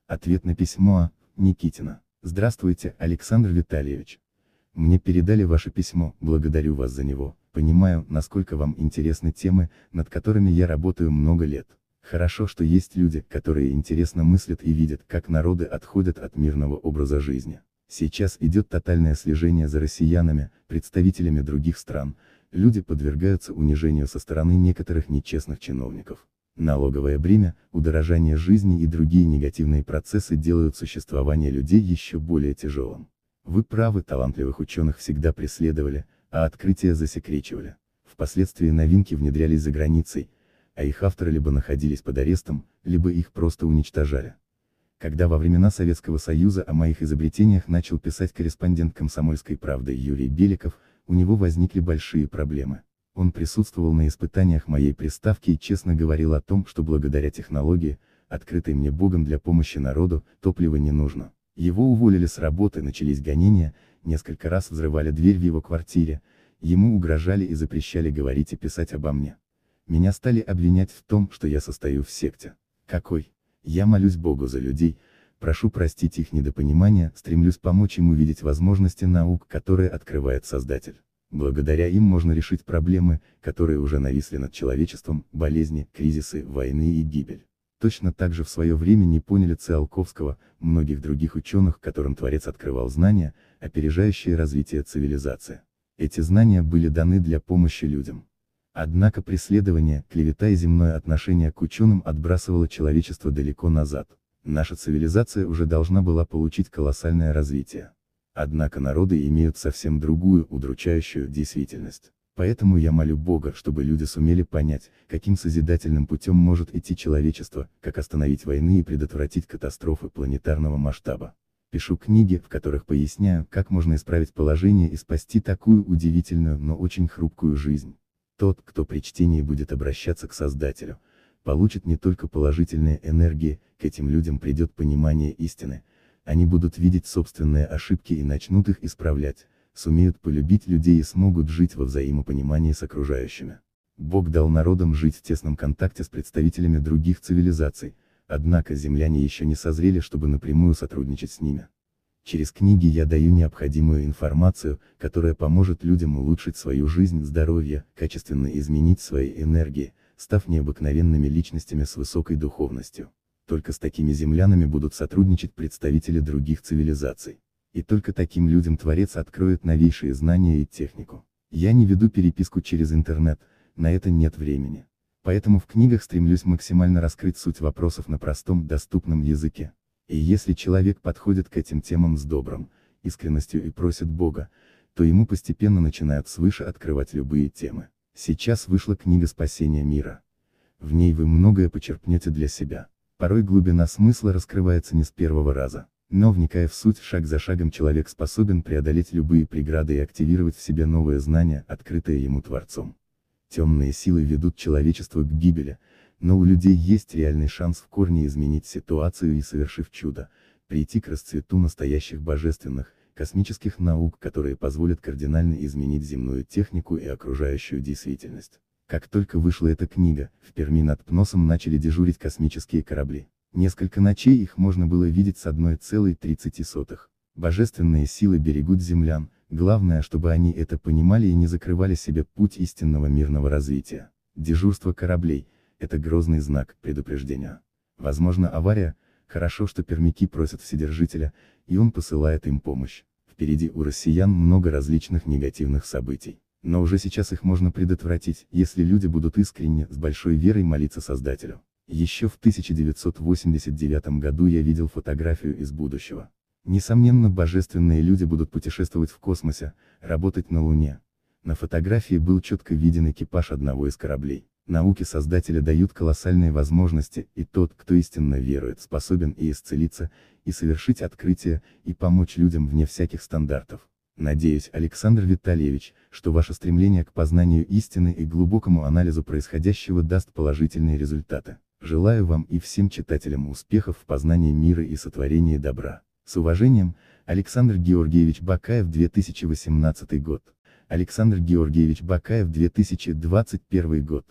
Ответ на письмо а. Никитина. Здравствуйте, Александр Витальевич. Мне передали ваше письмо, благодарю вас за него, понимаю, насколько вам интересны темы, над которыми я работаю много лет. Хорошо, что есть люди, которые интересно мыслят и видят, как народы отходят от мирного образа жизни. Сейчас идет тотальное слежение за россиянами, представителями других стран, люди подвергаются унижению со стороны некоторых нечестных чиновников. Налоговое бремя, удорожание жизни и другие негативные процессы делают существование людей еще более тяжелым. Вы правы, талантливых ученых всегда преследовали, а открытия засекречивали. Впоследствии новинки внедрялись за границей, а их авторы либо находились под арестом, либо их просто уничтожали. Когда во времена Советского Союза о моих изобретениях начал писать корреспондент «Комсомольской правды» Юрий Беликов, у него возникли большие проблемы. Он присутствовал на испытаниях моей приставки и честно говорил о том, что благодаря технологии, открытой мне Богом для помощи народу, топлива не нужно. Его уволили с работы, начались гонения, несколько раз взрывали дверь в его квартире, ему угрожали и запрещали говорить и писать обо мне. Меня стали обвинять в том, что я состою в секте. Какой? Я молюсь Богу за людей, прошу простить их недопонимание, стремлюсь помочь им увидеть возможности наук, которые открывает Создатель. Благодаря им можно решить проблемы, которые уже нависли над человечеством, болезни, кризисы, войны и гибель. Точно так же в свое время не поняли Циолковского, многих других ученых, которым Творец открывал знания, опережающие развитие цивилизации. Эти знания были даны для помощи людям. Однако преследование, клевета и земное отношение к ученым отбрасывало человечество далеко назад. Наша цивилизация уже должна была получить колоссальное развитие. Однако народы имеют совсем другую, удручающую, действительность. Поэтому я молю Бога, чтобы люди сумели понять, каким созидательным путем может идти человечество, как остановить войны и предотвратить катастрофы планетарного масштаба. Пишу книги, в которых поясняю, как можно исправить положение и спасти такую удивительную, но очень хрупкую жизнь. Тот, кто при чтении будет обращаться к Создателю, получит не только положительные энергии, к этим людям придет понимание истины, они будут видеть собственные ошибки и начнут их исправлять, сумеют полюбить людей и смогут жить во взаимопонимании с окружающими. Бог дал народам жить в тесном контакте с представителями других цивилизаций, однако земляне еще не созрели, чтобы напрямую сотрудничать с ними. Через книги я даю необходимую информацию, которая поможет людям улучшить свою жизнь, здоровье, качественно изменить свои энергии, став необыкновенными личностями с высокой духовностью. Только с такими землянами будут сотрудничать представители других цивилизаций. И только таким людям Творец откроет новейшие знания и технику. Я не веду переписку через интернет, на это нет времени. Поэтому в книгах стремлюсь максимально раскрыть суть вопросов на простом, доступном языке. И если человек подходит к этим темам с добром, искренностью и просит Бога, то ему постепенно начинают свыше открывать любые темы. Сейчас вышла книга «Спасение мира». В ней вы многое почерпнете для себя. Порой глубина смысла раскрывается не с первого раза, но вникая в суть шаг за шагом человек способен преодолеть любые преграды и активировать в себе новые знания, открытые ему Творцом. Темные силы ведут человечество к гибели, но у людей есть реальный шанс в корне изменить ситуацию и совершив чудо, прийти к расцвету настоящих божественных, космических наук, которые позволят кардинально изменить земную технику и окружающую действительность. Как только вышла эта книга, в Перми над Пносом начали дежурить космические корабли. Несколько ночей их можно было видеть с 1,30. Божественные силы берегут землян, главное, чтобы они это понимали и не закрывали себе путь истинного мирного развития. Дежурство кораблей – это грозный знак предупреждения. Возможно авария, хорошо что пермяки просят Вседержителя, и он посылает им помощь. Впереди у россиян много различных негативных событий. Но уже сейчас их можно предотвратить, если люди будут искренне, с большой верой молиться Создателю. Еще в 1989 году я видел фотографию из будущего. Несомненно, божественные люди будут путешествовать в космосе, работать на Луне. На фотографии был четко виден экипаж одного из кораблей. Науки Создателя дают колоссальные возможности, и тот, кто истинно верует, способен и исцелиться, и совершить открытие, и помочь людям вне всяких стандартов. Надеюсь, Александр Витальевич, что ваше стремление к познанию истины и глубокому анализу происходящего даст положительные результаты. Желаю вам и всем читателям успехов в познании мира и сотворении добра. С уважением, Александр Георгиевич Бакаев 2018 год. Александр Георгиевич Бакаев 2021 год.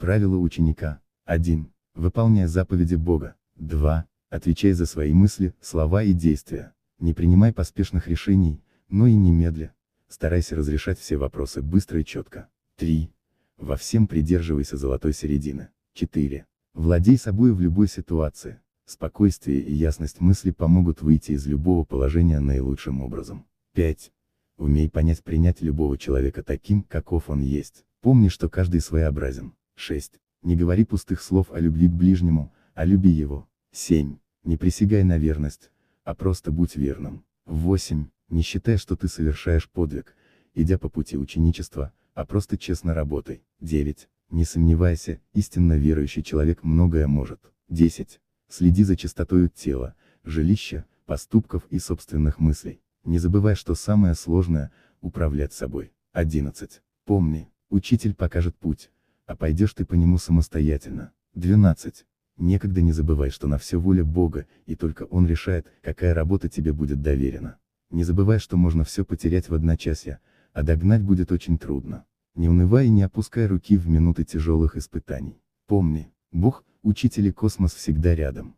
Правило ученика. 1. Выполняй заповеди Бога. 2. Отвечай за свои мысли, слова и действия. Не принимай поспешных решений, но и немедля. Старайся разрешать все вопросы быстро и четко. 3. Во всем придерживайся золотой середины. 4. Владей собой в любой ситуации. Спокойствие и ясность мысли помогут выйти из любого положения наилучшим образом. 5. Умей понять принять любого человека таким, каков он есть. Помни, что каждый своеобразен. 6. Не говори пустых слов о любви к ближнему, а люби его. 7. Не присягай на верность, а просто будь верным. 8. Не считай, что ты совершаешь подвиг, идя по пути ученичества, а просто честно работай. 9. Не сомневайся, истинно верующий человек многое может. 10. Следи за чистотою тела, жилища, поступков и собственных мыслей. Не забывай, что самое сложное – управлять собой. 11. Помни, учитель покажет путь, а пойдешь ты по нему самостоятельно. 12. Некогда не забывай, что на все воля Бога, и только Он решает, какая работа тебе будет доверена. Не забывай, что можно все потерять в одночасье, а догнать будет очень трудно. Не унывай и не опускай руки в минуты тяжелых испытаний. Помни, Бог, учитель и космос всегда рядом.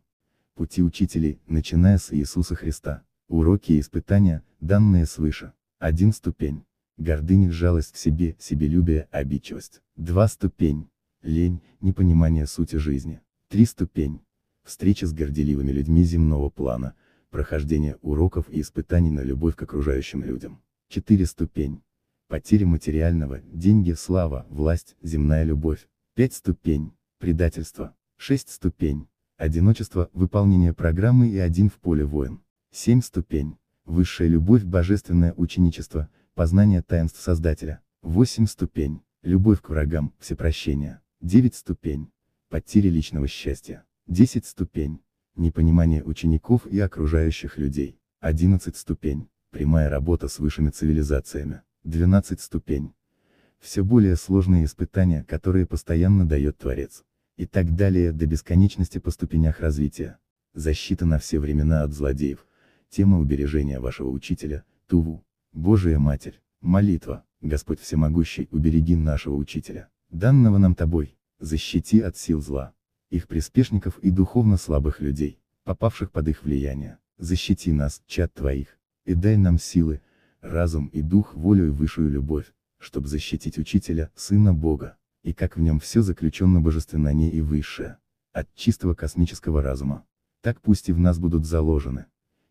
Пути учителей, начиная с Иисуса Христа. Уроки и испытания, данные свыше. Один ступень гордыня, жалость к себе, себелюбие, обидчивость. Два ступень. Лень, непонимание сути жизни. Три ступень. Встреча с горделивыми людьми земного плана, прохождение уроков и испытаний на любовь к окружающим людям. Четыре ступень. Потеря материального, деньги, слава, власть, земная любовь. Пять ступень. Предательство. Шесть ступень. Одиночество, выполнение программы и один в поле воин. Семь ступень. Высшая любовь, божественное ученичество – Познание таинств Создателя. 8 ступень. Любовь к врагам, всепрощение. 9 ступень. Потеря личного счастья. 10 ступень. Непонимание учеников и окружающих людей. 11 ступень. Прямая работа с высшими цивилизациями. 12 ступень. Все более сложные испытания, которые постоянно дает Творец. И так далее до бесконечности по ступенях развития. Защита на все времена от злодеев. Тема убережения вашего учителя, Туву. Божия Матерь, молитва, Господь Всемогущий, убереги нашего Учителя, данного нам Тобой, защити от сил зла, их приспешников и духовно слабых людей, попавших под их влияние, защити нас, чад Твоих, и дай нам силы, разум и дух, волю и высшую любовь, чтобы защитить Учителя, Сына Бога, и как в нем все заключено божественное и высшее, от чистого космического разума. Так пусть и в нас будут заложены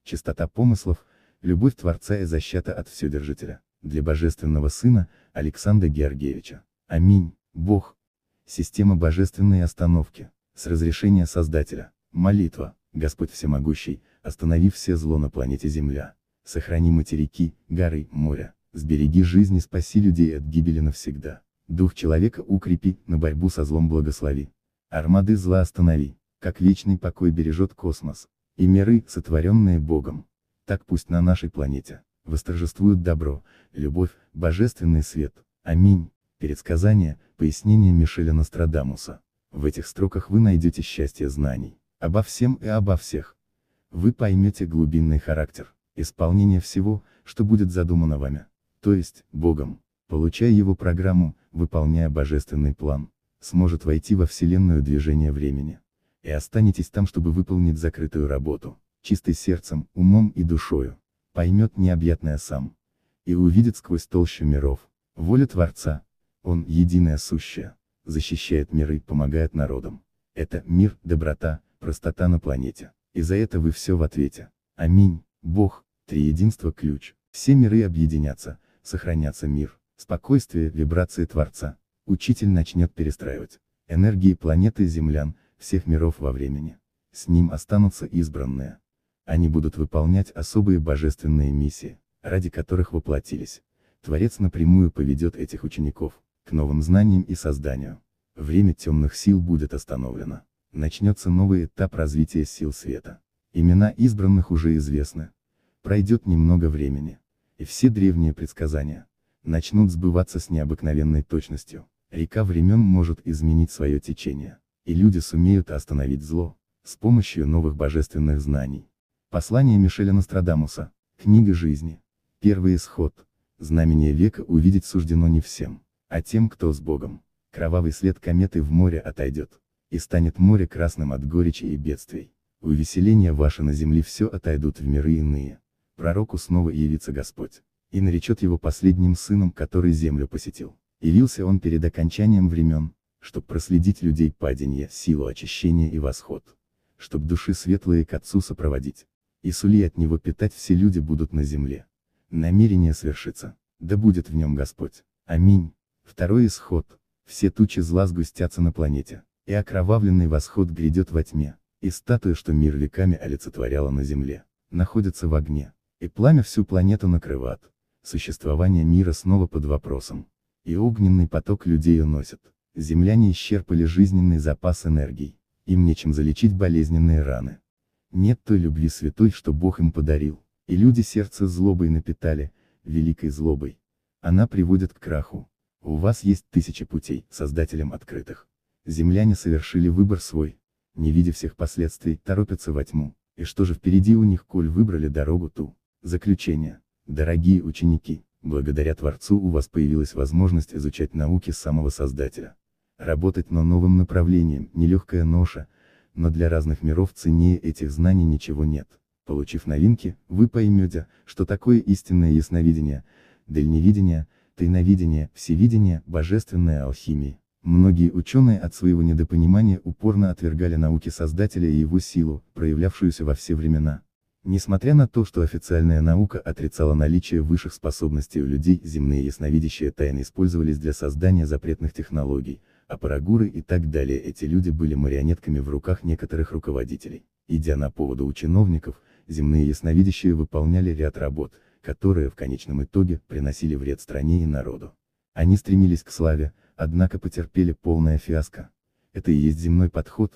чистота помыслов, любовь Творца и защита от Вседержителя, для Божественного Сына, Александра Георгиевича. Аминь, Бог. Система божественной остановки, с разрешения Создателя, молитва, Господь Всемогущий, останови все зло на планете Земля, сохрани материки, горы, моря, сбереги жизни, спаси людей от гибели навсегда. Дух человека укрепи, на борьбу со злом благослови. Армады зла останови, как вечный покой бережет космос, и миры, сотворенные Богом так пусть на нашей планете восторжествует добро, любовь, божественный свет. Аминь. Предсказание, пояснение Мишеля Нострадамуса. В этих строках вы найдете счастье знаний. Обо всем и обо всех. Вы поймете глубинный характер, исполнение всего, что будет задумано вами, то есть, Богом. Получая его программу, выполняя божественный план, сможет войти во вселенную движение времени. И останетесь там, чтобы выполнить закрытую работу чистый сердцем, умом и душою, поймет необъятное сам, и увидит сквозь толщу миров, воля Творца, Он, единое сущее, защищает миры и помогает народам. Это мир, доброта, простота на планете. И за это вы все в ответе. Аминь. Бог, триединство ключ. Все миры объединятся, сохранятся мир, спокойствие, вибрации Творца. Учитель начнет перестраивать энергии планеты землян, всех миров во времени. С ним останутся избранные. Они будут выполнять особые божественные миссии, ради которых воплотились. Творец напрямую поведет этих учеников, к новым знаниям и созданию. Время темных сил будет остановлено. Начнется новый этап развития сил света. Имена избранных уже известны. Пройдет немного времени. И все древние предсказания начнут сбываться с необыкновенной точностью. Река времен может изменить свое течение. И люди сумеют остановить зло, с помощью новых божественных знаний. Послание Мишеля Нострадамуса. Книга жизни. Первый исход. Знамение века увидеть суждено не всем, а тем, кто с Богом. Кровавый след кометы в море отойдет, и станет море красным от горечи и бедствий. Увеселение ваше на земле все отойдут в миры иные. Пророку снова явится Господь, и наречет его последним сыном, который землю посетил. Явился он перед окончанием времен, чтобы проследить людей падение, силу очищения и восход, чтобы души светлые к Отцу сопроводить и сули от него питать все люди будут на земле. Намерение свершится, да будет в нем Господь. Аминь. Второй исход. Все тучи зла сгустятся на планете, и окровавленный восход грядет во тьме, и статуя, что мир веками олицетворяла на земле, находится в огне, и пламя всю планету накрывает. Существование мира снова под вопросом. И огненный поток людей уносит. Земляне исчерпали жизненный запас энергии. Им нечем залечить болезненные раны. Нет той любви святой, что Бог им подарил, и люди сердце злобой напитали, великой злобой. Она приводит к краху. У вас есть тысячи путей, создателям открытых. Земляне совершили выбор свой, не видя всех последствий, торопятся во тьму, и что же впереди у них, коль выбрали дорогу ту. Заключение. Дорогие ученики, благодаря Творцу у вас появилась возможность изучать науки самого Создателя. Работать на новом направлении, нелегкая ноша, но для разных миров ценнее этих знаний ничего нет. Получив новинки, вы поймете, что такое истинное ясновидение, дальневидение, тайновидение, всевидение, божественная алхимия. Многие ученые от своего недопонимания упорно отвергали науки Создателя и его силу, проявлявшуюся во все времена. Несмотря на то, что официальная наука отрицала наличие высших способностей у людей, земные ясновидящие тайны использовались для создания запретных технологий, апарагуры и так далее, эти люди были марионетками в руках некоторых руководителей. Идя на поводу у чиновников, земные ясновидящие выполняли ряд работ, которые в конечном итоге приносили вред стране и народу. Они стремились к славе, однако потерпели полное фиаско. Это и есть земной подход,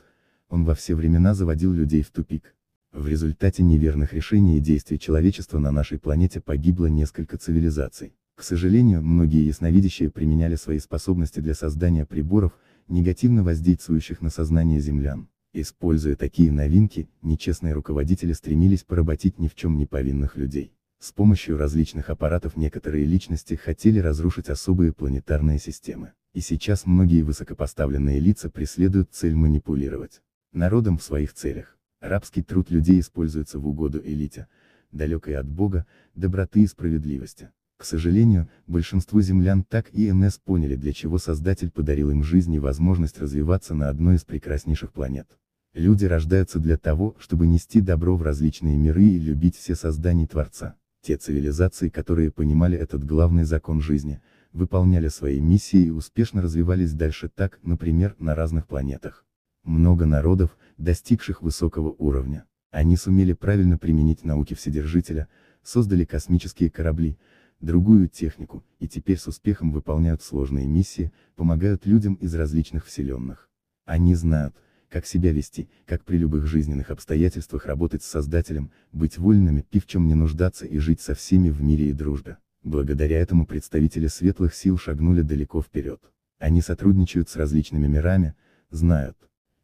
он во все времена заводил людей в тупик. В результате неверных решений и действий человечества на нашей планете погибло несколько цивилизаций. К сожалению, многие ясновидящие применяли свои способности для создания приборов, негативно воздействующих на сознание землян. Используя такие новинки, нечестные руководители стремились поработить ни в чем не повинных людей. С помощью различных аппаратов некоторые личности хотели разрушить особые планетарные системы. И сейчас многие высокопоставленные лица преследуют цель манипулировать народом в своих целях. Рабский труд людей используется в угоду элите, далекой от Бога, доброты и справедливости. К сожалению, большинство землян так и НС поняли для чего Создатель подарил им жизнь и возможность развиваться на одной из прекраснейших планет. Люди рождаются для того, чтобы нести добро в различные миры и любить все создания Творца. Те цивилизации, которые понимали этот главный закон жизни, выполняли свои миссии и успешно развивались дальше так, например, на разных планетах. Много народов, достигших высокого уровня. Они сумели правильно применить науки Вседержителя, создали космические корабли, другую технику, и теперь с успехом выполняют сложные миссии, помогают людям из различных вселенных. Они знают, как себя вести, как при любых жизненных обстоятельствах работать с Создателем, быть вольными, и в чем не нуждаться и жить со всеми в мире и дружбе. Благодаря этому представители светлых сил шагнули далеко вперед. Они сотрудничают с различными мирами, знают,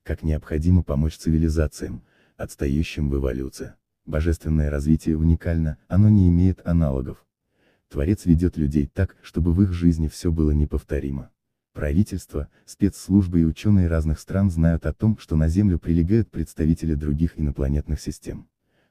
как необходимо помочь цивилизациям, отстающим в эволюции. Божественное развитие уникально, оно не имеет аналогов. Творец ведет людей так, чтобы в их жизни все было неповторимо. Правительства, спецслужбы и ученые разных стран знают о том, что на Землю прилегают представители других инопланетных систем.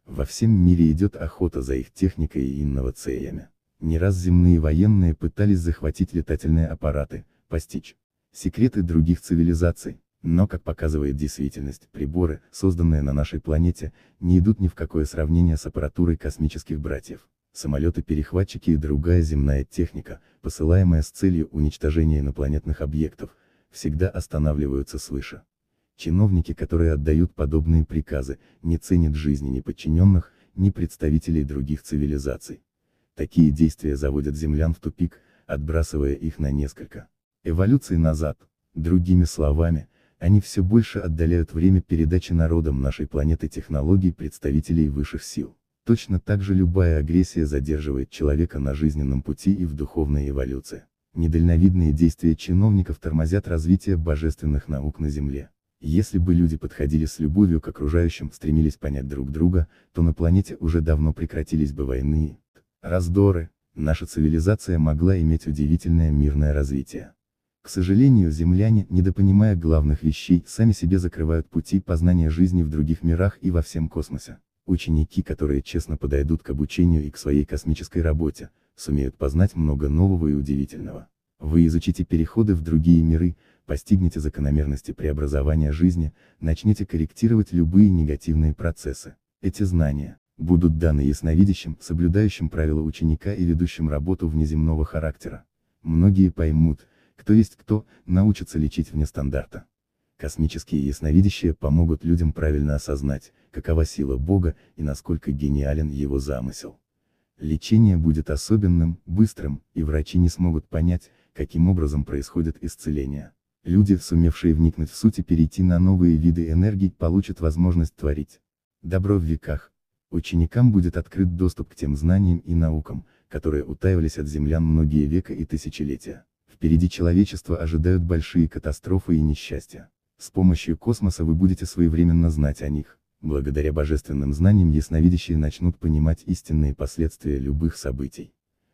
Во всем мире идет охота за их техникой и инновациями. Не раз земные военные пытались захватить летательные аппараты, постичь секреты других цивилизаций, но, как показывает действительность, приборы, созданные на нашей планете, не идут ни в какое сравнение с аппаратурой космических братьев самолеты-перехватчики и другая земная техника, посылаемая с целью уничтожения инопланетных объектов, всегда останавливаются свыше. Чиновники, которые отдают подобные приказы, не ценят жизни ни подчиненных, ни представителей других цивилизаций. Такие действия заводят землян в тупик, отбрасывая их на несколько эволюций назад. Другими словами, они все больше отдаляют время передачи народам нашей планеты технологий представителей высших сил. Точно так же любая агрессия задерживает человека на жизненном пути и в духовной эволюции. Недальновидные действия чиновников тормозят развитие божественных наук на Земле. Если бы люди подходили с любовью к окружающим, стремились понять друг друга, то на планете уже давно прекратились бы войны, раздоры, наша цивилизация могла иметь удивительное мирное развитие. К сожалению, земляне, недопонимая главных вещей, сами себе закрывают пути познания жизни в других мирах и во всем космосе. Ученики, которые честно подойдут к обучению и к своей космической работе, сумеют познать много нового и удивительного. Вы изучите переходы в другие миры, постигнете закономерности преобразования жизни, начнете корректировать любые негативные процессы. Эти знания будут даны ясновидящим, соблюдающим правила ученика и ведущим работу внеземного характера. Многие поймут, кто есть кто, научатся лечить вне стандарта. Космические ясновидящие помогут людям правильно осознать, какова сила Бога и насколько гениален его замысел. Лечение будет особенным, быстрым, и врачи не смогут понять, каким образом происходит исцеление. Люди, сумевшие вникнуть в суть и перейти на новые виды энергий, получат возможность творить. Добро в веках. Ученикам будет открыт доступ к тем знаниям и наукам, которые утаивались от землян многие века и тысячелетия. Впереди человечество ожидают большие катастрофы и несчастья. С помощью космоса вы будете своевременно знать о них. Благодаря божественным знаниям ясновидящие начнут понимать истинные последствия любых событий.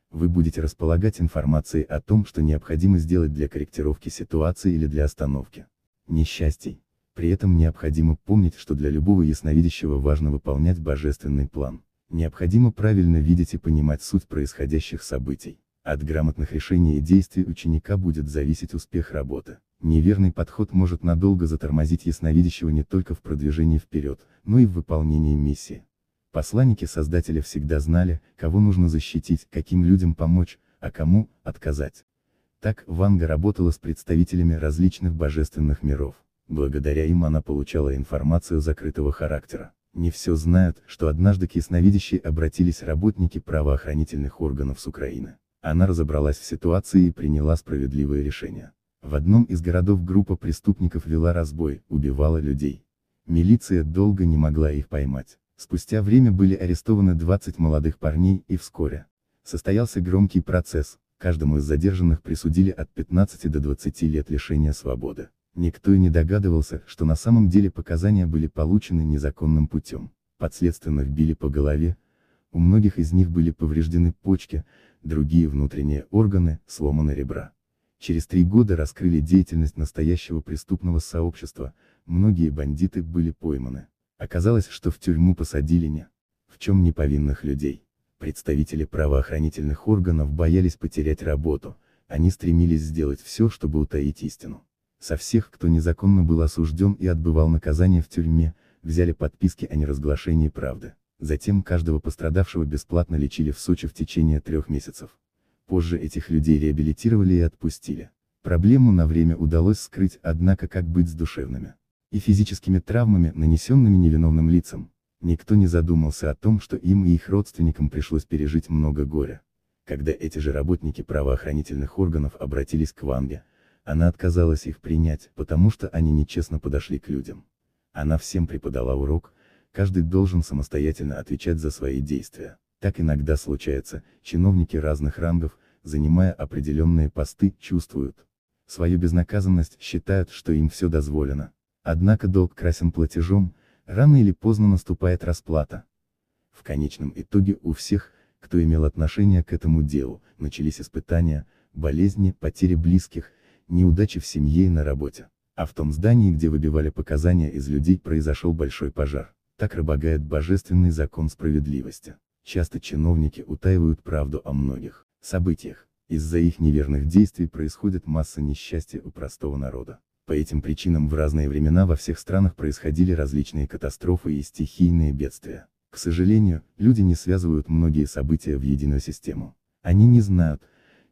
Вы будете располагать информацией о том, что необходимо сделать для корректировки ситуации или для остановки несчастий. При этом необходимо помнить, что для любого ясновидящего важно выполнять божественный план. Необходимо правильно видеть и понимать суть происходящих событий. От грамотных решений и действий ученика будет зависеть успех работы. Неверный подход может надолго затормозить ясновидящего не только в продвижении вперед, но и в выполнении миссии. Посланники Создателя всегда знали, кого нужно защитить, каким людям помочь, а кому – отказать. Так, Ванга работала с представителями различных божественных миров. Благодаря им она получала информацию закрытого характера. Не все знают, что однажды к ясновидящей обратились работники правоохранительных органов с Украины. Она разобралась в ситуации и приняла справедливое решение. В одном из городов группа преступников вела разбой, убивала людей. Милиция долго не могла их поймать. Спустя время были арестованы 20 молодых парней и вскоре. Состоялся громкий процесс, каждому из задержанных присудили от 15 до 20 лет лишения свободы. Никто и не догадывался, что на самом деле показания были получены незаконным путем. Подследственных били по голове, у многих из них были повреждены почки, другие внутренние органы, сломаны ребра. Через три года раскрыли деятельность настоящего преступного сообщества, многие бандиты были пойманы. Оказалось, что в тюрьму посадили не, в чем не повинных людей. Представители правоохранительных органов боялись потерять работу, они стремились сделать все, чтобы утаить истину. Со всех, кто незаконно был осужден и отбывал наказание в тюрьме, взяли подписки о неразглашении правды. Затем каждого пострадавшего бесплатно лечили в Сочи в течение трех месяцев. Позже этих людей реабилитировали и отпустили. Проблему на время удалось скрыть, однако как быть с душевными и физическими травмами, нанесенными невиновным лицам, никто не задумался о том, что им и их родственникам пришлось пережить много горя. Когда эти же работники правоохранительных органов обратились к Ванге, она отказалась их принять, потому что они нечестно подошли к людям. Она всем преподала урок, Каждый должен самостоятельно отвечать за свои действия. Так иногда случается, чиновники разных рангов, занимая определенные посты, чувствуют свою безнаказанность, считают, что им все дозволено. Однако долг красен платежом, рано или поздно наступает расплата. В конечном итоге у всех, кто имел отношение к этому делу, начались испытания, болезни, потери близких, неудачи в семье и на работе. А в том здании, где выбивали показания из людей, произошел большой пожар. Так рыбогает божественный закон справедливости. Часто чиновники утаивают правду о многих событиях. Из-за их неверных действий происходит масса несчастья у простого народа. По этим причинам в разные времена во всех странах происходили различные катастрофы и стихийные бедствия. К сожалению, люди не связывают многие события в единую систему. Они не знают,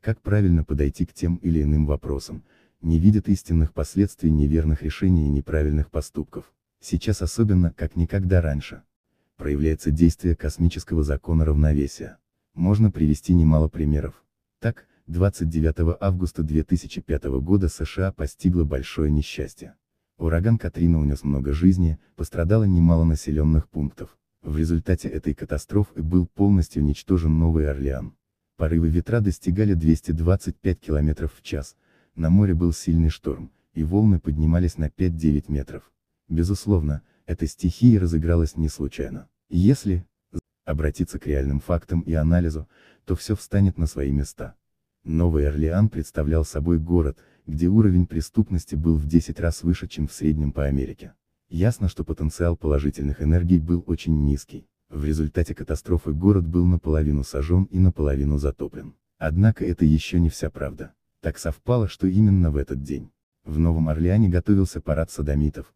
как правильно подойти к тем или иным вопросам, не видят истинных последствий неверных решений и неправильных поступков. Сейчас особенно, как никогда раньше, проявляется действие космического закона равновесия. Можно привести немало примеров. Так, 29 августа 2005 года США постигло большое несчастье. Ураган Катрина унес много жизни, пострадало немало населенных пунктов. В результате этой катастрофы был полностью уничтожен Новый Орлеан. Порывы ветра достигали 225 км в час, на море был сильный шторм, и волны поднимались на 5-9 метров. Безусловно, эта стихия разыгралась не случайно. Если обратиться к реальным фактам и анализу, то все встанет на свои места. Новый Орлеан представлял собой город, где уровень преступности был в 10 раз выше, чем в среднем по Америке. Ясно, что потенциал положительных энергий был очень низкий. В результате катастрофы город был наполовину сожжен и наполовину затоплен. Однако это еще не вся правда. Так совпало, что именно в этот день. В Новом Орлеане готовился парад садомитов,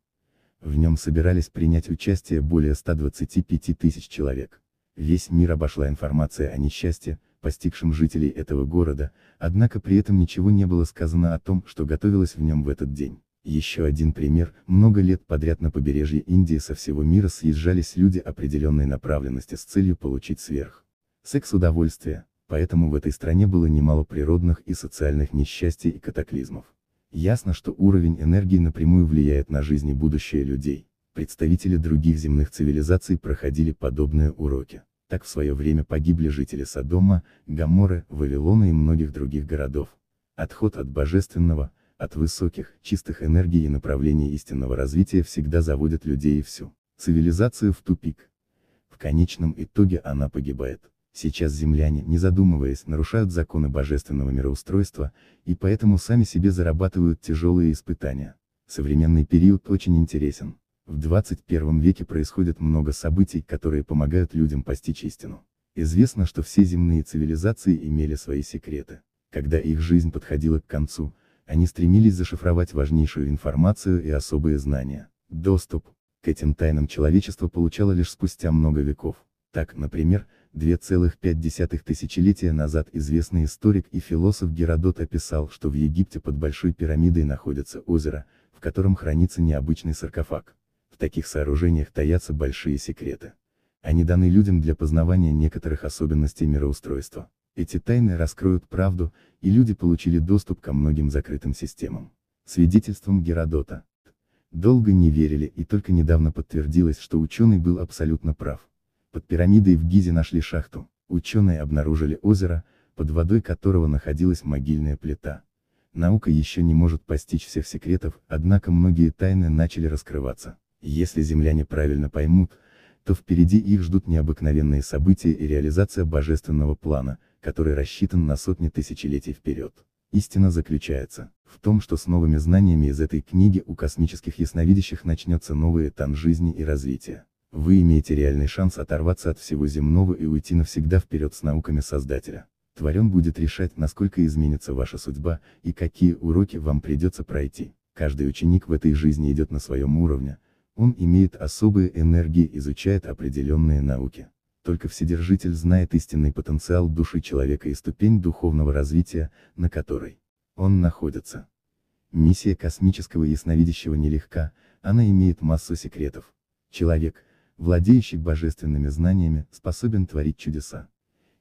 в нем собирались принять участие более 125 тысяч человек. Весь мир обошла информация о несчастье, постигшем жителей этого города, однако при этом ничего не было сказано о том, что готовилось в нем в этот день. Еще один пример, много лет подряд на побережье Индии со всего мира съезжались люди определенной направленности с целью получить сверх. Секс удовольствия, поэтому в этой стране было немало природных и социальных несчастий и катаклизмов. Ясно, что уровень энергии напрямую влияет на жизнь и будущее людей. Представители других земных цивилизаций проходили подобные уроки. Так в свое время погибли жители Содома, Гаморы, Вавилона и многих других городов. Отход от божественного, от высоких, чистых энергий и направлений истинного развития всегда заводит людей и всю цивилизацию в тупик. В конечном итоге она погибает. Сейчас земляне, не задумываясь, нарушают законы божественного мироустройства, и поэтому сами себе зарабатывают тяжелые испытания. Современный период очень интересен. В 21 веке происходит много событий, которые помогают людям постичь истину. Известно, что все земные цивилизации имели свои секреты. Когда их жизнь подходила к концу, они стремились зашифровать важнейшую информацию и особые знания. Доступ к этим тайнам человечество получало лишь спустя много веков. Так, например, 2,5 тысячелетия назад известный историк и философ Геродот описал, что в Египте под Большой пирамидой находится озеро, в котором хранится необычный саркофаг. В таких сооружениях таятся большие секреты. Они даны людям для познавания некоторых особенностей мироустройства. Эти тайны раскроют правду, и люди получили доступ ко многим закрытым системам. Свидетельством Геродота. Долго не верили и только недавно подтвердилось, что ученый был абсолютно прав. Под пирамидой в Гизе нашли шахту. Ученые обнаружили озеро, под водой которого находилась могильная плита. Наука еще не может постичь всех секретов, однако многие тайны начали раскрываться. Если земляне правильно поймут, то впереди их ждут необыкновенные события и реализация божественного плана, который рассчитан на сотни тысячелетий вперед. Истина заключается в том, что с новыми знаниями из этой книги у космических ясновидящих начнется новый этап жизни и развития. Вы имеете реальный шанс оторваться от всего земного и уйти навсегда вперед с науками Создателя. Творен будет решать, насколько изменится ваша судьба, и какие уроки вам придется пройти. Каждый ученик в этой жизни идет на своем уровне, он имеет особые энергии, изучает определенные науки. Только Вседержитель знает истинный потенциал души человека и ступень духовного развития, на которой он находится. Миссия космического ясновидящего нелегка, она имеет массу секретов. Человек, владеющий божественными знаниями, способен творить чудеса.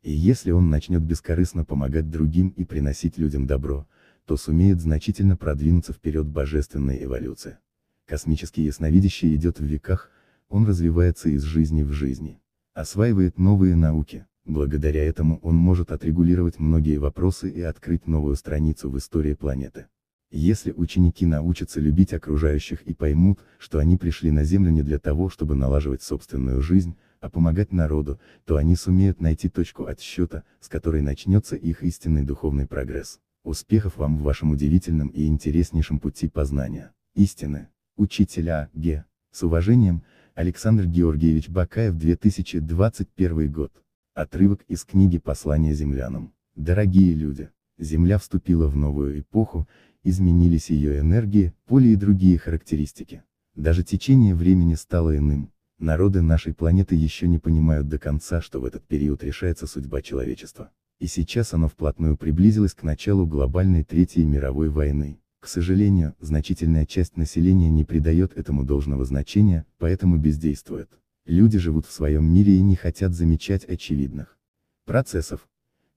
И если он начнет бескорыстно помогать другим и приносить людям добро, то сумеет значительно продвинуться вперед божественной эволюции. Космический ясновидящий идет в веках, он развивается из жизни в жизни, осваивает новые науки, благодаря этому он может отрегулировать многие вопросы и открыть новую страницу в истории планеты. Если ученики научатся любить окружающих и поймут, что они пришли на Землю не для того, чтобы налаживать собственную жизнь, а помогать народу, то они сумеют найти точку отсчета, с которой начнется их истинный духовный прогресс. Успехов вам в вашем удивительном и интереснейшем пути познания. Истины. Учителя Г. С уважением, Александр Георгиевич Бакаев 2021 год. Отрывок из книги «Послание землянам». Дорогие люди! Земля вступила в новую эпоху, изменились ее энергии, поле и другие характеристики. Даже течение времени стало иным. Народы нашей планеты еще не понимают до конца, что в этот период решается судьба человечества. И сейчас оно вплотную приблизилось к началу глобальной Третьей мировой войны. К сожалению, значительная часть населения не придает этому должного значения, поэтому бездействует. Люди живут в своем мире и не хотят замечать очевидных процессов,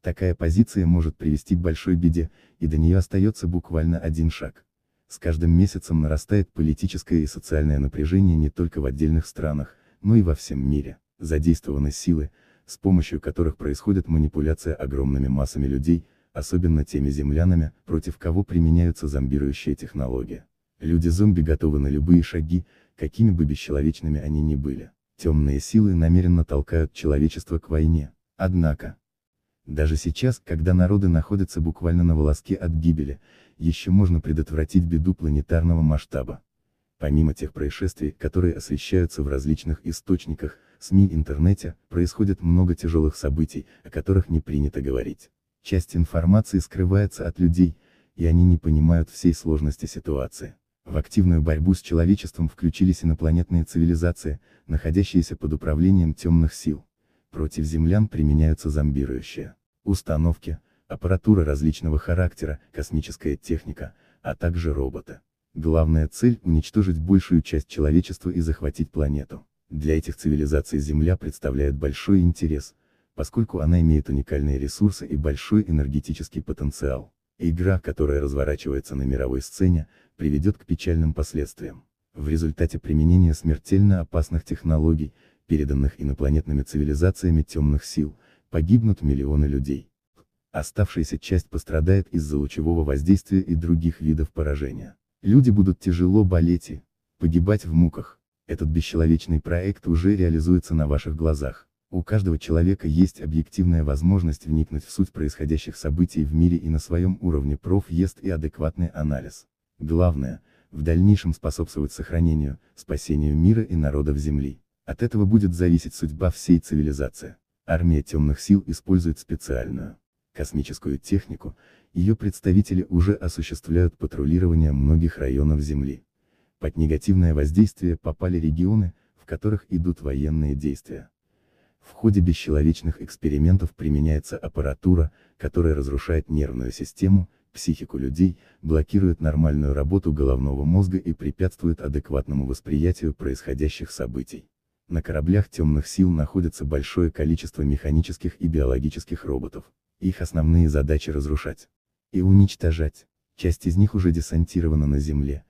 Такая позиция может привести к большой беде, и до нее остается буквально один шаг. С каждым месяцем нарастает политическое и социальное напряжение не только в отдельных странах, но и во всем мире. Задействованы силы, с помощью которых происходит манипуляция огромными массами людей, особенно теми землянами, против кого применяются зомбирующие технологии. Люди-зомби готовы на любые шаги, какими бы бесчеловечными они ни были. Темные силы намеренно толкают человечество к войне. Однако, даже сейчас, когда народы находятся буквально на волоске от гибели, еще можно предотвратить беду планетарного масштаба. Помимо тех происшествий, которые освещаются в различных источниках, СМИ, интернете, происходит много тяжелых событий, о которых не принято говорить. Часть информации скрывается от людей, и они не понимают всей сложности ситуации. В активную борьбу с человечеством включились инопланетные цивилизации, находящиеся под управлением темных сил. Против землян применяются зомбирующие установки, аппаратура различного характера, космическая техника, а также роботы. Главная цель – уничтожить большую часть человечества и захватить планету. Для этих цивилизаций Земля представляет большой интерес, поскольку она имеет уникальные ресурсы и большой энергетический потенциал. Игра, которая разворачивается на мировой сцене, приведет к печальным последствиям. В результате применения смертельно опасных технологий, переданных инопланетными цивилизациями темных сил, погибнут миллионы людей. Оставшаяся часть пострадает из-за лучевого воздействия и других видов поражения. Люди будут тяжело болеть и погибать в муках. Этот бесчеловечный проект уже реализуется на ваших глазах. У каждого человека есть объективная возможность вникнуть в суть происходящих событий в мире и на своем уровне проф, ест и адекватный анализ. Главное, в дальнейшем способствовать сохранению, спасению мира и народов Земли. От этого будет зависеть судьба всей цивилизации. Армия темных сил использует специальную космическую технику, ее представители уже осуществляют патрулирование многих районов Земли. Под негативное воздействие попали регионы, в которых идут военные действия. В ходе бесчеловечных экспериментов применяется аппаратура, которая разрушает нервную систему, психику людей, блокирует нормальную работу головного мозга и препятствует адекватному восприятию происходящих событий. На кораблях темных сил находится большое количество механических и биологических роботов. Их основные задачи разрушать и уничтожать. Часть из них уже десантирована на Земле.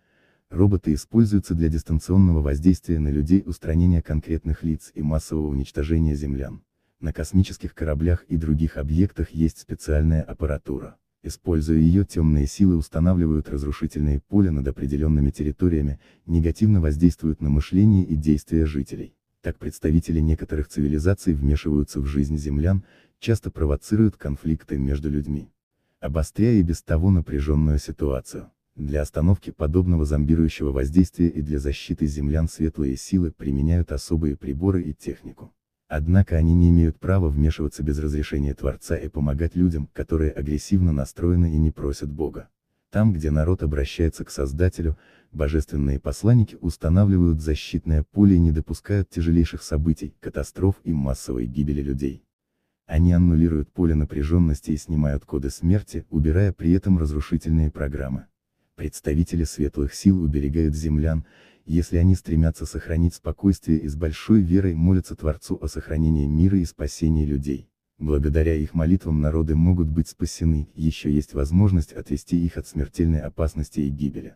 Роботы используются для дистанционного воздействия на людей, устранения конкретных лиц и массового уничтожения землян. На космических кораблях и других объектах есть специальная аппаратура. Используя ее, темные силы устанавливают разрушительные поля над определенными территориями, негативно воздействуют на мышление и действия жителей. Так представители некоторых цивилизаций вмешиваются в жизнь землян, часто провоцируют конфликты между людьми, обостряя и без того напряженную ситуацию. Для остановки подобного зомбирующего воздействия и для защиты землян светлые силы применяют особые приборы и технику. Однако они не имеют права вмешиваться без разрешения Творца и помогать людям, которые агрессивно настроены и не просят Бога. Там, где народ обращается к Создателю, божественные посланники устанавливают защитное поле и не допускают тяжелейших событий, катастроф и массовой гибели людей. Они аннулируют поле напряженности и снимают коды смерти, убирая при этом разрушительные программы. Представители светлых сил уберегают землян, если они стремятся сохранить спокойствие и с большой верой молятся Творцу о сохранении мира и спасении людей. Благодаря их молитвам народы могут быть спасены, еще есть возможность отвести их от смертельной опасности и гибели.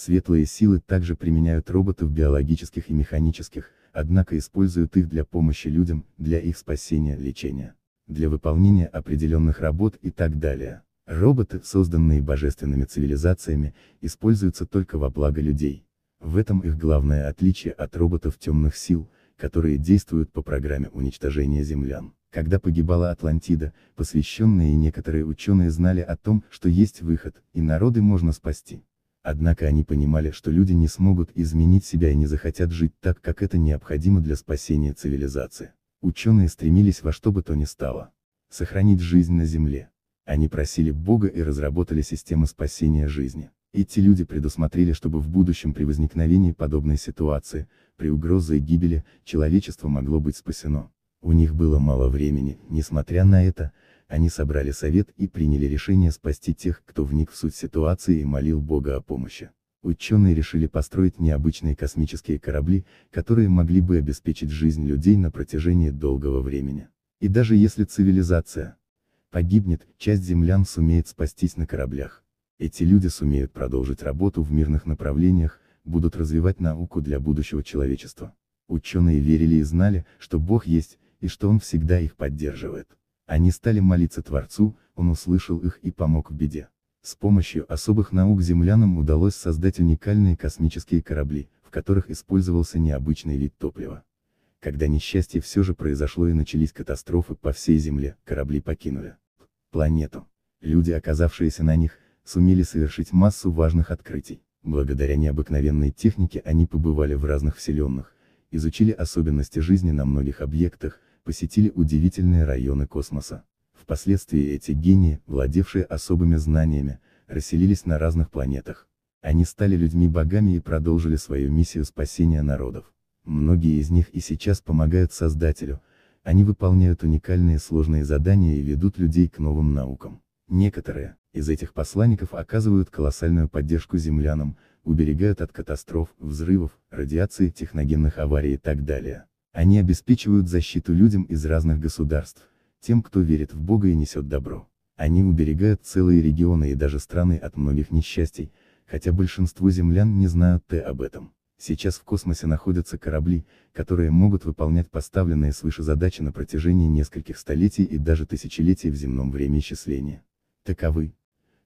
Светлые силы также применяют роботов биологических и механических, однако используют их для помощи людям, для их спасения, лечения, для выполнения определенных работ и так далее. Роботы, созданные божественными цивилизациями, используются только во благо людей. В этом их главное отличие от роботов темных сил, которые действуют по программе уничтожения землян. Когда погибала Атлантида, посвященные и некоторые ученые знали о том, что есть выход, и народы можно спасти. Однако они понимали, что люди не смогут изменить себя и не захотят жить так, как это необходимо для спасения цивилизации. Ученые стремились во что бы то ни стало сохранить жизнь на Земле. Они просили Бога и разработали системы спасения жизни. Эти люди предусмотрели, чтобы в будущем при возникновении подобной ситуации, при угрозе и гибели, человечество могло быть спасено. У них было мало времени, несмотря на это, они собрали совет и приняли решение спасти тех, кто вник в суть ситуации и молил Бога о помощи. Ученые решили построить необычные космические корабли, которые могли бы обеспечить жизнь людей на протяжении долгого времени. И даже если цивилизация погибнет, часть землян сумеет спастись на кораблях. Эти люди сумеют продолжить работу в мирных направлениях, будут развивать науку для будущего человечества. Ученые верили и знали, что Бог есть, и что Он всегда их поддерживает. Они стали молиться Творцу, он услышал их и помог в беде. С помощью особых наук землянам удалось создать уникальные космические корабли, в которых использовался необычный вид топлива. Когда несчастье все же произошло и начались катастрофы по всей Земле, корабли покинули планету. Люди, оказавшиеся на них, сумели совершить массу важных открытий. Благодаря необыкновенной технике они побывали в разных вселенных, изучили особенности жизни на многих объектах, посетили удивительные районы космоса. Впоследствии эти гении, владевшие особыми знаниями, расселились на разных планетах. Они стали людьми-богами и продолжили свою миссию спасения народов. Многие из них и сейчас помогают Создателю, они выполняют уникальные сложные задания и ведут людей к новым наукам. Некоторые из этих посланников оказывают колоссальную поддержку землянам, уберегают от катастроф, взрывов, радиации, техногенных аварий и так далее. Они обеспечивают защиту людям из разных государств, тем, кто верит в Бога и несет добро. Они уберегают целые регионы и даже страны от многих несчастий, хотя большинство землян не знают Т об этом. Сейчас в космосе находятся корабли, которые могут выполнять поставленные свыше задачи на протяжении нескольких столетий и даже тысячелетий в земном времени времяисчислении. Таковы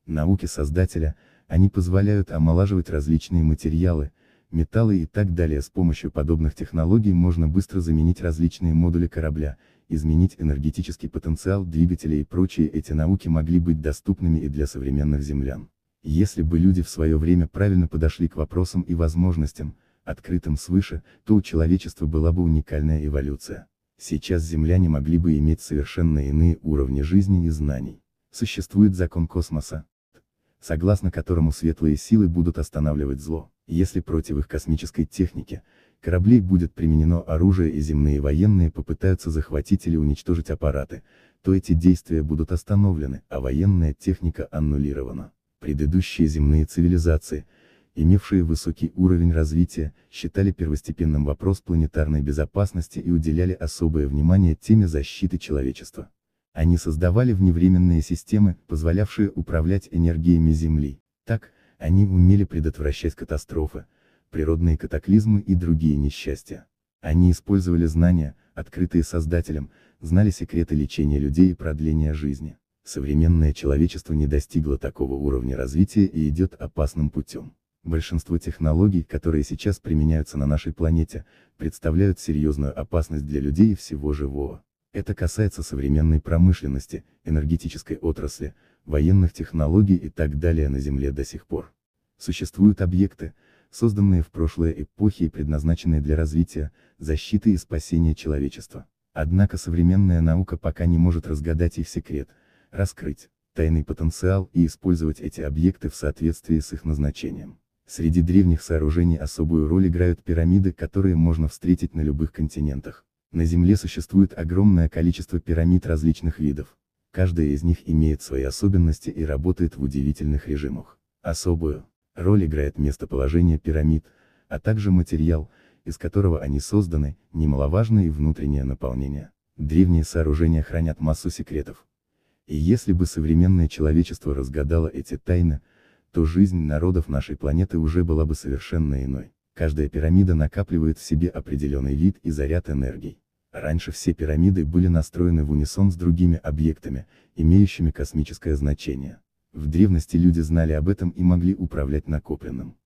науки Создателя, они позволяют омолаживать различные материалы, металлы и так далее. С помощью подобных технологий можно быстро заменить различные модули корабля, изменить энергетический потенциал двигателя и прочие. Эти науки могли быть доступными и для современных землян. Если бы люди в свое время правильно подошли к вопросам и возможностям, открытым свыше, то у человечества была бы уникальная эволюция. Сейчас земляне могли бы иметь совершенно иные уровни жизни и знаний. Существует закон космоса, согласно которому светлые силы будут останавливать зло если против их космической техники, кораблей будет применено оружие и земные военные попытаются захватить или уничтожить аппараты, то эти действия будут остановлены, а военная техника аннулирована. Предыдущие земные цивилизации, имевшие высокий уровень развития, считали первостепенным вопрос планетарной безопасности и уделяли особое внимание теме защиты человечества. Они создавали вневременные системы, позволявшие управлять энергиями Земли. Так, они умели предотвращать катастрофы, природные катаклизмы и другие несчастья. Они использовали знания, открытые Создателем, знали секреты лечения людей и продления жизни. Современное человечество не достигло такого уровня развития и идет опасным путем. Большинство технологий, которые сейчас применяются на нашей планете, представляют серьезную опасность для людей и всего живого. Это касается современной промышленности, энергетической отрасли, военных технологий и так далее на Земле до сих пор. Существуют объекты, созданные в прошлые эпохи и предназначенные для развития, защиты и спасения человечества. Однако современная наука пока не может разгадать их секрет, раскрыть тайный потенциал и использовать эти объекты в соответствии с их назначением. Среди древних сооружений особую роль играют пирамиды, которые можно встретить на любых континентах. На Земле существует огромное количество пирамид различных видов. Каждая из них имеет свои особенности и работает в удивительных режимах. Особую роль играет местоположение пирамид, а также материал, из которого они созданы, немаловажно и внутреннее наполнение. Древние сооружения хранят массу секретов. И если бы современное человечество разгадало эти тайны, то жизнь народов нашей планеты уже была бы совершенно иной. Каждая пирамида накапливает в себе определенный вид и заряд энергии. Раньше все пирамиды были настроены в унисон с другими объектами, имеющими космическое значение. В древности люди знали об этом и могли управлять накопленным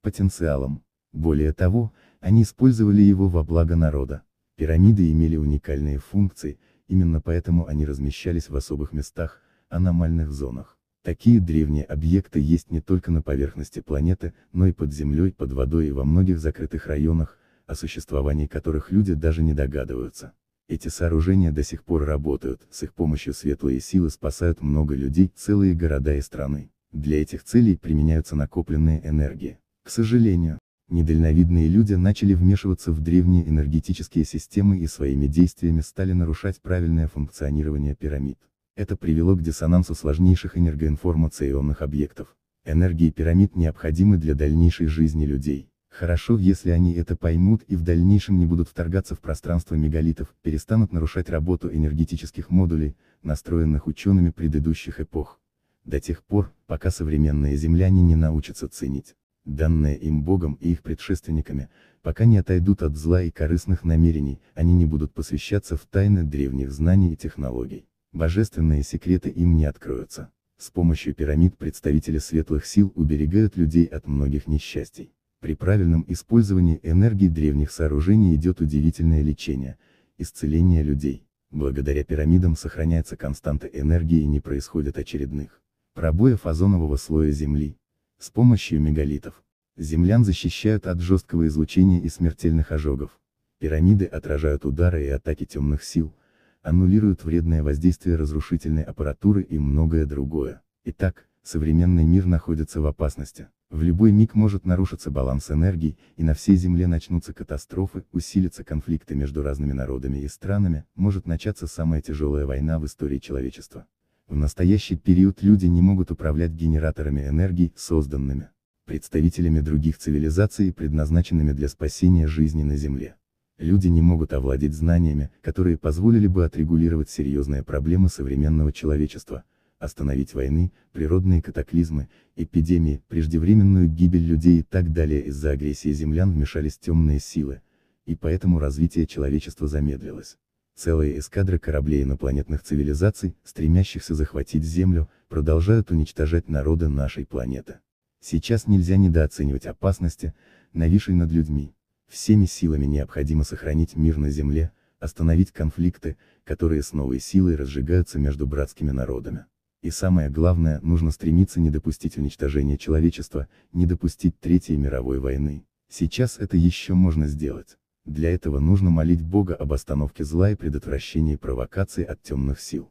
потенциалом. Более того, они использовали его во благо народа. Пирамиды имели уникальные функции, именно поэтому они размещались в особых местах, аномальных зонах. Такие древние объекты есть не только на поверхности планеты, но и под землей, под водой и во многих закрытых районах, о существовании которых люди даже не догадываются. Эти сооружения до сих пор работают, с их помощью светлые силы спасают много людей, целые города и страны. Для этих целей применяются накопленные энергии. К сожалению, недальновидные люди начали вмешиваться в древние энергетические системы и своими действиями стали нарушать правильное функционирование пирамид. Это привело к диссонансу сложнейших энергоинформационных объектов. Энергии пирамид необходимы для дальнейшей жизни людей. Хорошо, если они это поймут и в дальнейшем не будут вторгаться в пространство мегалитов, перестанут нарушать работу энергетических модулей, настроенных учеными предыдущих эпох. До тех пор, пока современные земляне не научатся ценить, данное им Богом и их предшественниками, пока не отойдут от зла и корыстных намерений, они не будут посвящаться в тайны древних знаний и технологий. Божественные секреты им не откроются. С помощью пирамид представители светлых сил уберегают людей от многих несчастий. При правильном использовании энергии древних сооружений идет удивительное лечение, исцеление людей. Благодаря пирамидам сохраняется константа энергии и не происходит очередных пробоев озонового слоя Земли. С помощью мегалитов землян защищают от жесткого излучения и смертельных ожогов. Пирамиды отражают удары и атаки темных сил, аннулируют вредное воздействие разрушительной аппаратуры и многое другое. Итак, современный мир находится в опасности. В любой миг может нарушиться баланс энергий, и на всей Земле начнутся катастрофы, усилятся конфликты между разными народами и странами, может начаться самая тяжелая война в истории человечества. В настоящий период люди не могут управлять генераторами энергии, созданными представителями других цивилизаций предназначенными для спасения жизни на Земле. Люди не могут овладеть знаниями, которые позволили бы отрегулировать серьезные проблемы современного человечества, остановить войны, природные катаклизмы, эпидемии, преждевременную гибель людей и так далее из-за агрессии землян вмешались темные силы, и поэтому развитие человечества замедлилось. Целые эскадры кораблей инопланетных цивилизаций, стремящихся захватить Землю, продолжают уничтожать народы нашей планеты. Сейчас нельзя недооценивать опасности, нависшей над людьми. Всеми силами необходимо сохранить мир на Земле, остановить конфликты, которые с новой силой разжигаются между братскими народами и самое главное, нужно стремиться не допустить уничтожения человечества, не допустить Третьей мировой войны. Сейчас это еще можно сделать. Для этого нужно молить Бога об остановке зла и предотвращении провокаций от темных сил.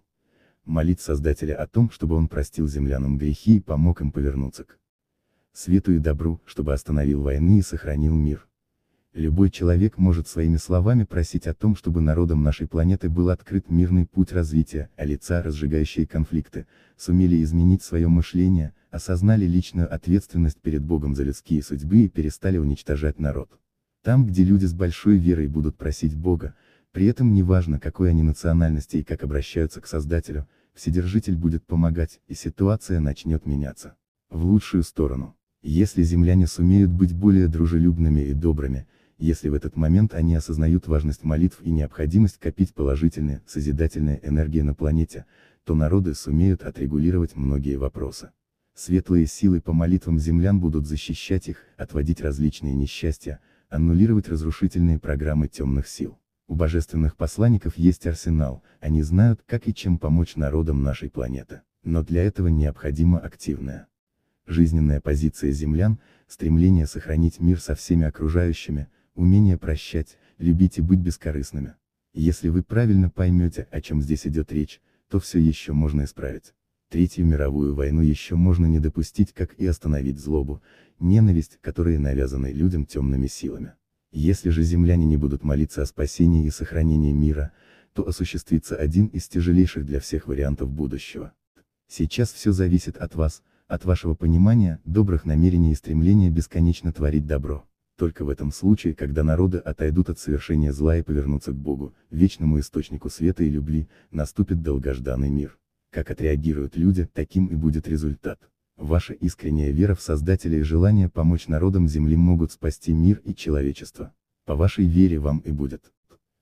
Молить Создателя о том, чтобы он простил землянам грехи и помог им повернуться к свету и добру, чтобы остановил войны и сохранил мир. Любой человек может своими словами просить о том, чтобы народам нашей планеты был открыт мирный путь развития, а лица, разжигающие конфликты, сумели изменить свое мышление, осознали личную ответственность перед Богом за людские судьбы и перестали уничтожать народ. Там, где люди с большой верой будут просить Бога, при этом неважно какой они национальности и как обращаются к Создателю, Вседержитель будет помогать, и ситуация начнет меняться. В лучшую сторону. Если земляне сумеют быть более дружелюбными и добрыми, если в этот момент они осознают важность молитв и необходимость копить положительные, созидательные энергии на планете, то народы сумеют отрегулировать многие вопросы. Светлые силы по молитвам землян будут защищать их, отводить различные несчастья, аннулировать разрушительные программы темных сил. У божественных посланников есть арсенал, они знают, как и чем помочь народам нашей планеты. Но для этого необходима активная. Жизненная позиция землян, стремление сохранить мир со всеми окружающими, умение прощать, любить и быть бескорыстными. Если вы правильно поймете, о чем здесь идет речь, то все еще можно исправить. Третью мировую войну еще можно не допустить, как и остановить злобу, ненависть, которые навязаны людям темными силами. Если же земляне не будут молиться о спасении и сохранении мира, то осуществится один из тяжелейших для всех вариантов будущего. Сейчас все зависит от вас, от вашего понимания, добрых намерений и стремления бесконечно творить добро только в этом случае, когда народы отойдут от совершения зла и повернутся к Богу, вечному источнику света и любви, наступит долгожданный мир. Как отреагируют люди, таким и будет результат. Ваша искренняя вера в Создателя и желание помочь народам Земли могут спасти мир и человечество. По вашей вере вам и будет.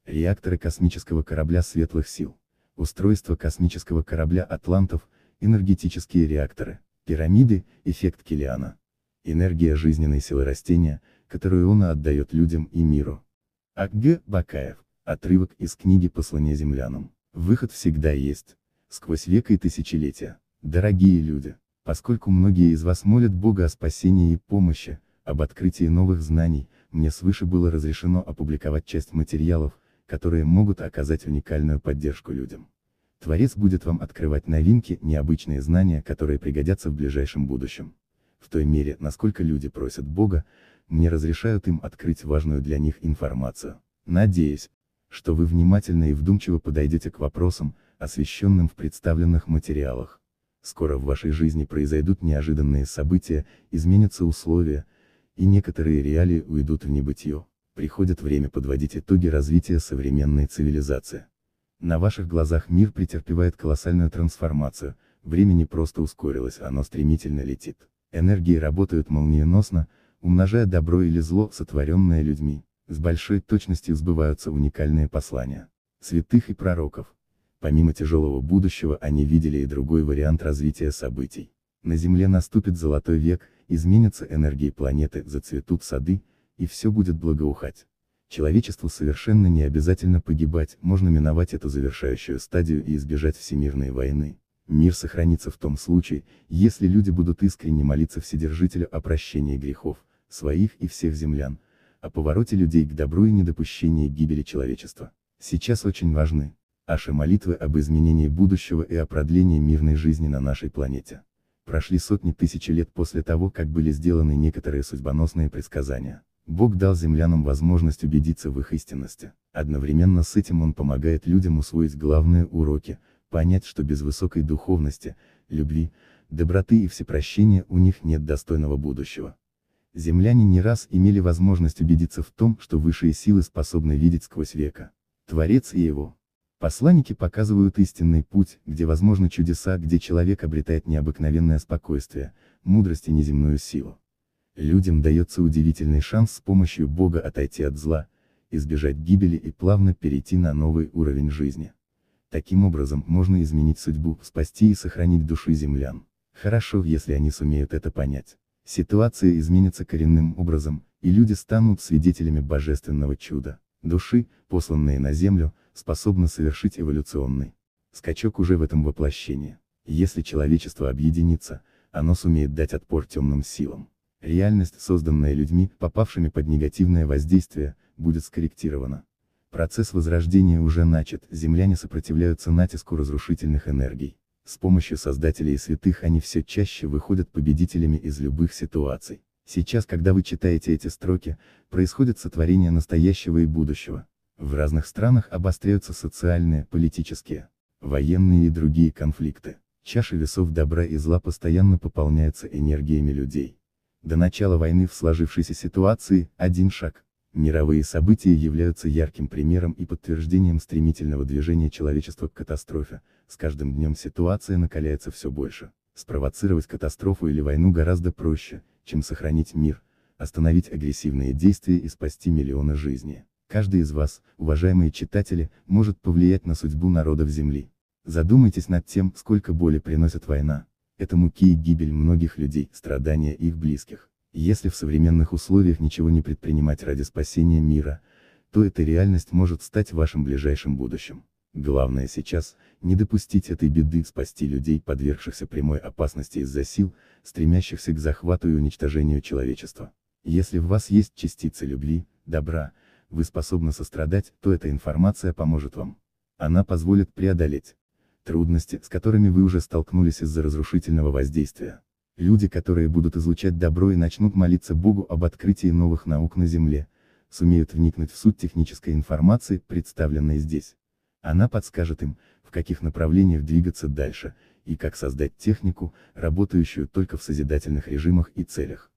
Реакторы космического корабля светлых сил. Устройство космического корабля «Атлантов», энергетические реакторы, пирамиды, эффект Килиана. Энергия жизненной силы растения – которую он отдает людям и миру. А.Г. Бакаев. Отрывок из книги «Послание землянам». Выход всегда есть. Сквозь века и тысячелетия. Дорогие люди, поскольку многие из вас молят Бога о спасении и помощи, об открытии новых знаний, мне свыше было разрешено опубликовать часть материалов, которые могут оказать уникальную поддержку людям. Творец будет вам открывать новинки, необычные знания, которые пригодятся в ближайшем будущем. В той мере, насколько люди просят Бога, не разрешают им открыть важную для них информацию. Надеюсь, что вы внимательно и вдумчиво подойдете к вопросам, освещенным в представленных материалах. Скоро в вашей жизни произойдут неожиданные события, изменятся условия, и некоторые реалии уйдут в небытие. Приходит время подводить итоги развития современной цивилизации. На ваших глазах мир претерпевает колоссальную трансформацию, время не просто ускорилось, оно стремительно летит. Энергии работают молниеносно, умножая добро или зло, сотворенное людьми, с большой точностью сбываются уникальные послания святых и пророков. Помимо тяжелого будущего они видели и другой вариант развития событий. На Земле наступит золотой век, изменятся энергии планеты, зацветут сады, и все будет благоухать. Человечеству совершенно не обязательно погибать, можно миновать эту завершающую стадию и избежать всемирной войны. Мир сохранится в том случае, если люди будут искренне молиться Вседержителю о прощении грехов, своих и всех землян, о повороте людей к добру и недопущении гибели человечества. Сейчас очень важны наши молитвы об изменении будущего и о продлении мирной жизни на нашей планете. Прошли сотни тысяч лет после того, как были сделаны некоторые судьбоносные предсказания. Бог дал землянам возможность убедиться в их истинности. Одновременно с этим он помогает людям усвоить главные уроки, понять, что без высокой духовности, любви, доброты и всепрощения у них нет достойного будущего земляне не раз имели возможность убедиться в том, что высшие силы способны видеть сквозь века. Творец и его. Посланники показывают истинный путь, где возможны чудеса, где человек обретает необыкновенное спокойствие, мудрость и неземную силу. Людям дается удивительный шанс с помощью Бога отойти от зла, избежать гибели и плавно перейти на новый уровень жизни. Таким образом, можно изменить судьбу, спасти и сохранить души землян. Хорошо, если они сумеют это понять. Ситуация изменится коренным образом, и люди станут свидетелями божественного чуда. Души, посланные на Землю, способны совершить эволюционный скачок уже в этом воплощении. Если человечество объединится, оно сумеет дать отпор темным силам. Реальность, созданная людьми, попавшими под негативное воздействие, будет скорректирована. Процесс возрождения уже начат, земляне сопротивляются натиску разрушительных энергий. С помощью создателей и святых они все чаще выходят победителями из любых ситуаций. Сейчас, когда вы читаете эти строки, происходит сотворение настоящего и будущего. В разных странах обостряются социальные, политические, военные и другие конфликты. Чаша весов добра и зла постоянно пополняется энергиями людей. До начала войны в сложившейся ситуации – один шаг. Мировые события являются ярким примером и подтверждением стремительного движения человечества к катастрофе, с каждым днем ситуация накаляется все больше. Спровоцировать катастрофу или войну гораздо проще, чем сохранить мир, остановить агрессивные действия и спасти миллионы жизней. Каждый из вас, уважаемые читатели, может повлиять на судьбу народов Земли. Задумайтесь над тем, сколько боли приносит война. Это муки и гибель многих людей, страдания их близких. Если в современных условиях ничего не предпринимать ради спасения мира, то эта реальность может стать вашим ближайшим будущим. Главное сейчас, не допустить этой беды, спасти людей, подвергшихся прямой опасности из-за сил, стремящихся к захвату и уничтожению человечества. Если в вас есть частицы любви, добра, вы способны сострадать, то эта информация поможет вам. Она позволит преодолеть трудности, с которыми вы уже столкнулись из-за разрушительного воздействия. Люди, которые будут излучать добро и начнут молиться Богу об открытии новых наук на Земле, сумеют вникнуть в суть технической информации, представленной здесь. Она подскажет им, в каких направлениях двигаться дальше, и как создать технику, работающую только в созидательных режимах и целях.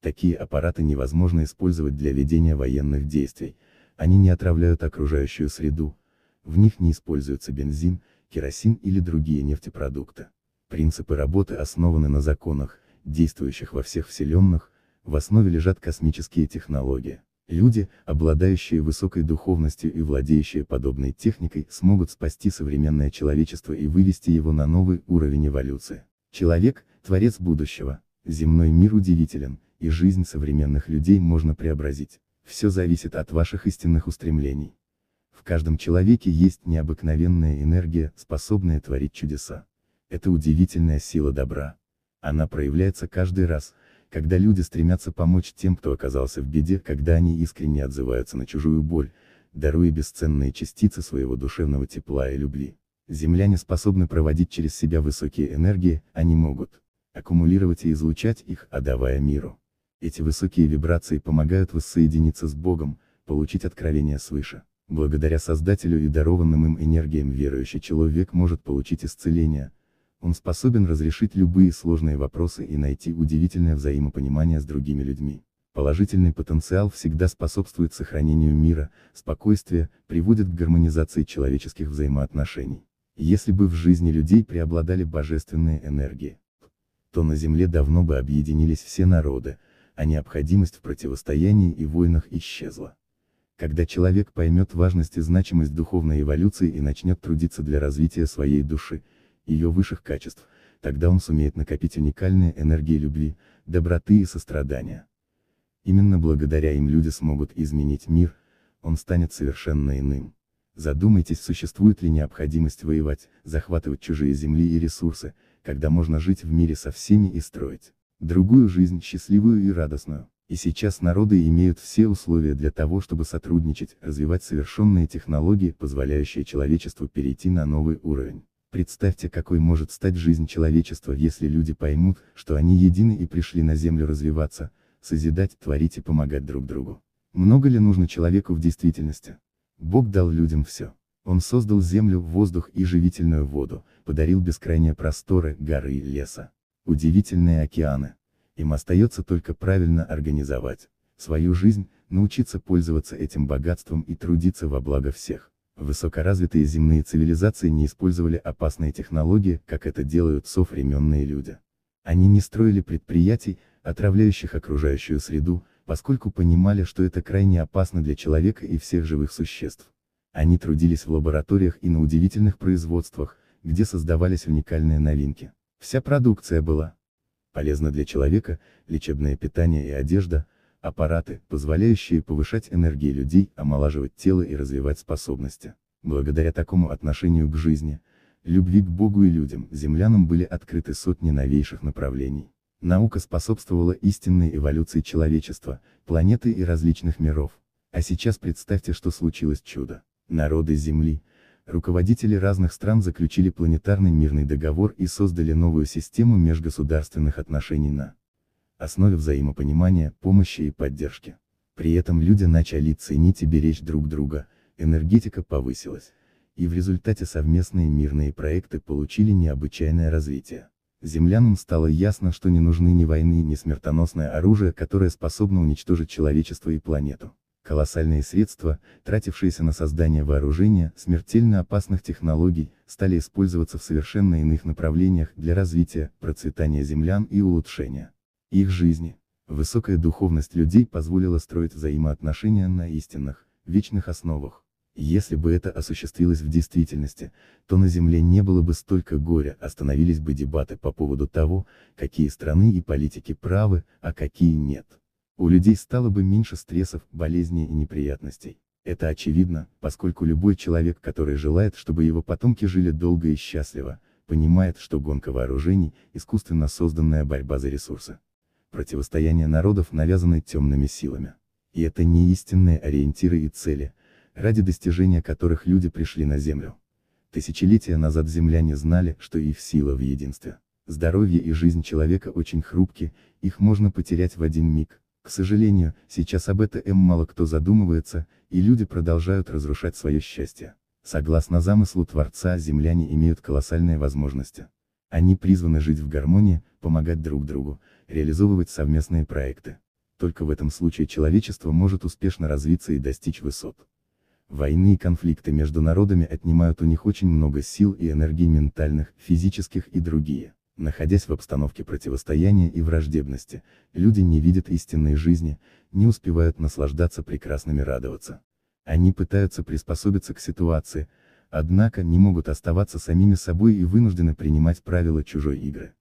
Такие аппараты невозможно использовать для ведения военных действий, они не отравляют окружающую среду, в них не используются бензин, керосин или другие нефтепродукты. Принципы работы основаны на законах, действующих во всех вселенных, в основе лежат космические технологии. Люди, обладающие высокой духовностью и владеющие подобной техникой, смогут спасти современное человечество и вывести его на новый уровень эволюции. Человек – творец будущего. Земной мир удивителен, и жизнь современных людей можно преобразить. Все зависит от ваших истинных устремлений. В каждом человеке есть необыкновенная энергия, способная творить чудеса. Это удивительная сила добра. Она проявляется каждый раз, когда люди стремятся помочь тем, кто оказался в беде, когда они искренне отзываются на чужую боль, даруя бесценные частицы своего душевного тепла и любви. Земляне способны проводить через себя высокие энергии, они могут аккумулировать и излучать их, отдавая а миру. Эти высокие вибрации помогают воссоединиться с Богом, получить откровение свыше. Благодаря Создателю и дарованным им энергиям верующий человек может получить исцеление, он способен разрешить любые сложные вопросы и найти удивительное взаимопонимание с другими людьми. Положительный потенциал всегда способствует сохранению мира, спокойствия, приводит к гармонизации человеческих взаимоотношений. Если бы в жизни людей преобладали божественные энергии, то на Земле давно бы объединились все народы, а необходимость в противостоянии и войнах исчезла. Когда человек поймет важность и значимость духовной эволюции и начнет трудиться для развития своей души, ее высших качеств, тогда он сумеет накопить уникальные энергии любви, доброты и сострадания. Именно благодаря им люди смогут изменить мир, он станет совершенно иным. Задумайтесь, существует ли необходимость воевать, захватывать чужие земли и ресурсы, когда можно жить в мире со всеми и строить другую жизнь, счастливую и радостную. И сейчас народы имеют все условия для того, чтобы сотрудничать, развивать совершенные технологии, позволяющие человечеству перейти на новый уровень. Представьте, какой может стать жизнь человечества, если люди поймут, что они едины и пришли на Землю развиваться, созидать, творить и помогать друг другу. Много ли нужно человеку в действительности? Бог дал людям все. Он создал землю, воздух и живительную воду, подарил бескрайние просторы, горы леса. Удивительные океаны. Им остается только правильно организовать свою жизнь, научиться пользоваться этим богатством и трудиться во благо всех. Высокоразвитые земные цивилизации не использовали опасные технологии, как это делают современные люди. Они не строили предприятий, отравляющих окружающую среду, поскольку понимали, что это крайне опасно для человека и всех живых существ. Они трудились в лабораториях и на удивительных производствах, где создавались уникальные новинки. Вся продукция была полезна для человека, лечебное питание и одежда – аппараты, позволяющие повышать энергии людей, омолаживать тело и развивать способности. Благодаря такому отношению к жизни, любви к Богу и людям, землянам были открыты сотни новейших направлений. Наука способствовала истинной эволюции человечества, планеты и различных миров. А сейчас представьте, что случилось чудо. Народы Земли, руководители разных стран заключили планетарный мирный договор и создали новую систему межгосударственных отношений на основе взаимопонимания, помощи и поддержки. При этом люди начали ценить и беречь друг друга, энергетика повысилась, и в результате совместные мирные проекты получили необычайное развитие. Землянам стало ясно, что не нужны ни войны, ни смертоносное оружие, которое способно уничтожить человечество и планету. Колоссальные средства, тратившиеся на создание вооружения, смертельно опасных технологий, стали использоваться в совершенно иных направлениях для развития, процветания землян и улучшения их жизни. Высокая духовность людей позволила строить взаимоотношения на истинных, вечных основах. Если бы это осуществилось в действительности, то на Земле не было бы столько горя, остановились бы дебаты по поводу того, какие страны и политики правы, а какие нет. У людей стало бы меньше стрессов, болезней и неприятностей. Это очевидно, поскольку любой человек, который желает, чтобы его потомки жили долго и счастливо, понимает, что гонка вооружений – искусственно созданная борьба за ресурсы противостояние народов навязаны темными силами. И это не истинные ориентиры и цели, ради достижения которых люди пришли на Землю. Тысячелетия назад земляне знали, что их сила в единстве. Здоровье и жизнь человека очень хрупки, их можно потерять в один миг. К сожалению, сейчас об этом мало кто задумывается, и люди продолжают разрушать свое счастье. Согласно замыслу Творца, земляне имеют колоссальные возможности. Они призваны жить в гармонии, помогать друг другу, реализовывать совместные проекты. Только в этом случае человечество может успешно развиться и достичь высот. Войны и конфликты между народами отнимают у них очень много сил и энергии ментальных, физических и другие. Находясь в обстановке противостояния и враждебности, люди не видят истинной жизни, не успевают наслаждаться прекрасными радоваться. Они пытаются приспособиться к ситуации, однако не могут оставаться самими собой и вынуждены принимать правила чужой игры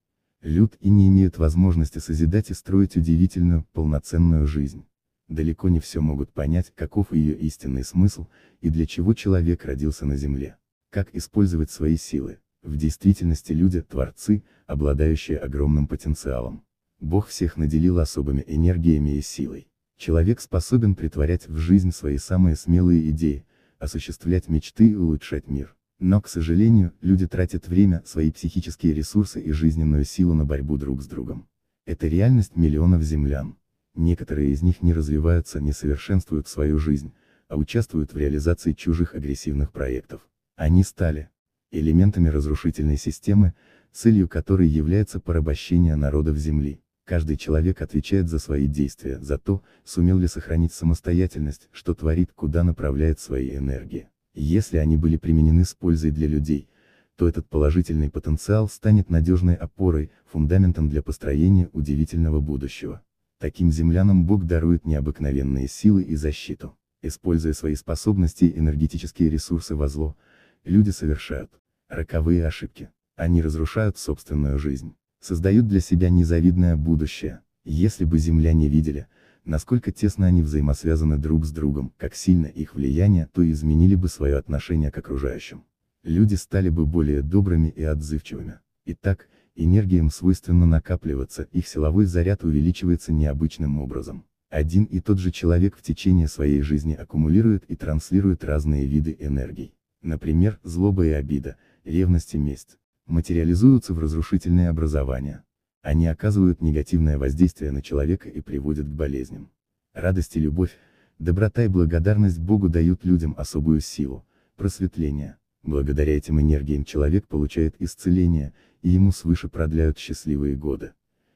люд и не имеют возможности созидать и строить удивительную, полноценную жизнь. Далеко не все могут понять, каков ее истинный смысл, и для чего человек родился на Земле. Как использовать свои силы. В действительности люди – творцы, обладающие огромным потенциалом. Бог всех наделил особыми энергиями и силой. Человек способен притворять в жизнь свои самые смелые идеи, осуществлять мечты и улучшать мир. Но, к сожалению, люди тратят время, свои психические ресурсы и жизненную силу на борьбу друг с другом. Это реальность миллионов землян. Некоторые из них не развиваются, не совершенствуют свою жизнь, а участвуют в реализации чужих агрессивных проектов. Они стали элементами разрушительной системы, целью которой является порабощение народов Земли. Каждый человек отвечает за свои действия, за то, сумел ли сохранить самостоятельность, что творит, куда направляет свои энергии. Если они были применены с пользой для людей, то этот положительный потенциал станет надежной опорой, фундаментом для построения удивительного будущего. Таким землянам Бог дарует необыкновенные силы и защиту. Используя свои способности и энергетические ресурсы во зло, люди совершают роковые ошибки. Они разрушают собственную жизнь, создают для себя незавидное будущее. Если бы земляне видели, насколько тесно они взаимосвязаны друг с другом, как сильно их влияние, то и изменили бы свое отношение к окружающим. Люди стали бы более добрыми и отзывчивыми. Итак, энергиям свойственно накапливаться, их силовой заряд увеличивается необычным образом. Один и тот же человек в течение своей жизни аккумулирует и транслирует разные виды энергий. Например, злоба и обида, ревность и месть, материализуются в разрушительные образования. Они оказывают негативное воздействие на человека и приводят к болезням. Радость и любовь, доброта и благодарность Богу дают людям особую силу, просветление. Благодаря этим энергиям человек получает исцеление, и ему свыше продляют счастливые годы.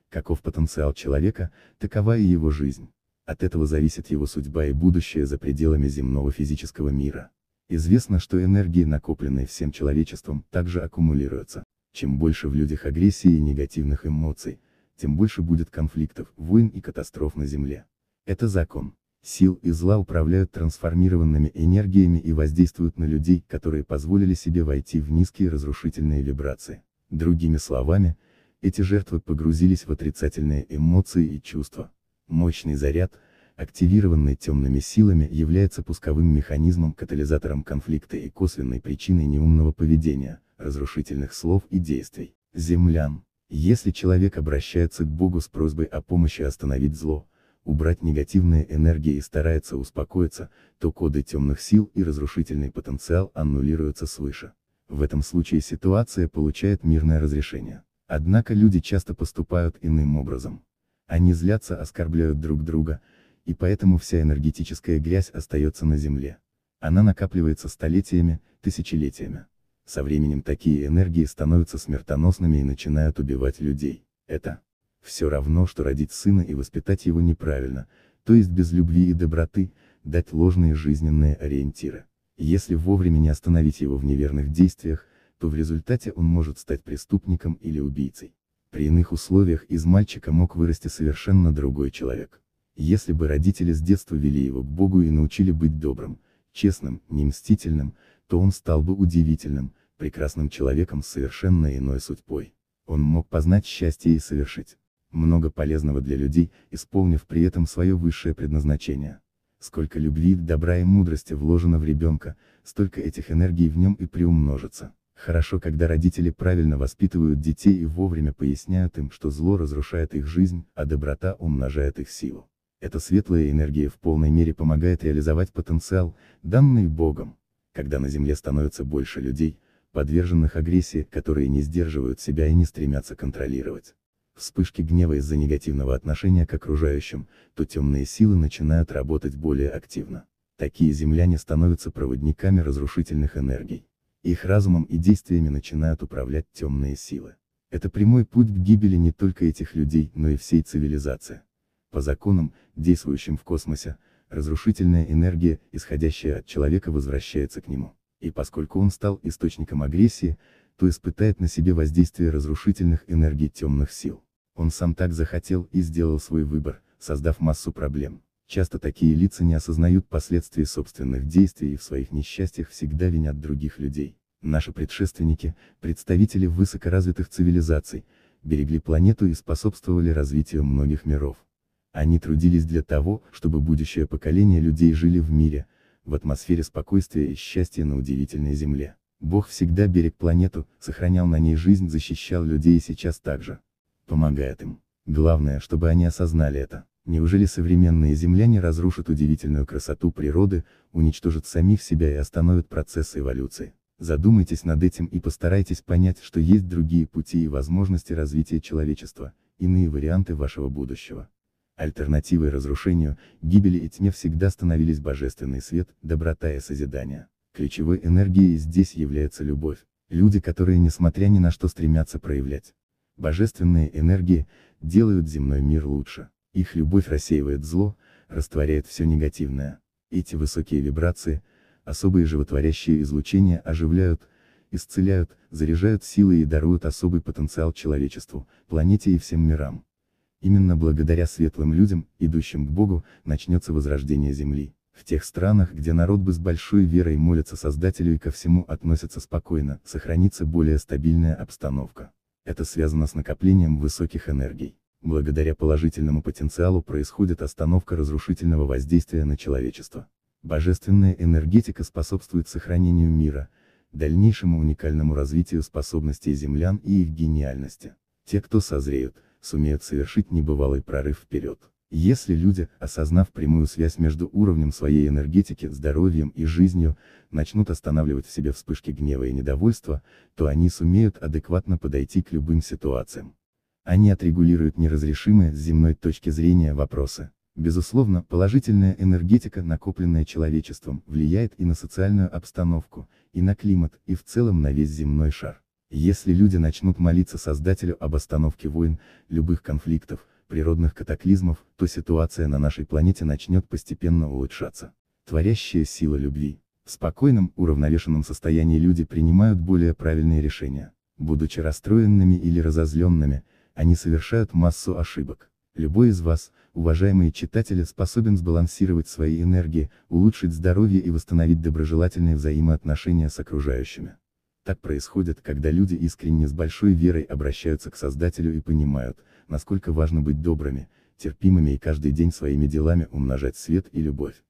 Каков потенциал человека, такова и его жизнь. От этого зависит его судьба и будущее за пределами земного физического мира. Известно, что энергии, накопленные всем человечеством, также аккумулируются. Чем больше в людях агрессии и негативных эмоций, тем больше будет конфликтов, войн и катастроф на Земле. Это закон. Сил и зла управляют трансформированными энергиями и воздействуют на людей, которые позволили себе войти в низкие разрушительные вибрации. Другими словами, эти жертвы погрузились в отрицательные эмоции и чувства. Мощный заряд, активированный темными силами, является пусковым механизмом, катализатором конфликта и косвенной причиной неумного поведения – разрушительных слов и действий. Землян. Если человек обращается к Богу с просьбой о помощи остановить зло, убрать негативные энергии и старается успокоиться, то коды темных сил и разрушительный потенциал аннулируются свыше. В этом случае ситуация получает мирное разрешение. Однако люди часто поступают иным образом. Они злятся, оскорбляют друг друга, и поэтому вся энергетическая грязь остается на Земле. Она накапливается столетиями, тысячелетиями. Со временем такие энергии становятся смертоносными и начинают убивать людей. Это все равно, что родить сына и воспитать его неправильно, то есть без любви и доброты, дать ложные жизненные ориентиры. Если вовремя не остановить его в неверных действиях, то в результате он может стать преступником или убийцей. При иных условиях из мальчика мог вырасти совершенно другой человек. Если бы родители с детства вели его к Богу и научили быть добрым, честным, не мстительным, то он стал бы удивительным, прекрасным человеком с совершенно иной судьбой. Он мог познать счастье и совершить много полезного для людей, исполнив при этом свое высшее предназначение. Сколько любви, добра и мудрости вложено в ребенка, столько этих энергий в нем и приумножится. Хорошо, когда родители правильно воспитывают детей и вовремя поясняют им, что зло разрушает их жизнь, а доброта умножает их силу. Эта светлая энергия в полной мере помогает реализовать потенциал, данный Богом. Когда на Земле становится больше людей, подверженных агрессии, которые не сдерживают себя и не стремятся контролировать. Вспышки гнева из-за негативного отношения к окружающим, то темные силы начинают работать более активно. Такие земляне становятся проводниками разрушительных энергий. Их разумом и действиями начинают управлять темные силы. Это прямой путь к гибели не только этих людей, но и всей цивилизации. По законам, действующим в космосе, разрушительная энергия, исходящая от человека, возвращается к нему и поскольку он стал источником агрессии, то испытает на себе воздействие разрушительных энергий темных сил. Он сам так захотел и сделал свой выбор, создав массу проблем. Часто такие лица не осознают последствий собственных действий и в своих несчастьях всегда винят других людей. Наши предшественники, представители высокоразвитых цивилизаций, берегли планету и способствовали развитию многих миров. Они трудились для того, чтобы будущее поколение людей жили в мире, в атмосфере спокойствия и счастья на удивительной Земле. Бог всегда берег планету, сохранял на ней жизнь, защищал людей и сейчас также. Помогает им. Главное, чтобы они осознали это. Неужели современные земляне разрушат удивительную красоту природы, уничтожат самих себя и остановят процесс эволюции? Задумайтесь над этим и постарайтесь понять, что есть другие пути и возможности развития человечества, иные варианты вашего будущего. Альтернативой разрушению, гибели и тьме всегда становились божественный свет, доброта и созидание. Ключевой энергией здесь является любовь, люди, которые несмотря ни на что стремятся проявлять. Божественные энергии, делают земной мир лучше. Их любовь рассеивает зло, растворяет все негативное. Эти высокие вибрации, особые животворящие излучения оживляют, исцеляют, заряжают силы и даруют особый потенциал человечеству, планете и всем мирам. Именно благодаря светлым людям, идущим к Богу, начнется возрождение земли. В тех странах, где народ бы с большой верой молится Создателю и ко всему относится спокойно, сохранится более стабильная обстановка. Это связано с накоплением высоких энергий. Благодаря положительному потенциалу происходит остановка разрушительного воздействия на человечество. Божественная энергетика способствует сохранению мира, дальнейшему уникальному развитию способностей землян и их гениальности. Те, кто созреют, сумеют совершить небывалый прорыв вперед. Если люди, осознав прямую связь между уровнем своей энергетики, здоровьем и жизнью, начнут останавливать в себе вспышки гнева и недовольства, то они сумеют адекватно подойти к любым ситуациям. Они отрегулируют неразрешимые с земной точки зрения вопросы. Безусловно, положительная энергетика, накопленная человечеством, влияет и на социальную обстановку, и на климат, и в целом на весь земной шар. Если люди начнут молиться Создателю об остановке войн, любых конфликтов, природных катаклизмов, то ситуация на нашей планете начнет постепенно улучшаться. Творящая сила любви. В спокойном, уравновешенном состоянии люди принимают более правильные решения. Будучи расстроенными или разозленными, они совершают массу ошибок. Любой из вас, уважаемые читатели, способен сбалансировать свои энергии, улучшить здоровье и восстановить доброжелательные взаимоотношения с окружающими. Так происходит, когда люди искренне с большой верой обращаются к Создателю и понимают, насколько важно быть добрыми, терпимыми и каждый день своими делами умножать свет и любовь.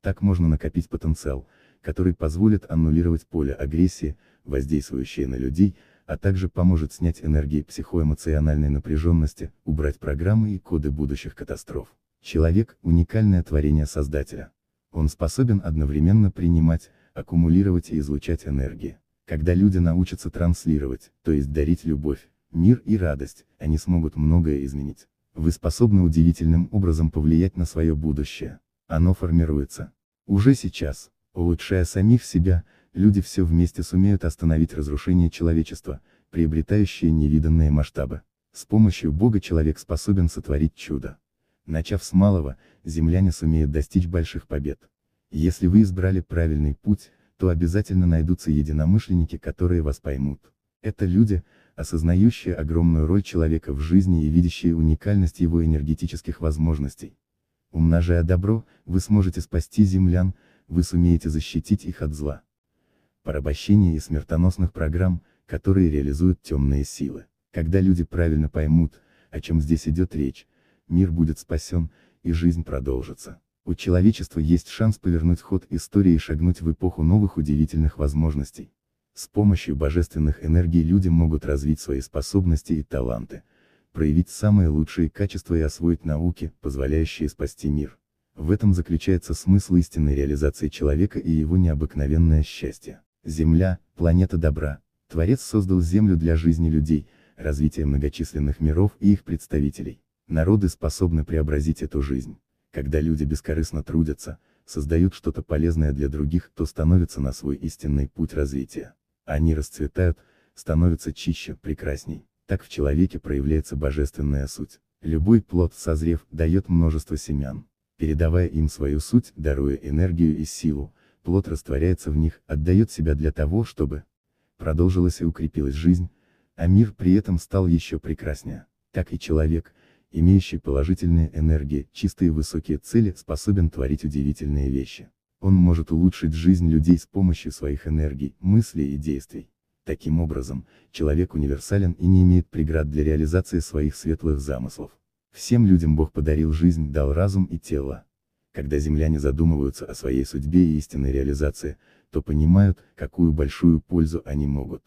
Так можно накопить потенциал, который позволит аннулировать поле агрессии, воздействующее на людей, а также поможет снять энергии психоэмоциональной напряженности, убрать программы и коды будущих катастроф. Человек – уникальное творение Создателя. Он способен одновременно принимать, аккумулировать и излучать энергии. Когда люди научатся транслировать, то есть дарить любовь, мир и радость, они смогут многое изменить. Вы способны удивительным образом повлиять на свое будущее. Оно формируется. Уже сейчас, улучшая самих себя, люди все вместе сумеют остановить разрушение человечества, приобретающее невиданные масштабы. С помощью Бога человек способен сотворить чудо. Начав с малого, земляне сумеют достичь больших побед. Если вы избрали правильный путь, то обязательно найдутся единомышленники, которые вас поймут. Это люди, осознающие огромную роль человека в жизни и видящие уникальность его энергетических возможностей. Умножая добро, вы сможете спасти землян, вы сумеете защитить их от зла. Порабощение и смертоносных программ, которые реализуют темные силы. Когда люди правильно поймут, о чем здесь идет речь, мир будет спасен, и жизнь продолжится у человечества есть шанс повернуть ход истории и шагнуть в эпоху новых удивительных возможностей. С помощью божественных энергий люди могут развить свои способности и таланты, проявить самые лучшие качества и освоить науки, позволяющие спасти мир. В этом заключается смысл истинной реализации человека и его необыкновенное счастье. Земля, планета добра, Творец создал Землю для жизни людей, развития многочисленных миров и их представителей. Народы способны преобразить эту жизнь. Когда люди бескорыстно трудятся, создают что-то полезное для других, то становятся на свой истинный путь развития. Они расцветают, становятся чище, прекрасней. Так в человеке проявляется божественная суть. Любой плод, созрев, дает множество семян. Передавая им свою суть, даруя энергию и силу, плод растворяется в них, отдает себя для того, чтобы продолжилась и укрепилась жизнь, а мир при этом стал еще прекраснее. Так и человек, имеющий положительные энергии, чистые высокие цели, способен творить удивительные вещи. Он может улучшить жизнь людей с помощью своих энергий, мыслей и действий. Таким образом, человек универсален и не имеет преград для реализации своих светлых замыслов. Всем людям Бог подарил жизнь, дал разум и тело. Когда земляне задумываются о своей судьбе и истинной реализации, то понимают, какую большую пользу они могут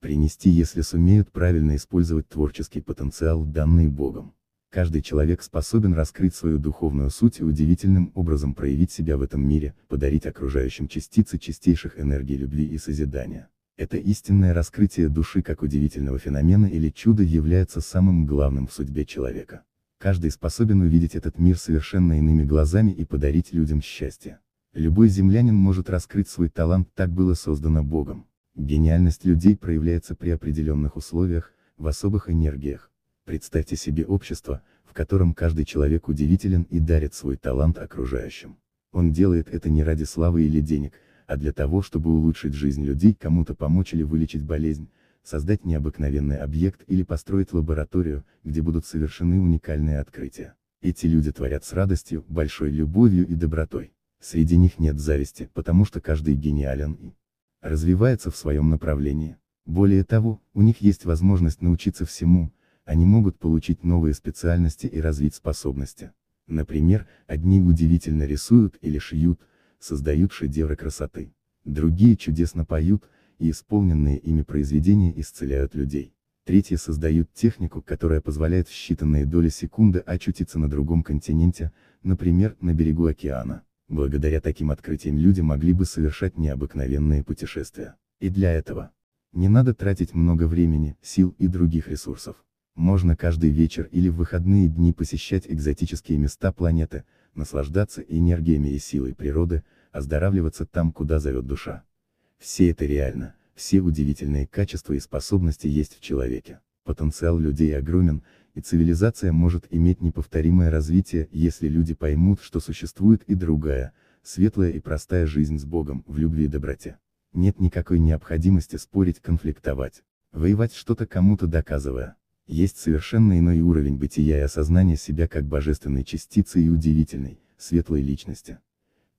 принести, если сумеют правильно использовать творческий потенциал, данный Богом. Каждый человек способен раскрыть свою духовную суть и удивительным образом проявить себя в этом мире, подарить окружающим частицы чистейших энергий любви и созидания. Это истинное раскрытие души как удивительного феномена или чуда является самым главным в судьбе человека. Каждый способен увидеть этот мир совершенно иными глазами и подарить людям счастье. Любой землянин может раскрыть свой талант, так было создано Богом. Гениальность людей проявляется при определенных условиях, в особых энергиях, Представьте себе общество, в котором каждый человек удивителен и дарит свой талант окружающим. Он делает это не ради славы или денег, а для того, чтобы улучшить жизнь людей, кому-то помочь или вылечить болезнь, создать необыкновенный объект или построить лабораторию, где будут совершены уникальные открытия. Эти люди творят с радостью, большой любовью и добротой. Среди них нет зависти, потому что каждый гениален и развивается в своем направлении. Более того, у них есть возможность научиться всему, они могут получить новые специальности и развить способности. Например, одни удивительно рисуют или шьют, создают шедевры красоты. Другие чудесно поют, и исполненные ими произведения исцеляют людей. Третьи создают технику, которая позволяет в считанные доли секунды очутиться на другом континенте, например, на берегу океана. Благодаря таким открытиям люди могли бы совершать необыкновенные путешествия. И для этого не надо тратить много времени, сил и других ресурсов. Можно каждый вечер или в выходные дни посещать экзотические места планеты, наслаждаться энергиями и силой природы, оздоравливаться там, куда зовет душа. Все это реально, все удивительные качества и способности есть в человеке. Потенциал людей огромен, и цивилизация может иметь неповторимое развитие, если люди поймут, что существует и другая, светлая и простая жизнь с Богом, в любви и доброте. Нет никакой необходимости спорить, конфликтовать, воевать что-то кому-то доказывая. Есть совершенно иной уровень бытия и осознания себя как божественной частицы и удивительной, светлой личности.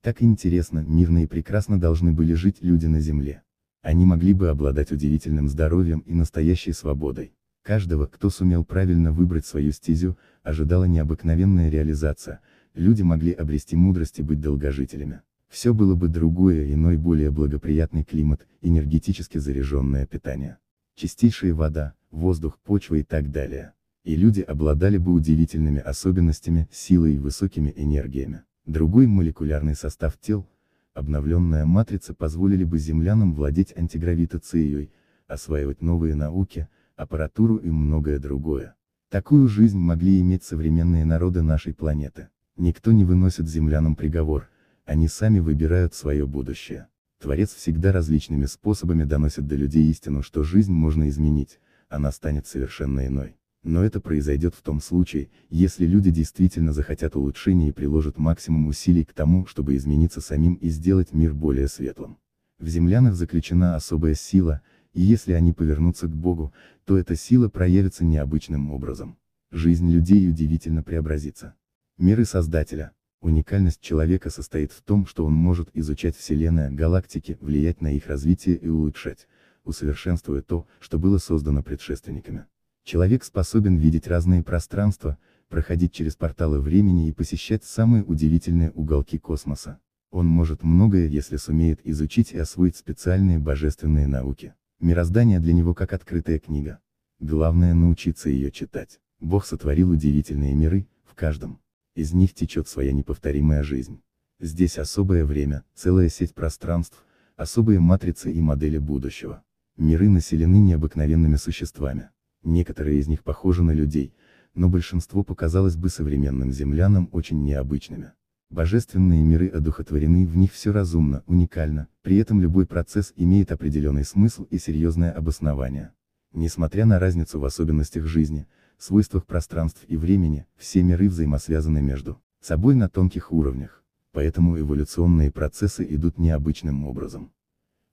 Так интересно, мирно и прекрасно должны были жить люди на Земле. Они могли бы обладать удивительным здоровьем и настоящей свободой. Каждого, кто сумел правильно выбрать свою стезю, ожидала необыкновенная реализация, люди могли обрести мудрость и быть долгожителями. Все было бы другое, иной более благоприятный климат, энергетически заряженное питание. Чистейшая вода, воздух, почва и так далее. И люди обладали бы удивительными особенностями, силой и высокими энергиями. Другой молекулярный состав тел, обновленная матрица позволили бы землянам владеть антигравитацией, осваивать новые науки, аппаратуру и многое другое. Такую жизнь могли иметь современные народы нашей планеты. Никто не выносит землянам приговор, они сами выбирают свое будущее. Творец всегда различными способами доносит до людей истину, что жизнь можно изменить, она станет совершенно иной. Но это произойдет в том случае, если люди действительно захотят улучшения и приложат максимум усилий к тому, чтобы измениться самим и сделать мир более светлым. В землянах заключена особая сила, и если они повернутся к Богу, то эта сила проявится необычным образом. Жизнь людей удивительно преобразится. Миры Создателя. Уникальность человека состоит в том, что он может изучать Вселенную, галактики, влиять на их развитие и улучшать, усовершенствуя то, что было создано предшественниками. Человек способен видеть разные пространства, проходить через порталы времени и посещать самые удивительные уголки космоса. Он может многое, если сумеет изучить и освоить специальные божественные науки. Мироздание для него как открытая книга. Главное научиться ее читать. Бог сотворил удивительные миры, в каждом. Из них течет своя неповторимая жизнь. Здесь особое время, целая сеть пространств, особые матрицы и модели будущего. Миры населены необыкновенными существами. Некоторые из них похожи на людей, но большинство показалось бы современным землянам очень необычными. Божественные миры одухотворены, в них все разумно, уникально, при этом любой процесс имеет определенный смысл и серьезное обоснование. Несмотря на разницу в особенностях жизни, свойствах пространств и времени, все миры взаимосвязаны между собой на тонких уровнях, поэтому эволюционные процессы идут необычным образом.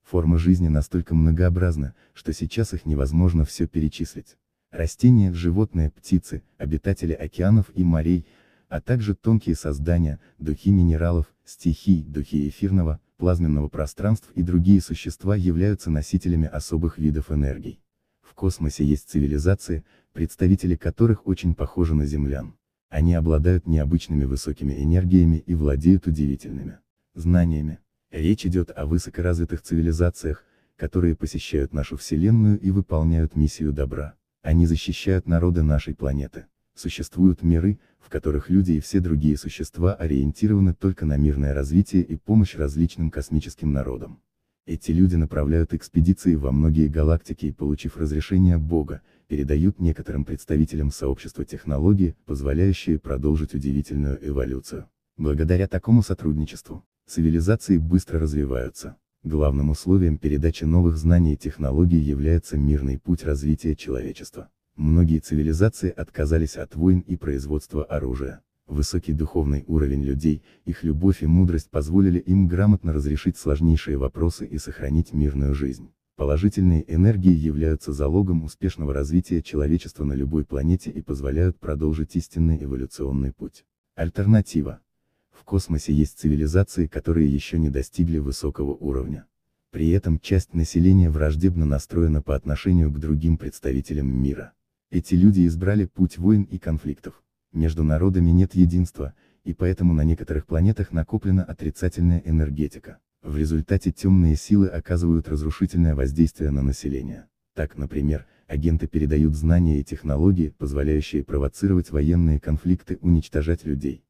Формы жизни настолько многообразны, что сейчас их невозможно все перечислить. Растения, животные, птицы, обитатели океанов и морей, а также тонкие создания, духи минералов, стихий, духи эфирного, плазменного пространств и другие существа являются носителями особых видов энергий. В космосе есть цивилизации, представители которых очень похожи на землян. Они обладают необычными высокими энергиями и владеют удивительными знаниями, Речь идет о высокоразвитых цивилизациях, которые посещают нашу Вселенную и выполняют миссию добра. Они защищают народы нашей планеты. Существуют миры, в которых люди и все другие существа ориентированы только на мирное развитие и помощь различным космическим народам. Эти люди направляют экспедиции во многие галактики и, получив разрешение Бога, передают некоторым представителям сообщества технологии, позволяющие продолжить удивительную эволюцию. Благодаря такому сотрудничеству, Цивилизации быстро развиваются. Главным условием передачи новых знаний и технологий является мирный путь развития человечества. Многие цивилизации отказались от войн и производства оружия. Высокий духовный уровень людей, их любовь и мудрость позволили им грамотно разрешить сложнейшие вопросы и сохранить мирную жизнь. Положительные энергии являются залогом успешного развития человечества на любой планете и позволяют продолжить истинный эволюционный путь. Альтернатива. В космосе есть цивилизации, которые еще не достигли высокого уровня. При этом часть населения враждебно настроена по отношению к другим представителям мира. Эти люди избрали путь войн и конфликтов. Между народами нет единства, и поэтому на некоторых планетах накоплена отрицательная энергетика. В результате темные силы оказывают разрушительное воздействие на население. Так, например, агенты передают знания и технологии, позволяющие провоцировать военные конфликты, уничтожать людей.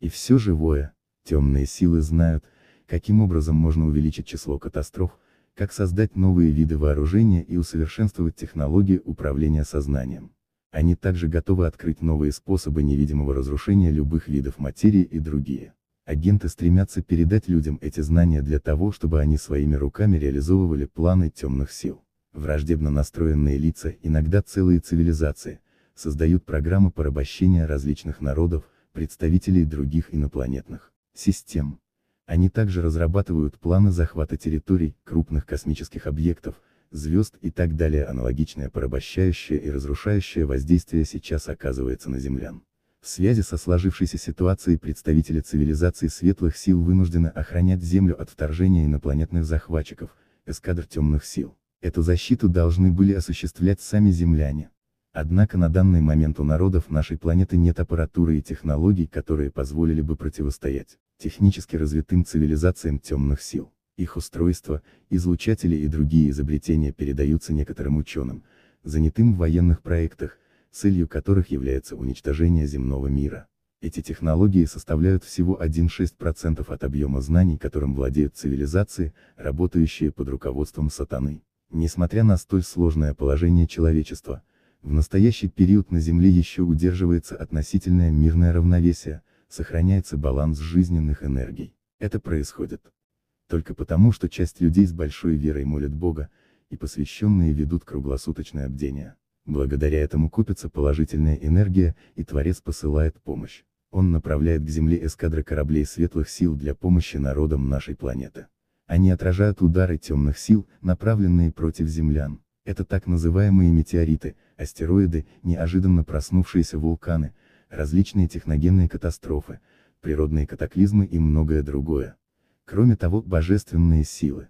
И все живое, темные силы знают, каким образом можно увеличить число катастроф, как создать новые виды вооружения и усовершенствовать технологии управления сознанием. Они также готовы открыть новые способы невидимого разрушения любых видов материи и другие. Агенты стремятся передать людям эти знания для того, чтобы они своими руками реализовывали планы темных сил. Враждебно настроенные лица, иногда целые цивилизации, создают программы порабощения различных народов, представителей других инопланетных систем. Они также разрабатывают планы захвата территорий, крупных космических объектов, звезд и так далее. Аналогичное порабощающее и разрушающее воздействие сейчас оказывается на землян. В связи со сложившейся ситуацией представители цивилизации светлых сил вынуждены охранять Землю от вторжения инопланетных захватчиков, эскадр темных сил. Эту защиту должны были осуществлять сами земляне. Однако на данный момент у народов нашей планеты нет аппаратуры и технологий, которые позволили бы противостоять технически развитым цивилизациям темных сил. Их устройства, излучатели и другие изобретения передаются некоторым ученым, занятым в военных проектах, целью которых является уничтожение земного мира. Эти технологии составляют всего 1,6% от объема знаний, которым владеют цивилизации, работающие под руководством сатаны. Несмотря на столь сложное положение человечества, в настоящий период на Земле еще удерживается относительное мирное равновесие, сохраняется баланс жизненных энергий. Это происходит только потому, что часть людей с большой верой молят Бога, и посвященные ведут круглосуточное обдение. Благодаря этому копится положительная энергия, и Творец посылает помощь. Он направляет к Земле эскадры кораблей светлых сил для помощи народам нашей планеты. Они отражают удары темных сил, направленные против землян. Это так называемые метеориты, астероиды, неожиданно проснувшиеся вулканы, различные техногенные катастрофы, природные катаклизмы и многое другое. Кроме того, божественные силы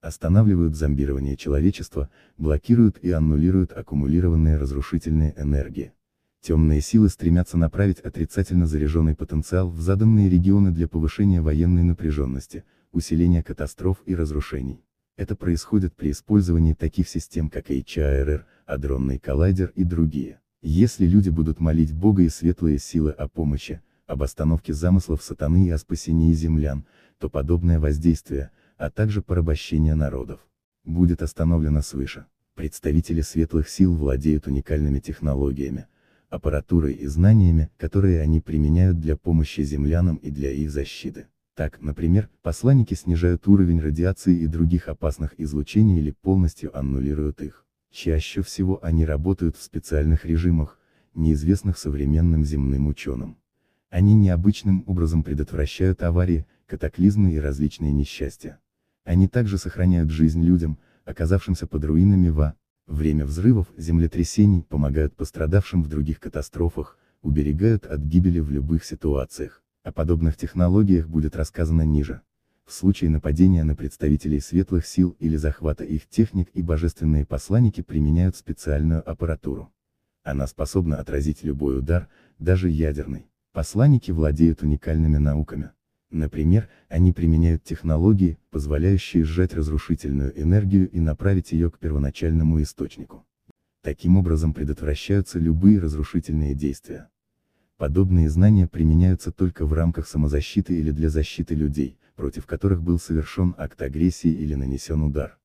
останавливают зомбирование человечества, блокируют и аннулируют аккумулированные разрушительные энергии. Темные силы стремятся направить отрицательно заряженный потенциал в заданные регионы для повышения военной напряженности, усиления катастроф и разрушений. Это происходит при использовании таких систем как HRR, адронный коллайдер и другие. Если люди будут молить Бога и светлые силы о помощи, об остановке замыслов сатаны и о спасении землян, то подобное воздействие, а также порабощение народов, будет остановлено свыше. Представители светлых сил владеют уникальными технологиями, аппаратурой и знаниями, которые они применяют для помощи землянам и для их защиты. Так, например, посланники снижают уровень радиации и других опасных излучений или полностью аннулируют их. Чаще всего они работают в специальных режимах, неизвестных современным земным ученым. Они необычным образом предотвращают аварии, катаклизмы и различные несчастья. Они также сохраняют жизнь людям, оказавшимся под руинами во время взрывов, землетрясений, помогают пострадавшим в других катастрофах, уберегают от гибели в любых ситуациях. О подобных технологиях будет рассказано ниже. В случае нападения на представителей светлых сил или захвата их техник и божественные посланники применяют специальную аппаратуру. Она способна отразить любой удар, даже ядерный. Посланники владеют уникальными науками. Например, они применяют технологии, позволяющие сжать разрушительную энергию и направить ее к первоначальному источнику. Таким образом предотвращаются любые разрушительные действия. Подобные знания применяются только в рамках самозащиты или для защиты людей, против которых был совершен акт агрессии или нанесен удар.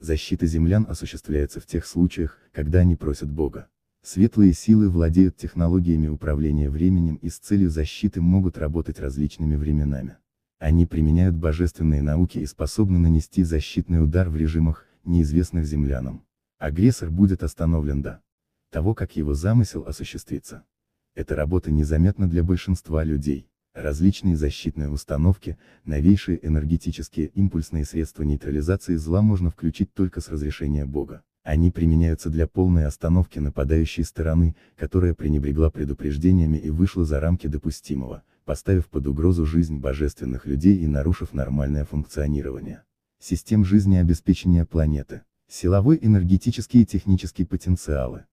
Защита землян осуществляется в тех случаях, когда они просят Бога. Светлые силы владеют технологиями управления временем и с целью защиты могут работать различными временами. Они применяют божественные науки и способны нанести защитный удар в режимах, неизвестных землянам. Агрессор будет остановлен до того, как его замысел осуществится. Эта работа незаметна для большинства людей. Различные защитные установки, новейшие энергетические импульсные средства нейтрализации зла можно включить только с разрешения Бога. Они применяются для полной остановки нападающей стороны, которая пренебрегла предупреждениями и вышла за рамки допустимого, поставив под угрозу жизнь божественных людей и нарушив нормальное функционирование систем жизнеобеспечения планеты, силовой энергетический и технический потенциалы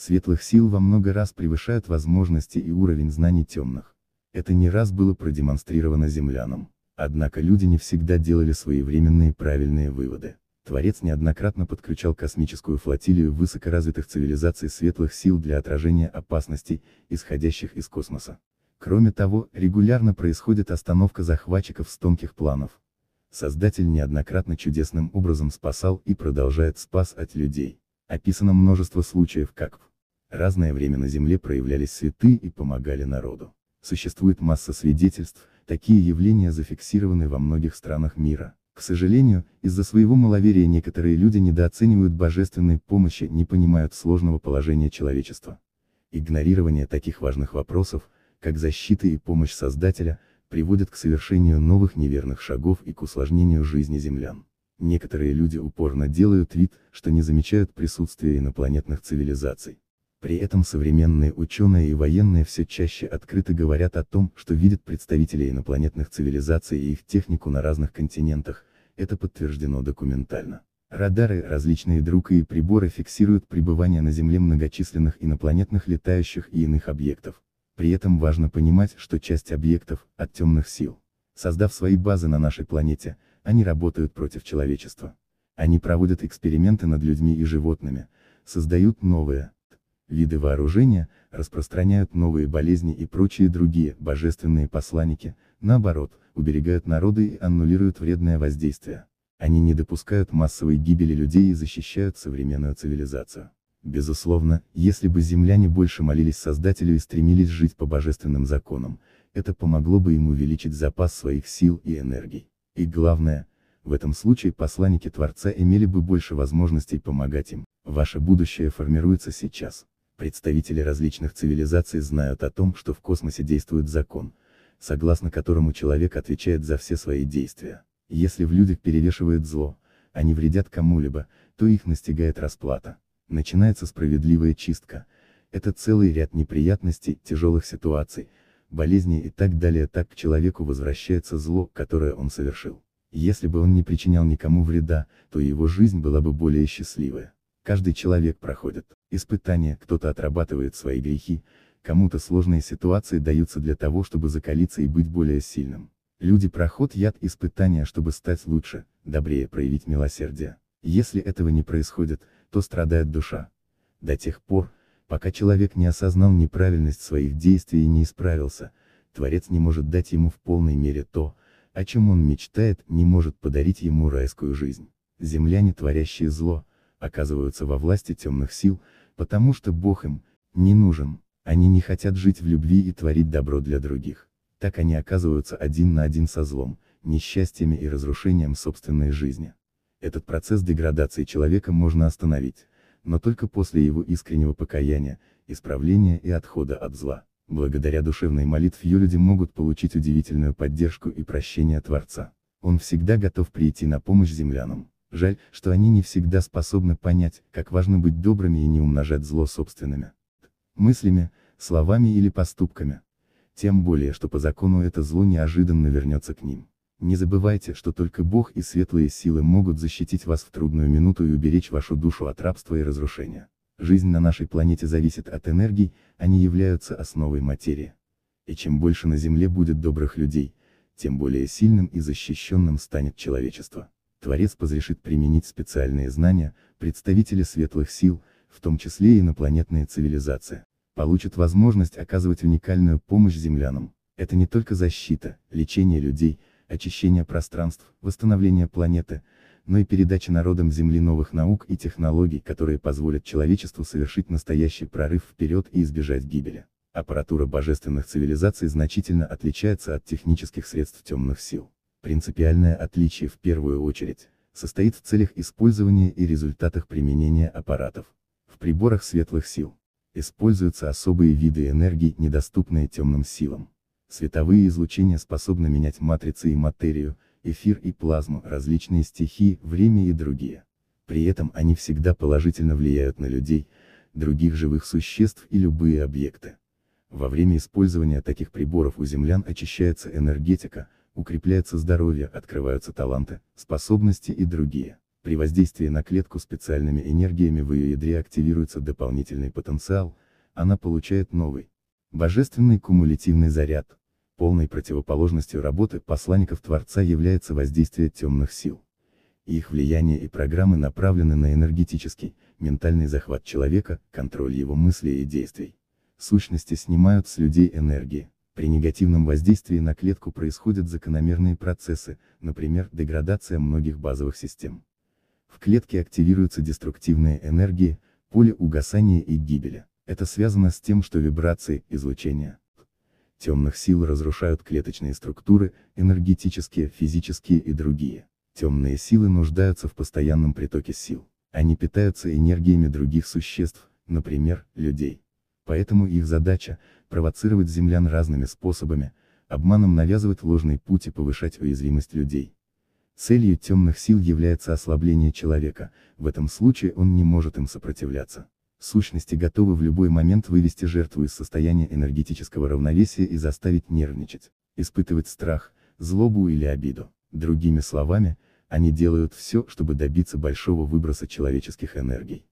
светлых сил во много раз превышают возможности и уровень знаний темных. Это не раз было продемонстрировано землянам. Однако люди не всегда делали своевременные правильные выводы. Творец неоднократно подключал космическую флотилию высокоразвитых цивилизаций светлых сил для отражения опасностей, исходящих из космоса. Кроме того, регулярно происходит остановка захватчиков с тонких планов. Создатель неоднократно чудесным образом спасал и продолжает спас от людей. Описано множество случаев как в разное время на земле проявлялись святые и помогали народу. Существует масса свидетельств, такие явления зафиксированы во многих странах мира. К сожалению, из-за своего маловерия некоторые люди недооценивают божественной помощи, не понимают сложного положения человечества. Игнорирование таких важных вопросов, как защита и помощь Создателя, приводит к совершению новых неверных шагов и к усложнению жизни землян. Некоторые люди упорно делают вид, что не замечают присутствия инопланетных цивилизаций. При этом современные ученые и военные все чаще открыто говорят о том, что видят представителей инопланетных цивилизаций и их технику на разных континентах, это подтверждено документально. Радары, различные друг и приборы фиксируют пребывание на Земле многочисленных инопланетных летающих и иных объектов. При этом важно понимать, что часть объектов – от темных сил. Создав свои базы на нашей планете, они работают против человечества. Они проводят эксперименты над людьми и животными, создают новые, виды вооружения, распространяют новые болезни и прочие другие божественные посланники, наоборот, уберегают народы и аннулируют вредное воздействие. Они не допускают массовой гибели людей и защищают современную цивилизацию. Безусловно, если бы земляне больше молились Создателю и стремились жить по божественным законам, это помогло бы им увеличить запас своих сил и энергий. И главное, в этом случае посланники Творца имели бы больше возможностей помогать им. Ваше будущее формируется сейчас. Представители различных цивилизаций знают о том, что в космосе действует закон, согласно которому человек отвечает за все свои действия. Если в людях перевешивает зло, они вредят кому-либо, то их настигает расплата. Начинается справедливая чистка. Это целый ряд неприятностей, тяжелых ситуаций, болезней и так далее так к человеку возвращается зло, которое он совершил. Если бы он не причинял никому вреда, то его жизнь была бы более счастливая. Каждый человек проходит испытания, кто-то отрабатывает свои грехи, кому-то сложные ситуации даются для того, чтобы закалиться и быть более сильным. Люди проходят яд испытания, чтобы стать лучше, добрее проявить милосердие. Если этого не происходит, то страдает душа. До тех пор, пока человек не осознал неправильность своих действий и не исправился, Творец не может дать ему в полной мере то, о чем он мечтает, не может подарить ему райскую жизнь. Земляне, творящие зло, оказываются во власти темных сил, потому что Бог им, не нужен, они не хотят жить в любви и творить добро для других. Так они оказываются один на один со злом, несчастьями и разрушением собственной жизни. Этот процесс деградации человека можно остановить, но только после его искреннего покаяния, исправления и отхода от зла. Благодаря душевной молитве люди могут получить удивительную поддержку и прощение Творца. Он всегда готов прийти на помощь землянам. Жаль, что они не всегда способны понять, как важно быть добрыми и не умножать зло собственными мыслями, словами или поступками. Тем более, что по закону это зло неожиданно вернется к ним. Не забывайте, что только Бог и светлые силы могут защитить вас в трудную минуту и уберечь вашу душу от рабства и разрушения. Жизнь на нашей планете зависит от энергий, они являются основой материи. И чем больше на Земле будет добрых людей, тем более сильным и защищенным станет человечество. Творец разрешит применить специальные знания, представители светлых сил, в том числе и инопланетная цивилизация, получат возможность оказывать уникальную помощь землянам. Это не только защита, лечение людей, очищение пространств, восстановление планеты, но и передача народам Земли новых наук и технологий, которые позволят человечеству совершить настоящий прорыв вперед и избежать гибели. Аппаратура божественных цивилизаций значительно отличается от технических средств темных сил. Принципиальное отличие в первую очередь, состоит в целях использования и результатах применения аппаратов. В приборах светлых сил, используются особые виды энергии, недоступные темным силам. Световые излучения способны менять матрицы и материю, эфир и плазму, различные стихии, время и другие. При этом они всегда положительно влияют на людей, других живых существ и любые объекты. Во время использования таких приборов у землян очищается энергетика, укрепляется здоровье, открываются таланты, способности и другие. При воздействии на клетку специальными энергиями в ее ядре активируется дополнительный потенциал, она получает новый, божественный кумулятивный заряд. Полной противоположностью работы посланников Творца является воздействие темных сил. Их влияние и программы направлены на энергетический, ментальный захват человека, контроль его мыслей и действий. Сущности снимают с людей энергии, при негативном воздействии на клетку происходят закономерные процессы, например, деградация многих базовых систем. В клетке активируются деструктивные энергии, поле угасания и гибели. Это связано с тем, что вибрации, излучения темных сил разрушают клеточные структуры, энергетические, физические и другие. Темные силы нуждаются в постоянном притоке сил. Они питаются энергиями других существ, например, людей. Поэтому их задача – провоцировать землян разными способами, обманом навязывать ложный путь и повышать уязвимость людей. Целью темных сил является ослабление человека, в этом случае он не может им сопротивляться. Сущности готовы в любой момент вывести жертву из состояния энергетического равновесия и заставить нервничать, испытывать страх, злобу или обиду. Другими словами, они делают все, чтобы добиться большого выброса человеческих энергий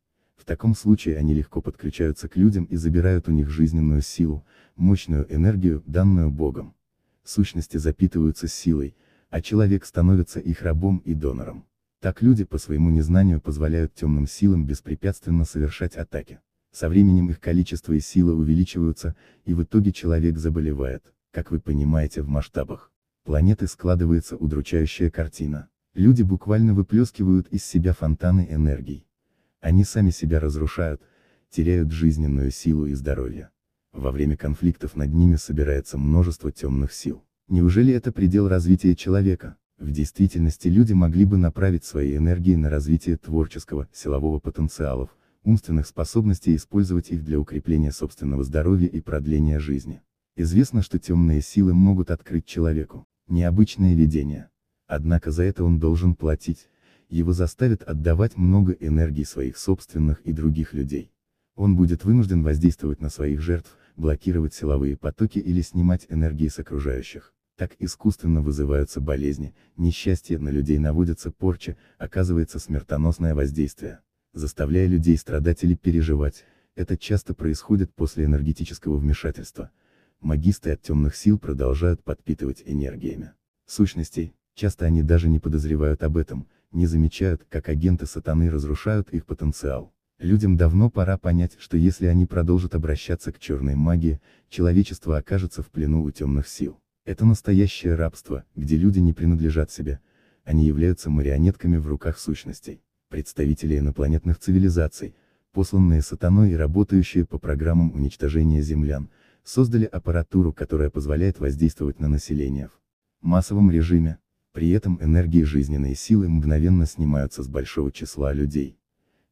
таком случае они легко подключаются к людям и забирают у них жизненную силу, мощную энергию, данную Богом. Сущности запитываются силой, а человек становится их рабом и донором. Так люди по своему незнанию позволяют темным силам беспрепятственно совершать атаки. Со временем их количество и сила увеличиваются, и в итоге человек заболевает, как вы понимаете в масштабах. Планеты складывается удручающая картина. Люди буквально выплескивают из себя фонтаны энергии. Они сами себя разрушают, теряют жизненную силу и здоровье. Во время конфликтов над ними собирается множество темных сил. Неужели это предел развития человека? В действительности люди могли бы направить свои энергии на развитие творческого, силового потенциалов, умственных способностей и использовать их для укрепления собственного здоровья и продления жизни. Известно, что темные силы могут открыть человеку необычное видение. Однако за это он должен платить, его заставят отдавать много энергии своих собственных и других людей. Он будет вынужден воздействовать на своих жертв, блокировать силовые потоки или снимать энергии с окружающих. Так искусственно вызываются болезни, несчастье на людей наводится порча, оказывается смертоносное воздействие, заставляя людей страдать или переживать, это часто происходит после энергетического вмешательства. Магисты от темных сил продолжают подпитывать энергиями. Сущностей, часто они даже не подозревают об этом, не замечают, как агенты сатаны разрушают их потенциал. Людям давно пора понять, что если они продолжат обращаться к черной магии, человечество окажется в плену у темных сил. Это настоящее рабство, где люди не принадлежат себе, они являются марионетками в руках сущностей. Представители инопланетных цивилизаций, посланные сатаной и работающие по программам уничтожения землян, создали аппаратуру, которая позволяет воздействовать на население в массовом режиме, при этом энергии жизненной силы мгновенно снимаются с большого числа людей.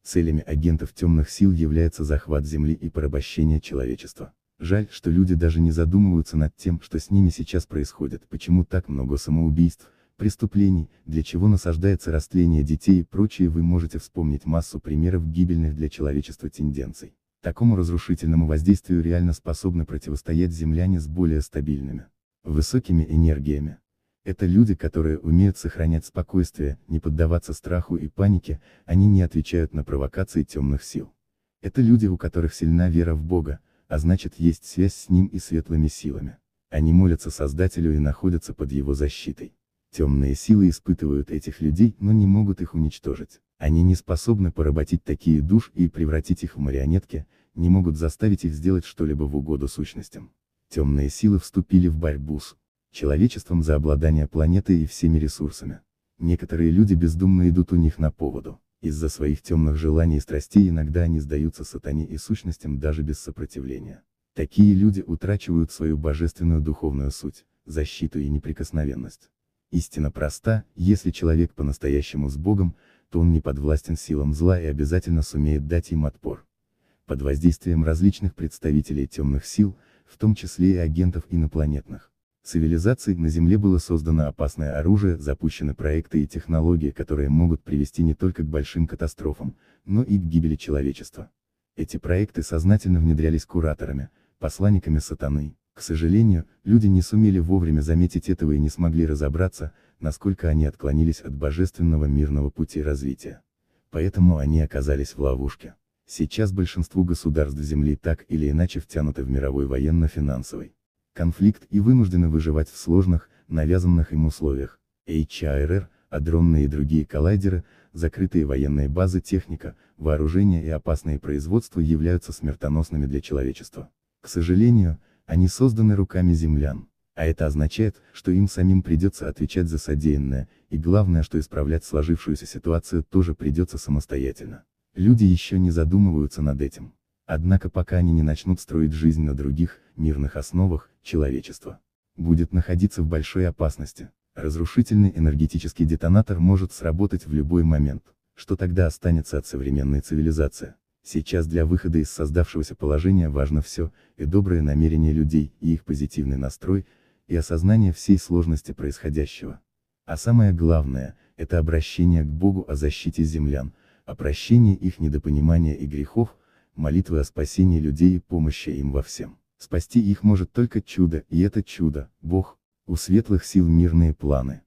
Целями агентов темных сил является захват Земли и порабощение человечества. Жаль, что люди даже не задумываются над тем, что с ними сейчас происходит, почему так много самоубийств, преступлений, для чего насаждается растление детей и прочее вы можете вспомнить массу примеров гибельных для человечества тенденций. Такому разрушительному воздействию реально способны противостоять земляне с более стабильными, высокими энергиями. Это люди, которые умеют сохранять спокойствие, не поддаваться страху и панике, они не отвечают на провокации темных сил. Это люди, у которых сильна вера в Бога, а значит есть связь с Ним и светлыми силами. Они молятся Создателю и находятся под Его защитой. Темные силы испытывают этих людей, но не могут их уничтожить. Они не способны поработить такие душ и превратить их в марионетки, не могут заставить их сделать что-либо в угоду сущностям. Темные силы вступили в борьбу с человечеством за обладание планетой и всеми ресурсами. Некоторые люди бездумно идут у них на поводу. Из-за своих темных желаний и страстей иногда они сдаются сатане и сущностям даже без сопротивления. Такие люди утрачивают свою божественную духовную суть, защиту и неприкосновенность. Истина проста, если человек по-настоящему с Богом, то он не подвластен силам зла и обязательно сумеет дать им отпор. Под воздействием различных представителей темных сил, в том числе и агентов инопланетных, цивилизаций на Земле было создано опасное оружие, запущены проекты и технологии, которые могут привести не только к большим катастрофам, но и к гибели человечества. Эти проекты сознательно внедрялись кураторами, посланниками сатаны. К сожалению, люди не сумели вовремя заметить этого и не смогли разобраться, насколько они отклонились от божественного мирного пути развития. Поэтому они оказались в ловушке. Сейчас большинству государств Земли так или иначе втянуты в мировой военно-финансовый конфликт и вынуждены выживать в сложных, навязанных им условиях. HRR, а адронные и другие коллайдеры, закрытые военные базы техника, вооружение и опасные производства являются смертоносными для человечества. К сожалению, они созданы руками землян. А это означает, что им самим придется отвечать за содеянное, и главное, что исправлять сложившуюся ситуацию тоже придется самостоятельно. Люди еще не задумываются над этим. Однако пока они не начнут строить жизнь на других, мирных основах, человечество будет находиться в большой опасности. Разрушительный энергетический детонатор может сработать в любой момент. Что тогда останется от современной цивилизации? Сейчас для выхода из создавшегося положения важно все, и добрые намерения людей, и их позитивный настрой, и осознание всей сложности происходящего. А самое главное, это обращение к Богу о защите землян, о прощении их недопонимания и грехов, молитвы о спасении людей и помощи им во всем. Спасти их может только чудо, и это чудо, Бог, у светлых сил мирные планы.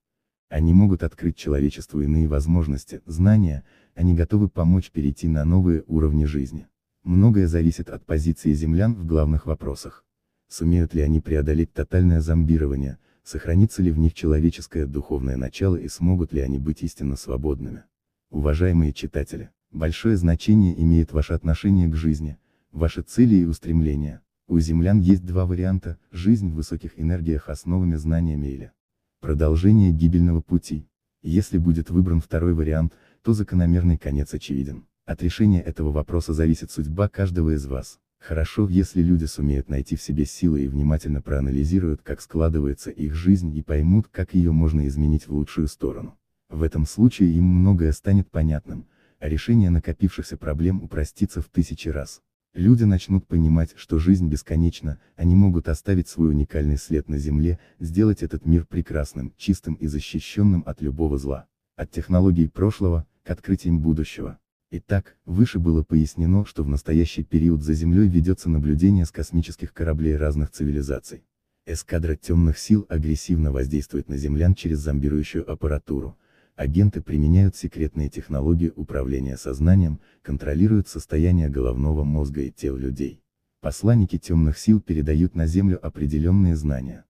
Они могут открыть человечеству иные возможности, знания, они готовы помочь перейти на новые уровни жизни. Многое зависит от позиции землян в главных вопросах. Сумеют ли они преодолеть тотальное зомбирование, сохранится ли в них человеческое духовное начало и смогут ли они быть истинно свободными. Уважаемые читатели, большое значение имеет ваше отношение к жизни, ваши цели и устремления. У землян есть два варианта – жизнь в высоких энергиях основами знаниями или продолжение гибельного пути. Если будет выбран второй вариант, то закономерный конец очевиден. От решения этого вопроса зависит судьба каждого из вас. Хорошо, если люди сумеют найти в себе силы и внимательно проанализируют, как складывается их жизнь и поймут, как ее можно изменить в лучшую сторону. В этом случае им многое станет понятным, а решение накопившихся проблем упростится в тысячи раз. Люди начнут понимать, что жизнь бесконечна, они могут оставить свой уникальный след на Земле, сделать этот мир прекрасным, чистым и защищенным от любого зла. От технологий прошлого, к открытиям будущего. Итак, выше было пояснено, что в настоящий период за Землей ведется наблюдение с космических кораблей разных цивилизаций. Эскадра темных сил агрессивно воздействует на землян через зомбирующую аппаратуру, Агенты применяют секретные технологии управления сознанием, контролируют состояние головного мозга и тел людей. Посланники темных сил передают на Землю определенные знания.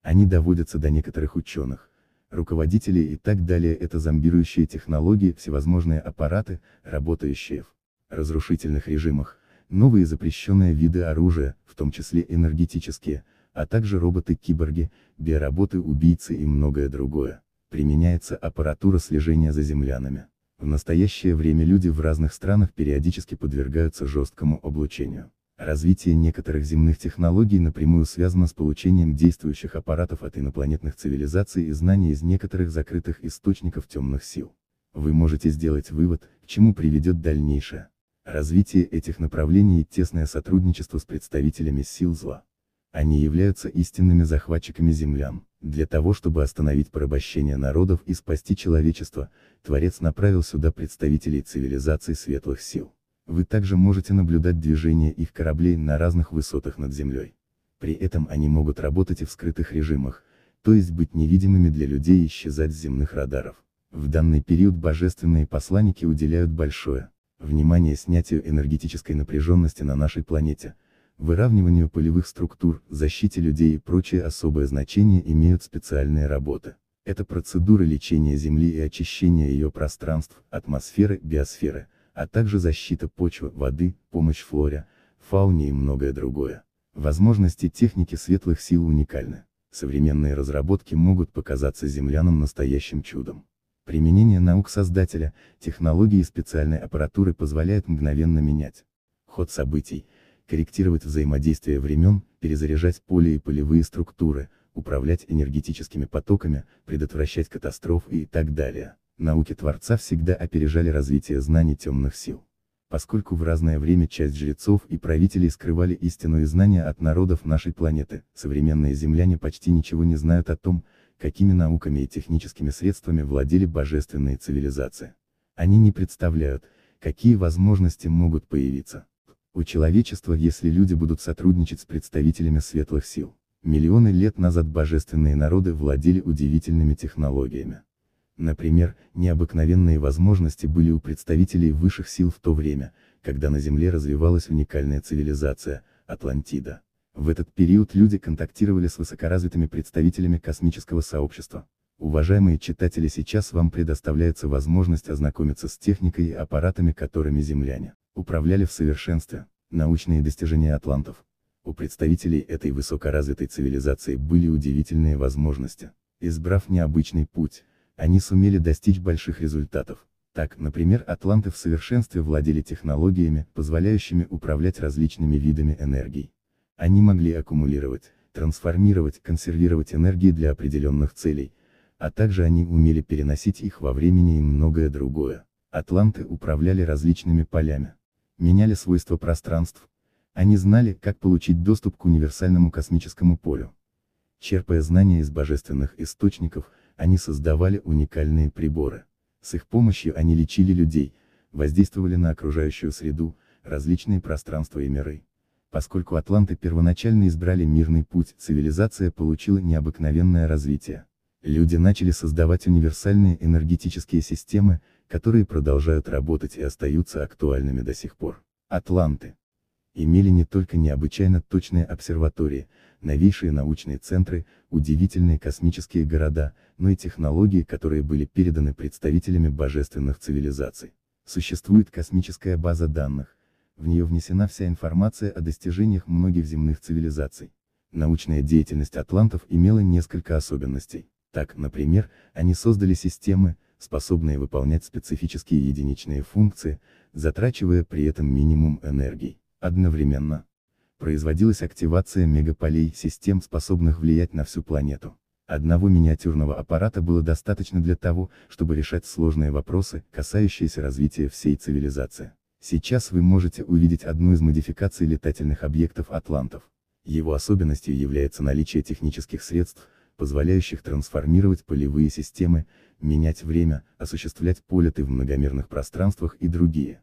Они доводятся до некоторых ученых, руководителей и так далее. Это зомбирующие технологии, всевозможные аппараты, работающие в разрушительных режимах, новые запрещенные виды оружия, в том числе энергетические, а также роботы-киборги, биороботы-убийцы и многое другое применяется аппаратура слежения за землянами. В настоящее время люди в разных странах периодически подвергаются жесткому облучению. Развитие некоторых земных технологий напрямую связано с получением действующих аппаратов от инопланетных цивилизаций и знаний из некоторых закрытых источников темных сил. Вы можете сделать вывод, к чему приведет дальнейшее развитие этих направлений и тесное сотрудничество с представителями сил зла они являются истинными захватчиками землян. Для того чтобы остановить порабощение народов и спасти человечество, Творец направил сюда представителей цивилизации светлых сил. Вы также можете наблюдать движение их кораблей на разных высотах над землей. При этом они могут работать и в скрытых режимах, то есть быть невидимыми для людей и исчезать с земных радаров. В данный период божественные посланники уделяют большое внимание снятию энергетической напряженности на нашей планете – выравниванию полевых структур, защите людей и прочее особое значение имеют специальные работы. Это процедуры лечения Земли и очищения ее пространств, атмосферы, биосферы, а также защита почвы, воды, помощь флоре, фауне и многое другое. Возможности техники светлых сил уникальны. Современные разработки могут показаться землянам настоящим чудом. Применение наук создателя, технологии и специальной аппаратуры позволяет мгновенно менять ход событий, корректировать взаимодействие времен, перезаряжать поле и полевые структуры, управлять энергетическими потоками, предотвращать катастрофы и так далее. Науки Творца всегда опережали развитие знаний темных сил. Поскольку в разное время часть жрецов и правителей скрывали истину и знания от народов нашей планеты, современные земляне почти ничего не знают о том, какими науками и техническими средствами владели божественные цивилизации. Они не представляют, какие возможности могут появиться у человечества, если люди будут сотрудничать с представителями светлых сил. Миллионы лет назад божественные народы владели удивительными технологиями. Например, необыкновенные возможности были у представителей высших сил в то время, когда на Земле развивалась уникальная цивилизация – Атлантида. В этот период люди контактировали с высокоразвитыми представителями космического сообщества. Уважаемые читатели сейчас вам предоставляется возможность ознакомиться с техникой и аппаратами которыми земляне управляли в совершенстве. Научные достижения атлантов. У представителей этой высокоразвитой цивилизации были удивительные возможности. Избрав необычный путь, они сумели достичь больших результатов. Так, например, атланты в совершенстве владели технологиями, позволяющими управлять различными видами энергии. Они могли аккумулировать, трансформировать, консервировать энергии для определенных целей, а также они умели переносить их во времени и многое другое. Атланты управляли различными полями, меняли свойства пространств, они знали, как получить доступ к универсальному космическому полю. Черпая знания из божественных источников, они создавали уникальные приборы. С их помощью они лечили людей, воздействовали на окружающую среду, различные пространства и миры. Поскольку атланты первоначально избрали мирный путь, цивилизация получила необыкновенное развитие. Люди начали создавать универсальные энергетические системы, которые продолжают работать и остаются актуальными до сих пор. Атланты имели не только необычайно точные обсерватории, новейшие научные центры, удивительные космические города, но и технологии, которые были переданы представителями божественных цивилизаций. Существует космическая база данных, в нее внесена вся информация о достижениях многих земных цивилизаций. Научная деятельность атлантов имела несколько особенностей. Так, например, они создали системы, способные выполнять специфические единичные функции, затрачивая при этом минимум энергии. Одновременно, производилась активация мегаполей систем, способных влиять на всю планету. Одного миниатюрного аппарата было достаточно для того, чтобы решать сложные вопросы, касающиеся развития всей цивилизации. Сейчас вы можете увидеть одну из модификаций летательных объектов атлантов. Его особенностью является наличие технических средств, позволяющих трансформировать полевые системы, менять время, осуществлять полеты в многомерных пространствах и другие.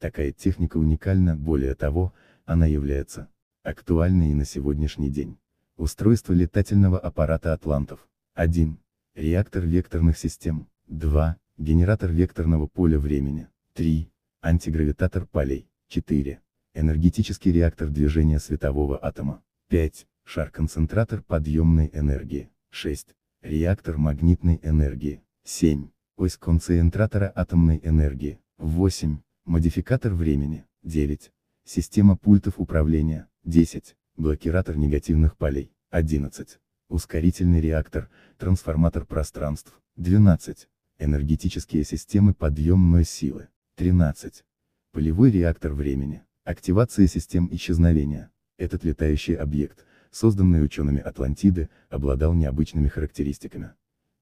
Такая техника уникальна, более того, она является актуальной и на сегодняшний день. Устройство летательного аппарата «Атлантов». 1. Реактор векторных систем. 2. Генератор векторного поля времени. 3. Антигравитатор полей. 4. Энергетический реактор движения светового атома. 5 шар-концентратор подъемной энергии, 6, реактор магнитной энергии, 7, ось концентратора атомной энергии, 8, модификатор времени, 9, система пультов управления, 10, блокиратор негативных полей, 11, ускорительный реактор, трансформатор пространств, 12, энергетические системы подъемной силы, 13, полевой реактор времени, активация систем исчезновения, этот летающий объект, созданный учеными Атлантиды, обладал необычными характеристиками.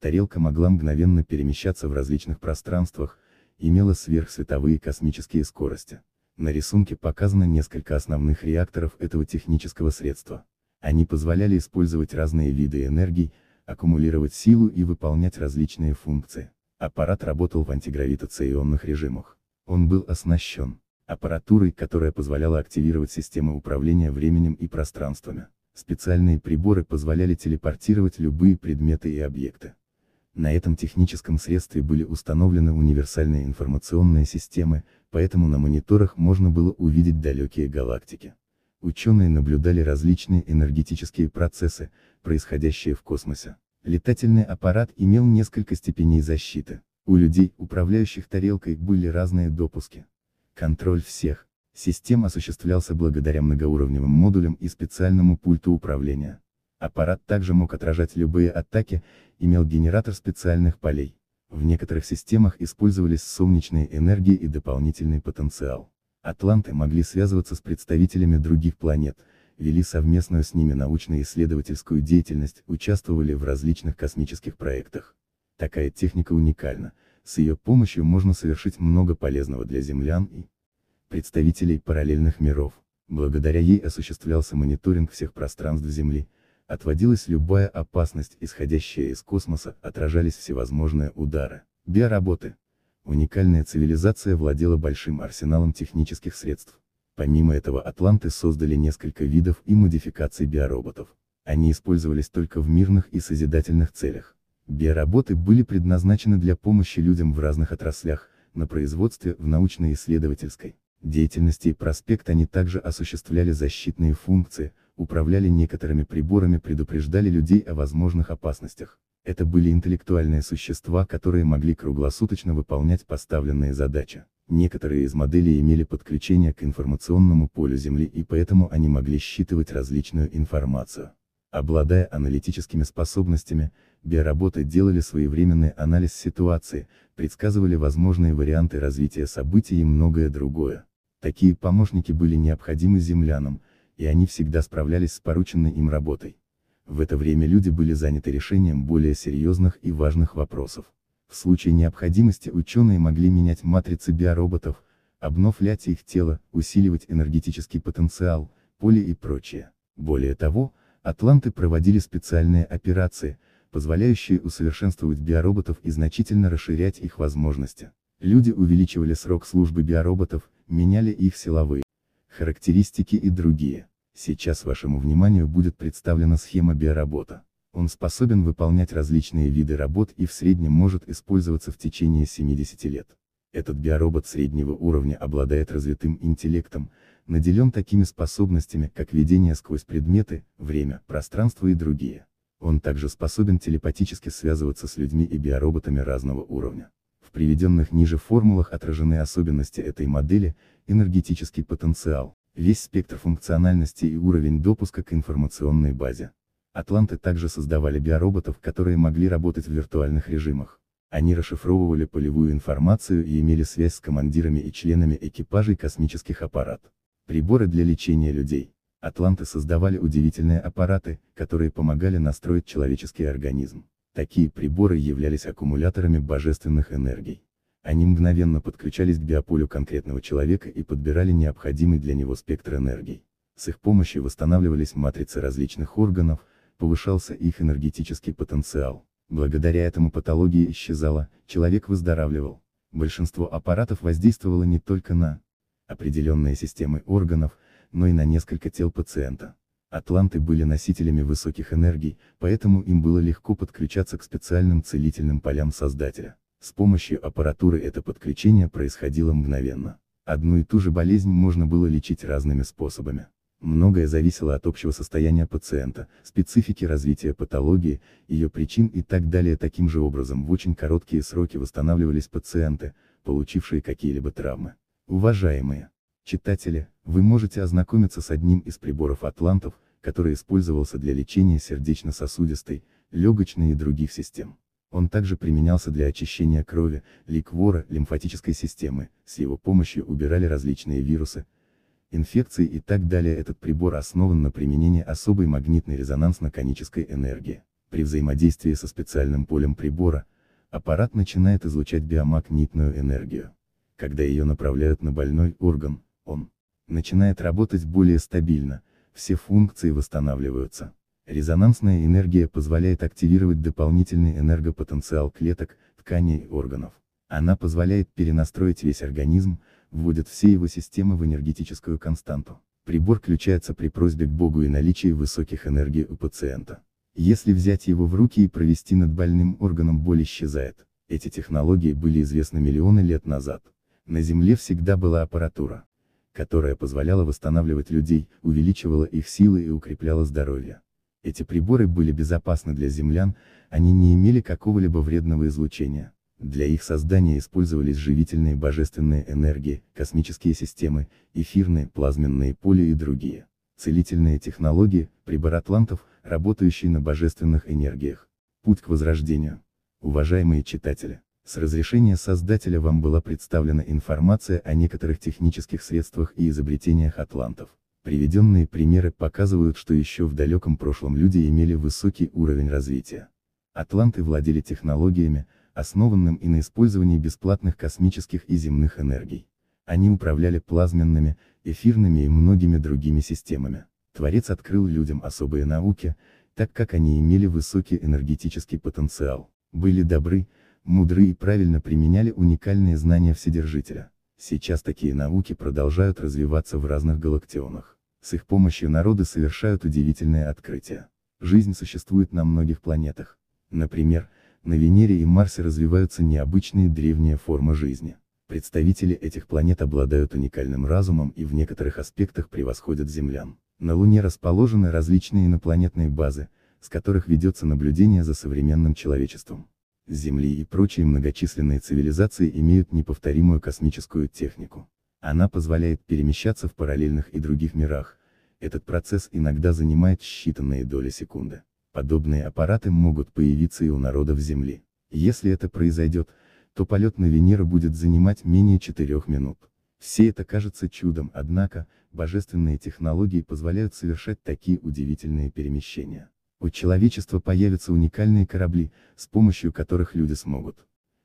Тарелка могла мгновенно перемещаться в различных пространствах, имела сверхсветовые космические скорости. На рисунке показано несколько основных реакторов этого технического средства. Они позволяли использовать разные виды энергий, аккумулировать силу и выполнять различные функции. Аппарат работал в антигравитационных режимах. Он был оснащен аппаратурой, которая позволяла активировать системы управления временем и пространствами. Специальные приборы позволяли телепортировать любые предметы и объекты. На этом техническом средстве были установлены универсальные информационные системы, поэтому на мониторах можно было увидеть далекие галактики. Ученые наблюдали различные энергетические процессы, происходящие в космосе. Летательный аппарат имел несколько степеней защиты. У людей, управляющих тарелкой, были разные допуски. Контроль всех, Систем осуществлялся благодаря многоуровневым модулям и специальному пульту управления. Аппарат также мог отражать любые атаки, имел генератор специальных полей. В некоторых системах использовались солнечные энергии и дополнительный потенциал. Атланты могли связываться с представителями других планет, вели совместную с ними научно-исследовательскую деятельность, участвовали в различных космических проектах. Такая техника уникальна, с ее помощью можно совершить много полезного для землян и, представителей параллельных миров, благодаря ей осуществлялся мониторинг всех пространств Земли, отводилась любая опасность, исходящая из космоса, отражались всевозможные удары. Биоработы. Уникальная цивилизация владела большим арсеналом технических средств. Помимо этого атланты создали несколько видов и модификаций биороботов. Они использовались только в мирных и созидательных целях. Биоработы были предназначены для помощи людям в разных отраслях, на производстве, в научно-исследовательской, деятельности и проспект они также осуществляли защитные функции, управляли некоторыми приборами предупреждали людей о возможных опасностях. Это были интеллектуальные существа, которые могли круглосуточно выполнять поставленные задачи. Некоторые из моделей имели подключение к информационному полю Земли и поэтому они могли считывать различную информацию. Обладая аналитическими способностями, биороботы делали своевременный анализ ситуации, предсказывали возможные варианты развития событий и многое другое. Такие помощники были необходимы землянам, и они всегда справлялись с порученной им работой. В это время люди были заняты решением более серьезных и важных вопросов. В случае необходимости ученые могли менять матрицы биороботов, обновлять их тело, усиливать энергетический потенциал, поле и прочее. Более того, атланты проводили специальные операции, позволяющие усовершенствовать биороботов и значительно расширять их возможности. Люди увеличивали срок службы биороботов, меняли их силовые характеристики и другие. Сейчас вашему вниманию будет представлена схема биоработа. Он способен выполнять различные виды работ и в среднем может использоваться в течение 70 лет. Этот биоробот среднего уровня обладает развитым интеллектом, наделен такими способностями, как видение сквозь предметы, время, пространство и другие. Он также способен телепатически связываться с людьми и биороботами разного уровня. В приведенных ниже формулах отражены особенности этой модели, энергетический потенциал, весь спектр функциональности и уровень допуска к информационной базе. Атланты также создавали биороботов, которые могли работать в виртуальных режимах. Они расшифровывали полевую информацию и имели связь с командирами и членами экипажей космических аппарат. Приборы для лечения людей. Атланты создавали удивительные аппараты, которые помогали настроить человеческий организм. Такие приборы являлись аккумуляторами божественных энергий. Они мгновенно подключались к биополю конкретного человека и подбирали необходимый для него спектр энергий. С их помощью восстанавливались матрицы различных органов, повышался их энергетический потенциал. Благодаря этому патология исчезала, человек выздоравливал. Большинство аппаратов воздействовало не только на определенные системы органов, но и на несколько тел пациента. Атланты были носителями высоких энергий, поэтому им было легко подключаться к специальным целительным полям Создателя. С помощью аппаратуры это подключение происходило мгновенно. Одну и ту же болезнь можно было лечить разными способами. Многое зависело от общего состояния пациента, специфики развития патологии, ее причин и так далее. Таким же образом в очень короткие сроки восстанавливались пациенты, получившие какие-либо травмы. Уважаемые! Читатели, вы можете ознакомиться с одним из приборов атлантов, который использовался для лечения сердечно-сосудистой, легочной и других систем. Он также применялся для очищения крови, ликвора, лимфатической системы, с его помощью убирали различные вирусы, инфекции и так далее. Этот прибор основан на применении особой магнитной резонансно-конической энергии. При взаимодействии со специальным полем прибора, аппарат начинает излучать биомагнитную энергию. Когда ее направляют на больной орган, он начинает работать более стабильно, все функции восстанавливаются. Резонансная энергия позволяет активировать дополнительный энергопотенциал клеток, тканей и органов. Она позволяет перенастроить весь организм, вводит все его системы в энергетическую константу. Прибор включается при просьбе к Богу и наличии высоких энергий у пациента. Если взять его в руки и провести над больным органом боль исчезает. Эти технологии были известны миллионы лет назад. На Земле всегда была аппаратура которая позволяла восстанавливать людей, увеличивала их силы и укрепляла здоровье. Эти приборы были безопасны для землян, они не имели какого-либо вредного излучения. Для их создания использовались живительные божественные энергии, космические системы, эфирные, плазменные поля и другие. Целительные технологии, прибор атлантов, работающие на божественных энергиях. Путь к возрождению. Уважаемые читатели! С разрешения создателя вам была представлена информация о некоторых технических средствах и изобретениях атлантов. Приведенные примеры показывают, что еще в далеком прошлом люди имели высокий уровень развития. Атланты владели технологиями, основанным и на использовании бесплатных космических и земных энергий. Они управляли плазменными, эфирными и многими другими системами. Творец открыл людям особые науки, так как они имели высокий энергетический потенциал, были добры, мудры и правильно применяли уникальные знания Вседержителя. Сейчас такие науки продолжают развиваться в разных галактионах. С их помощью народы совершают удивительные открытия. Жизнь существует на многих планетах. Например, на Венере и Марсе развиваются необычные древние формы жизни. Представители этих планет обладают уникальным разумом и в некоторых аспектах превосходят землян. На Луне расположены различные инопланетные базы, с которых ведется наблюдение за современным человечеством. Земли и прочие многочисленные цивилизации имеют неповторимую космическую технику. Она позволяет перемещаться в параллельных и других мирах, этот процесс иногда занимает считанные доли секунды. Подобные аппараты могут появиться и у народов Земли. Если это произойдет, то полет на Венеру будет занимать менее 4 минут. Все это кажется чудом, однако, божественные технологии позволяют совершать такие удивительные перемещения. У человечества появятся уникальные корабли, с помощью которых люди смогут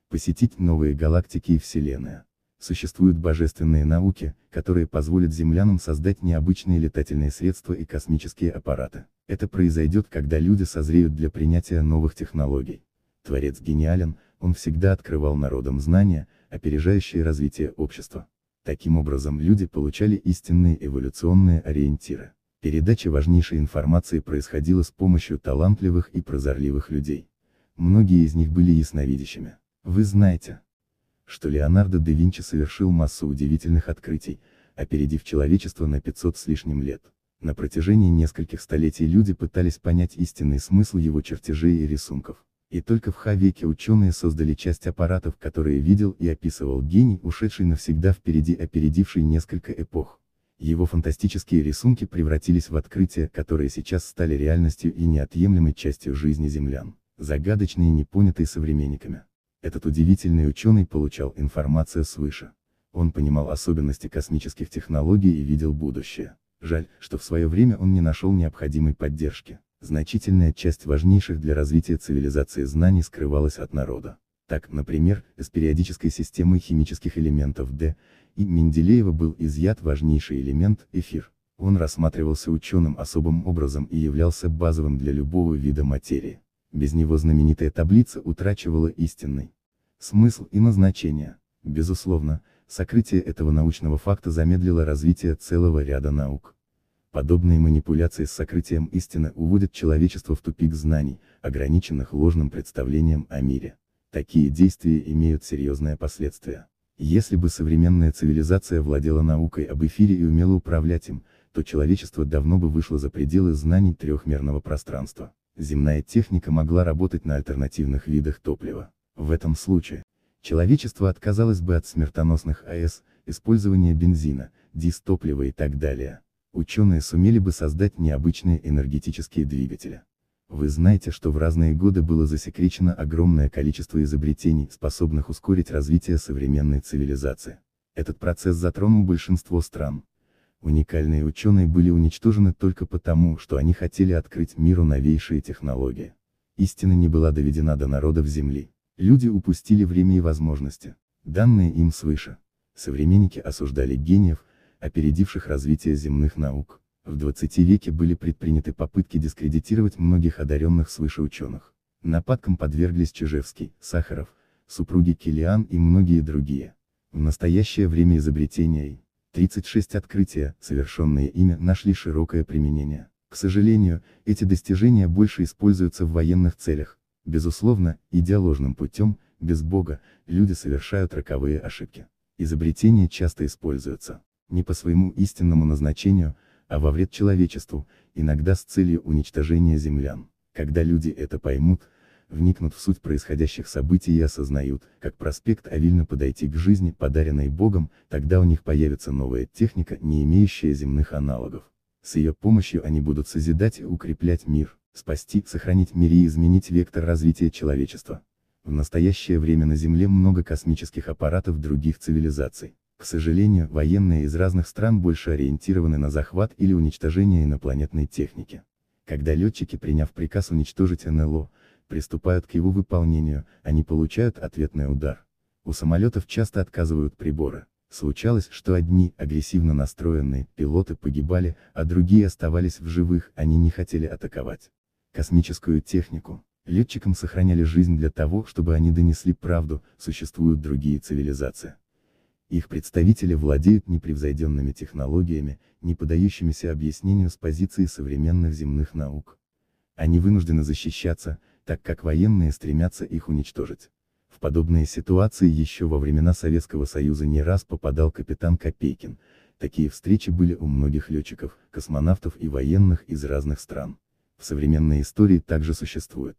посетить новые галактики и вселенная. Существуют божественные науки, которые позволят землянам создать необычные летательные средства и космические аппараты. Это произойдет, когда люди созреют для принятия новых технологий. Творец гениален, он всегда открывал народам знания, опережающие развитие общества. Таким образом люди получали истинные эволюционные ориентиры. Передача важнейшей информации происходила с помощью талантливых и прозорливых людей. Многие из них были ясновидящими. Вы знаете, что Леонардо да Винчи совершил массу удивительных открытий, опередив человечество на 500 с лишним лет. На протяжении нескольких столетий люди пытались понять истинный смысл его чертежей и рисунков. И только в Х-веке ученые создали часть аппаратов, которые видел и описывал гений, ушедший навсегда впереди опередивший несколько эпох его фантастические рисунки превратились в открытия, которые сейчас стали реальностью и неотъемлемой частью жизни землян, загадочные и непонятые современниками. Этот удивительный ученый получал информацию свыше. Он понимал особенности космических технологий и видел будущее. Жаль, что в свое время он не нашел необходимой поддержки. Значительная часть важнейших для развития цивилизации знаний скрывалась от народа. Так, например, с периодической системы химических элементов Д. и Менделеева был изъят важнейший элемент – эфир. Он рассматривался ученым особым образом и являлся базовым для любого вида материи. Без него знаменитая таблица утрачивала истинный смысл и назначение. Безусловно, сокрытие этого научного факта замедлило развитие целого ряда наук. Подобные манипуляции с сокрытием истины уводят человечество в тупик знаний, ограниченных ложным представлением о мире. Такие действия имеют серьезные последствия. Если бы современная цивилизация владела наукой об эфире и умела управлять им, то человечество давно бы вышло за пределы знаний трехмерного пространства. Земная техника могла работать на альтернативных видах топлива. В этом случае, человечество отказалось бы от смертоносных АЭС, использования бензина, дистоплива и так далее. Ученые сумели бы создать необычные энергетические двигатели. Вы знаете, что в разные годы было засекречено огромное количество изобретений, способных ускорить развитие современной цивилизации. Этот процесс затронул большинство стран. Уникальные ученые были уничтожены только потому, что они хотели открыть миру новейшие технологии. Истина не была доведена до народов Земли. Люди упустили время и возможности, данные им свыше. Современники осуждали гениев, опередивших развитие земных наук. В 20 веке были предприняты попытки дискредитировать многих одаренных свыше ученых. Нападкам подверглись Чижевский, Сахаров, супруги Килиан и многие другие. В настоящее время изобретения и 36 открытия, совершенные ими, нашли широкое применение. К сожалению, эти достижения больше используются в военных целях. Безусловно, идя путем, без Бога, люди совершают роковые ошибки. Изобретения часто используются, не по своему истинному назначению, а во вред человечеству, иногда с целью уничтожения землян. Когда люди это поймут, вникнут в суть происходящих событий и осознают, как проспект овильно подойти к жизни, подаренной Богом, тогда у них появится новая техника, не имеющая земных аналогов. С ее помощью они будут созидать и укреплять мир, спасти, сохранить мир и изменить вектор развития человечества. В настоящее время на Земле много космических аппаратов других цивилизаций. К сожалению, военные из разных стран больше ориентированы на захват или уничтожение инопланетной техники. Когда летчики, приняв приказ уничтожить НЛО, приступают к его выполнению, они получают ответный удар. У самолетов часто отказывают приборы. Случалось, что одни, агрессивно настроенные, пилоты погибали, а другие оставались в живых, они не хотели атаковать. Космическую технику. Летчикам сохраняли жизнь для того, чтобы они донесли правду, существуют другие цивилизации. Их представители владеют непревзойденными технологиями, не подающимися объяснению с позиции современных земных наук. Они вынуждены защищаться, так как военные стремятся их уничтожить. В подобные ситуации еще во времена Советского Союза не раз попадал капитан Копейкин, такие встречи были у многих летчиков, космонавтов и военных из разных стран. В современной истории также существует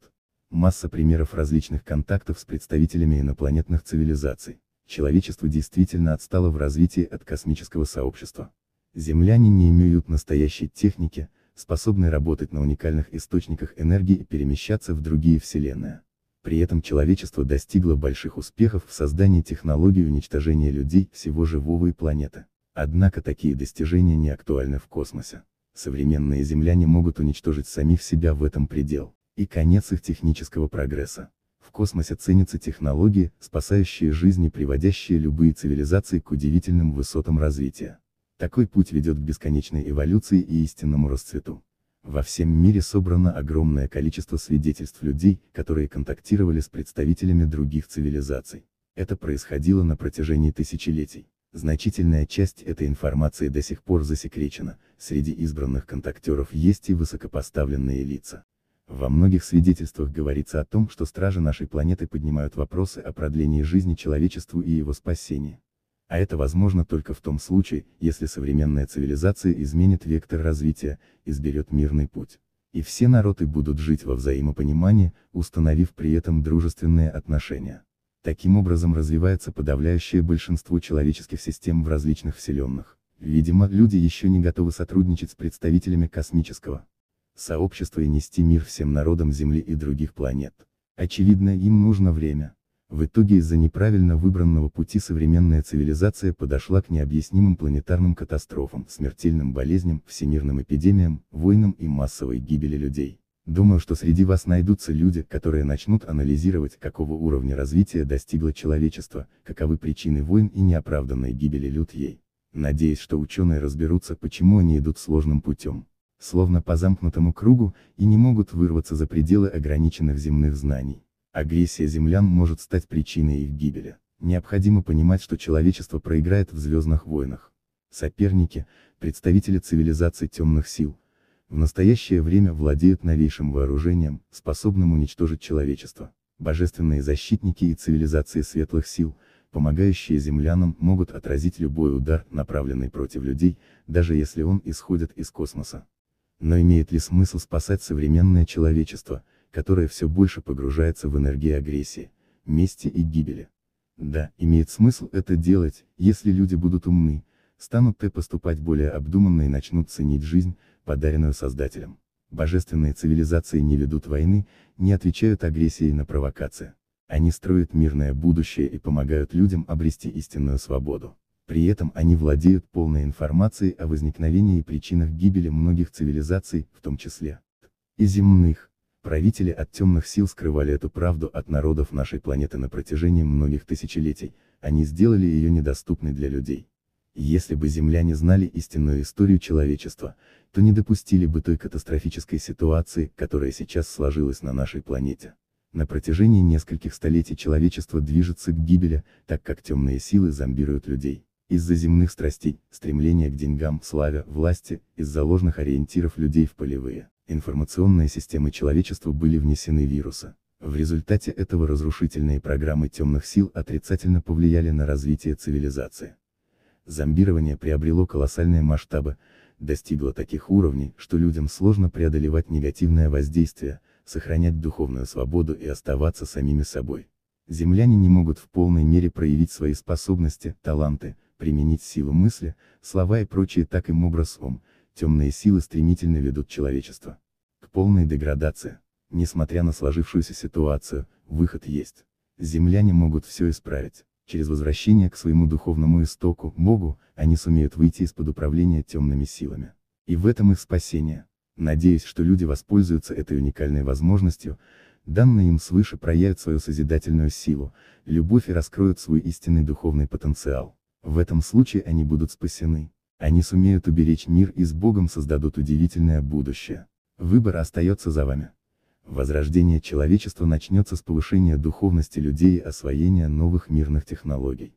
масса примеров различных контактов с представителями инопланетных цивилизаций, человечество действительно отстало в развитии от космического сообщества. Земляне не имеют настоящей техники, способной работать на уникальных источниках энергии и перемещаться в другие вселенные. При этом человечество достигло больших успехов в создании технологий уничтожения людей всего живого и планеты. Однако такие достижения не актуальны в космосе. Современные земляне могут уничтожить самих себя в этом предел, и конец их технического прогресса. В космосе ценятся технологии, спасающие жизни, приводящие любые цивилизации к удивительным высотам развития. Такой путь ведет к бесконечной эволюции и истинному расцвету. Во всем мире собрано огромное количество свидетельств людей, которые контактировали с представителями других цивилизаций. Это происходило на протяжении тысячелетий. Значительная часть этой информации до сих пор засекречена, среди избранных контактеров есть и высокопоставленные лица. Во многих свидетельствах говорится о том, что стражи нашей планеты поднимают вопросы о продлении жизни человечеству и его спасении. А это возможно только в том случае, если современная цивилизация изменит вектор развития, изберет мирный путь. И все народы будут жить во взаимопонимании, установив при этом дружественные отношения. Таким образом развивается подавляющее большинство человеческих систем в различных вселенных. Видимо, люди еще не готовы сотрудничать с представителями космического сообщества и нести мир всем народам Земли и других планет. Очевидно, им нужно время. В итоге из-за неправильно выбранного пути современная цивилизация подошла к необъяснимым планетарным катастрофам, смертельным болезням, всемирным эпидемиям, войнам и массовой гибели людей. Думаю, что среди вас найдутся люди, которые начнут анализировать, какого уровня развития достигло человечество, каковы причины войн и неоправданной гибели людей. Надеюсь, что ученые разберутся, почему они идут сложным путем словно по замкнутому кругу, и не могут вырваться за пределы ограниченных земных знаний. Агрессия землян может стать причиной их гибели. Необходимо понимать, что человечество проиграет в звездных войнах. Соперники, представители цивилизации темных сил, в настоящее время владеют новейшим вооружением, способным уничтожить человечество. Божественные защитники и цивилизации светлых сил, помогающие землянам, могут отразить любой удар, направленный против людей, даже если он исходит из космоса. Но имеет ли смысл спасать современное человечество, которое все больше погружается в энергию агрессии, мести и гибели? Да, имеет смысл это делать, если люди будут умны, станут те поступать более обдуманно и начнут ценить жизнь, подаренную Создателем. Божественные цивилизации не ведут войны, не отвечают агрессии на провокации. Они строят мирное будущее и помогают людям обрести истинную свободу. При этом они владеют полной информацией о возникновении и причинах гибели многих цивилизаций, в том числе и земных. Правители от темных сил скрывали эту правду от народов нашей планеты на протяжении многих тысячелетий, они сделали ее недоступной для людей. Если бы земляне знали истинную историю человечества, то не допустили бы той катастрофической ситуации, которая сейчас сложилась на нашей планете. На протяжении нескольких столетий человечество движется к гибели, так как темные силы зомбируют людей. Из-за земных страстей, стремления к деньгам, славе, власти, из-за ложных ориентиров людей в полевые, информационные системы человечества были внесены вируса. В результате этого разрушительные программы темных сил отрицательно повлияли на развитие цивилизации. Зомбирование приобрело колоссальные масштабы, достигло таких уровней, что людям сложно преодолевать негативное воздействие, сохранять духовную свободу и оставаться самими собой. Земляне не могут в полной мере проявить свои способности, таланты, применить силу мысли, слова и прочее таким образом, темные силы стремительно ведут человечество к полной деградации. Несмотря на сложившуюся ситуацию, выход есть. Земляне могут все исправить. Через возвращение к своему духовному истоку, Богу, они сумеют выйти из-под управления темными силами. И в этом их спасение. Надеюсь, что люди воспользуются этой уникальной возможностью, данные им свыше проявят свою созидательную силу, любовь и раскроют свой истинный духовный потенциал. В этом случае они будут спасены. Они сумеют уберечь мир и с Богом создадут удивительное будущее. Выбор остается за вами. Возрождение человечества начнется с повышения духовности людей и освоения новых мирных технологий.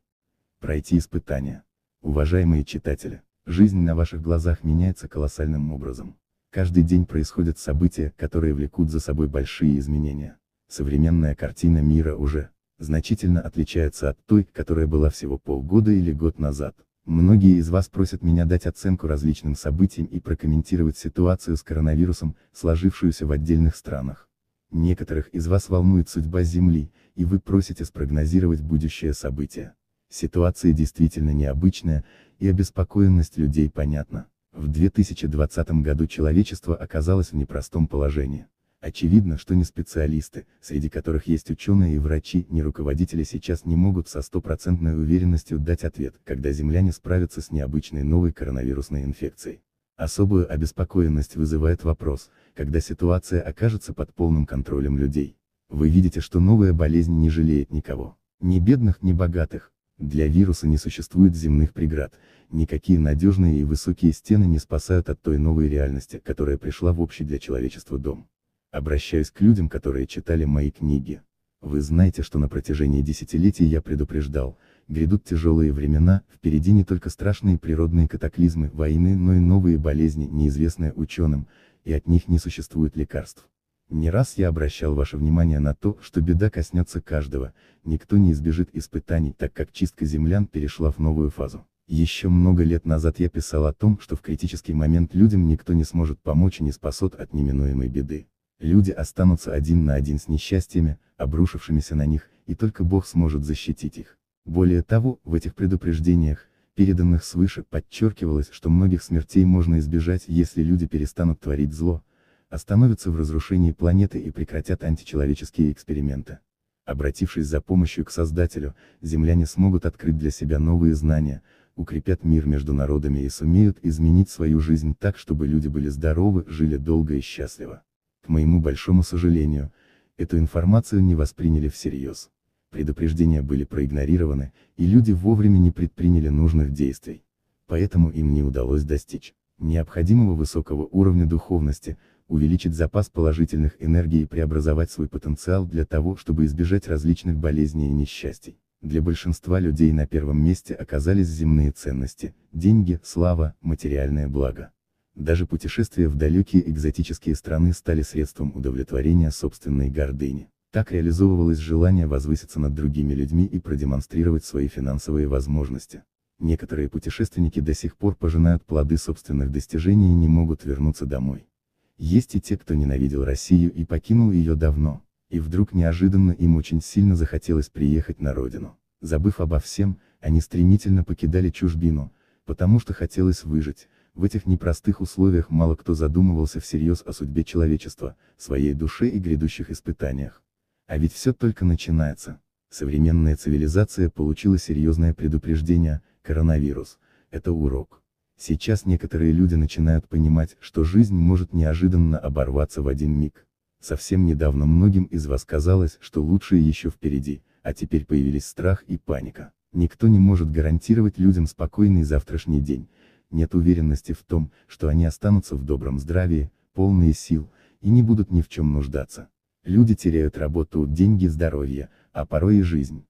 Пройти испытания. Уважаемые читатели, жизнь на ваших глазах меняется колоссальным образом. Каждый день происходят события, которые влекут за собой большие изменения. Современная картина мира уже значительно отличается от той, которая была всего полгода или год назад. Многие из вас просят меня дать оценку различным событиям и прокомментировать ситуацию с коронавирусом, сложившуюся в отдельных странах. Некоторых из вас волнует судьба Земли, и вы просите спрогнозировать будущее событие. Ситуация действительно необычная, и обеспокоенность людей понятна. В 2020 году человечество оказалось в непростом положении. Очевидно, что не специалисты, среди которых есть ученые и врачи, не руководители сейчас не могут со стопроцентной уверенностью дать ответ, когда Земля не справится с необычной новой коронавирусной инфекцией. Особую обеспокоенность вызывает вопрос, когда ситуация окажется под полным контролем людей. Вы видите, что новая болезнь не жалеет никого. Ни бедных, ни богатых. Для вируса не существует земных преград, никакие надежные и высокие стены не спасают от той новой реальности, которая пришла в общий для человечества дом. Обращаюсь к людям, которые читали мои книги. Вы знаете, что на протяжении десятилетий я предупреждал, грядут тяжелые времена, впереди не только страшные природные катаклизмы, войны, но и новые болезни, неизвестные ученым, и от них не существует лекарств. Не раз я обращал ваше внимание на то, что беда коснется каждого, никто не избежит испытаний, так как чистка землян перешла в новую фазу. Еще много лет назад я писал о том, что в критический момент людям никто не сможет помочь и не спасет от неминуемой беды люди останутся один на один с несчастьями, обрушившимися на них, и только Бог сможет защитить их. Более того, в этих предупреждениях, переданных свыше, подчеркивалось, что многих смертей можно избежать, если люди перестанут творить зло, остановятся в разрушении планеты и прекратят античеловеческие эксперименты. Обратившись за помощью к Создателю, земляне смогут открыть для себя новые знания, укрепят мир между народами и сумеют изменить свою жизнь так, чтобы люди были здоровы, жили долго и счастливо. К моему большому сожалению, эту информацию не восприняли всерьез. Предупреждения были проигнорированы, и люди вовремя не предприняли нужных действий. Поэтому им не удалось достичь необходимого высокого уровня духовности, увеличить запас положительных энергий и преобразовать свой потенциал для того, чтобы избежать различных болезней и несчастий. Для большинства людей на первом месте оказались земные ценности, деньги, слава, материальное благо. Даже путешествия в далекие экзотические страны стали средством удовлетворения собственной гордыни. Так реализовывалось желание возвыситься над другими людьми и продемонстрировать свои финансовые возможности. Некоторые путешественники до сих пор пожинают плоды собственных достижений и не могут вернуться домой. Есть и те, кто ненавидел Россию и покинул ее давно, и вдруг неожиданно им очень сильно захотелось приехать на родину. Забыв обо всем, они стремительно покидали чужбину, потому что хотелось выжить, в этих непростых условиях мало кто задумывался всерьез о судьбе человечества, своей душе и грядущих испытаниях. А ведь все только начинается. Современная цивилизация получила серьезное предупреждение, коронавирус, это урок. Сейчас некоторые люди начинают понимать, что жизнь может неожиданно оборваться в один миг. Совсем недавно многим из вас казалось, что лучшее еще впереди, а теперь появились страх и паника. Никто не может гарантировать людям спокойный завтрашний день, нет уверенности в том, что они останутся в добром здравии, полные сил, и не будут ни в чем нуждаться. Люди теряют работу, деньги, здоровье, а порой и жизнь.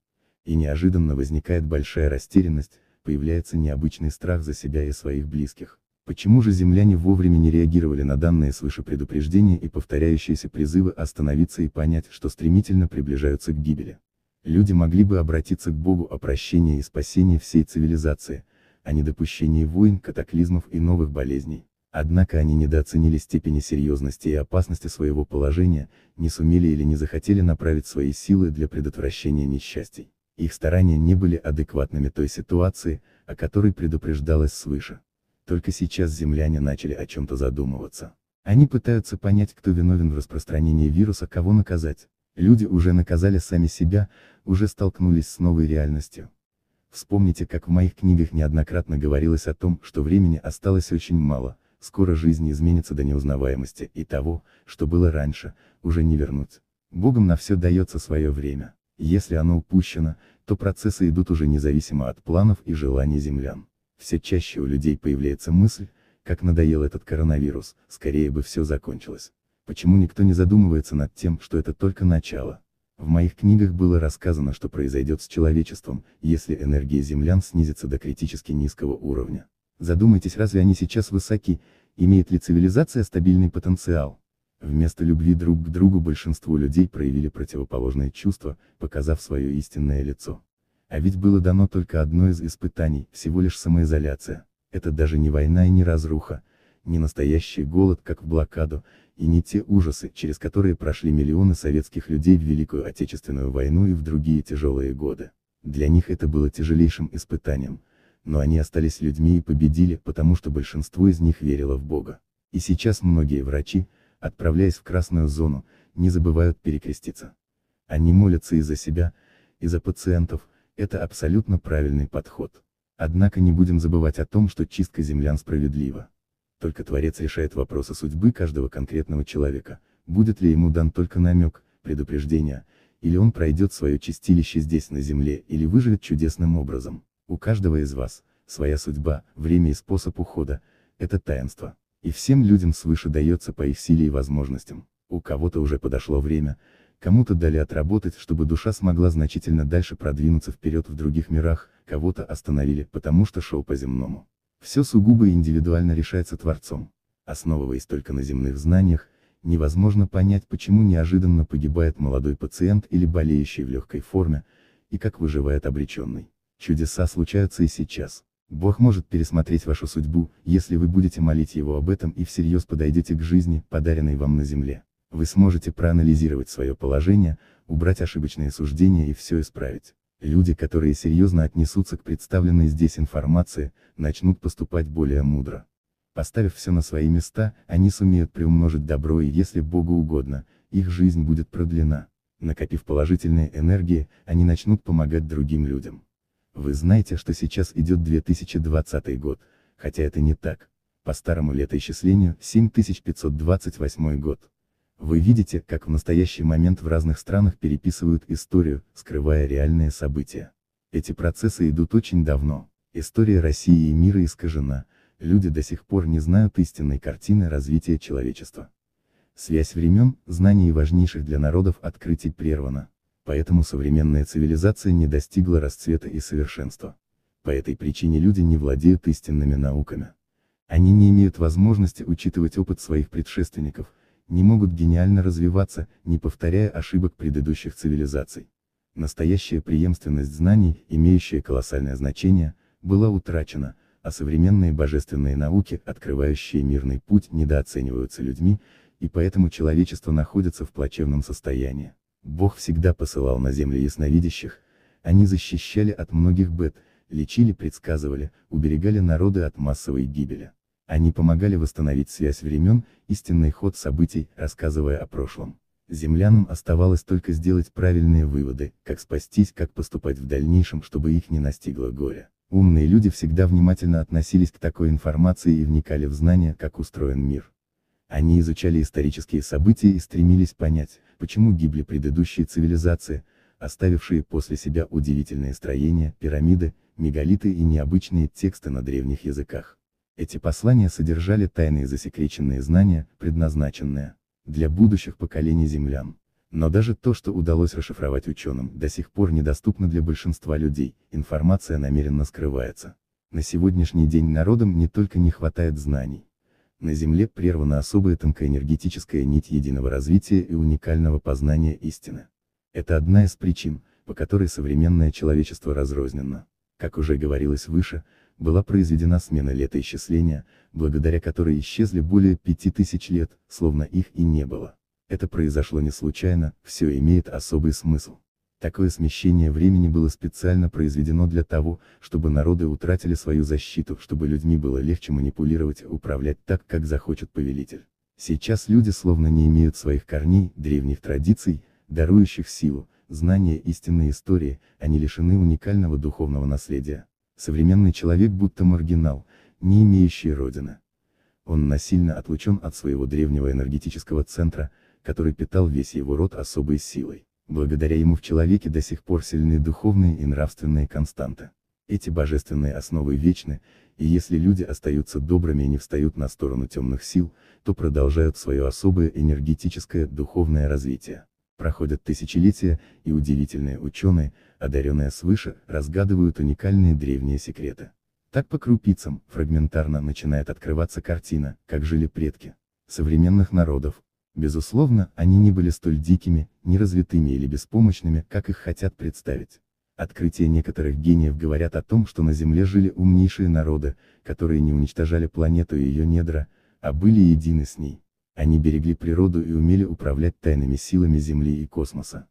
И неожиданно возникает большая растерянность, появляется необычный страх за себя и своих близких. Почему же земляне вовремя не реагировали на данные свыше предупреждения и повторяющиеся призывы остановиться и понять, что стремительно приближаются к гибели? Люди могли бы обратиться к Богу о прощении и спасении всей цивилизации, о недопущении войн, катаклизмов и новых болезней. Однако они недооценили степени серьезности и опасности своего положения, не сумели или не захотели направить свои силы для предотвращения несчастий. Их старания не были адекватными той ситуации, о которой предупреждалось свыше. Только сейчас земляне начали о чем-то задумываться. Они пытаются понять, кто виновен в распространении вируса, кого наказать. Люди уже наказали сами себя, уже столкнулись с новой реальностью. Вспомните, как в моих книгах неоднократно говорилось о том, что времени осталось очень мало, скоро жизнь изменится до неузнаваемости, и того, что было раньше, уже не вернуть. Богом на все дается свое время. Если оно упущено, то процессы идут уже независимо от планов и желаний землян. Все чаще у людей появляется мысль, как надоел этот коронавирус, скорее бы все закончилось. Почему никто не задумывается над тем, что это только начало? В моих книгах было рассказано, что произойдет с человечеством, если энергия землян снизится до критически низкого уровня. Задумайтесь, разве они сейчас высоки, имеет ли цивилизация стабильный потенциал? Вместо любви друг к другу большинство людей проявили противоположные чувства, показав свое истинное лицо. А ведь было дано только одно из испытаний, всего лишь самоизоляция. Это даже не война и не разруха, не настоящий голод, как в блокаду, и не те ужасы, через которые прошли миллионы советских людей в Великую Отечественную войну и в другие тяжелые годы. Для них это было тяжелейшим испытанием, но они остались людьми и победили, потому что большинство из них верило в Бога. И сейчас многие врачи, отправляясь в красную зону, не забывают перекреститься. Они молятся и за себя, и за пациентов, это абсолютно правильный подход. Однако не будем забывать о том, что чистка землян справедлива. Только Творец решает вопросы судьбы каждого конкретного человека, будет ли ему дан только намек, предупреждение, или он пройдет свое чистилище здесь на земле или выживет чудесным образом. У каждого из вас, своя судьба, время и способ ухода, это таинство. И всем людям свыше дается по их силе и возможностям. У кого-то уже подошло время, кому-то дали отработать, чтобы душа смогла значительно дальше продвинуться вперед в других мирах, кого-то остановили, потому что шел по земному. Все сугубо и индивидуально решается Творцом. Основываясь только на земных знаниях, невозможно понять, почему неожиданно погибает молодой пациент или болеющий в легкой форме, и как выживает обреченный. Чудеса случаются и сейчас. Бог может пересмотреть вашу судьбу, если вы будете молить Его об этом и всерьез подойдете к жизни, подаренной вам на земле. Вы сможете проанализировать свое положение, убрать ошибочные суждения и все исправить. Люди, которые серьезно отнесутся к представленной здесь информации, начнут поступать более мудро. Поставив все на свои места, они сумеют приумножить добро и если Богу угодно, их жизнь будет продлена. Накопив положительные энергии, они начнут помогать другим людям. Вы знаете, что сейчас идет 2020 год, хотя это не так. По старому летоисчислению 7528 год. Вы видите, как в настоящий момент в разных странах переписывают историю, скрывая реальные события. Эти процессы идут очень давно. История России и мира искажена, люди до сих пор не знают истинной картины развития человечества. Связь времен, знаний и важнейших для народов открытий прервана. Поэтому современная цивилизация не достигла расцвета и совершенства. По этой причине люди не владеют истинными науками. Они не имеют возможности учитывать опыт своих предшественников, не могут гениально развиваться, не повторяя ошибок предыдущих цивилизаций. Настоящая преемственность знаний, имеющая колоссальное значение, была утрачена, а современные божественные науки, открывающие мирный путь, недооцениваются людьми, и поэтому человечество находится в плачевном состоянии. Бог всегда посылал на землю ясновидящих, они защищали от многих бед, лечили, предсказывали, уберегали народы от массовой гибели. Они помогали восстановить связь времен, истинный ход событий, рассказывая о прошлом. Землянам оставалось только сделать правильные выводы, как спастись, как поступать в дальнейшем, чтобы их не настигло горе. Умные люди всегда внимательно относились к такой информации и вникали в знания, как устроен мир. Они изучали исторические события и стремились понять, почему гибли предыдущие цивилизации, оставившие после себя удивительные строения, пирамиды, мегалиты и необычные тексты на древних языках. Эти послания содержали тайные засекреченные знания, предназначенные для будущих поколений землян. Но даже то, что удалось расшифровать ученым, до сих пор недоступно для большинства людей, информация намеренно скрывается. На сегодняшний день народам не только не хватает знаний. На Земле прервана особая тонкоэнергетическая нить единого развития и уникального познания истины. Это одна из причин, по которой современное человечество разрознено. Как уже говорилось выше, была произведена смена летоисчисления, благодаря которой исчезли более 5000 лет, словно их и не было. Это произошло не случайно, все имеет особый смысл. Такое смещение времени было специально произведено для того, чтобы народы утратили свою защиту, чтобы людьми было легче манипулировать, управлять так, как захочет повелитель. Сейчас люди словно не имеют своих корней, древних традиций, дарующих силу, знания истинной истории, они лишены уникального духовного наследия. Современный человек будто маргинал, не имеющий родины. Он насильно отлучен от своего древнего энергетического центра, который питал весь его род особой силой. Благодаря ему в человеке до сих пор сильны духовные и нравственные константы. Эти божественные основы вечны, и если люди остаются добрыми и не встают на сторону темных сил, то продолжают свое особое энергетическое, духовное развитие. Проходят тысячелетия, и удивительные ученые, одаренные свыше, разгадывают уникальные древние секреты. Так по крупицам, фрагментарно начинает открываться картина, как жили предки современных народов. Безусловно, они не были столь дикими, неразвитыми или беспомощными, как их хотят представить. Открытия некоторых гениев говорят о том, что на Земле жили умнейшие народы, которые не уничтожали планету и ее недра, а были едины с ней. Они берегли природу и умели управлять тайными силами Земли и космоса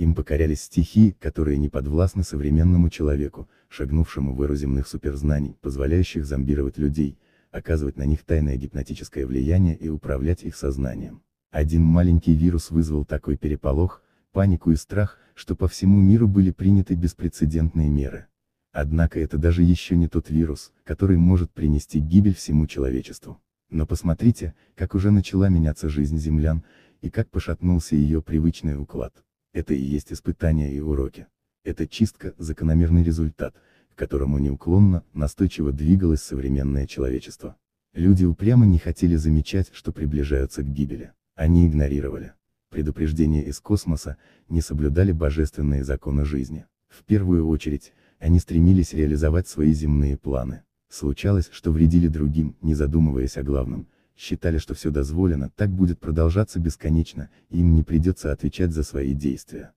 им покорялись стихи, которые не подвластны современному человеку, шагнувшему в эру земных суперзнаний, позволяющих зомбировать людей, оказывать на них тайное гипнотическое влияние и управлять их сознанием. Один маленький вирус вызвал такой переполох, панику и страх, что по всему миру были приняты беспрецедентные меры. Однако это даже еще не тот вирус, который может принести гибель всему человечеству. Но посмотрите, как уже начала меняться жизнь землян, и как пошатнулся ее привычный уклад. Это и есть испытания и уроки. Это чистка, закономерный результат, к которому неуклонно, настойчиво двигалось современное человечество. Люди упрямо не хотели замечать, что приближаются к гибели. Они игнорировали. Предупреждения из космоса, не соблюдали божественные законы жизни. В первую очередь, они стремились реализовать свои земные планы. Случалось, что вредили другим, не задумываясь о главном – считали, что все дозволено, так будет продолжаться бесконечно, им не придется отвечать за свои действия.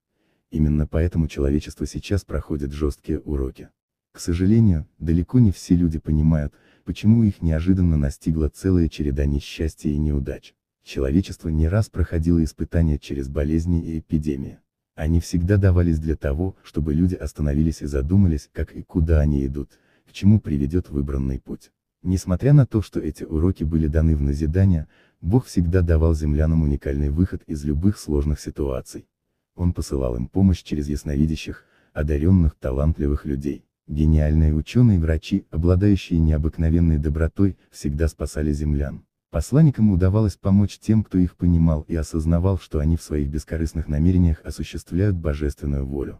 Именно поэтому человечество сейчас проходит жесткие уроки. К сожалению, далеко не все люди понимают, почему их неожиданно настигла целая череда несчастья и неудач. Человечество не раз проходило испытания через болезни и эпидемии. Они всегда давались для того, чтобы люди остановились и задумались, как и куда они идут, к чему приведет выбранный путь. Несмотря на то, что эти уроки были даны в назидание, Бог всегда давал землянам уникальный выход из любых сложных ситуаций. Он посылал им помощь через ясновидящих, одаренных, талантливых людей. Гениальные ученые и врачи, обладающие необыкновенной добротой, всегда спасали землян. Посланникам удавалось помочь тем, кто их понимал и осознавал, что они в своих бескорыстных намерениях осуществляют божественную волю.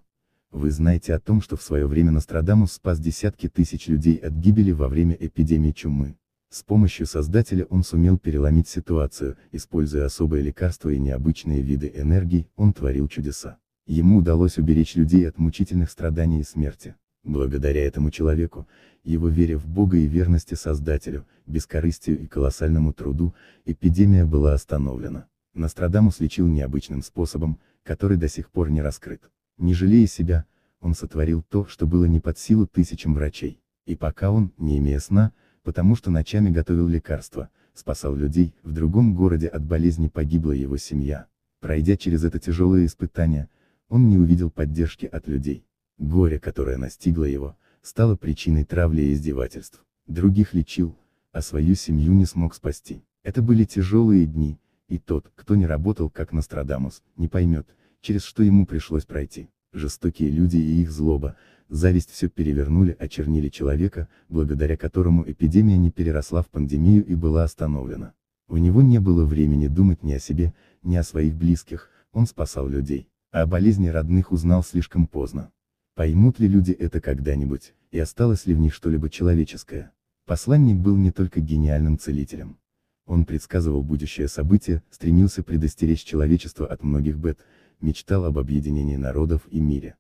Вы знаете о том, что в свое время Нострадамус спас десятки тысяч людей от гибели во время эпидемии чумы. С помощью создателя он сумел переломить ситуацию, используя особые лекарства и необычные виды энергии, он творил чудеса. Ему удалось уберечь людей от мучительных страданий и смерти. Благодаря этому человеку, его вере в Бога и верности Создателю, бескорыстию и колоссальному труду, эпидемия была остановлена. Нострадамус лечил необычным способом, который до сих пор не раскрыт. Не жалея себя, он сотворил то, что было не под силу тысячам врачей. И пока он, не имея сна, потому что ночами готовил лекарства, спасал людей, в другом городе от болезни погибла его семья. Пройдя через это тяжелое испытание, он не увидел поддержки от людей. Горе, которое настигло его, стало причиной травли и издевательств. Других лечил, а свою семью не смог спасти. Это были тяжелые дни, и тот, кто не работал как Нострадамус, не поймет, через что ему пришлось пройти. Жестокие люди и их злоба, зависть все перевернули, очернили человека, благодаря которому эпидемия не переросла в пандемию и была остановлена. У него не было времени думать ни о себе, ни о своих близких, он спасал людей, а о болезни родных узнал слишком поздно. Поймут ли люди это когда-нибудь, и осталось ли в них что-либо человеческое? Посланник был не только гениальным целителем. Он предсказывал будущее событие, стремился предостеречь человечество от многих бед, мечтал об объединении народов и мире.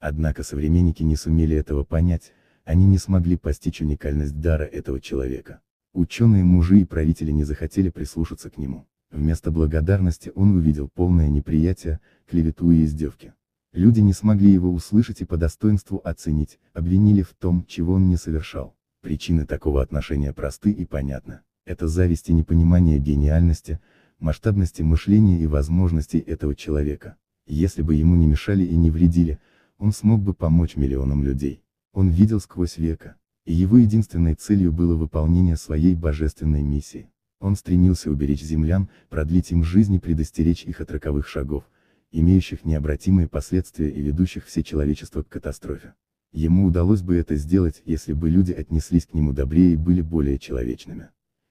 Однако современники не сумели этого понять, они не смогли постичь уникальность дара этого человека. Ученые мужи и правители не захотели прислушаться к нему. Вместо благодарности он увидел полное неприятие, клевету и издевки. Люди не смогли его услышать и по достоинству оценить, обвинили в том, чего он не совершал. Причины такого отношения просты и понятны. Это зависть и непонимание гениальности, масштабности мышления и возможностей этого человека. Если бы ему не мешали и не вредили, он смог бы помочь миллионам людей. Он видел сквозь века, и его единственной целью было выполнение своей божественной миссии. Он стремился уберечь землян, продлить им жизнь и предостеречь их от роковых шагов, имеющих необратимые последствия и ведущих все человечество к катастрофе. Ему удалось бы это сделать, если бы люди отнеслись к нему добрее и были более человечными.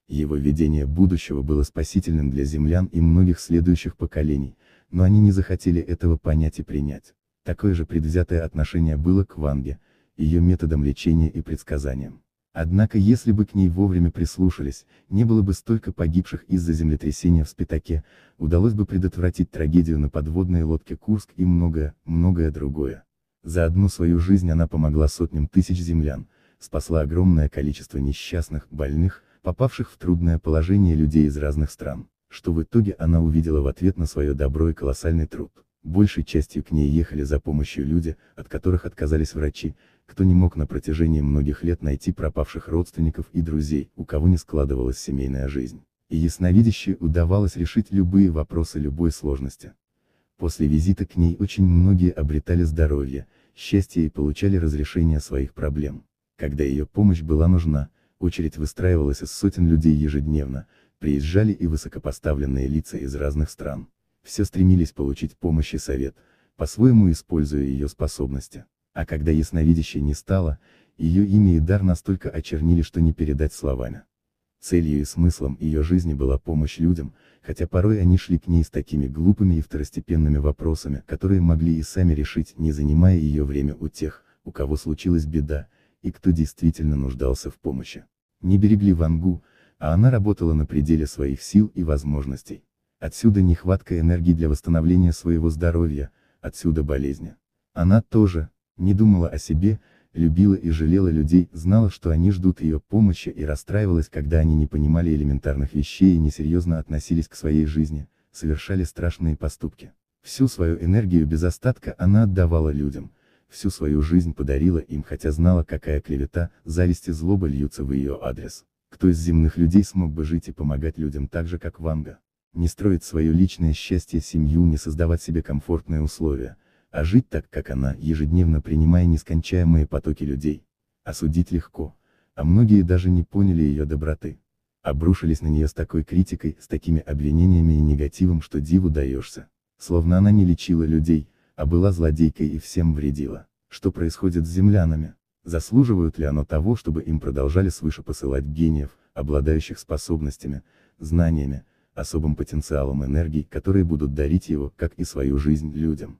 Его видение будущего было спасительным для землян и многих следующих поколений, но они не захотели этого понять и принять. Такое же предвзятое отношение было к Ванге, ее методам лечения и предсказаниям. Однако если бы к ней вовремя прислушались, не было бы столько погибших из-за землетрясения в Спитаке, удалось бы предотвратить трагедию на подводной лодке Курск и многое, многое другое. За одну свою жизнь она помогла сотням тысяч землян, спасла огромное количество несчастных, больных, попавших в трудное положение людей из разных стран что в итоге она увидела в ответ на свое добро и колоссальный труд. Большей частью к ней ехали за помощью люди, от которых отказались врачи, кто не мог на протяжении многих лет найти пропавших родственников и друзей, у кого не складывалась семейная жизнь. И ясновидящей удавалось решить любые вопросы любой сложности. После визита к ней очень многие обретали здоровье, счастье и получали разрешение своих проблем. Когда ее помощь была нужна, очередь выстраивалась из сотен людей ежедневно, Приезжали и высокопоставленные лица из разных стран. Все стремились получить помощь и совет, по-своему используя ее способности. А когда ясновидящей не стало, ее имя и дар настолько очернили, что не передать словами. Целью и смыслом ее жизни была помощь людям, хотя порой они шли к ней с такими глупыми и второстепенными вопросами, которые могли и сами решить, не занимая ее время у тех, у кого случилась беда, и кто действительно нуждался в помощи. Не берегли Вангу, а она работала на пределе своих сил и возможностей. Отсюда нехватка энергии для восстановления своего здоровья, отсюда болезни. Она тоже, не думала о себе, любила и жалела людей, знала, что они ждут ее помощи и расстраивалась, когда они не понимали элементарных вещей и несерьезно относились к своей жизни, совершали страшные поступки. Всю свою энергию без остатка она отдавала людям, всю свою жизнь подарила им, хотя знала, какая клевета, зависть и злоба льются в ее адрес кто из земных людей смог бы жить и помогать людям так же, как Ванга. Не строить свое личное счастье, семью, не создавать себе комфортные условия, а жить так, как она, ежедневно принимая нескончаемые потоки людей. Осудить легко, а многие даже не поняли ее доброты. Обрушились на нее с такой критикой, с такими обвинениями и негативом, что диву даешься. Словно она не лечила людей, а была злодейкой и всем вредила. Что происходит с землянами? Заслуживают ли оно того, чтобы им продолжали свыше посылать гениев, обладающих способностями, знаниями, особым потенциалом энергии, которые будут дарить его, как и свою жизнь, людям?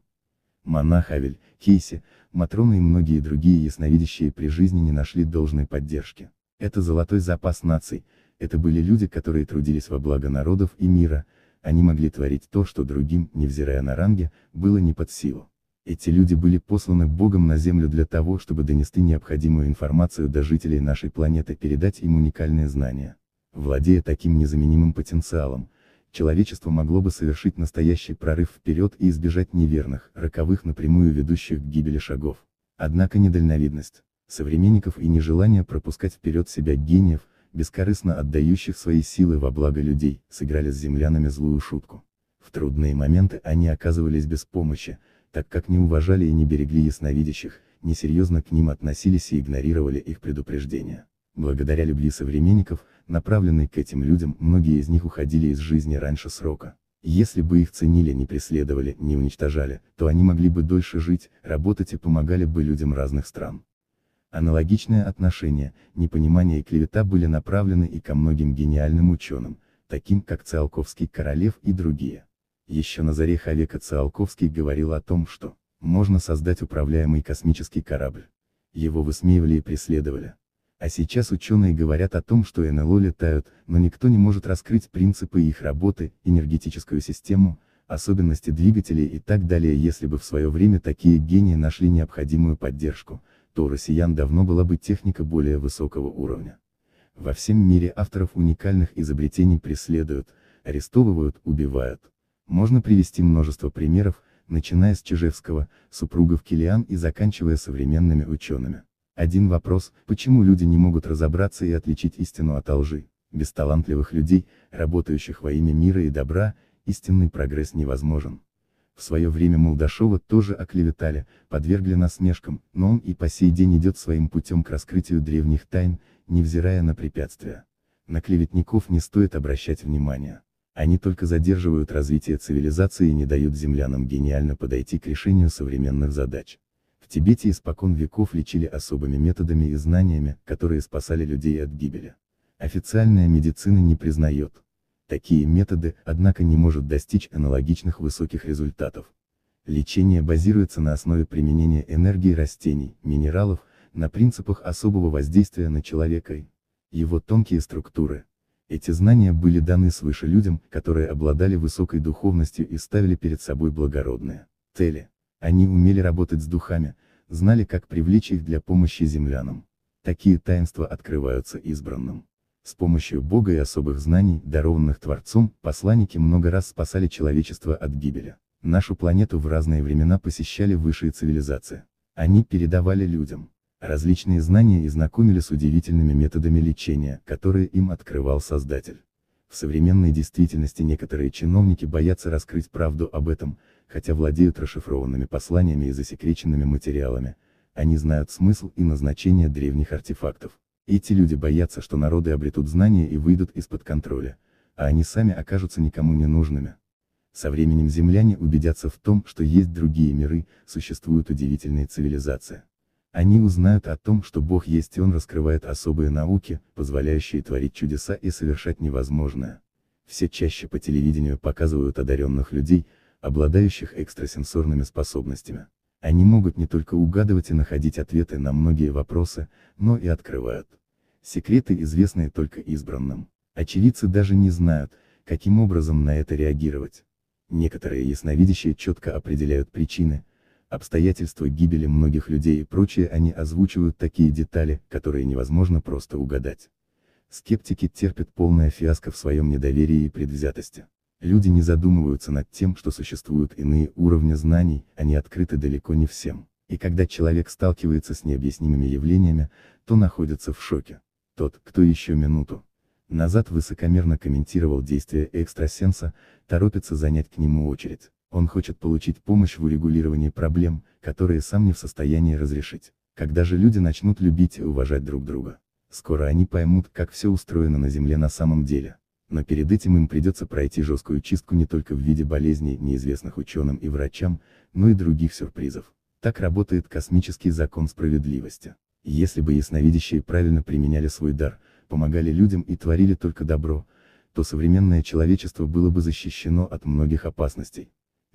Монах Авель, Кейси, Матрона и многие другие ясновидящие при жизни не нашли должной поддержки. Это золотой запас наций, это были люди, которые трудились во благо народов и мира, они могли творить то, что другим, невзирая на ранги, было не под силу. Эти люди были посланы Богом на Землю для того, чтобы донести необходимую информацию до жителей нашей планеты и передать им уникальные знания. Владея таким незаменимым потенциалом, человечество могло бы совершить настоящий прорыв вперед и избежать неверных, роковых напрямую ведущих к гибели шагов. Однако недальновидность, современников и нежелание пропускать вперед себя гениев, бескорыстно отдающих свои силы во благо людей, сыграли с землянами злую шутку. В трудные моменты они оказывались без помощи, так как не уважали и не берегли ясновидящих, несерьезно к ним относились и игнорировали их предупреждения. Благодаря любви современников, направленной к этим людям, многие из них уходили из жизни раньше срока. Если бы их ценили, не преследовали, не уничтожали, то они могли бы дольше жить, работать и помогали бы людям разных стран. Аналогичное отношение, непонимание и клевета были направлены и ко многим гениальным ученым, таким как Циолковский Королев и другие. Еще на заре Хавека Циолковский говорил о том, что можно создать управляемый космический корабль. Его высмеивали и преследовали. А сейчас ученые говорят о том, что НЛО летают, но никто не может раскрыть принципы их работы, энергетическую систему, особенности двигателей и так далее. Если бы в свое время такие гении нашли необходимую поддержку, то у россиян давно была бы техника более высокого уровня. Во всем мире авторов уникальных изобретений преследуют, арестовывают, убивают. Можно привести множество примеров, начиная с Чижевского, супругов Килиан и заканчивая современными учеными. Один вопрос, почему люди не могут разобраться и отличить истину от лжи? Без талантливых людей, работающих во имя мира и добра, истинный прогресс невозможен. В свое время Молдашова тоже оклеветали, подвергли насмешкам, но он и по сей день идет своим путем к раскрытию древних тайн, невзирая на препятствия. На клеветников не стоит обращать внимания. Они только задерживают развитие цивилизации и не дают землянам гениально подойти к решению современных задач. В Тибете испокон веков лечили особыми методами и знаниями, которые спасали людей от гибели. Официальная медицина не признает такие методы, однако не может достичь аналогичных высоких результатов. Лечение базируется на основе применения энергии растений, минералов, на принципах особого воздействия на человека и его тонкие структуры. Эти знания были даны свыше людям, которые обладали высокой духовностью и ставили перед собой благородные цели. Они умели работать с духами, знали как привлечь их для помощи землянам. Такие таинства открываются избранным. С помощью Бога и особых знаний, дарованных Творцом, посланники много раз спасали человечество от гибели. Нашу планету в разные времена посещали высшие цивилизации. Они передавали людям различные знания и знакомили с удивительными методами лечения, которые им открывал Создатель. В современной действительности некоторые чиновники боятся раскрыть правду об этом, хотя владеют расшифрованными посланиями и засекреченными материалами, они знают смысл и назначение древних артефактов. Эти люди боятся, что народы обретут знания и выйдут из-под контроля, а они сами окажутся никому не нужными. Со временем земляне убедятся в том, что есть другие миры, существуют удивительные цивилизации. Они узнают о том, что Бог есть и Он раскрывает особые науки, позволяющие творить чудеса и совершать невозможное. Все чаще по телевидению показывают одаренных людей, обладающих экстрасенсорными способностями. Они могут не только угадывать и находить ответы на многие вопросы, но и открывают секреты, известные только избранным. Очевидцы даже не знают, каким образом на это реагировать. Некоторые ясновидящие четко определяют причины, обстоятельства гибели многих людей и прочее они озвучивают такие детали, которые невозможно просто угадать. Скептики терпят полное фиаско в своем недоверии и предвзятости. Люди не задумываются над тем, что существуют иные уровни знаний, они открыты далеко не всем. И когда человек сталкивается с необъяснимыми явлениями, то находится в шоке. Тот, кто еще минуту назад высокомерно комментировал действия экстрасенса, торопится занять к нему очередь. Он хочет получить помощь в урегулировании проблем, которые сам не в состоянии разрешить. Когда же люди начнут любить и уважать друг друга? Скоро они поймут, как все устроено на Земле на самом деле. Но перед этим им придется пройти жесткую чистку не только в виде болезней, неизвестных ученым и врачам, но и других сюрпризов. Так работает космический закон справедливости. Если бы ясновидящие правильно применяли свой дар, помогали людям и творили только добро, то современное человечество было бы защищено от многих опасностей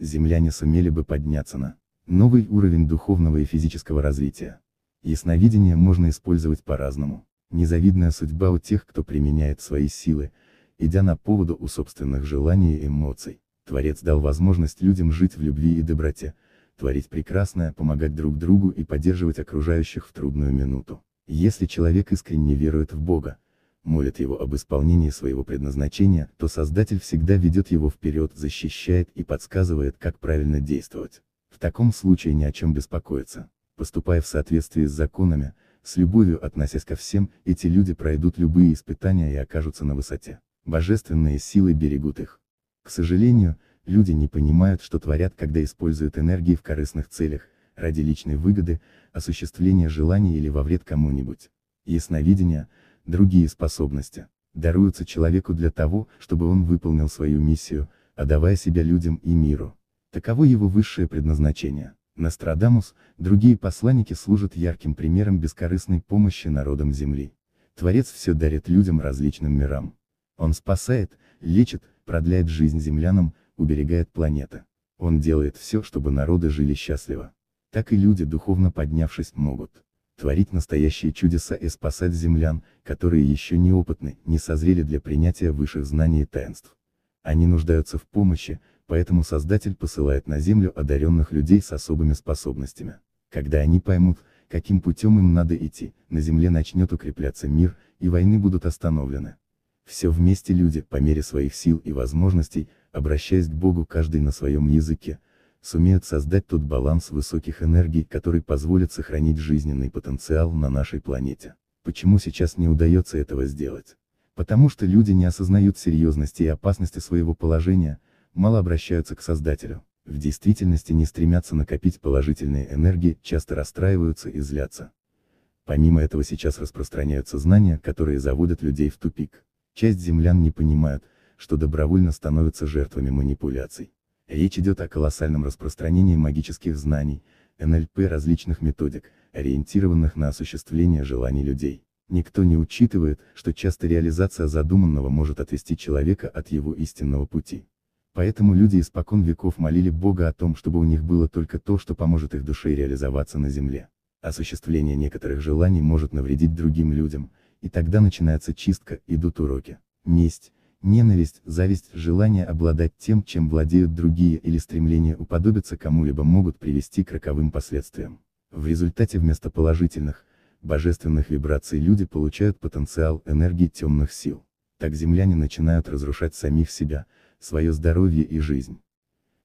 земляне сумели бы подняться на новый уровень духовного и физического развития. Ясновидение можно использовать по-разному. Незавидная судьба у тех, кто применяет свои силы, идя на поводу у собственных желаний и эмоций. Творец дал возможность людям жить в любви и доброте, творить прекрасное, помогать друг другу и поддерживать окружающих в трудную минуту. Если человек искренне верует в Бога, молит его об исполнении своего предназначения, то Создатель всегда ведет его вперед, защищает и подсказывает, как правильно действовать. В таком случае ни о чем беспокоиться. Поступая в соответствии с законами, с любовью относясь ко всем, эти люди пройдут любые испытания и окажутся на высоте. Божественные силы берегут их. К сожалению, люди не понимают, что творят, когда используют энергии в корыстных целях, ради личной выгоды, осуществления желаний или во вред кому-нибудь. Ясновидение – Другие способности даруются человеку для того, чтобы он выполнил свою миссию, отдавая себя людям и миру. Таково его высшее предназначение. Нострадамус, другие посланники служат ярким примером бескорыстной помощи народам Земли. Творец все дарит людям различным мирам. Он спасает, лечит, продляет жизнь землянам, уберегает планеты. Он делает все, чтобы народы жили счастливо. Так и люди, духовно поднявшись, могут творить настоящие чудеса и спасать землян, которые еще не опытны, не созрели для принятия высших знаний и таинств. Они нуждаются в помощи, поэтому Создатель посылает на Землю одаренных людей с особыми способностями. Когда они поймут, каким путем им надо идти, на Земле начнет укрепляться мир, и войны будут остановлены. Все вместе люди, по мере своих сил и возможностей, обращаясь к Богу каждый на своем языке, сумеют создать тот баланс высоких энергий, который позволит сохранить жизненный потенциал на нашей планете. Почему сейчас не удается этого сделать? Потому что люди не осознают серьезности и опасности своего положения, мало обращаются к Создателю, в действительности не стремятся накопить положительные энергии, часто расстраиваются и злятся. Помимо этого сейчас распространяются знания, которые заводят людей в тупик. Часть землян не понимают, что добровольно становятся жертвами манипуляций. Речь идет о колоссальном распространении магических знаний, НЛП различных методик, ориентированных на осуществление желаний людей. Никто не учитывает, что часто реализация задуманного может отвести человека от его истинного пути. Поэтому люди испокон веков молили Бога о том, чтобы у них было только то, что поможет их душе реализоваться на земле. Осуществление некоторых желаний может навредить другим людям, и тогда начинается чистка, идут уроки. Месть, Ненависть, зависть, желание обладать тем, чем владеют другие или стремление уподобиться кому-либо могут привести к роковым последствиям. В результате вместо положительных, божественных вибраций люди получают потенциал энергии темных сил. Так земляне начинают разрушать самих себя, свое здоровье и жизнь.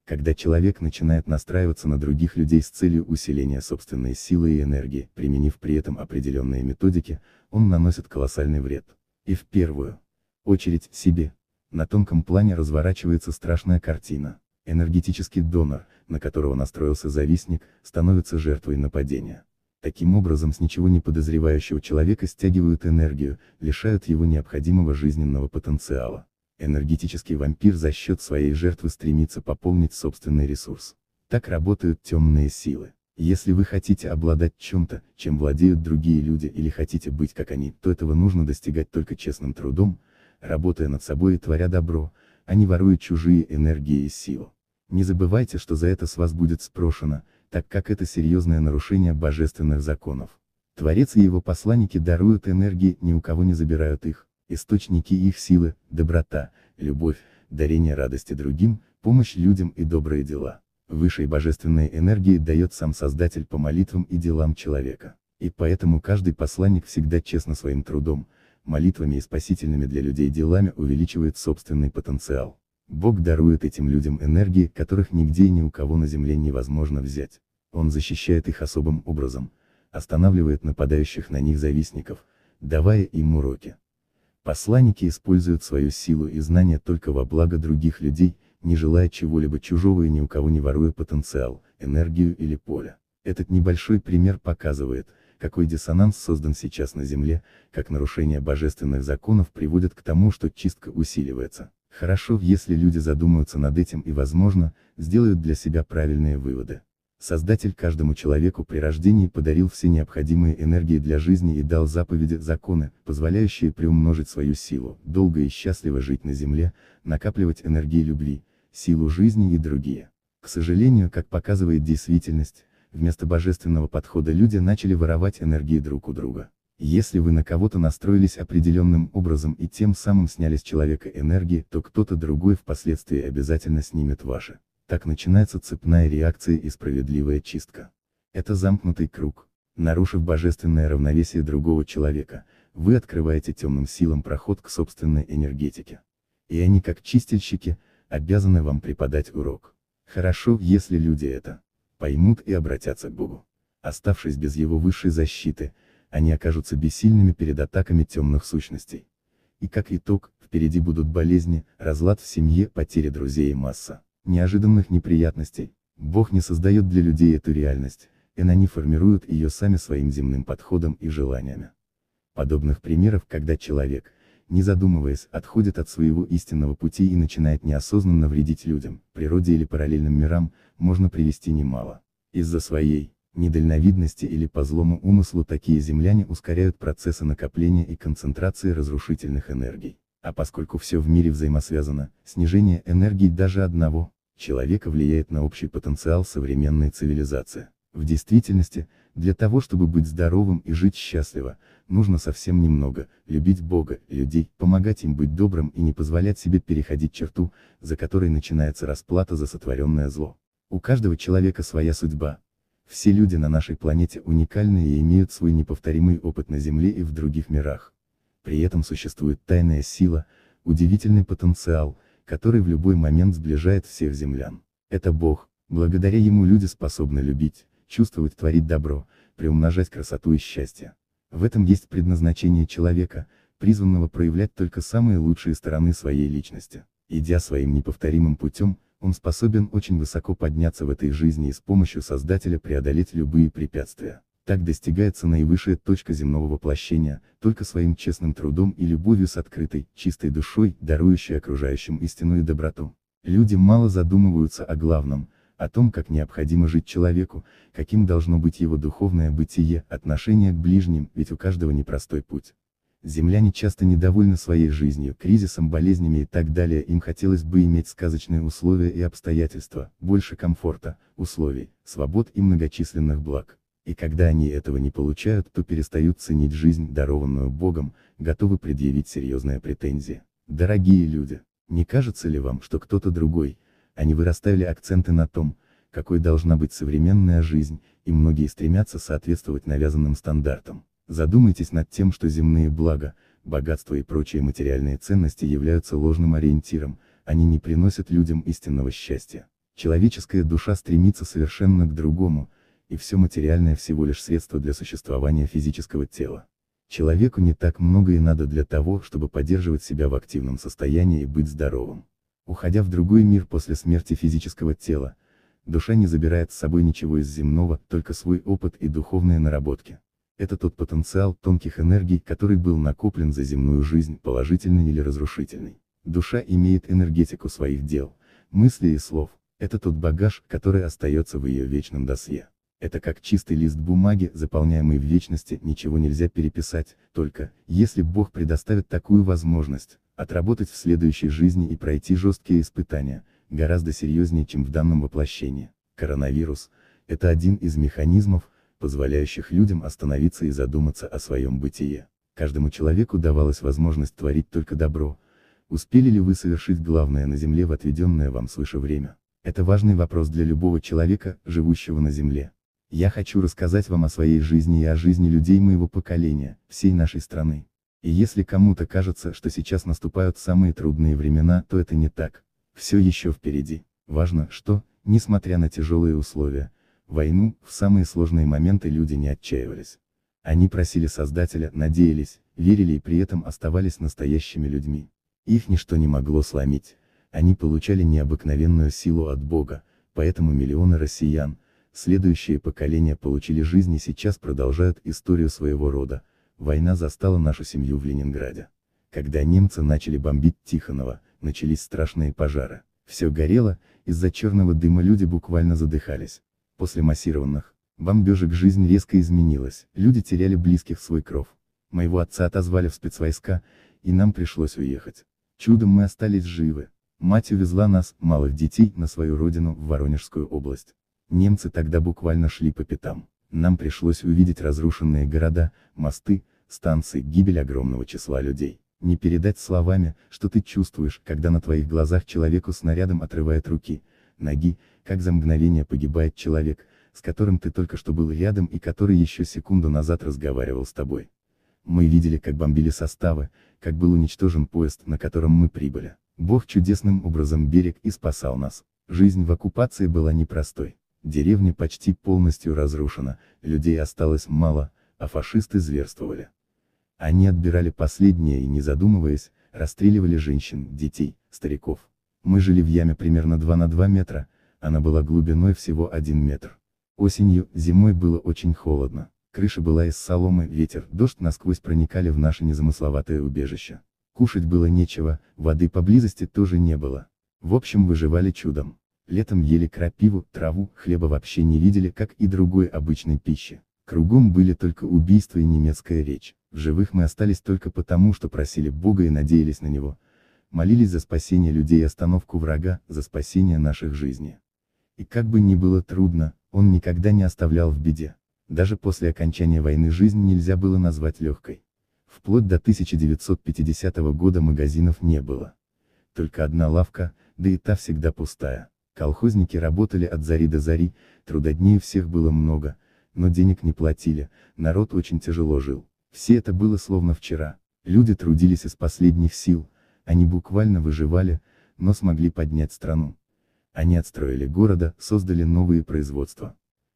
Когда человек начинает настраиваться на других людей с целью усиления собственной силы и энергии, применив при этом определенные методики, он наносит колоссальный вред. И в первую, очередь, себе. На тонком плане разворачивается страшная картина. Энергетический донор, на которого настроился завистник, становится жертвой нападения. Таким образом с ничего не подозревающего человека стягивают энергию, лишают его необходимого жизненного потенциала. Энергетический вампир за счет своей жертвы стремится пополнить собственный ресурс. Так работают темные силы. Если вы хотите обладать чем-то, чем владеют другие люди или хотите быть как они, то этого нужно достигать только честным трудом, работая над собой и творя добро, а не воруя чужие энергии и силы. Не забывайте, что за это с вас будет спрошено, так как это серьезное нарушение божественных законов. Творец и его посланники даруют энергии, ни у кого не забирают их. Источники их силы, доброта, любовь, дарение радости другим, помощь людям и добрые дела. Высшей божественной энергии дает сам Создатель по молитвам и делам человека. И поэтому каждый посланник всегда честно своим трудом, молитвами и спасительными для людей делами увеличивает собственный потенциал. Бог дарует этим людям энергии, которых нигде и ни у кого на земле невозможно взять. Он защищает их особым образом, останавливает нападающих на них завистников, давая им уроки. Посланники используют свою силу и знания только во благо других людей, не желая чего-либо чужого и ни у кого не воруя потенциал, энергию или поле. Этот небольшой пример показывает, какой диссонанс создан сейчас на Земле, как нарушение божественных законов приводит к тому, что чистка усиливается. Хорошо, если люди задумаются над этим и, возможно, сделают для себя правильные выводы. Создатель каждому человеку при рождении подарил все необходимые энергии для жизни и дал заповеди, законы, позволяющие приумножить свою силу, долго и счастливо жить на земле, накапливать энергии любви, силу жизни и другие. К сожалению, как показывает действительность, вместо божественного подхода люди начали воровать энергии друг у друга. Если вы на кого-то настроились определенным образом и тем самым сняли с человека энергии, то кто-то другой впоследствии обязательно снимет ваши. Так начинается цепная реакция и справедливая чистка. Это замкнутый круг. Нарушив божественное равновесие другого человека, вы открываете темным силам проход к собственной энергетике. И они как чистильщики, обязаны вам преподать урок. Хорошо, если люди это поймут и обратятся к Богу. Оставшись без его высшей защиты, они окажутся бессильными перед атаками темных сущностей. И как итог, впереди будут болезни, разлад в семье, потери друзей и масса неожиданных неприятностей. Бог не создает для людей эту реальность, и они формируют ее сами своим земным подходом и желаниями. Подобных примеров, когда человек, не задумываясь, отходит от своего истинного пути и начинает неосознанно вредить людям, природе или параллельным мирам, можно привести немало. Из-за своей недальновидности или по злому умыслу такие земляне ускоряют процессы накопления и концентрации разрушительных энергий. А поскольку все в мире взаимосвязано, снижение энергии даже одного человека влияет на общий потенциал современной цивилизации. В действительности, для того, чтобы быть здоровым и жить счастливо, нужно совсем немного, любить Бога, людей, помогать им быть добрым и не позволять себе переходить черту, за которой начинается расплата за сотворенное зло. У каждого человека своя судьба. Все люди на нашей планете уникальны и имеют свой неповторимый опыт на Земле и в других мирах. При этом существует тайная сила, удивительный потенциал, который в любой момент сближает всех землян. Это Бог, благодаря ему люди способны любить, чувствовать, творить добро, приумножать красоту и счастье. В этом есть предназначение человека, призванного проявлять только самые лучшие стороны своей личности. Идя своим неповторимым путем, он способен очень высоко подняться в этой жизни и с помощью Создателя преодолеть любые препятствия. Так достигается наивысшая точка земного воплощения, только своим честным трудом и любовью с открытой, чистой душой, дарующей окружающим истину и доброту. Люди мало задумываются о главном, о том, как необходимо жить человеку, каким должно быть его духовное бытие, отношение к ближним, ведь у каждого непростой путь. Земляне часто недовольны своей жизнью, кризисом, болезнями и так далее, им хотелось бы иметь сказочные условия и обстоятельства, больше комфорта, условий, свобод и многочисленных благ. И когда они этого не получают, то перестают ценить жизнь, дарованную Богом, готовы предъявить серьезные претензии. Дорогие люди, не кажется ли вам, что кто-то другой, они выраставили акценты на том, какой должна быть современная жизнь, и многие стремятся соответствовать навязанным стандартам. Задумайтесь над тем, что земные блага, богатство и прочие материальные ценности являются ложным ориентиром, они не приносят людям истинного счастья. Человеческая душа стремится совершенно к другому, и все материальное всего лишь средство для существования физического тела. Человеку не так много и надо для того, чтобы поддерживать себя в активном состоянии и быть здоровым. Уходя в другой мир после смерти физического тела, душа не забирает с собой ничего из земного, только свой опыт и духовные наработки. Это тот потенциал тонких энергий, который был накоплен за земную жизнь, положительный или разрушительный. Душа имеет энергетику своих дел, мыслей и слов, это тот багаж, который остается в ее вечном досье. Это как чистый лист бумаги, заполняемый в вечности, ничего нельзя переписать, только, если Бог предоставит такую возможность, отработать в следующей жизни и пройти жесткие испытания, гораздо серьезнее, чем в данном воплощении. Коронавирус – это один из механизмов, позволяющих людям остановиться и задуматься о своем бытие. Каждому человеку давалась возможность творить только добро. Успели ли вы совершить главное на Земле в отведенное вам свыше время? Это важный вопрос для любого человека, живущего на Земле. Я хочу рассказать вам о своей жизни и о жизни людей моего поколения, всей нашей страны. И если кому-то кажется, что сейчас наступают самые трудные времена, то это не так. Все еще впереди. Важно, что, несмотря на тяжелые условия, войну, в самые сложные моменты люди не отчаивались. Они просили Создателя, надеялись, верили и при этом оставались настоящими людьми. Их ничто не могло сломить. Они получали необыкновенную силу от Бога, поэтому миллионы россиян, следующие поколения получили жизнь и сейчас продолжают историю своего рода, Война застала нашу семью в Ленинграде. Когда немцы начали бомбить Тихонова, начались страшные пожары. Все горело, из-за черного дыма люди буквально задыхались. После массированных бомбежек жизнь резко изменилась, люди теряли близких в свой кров. Моего отца отозвали в спецвойска, и нам пришлось уехать. Чудом мы остались живы. Мать увезла нас, малых детей, на свою родину, в Воронежскую область. Немцы тогда буквально шли по пятам нам пришлось увидеть разрушенные города, мосты, станции, гибель огромного числа людей. Не передать словами, что ты чувствуешь, когда на твоих глазах человеку снарядом отрывает руки, ноги, как за мгновение погибает человек, с которым ты только что был рядом и который еще секунду назад разговаривал с тобой. Мы видели, как бомбили составы, как был уничтожен поезд, на котором мы прибыли. Бог чудесным образом берег и спасал нас. Жизнь в оккупации была непростой. Деревня почти полностью разрушена, людей осталось мало, а фашисты зверствовали. Они отбирали последнее и, не задумываясь, расстреливали женщин, детей, стариков. Мы жили в яме примерно 2 на 2 метра, она была глубиной всего 1 метр. Осенью, зимой было очень холодно. Крыша была из соломы, ветер, дождь насквозь проникали в наше незамысловатое убежище. Кушать было нечего, воды поблизости тоже не было. В общем выживали чудом. Летом ели крапиву, траву, хлеба вообще не видели, как и другой обычной пищи. Кругом были только убийства и немецкая речь. В живых мы остались только потому, что просили Бога и надеялись на Него. Молились за спасение людей и остановку врага, за спасение наших жизней. И как бы ни было трудно, он никогда не оставлял в беде. Даже после окончания войны жизнь нельзя было назвать легкой. Вплоть до 1950 года магазинов не было. Только одна лавка, да и та всегда пустая. Колхозники работали от зари до зари, трудодней всех было много, но денег не платили, народ очень тяжело жил. Все это было словно вчера. Люди трудились из последних сил, они буквально выживали, но смогли поднять страну. Они отстроили города, создали новые производства.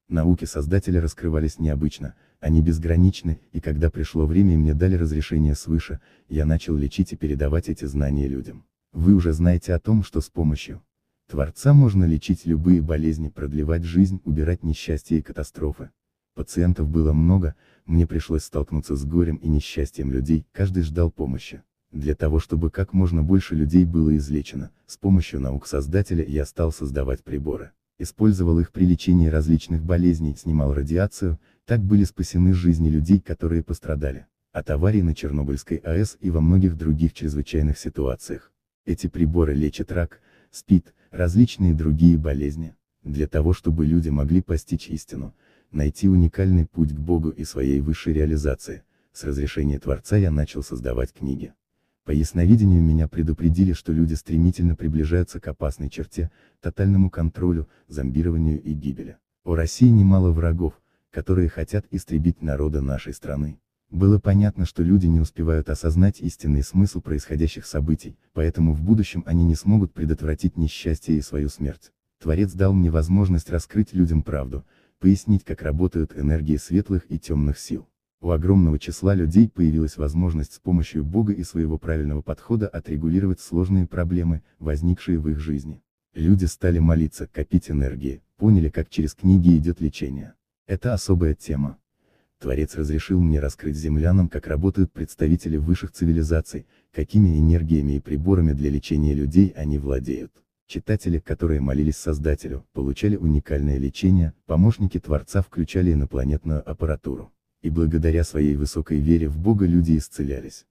Науки создателя раскрывались необычно, они безграничны, и когда пришло время и мне дали разрешение свыше, я начал лечить и передавать эти знания людям. Вы уже знаете о том, что с помощью Творца можно лечить любые болезни, продлевать жизнь, убирать несчастья и катастрофы. Пациентов было много, мне пришлось столкнуться с горем и несчастьем людей, каждый ждал помощи. Для того чтобы как можно больше людей было излечено, с помощью наук Создателя я стал создавать приборы. Использовал их при лечении различных болезней, снимал радиацию, так были спасены жизни людей, которые пострадали от аварий на Чернобыльской АЭС и во многих других чрезвычайных ситуациях. Эти приборы лечат рак, СПИД, различные другие болезни, для того чтобы люди могли постичь истину, найти уникальный путь к Богу и своей высшей реализации. С разрешения Творца я начал создавать книги. По ясновидению меня предупредили, что люди стремительно приближаются к опасной черте, тотальному контролю, зомбированию и гибели. У России немало врагов, которые хотят истребить народы нашей страны. Было понятно, что люди не успевают осознать истинный смысл происходящих событий, поэтому в будущем они не смогут предотвратить несчастье и свою смерть. Творец дал мне возможность раскрыть людям правду, пояснить, как работают энергии светлых и темных сил. У огромного числа людей появилась возможность с помощью Бога и своего правильного подхода отрегулировать сложные проблемы, возникшие в их жизни. Люди стали молиться, копить энергии, поняли, как через книги идет лечение. Это особая тема. Творец разрешил мне раскрыть землянам, как работают представители высших цивилизаций, какими энергиями и приборами для лечения людей они владеют. Читатели, которые молились Создателю, получали уникальное лечение, помощники Творца включали инопланетную аппаратуру. И благодаря своей высокой вере в Бога люди исцелялись.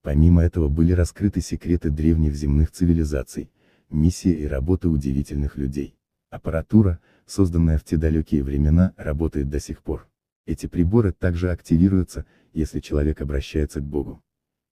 Помимо этого были раскрыты секреты древних земных цивилизаций, миссия и работа удивительных людей. Аппаратура, созданная в те далекие времена, работает до сих пор. Эти приборы также активируются, если человек обращается к Богу.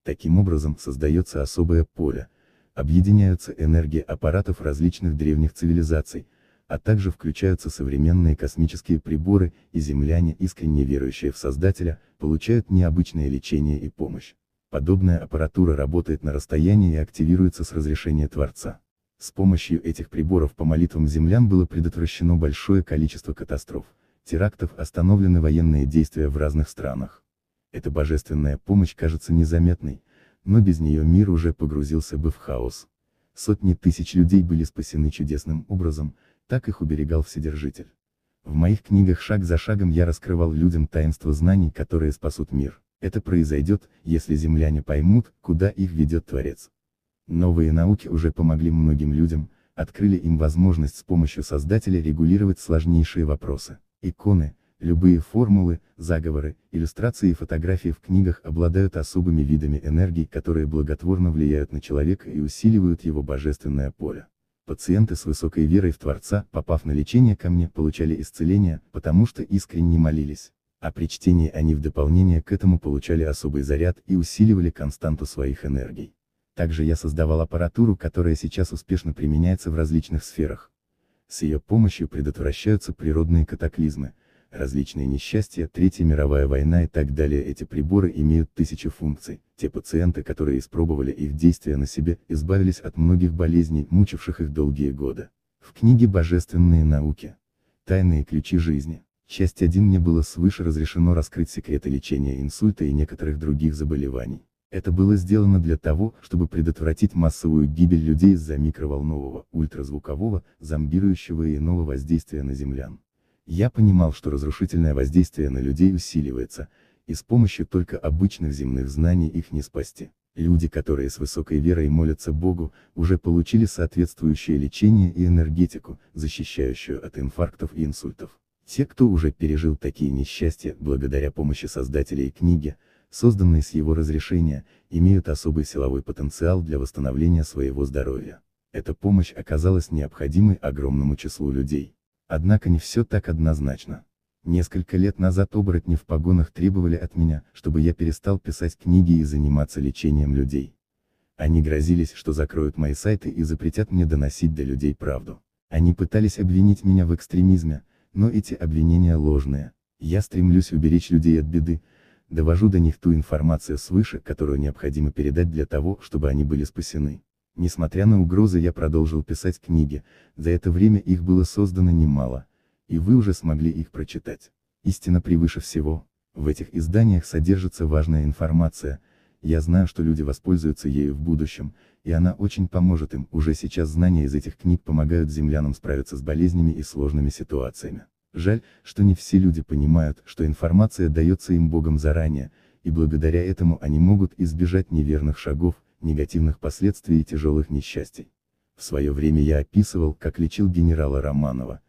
Таким образом создается особое поле, объединяются энергии аппаратов различных древних цивилизаций, а также включаются современные космические приборы, и земляне, искренне верующие в Создателя, получают необычное лечение и помощь. Подобная аппаратура работает на расстоянии и активируется с разрешения Творца. С помощью этих приборов по молитвам землян было предотвращено большое количество катастроф терактов остановлены военные действия в разных странах. Эта божественная помощь кажется незаметной, но без нее мир уже погрузился бы в хаос. Сотни тысяч людей были спасены чудесным образом, так их уберегал Вседержитель. В моих книгах шаг за шагом я раскрывал людям таинство знаний, которые спасут мир. Это произойдет, если земляне поймут, куда их ведет Творец. Новые науки уже помогли многим людям, открыли им возможность с помощью Создателя регулировать сложнейшие вопросы. Иконы, любые формулы, заговоры, иллюстрации и фотографии в книгах обладают особыми видами энергии, которые благотворно влияют на человека и усиливают его божественное поле. Пациенты с высокой верой в Творца, попав на лечение ко мне, получали исцеление, потому что искренне молились. А при чтении они в дополнение к этому получали особый заряд и усиливали константу своих энергий. Также я создавал аппаратуру, которая сейчас успешно применяется в различных сферах с ее помощью предотвращаются природные катаклизмы, различные несчастья, Третья мировая война и так далее. Эти приборы имеют тысячи функций. Те пациенты, которые испробовали их действия на себе, избавились от многих болезней, мучивших их долгие годы. В книге «Божественные науки. Тайные ключи жизни» часть 1 мне было свыше разрешено раскрыть секреты лечения инсульта и некоторых других заболеваний. Это было сделано для того, чтобы предотвратить массовую гибель людей из-за микроволнового, ультразвукового, зомбирующего и иного воздействия на землян. Я понимал, что разрушительное воздействие на людей усиливается, и с помощью только обычных земных знаний их не спасти. Люди, которые с высокой верой молятся Богу, уже получили соответствующее лечение и энергетику, защищающую от инфарктов и инсультов. Те, кто уже пережил такие несчастья, благодаря помощи создателей книги, созданные с его разрешения, имеют особый силовой потенциал для восстановления своего здоровья. Эта помощь оказалась необходимой огромному числу людей. Однако не все так однозначно. Несколько лет назад оборотни в погонах требовали от меня, чтобы я перестал писать книги и заниматься лечением людей. Они грозились, что закроют мои сайты и запретят мне доносить до людей правду. Они пытались обвинить меня в экстремизме, но эти обвинения ложные. Я стремлюсь уберечь людей от беды, довожу до них ту информацию свыше, которую необходимо передать для того, чтобы они были спасены. Несмотря на угрозы я продолжил писать книги, за это время их было создано немало, и вы уже смогли их прочитать. Истина превыше всего, в этих изданиях содержится важная информация, я знаю, что люди воспользуются ею в будущем, и она очень поможет им, уже сейчас знания из этих книг помогают землянам справиться с болезнями и сложными ситуациями. Жаль, что не все люди понимают, что информация дается им Богом заранее, и благодаря этому они могут избежать неверных шагов, негативных последствий и тяжелых несчастий. В свое время я описывал, как лечил генерала Романова,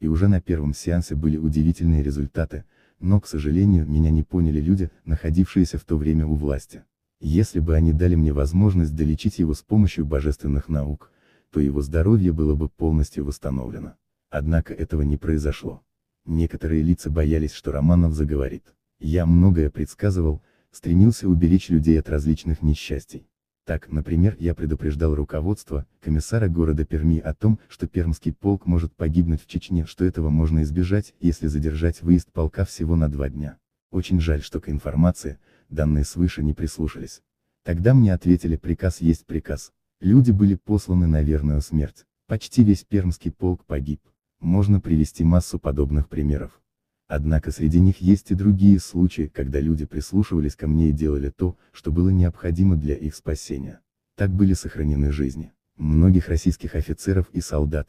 и уже на первом сеансе были удивительные результаты, но, к сожалению, меня не поняли люди, находившиеся в то время у власти. Если бы они дали мне возможность долечить его с помощью божественных наук, то его здоровье было бы полностью восстановлено. Однако этого не произошло. Некоторые лица боялись, что Романов заговорит. Я многое предсказывал, стремился уберечь людей от различных несчастий. Так, например, я предупреждал руководство, комиссара города Перми о том, что пермский полк может погибнуть в Чечне, что этого можно избежать, если задержать выезд полка всего на два дня. Очень жаль, что к информации, данные свыше не прислушались. Тогда мне ответили приказ есть приказ. Люди были посланы на верную смерть. Почти весь пермский полк погиб. Можно привести массу подобных примеров. Однако среди них есть и другие случаи, когда люди прислушивались ко мне и делали то, что было необходимо для их спасения. Так были сохранены жизни многих российских офицеров и солдат,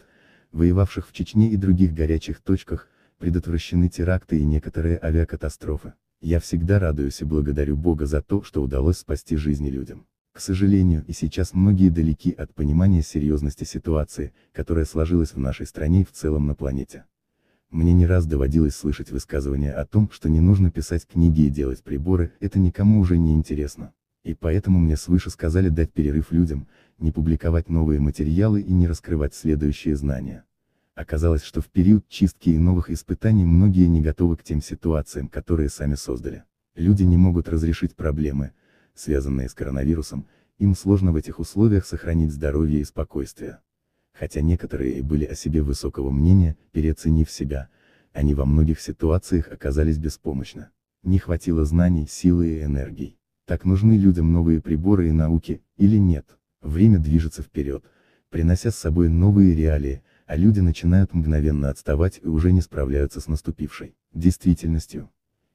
воевавших в Чечне и других горячих точках, предотвращены теракты и некоторые авиакатастрофы. Я всегда радуюсь и благодарю Бога за то, что удалось спасти жизни людям. К сожалению, и сейчас многие далеки от понимания серьезности ситуации, которая сложилась в нашей стране и в целом на планете. Мне не раз доводилось слышать высказывания о том, что не нужно писать книги и делать приборы, это никому уже не интересно. И поэтому мне свыше сказали дать перерыв людям, не публиковать новые материалы и не раскрывать следующие знания. Оказалось, что в период чистки и новых испытаний многие не готовы к тем ситуациям, которые сами создали. Люди не могут разрешить проблемы, связанные с коронавирусом, им сложно в этих условиях сохранить здоровье и спокойствие. Хотя некоторые и были о себе высокого мнения, переоценив себя, они во многих ситуациях оказались беспомощны. Не хватило знаний, силы и энергии. Так нужны людям новые приборы и науки, или нет? Время движется вперед, принося с собой новые реалии, а люди начинают мгновенно отставать и уже не справляются с наступившей действительностью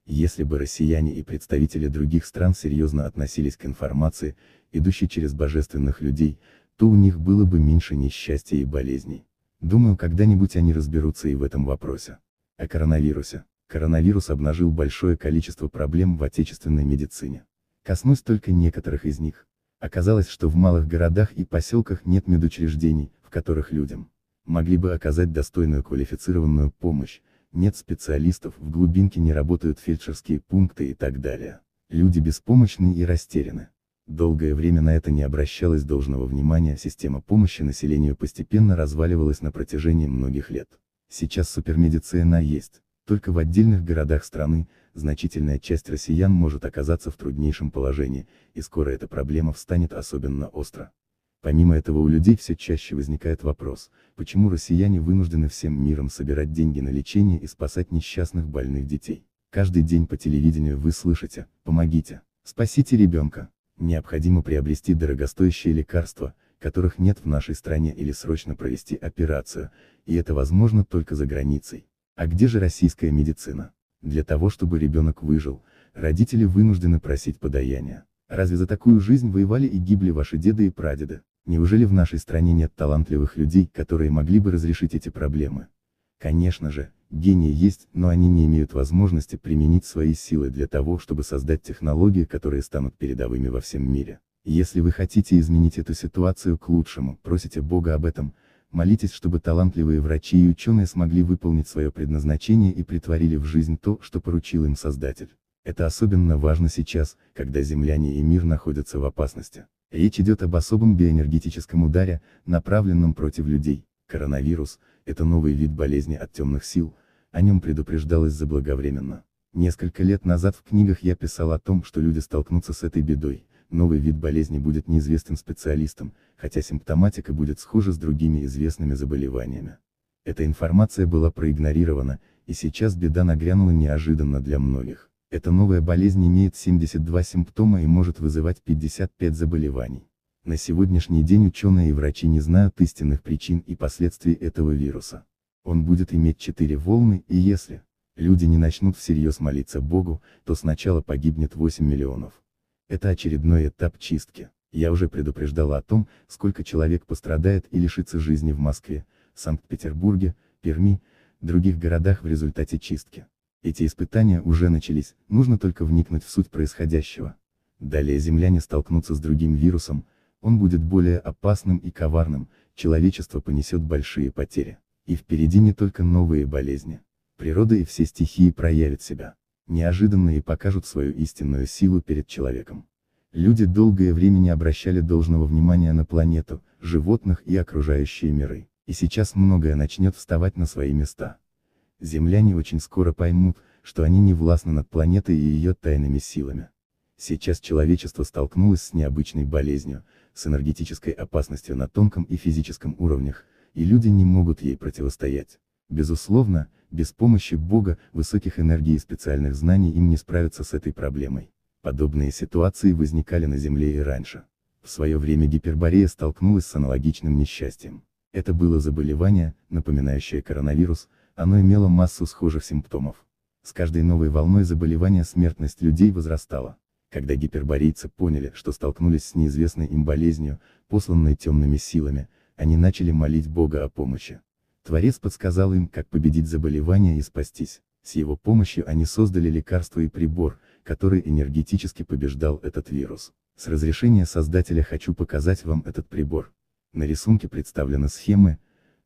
если бы россияне и представители других стран серьезно относились к информации, идущей через божественных людей, то у них было бы меньше несчастья и болезней. Думаю, когда-нибудь они разберутся и в этом вопросе. О коронавирусе. Коронавирус обнажил большое количество проблем в отечественной медицине. Коснусь только некоторых из них. Оказалось, что в малых городах и поселках нет медучреждений, в которых людям могли бы оказать достойную квалифицированную помощь, нет специалистов, в глубинке не работают фельдшерские пункты и так далее. Люди беспомощны и растеряны. Долгое время на это не обращалось должного внимания, система помощи населению постепенно разваливалась на протяжении многих лет. Сейчас супермедицина есть, только в отдельных городах страны, значительная часть россиян может оказаться в труднейшем положении, и скоро эта проблема встанет особенно остро. Помимо этого у людей все чаще возникает вопрос, почему россияне вынуждены всем миром собирать деньги на лечение и спасать несчастных больных детей. Каждый день по телевидению вы слышите «помогите», «спасите ребенка», необходимо приобрести дорогостоящие лекарства, которых нет в нашей стране или срочно провести операцию, и это возможно только за границей. А где же российская медицина? Для того, чтобы ребенок выжил, родители вынуждены просить подаяния. Разве за такую жизнь воевали и гибли ваши деды и прадеды? Неужели в нашей стране нет талантливых людей, которые могли бы разрешить эти проблемы? Конечно же, гении есть, но они не имеют возможности применить свои силы для того, чтобы создать технологии, которые станут передовыми во всем мире. Если вы хотите изменить эту ситуацию к лучшему, просите Бога об этом, молитесь, чтобы талантливые врачи и ученые смогли выполнить свое предназначение и притворили в жизнь то, что поручил им Создатель. Это особенно важно сейчас, когда земляне и мир находятся в опасности. Речь идет об особом биоэнергетическом ударе, направленном против людей. Коронавирус – это новый вид болезни от темных сил, о нем предупреждалось заблаговременно. Несколько лет назад в книгах я писал о том, что люди столкнутся с этой бедой, новый вид болезни будет неизвестен специалистам, хотя симптоматика будет схожа с другими известными заболеваниями. Эта информация была проигнорирована, и сейчас беда нагрянула неожиданно для многих. Эта новая болезнь имеет 72 симптома и может вызывать 55 заболеваний. На сегодняшний день ученые и врачи не знают истинных причин и последствий этого вируса. Он будет иметь четыре волны, и если люди не начнут всерьез молиться Богу, то сначала погибнет 8 миллионов. Это очередной этап чистки. Я уже предупреждал о том, сколько человек пострадает и лишится жизни в Москве, Санкт-Петербурге, Перми, других городах в результате чистки. Эти испытания уже начались, нужно только вникнуть в суть происходящего. Далее земляне столкнутся с другим вирусом, он будет более опасным и коварным, человечество понесет большие потери. И впереди не только новые болезни. Природа и все стихии проявят себя. Неожиданно и покажут свою истинную силу перед человеком. Люди долгое время не обращали должного внимания на планету, животных и окружающие миры. И сейчас многое начнет вставать на свои места земляне очень скоро поймут, что они не властны над планетой и ее тайными силами. Сейчас человечество столкнулось с необычной болезнью, с энергетической опасностью на тонком и физическом уровнях, и люди не могут ей противостоять. Безусловно, без помощи Бога, высоких энергий и специальных знаний им не справиться с этой проблемой. Подобные ситуации возникали на Земле и раньше. В свое время Гиперборея столкнулась с аналогичным несчастьем. Это было заболевание, напоминающее коронавирус, оно имело массу схожих симптомов. С каждой новой волной заболевания смертность людей возрастала. Когда гиперборейцы поняли, что столкнулись с неизвестной им болезнью, посланной темными силами, они начали молить Бога о помощи. Творец подсказал им, как победить заболевание и спастись. С его помощью они создали лекарство и прибор, который энергетически побеждал этот вирус. С разрешения создателя хочу показать вам этот прибор. На рисунке представлены схемы,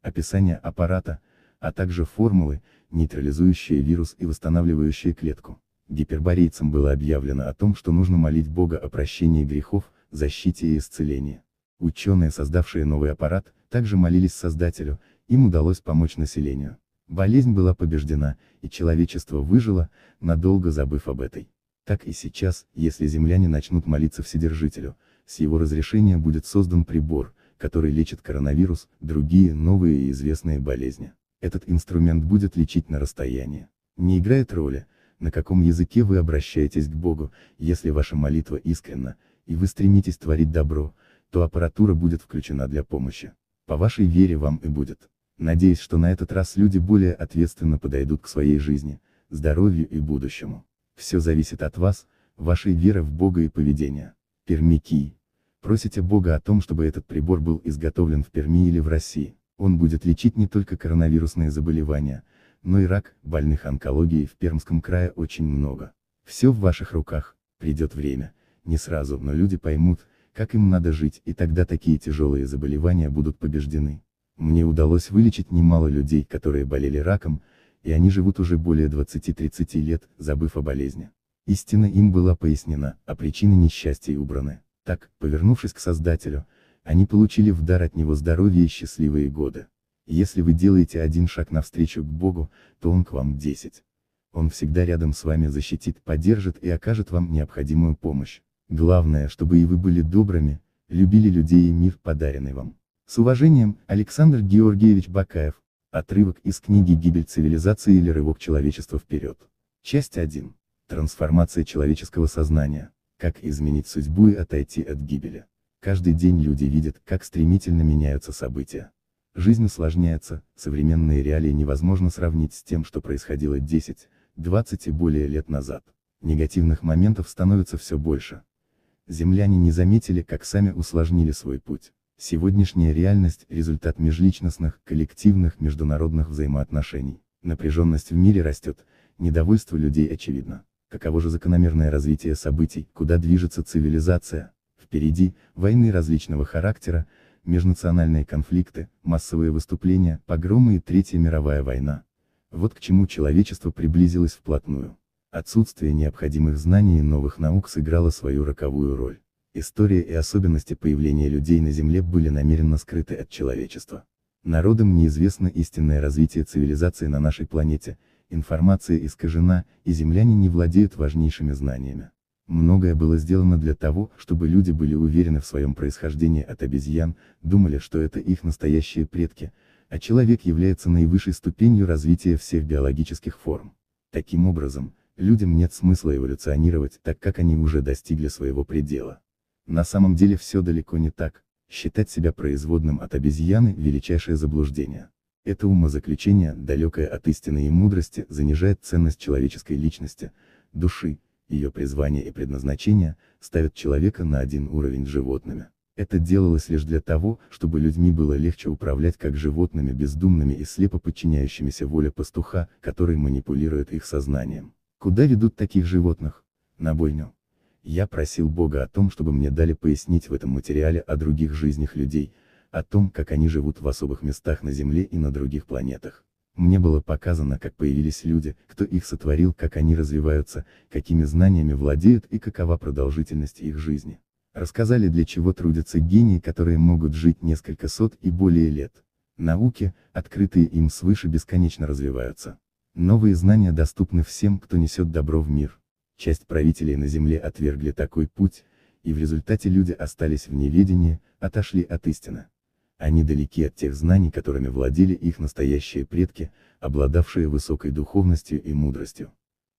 описание аппарата, а также формулы, нейтрализующие вирус и восстанавливающие клетку. Гиперборейцам было объявлено о том, что нужно молить Бога о прощении грехов, защите и исцелении. Ученые, создавшие новый аппарат, также молились Создателю, им удалось помочь населению. Болезнь была побеждена, и человечество выжило, надолго забыв об этой. Так и сейчас, если земляне начнут молиться Вседержителю, с его разрешения будет создан прибор, который лечит коронавирус, другие новые и известные болезни. Этот инструмент будет лечить на расстоянии. Не играет роли, на каком языке вы обращаетесь к Богу, если ваша молитва искренна, и вы стремитесь творить добро, то аппаратура будет включена для помощи. По вашей вере вам и будет. Надеюсь, что на этот раз люди более ответственно подойдут к своей жизни, здоровью и будущему. Все зависит от вас, вашей веры в Бога и поведения. Пермики. Просите Бога о том, чтобы этот прибор был изготовлен в Перми или в России. Он будет лечить не только коронавирусные заболевания, но и рак, больных онкологии в Пермском крае очень много. Все в ваших руках, придет время, не сразу, но люди поймут, как им надо жить, и тогда такие тяжелые заболевания будут побеждены. Мне удалось вылечить немало людей, которые болели раком, и они живут уже более 20-30 лет, забыв о болезни. Истина им была пояснена, а причины несчастья убраны. Так, повернувшись к Создателю, они получили в дар от него здоровье и счастливые годы. Если вы делаете один шаг навстречу к Богу, то Он к вам десять. Он всегда рядом с вами защитит, поддержит и окажет вам необходимую помощь. Главное, чтобы и вы были добрыми, любили людей и мир, подаренный вам. С уважением, Александр Георгиевич Бакаев. Отрывок из книги «Гибель цивилизации или рывок человечества вперед». Часть 1. Трансформация человеческого сознания. Как изменить судьбу и отойти от гибели. Каждый день люди видят, как стремительно меняются события. Жизнь усложняется, современные реалии невозможно сравнить с тем, что происходило 10, 20 и более лет назад. Негативных моментов становится все больше. Земляне не заметили, как сами усложнили свой путь. Сегодняшняя реальность – результат межличностных, коллективных, международных взаимоотношений. Напряженность в мире растет, недовольство людей очевидно. Каково же закономерное развитие событий, куда движется цивилизация, Впереди – войны различного характера, межнациональные конфликты, массовые выступления, погромы и Третья мировая война. Вот к чему человечество приблизилось вплотную. Отсутствие необходимых знаний и новых наук сыграло свою роковую роль. История и особенности появления людей на Земле были намеренно скрыты от человечества. Народам неизвестно истинное развитие цивилизации на нашей планете, информация искажена, и земляне не владеют важнейшими знаниями. Многое было сделано для того, чтобы люди были уверены в своем происхождении от обезьян, думали, что это их настоящие предки, а человек является наивысшей ступенью развития всех биологических форм. Таким образом, людям нет смысла эволюционировать, так как они уже достигли своего предела. На самом деле все далеко не так, считать себя производным от обезьяны – величайшее заблуждение. Это умозаключение, далекое от истины и мудрости, занижает ценность человеческой личности, души, ее призвание и предназначение, ставят человека на один уровень с животными. Это делалось лишь для того, чтобы людьми было легче управлять как животными бездумными и слепо подчиняющимися воле пастуха, который манипулирует их сознанием. Куда ведут таких животных? На бойню. Я просил Бога о том, чтобы мне дали пояснить в этом материале о других жизнях людей, о том, как они живут в особых местах на Земле и на других планетах. Мне было показано, как появились люди, кто их сотворил, как они развиваются, какими знаниями владеют и какова продолжительность их жизни. Рассказали, для чего трудятся гении, которые могут жить несколько сот и более лет. Науки, открытые им свыше, бесконечно развиваются. Новые знания доступны всем, кто несет добро в мир. Часть правителей на Земле отвергли такой путь, и в результате люди остались в неведении, отошли от истины они далеки от тех знаний, которыми владели их настоящие предки, обладавшие высокой духовностью и мудростью.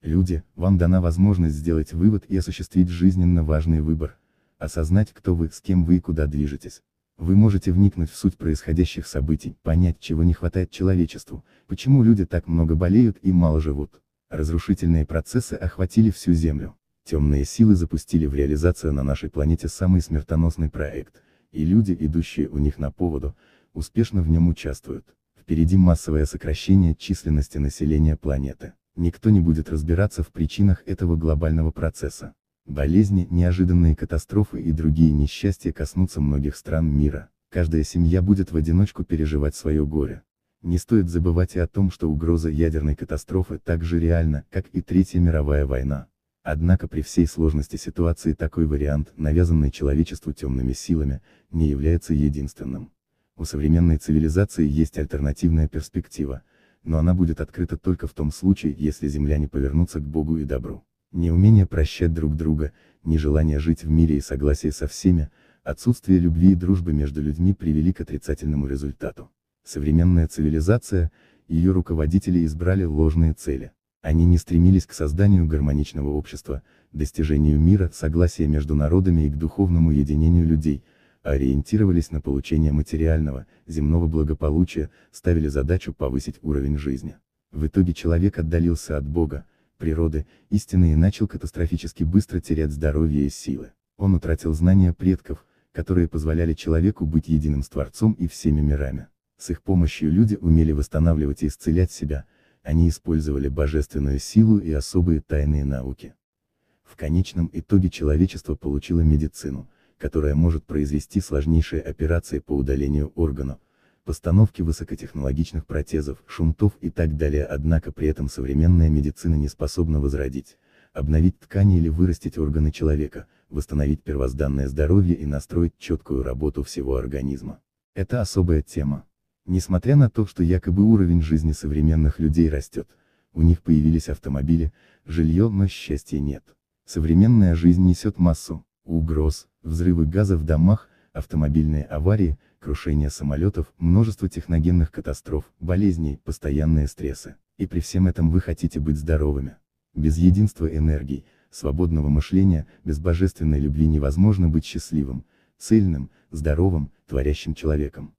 Люди, вам дана возможность сделать вывод и осуществить жизненно важный выбор, осознать, кто вы, с кем вы и куда движетесь. Вы можете вникнуть в суть происходящих событий, понять, чего не хватает человечеству, почему люди так много болеют и мало живут. Разрушительные процессы охватили всю Землю. Темные силы запустили в реализацию на нашей планете самый смертоносный проект – и люди, идущие у них на поводу, успешно в нем участвуют. Впереди массовое сокращение численности населения планеты. Никто не будет разбираться в причинах этого глобального процесса. Болезни, неожиданные катастрофы и другие несчастья коснутся многих стран мира. Каждая семья будет в одиночку переживать свое горе. Не стоит забывать и о том, что угроза ядерной катастрофы так же реальна, как и Третья мировая война. Однако при всей сложности ситуации такой вариант, навязанный человечеству темными силами, не является единственным. У современной цивилизации есть альтернативная перспектива, но она будет открыта только в том случае, если земляне повернутся к Богу и добру. Неумение прощать друг друга, нежелание жить в мире и согласие со всеми, отсутствие любви и дружбы между людьми привели к отрицательному результату. Современная цивилизация, ее руководители избрали ложные цели. Они не стремились к созданию гармоничного общества, достижению мира, согласия между народами и к духовному единению людей, а ориентировались на получение материального, земного благополучия, ставили задачу повысить уровень жизни. В итоге человек отдалился от Бога, природы, истины и начал катастрофически быстро терять здоровье и силы. Он утратил знания предков, которые позволяли человеку быть единым с Творцом и всеми мирами. С их помощью люди умели восстанавливать и исцелять себя, они использовали божественную силу и особые тайные науки. В конечном итоге человечество получило медицину, которая может произвести сложнейшие операции по удалению органа, постановке высокотехнологичных протезов, шунтов и так далее, однако при этом современная медицина не способна возродить, обновить ткани или вырастить органы человека, восстановить первозданное здоровье и настроить четкую работу всего организма. Это особая тема. Несмотря на то, что якобы уровень жизни современных людей растет, у них появились автомобили, жилье, но счастья нет. Современная жизнь несет массу угроз, взрывы газа в домах, автомобильные аварии, крушение самолетов, множество техногенных катастроф, болезней, постоянные стрессы. И при всем этом вы хотите быть здоровыми. Без единства энергий, свободного мышления, без божественной любви невозможно быть счастливым, цельным, здоровым, творящим человеком.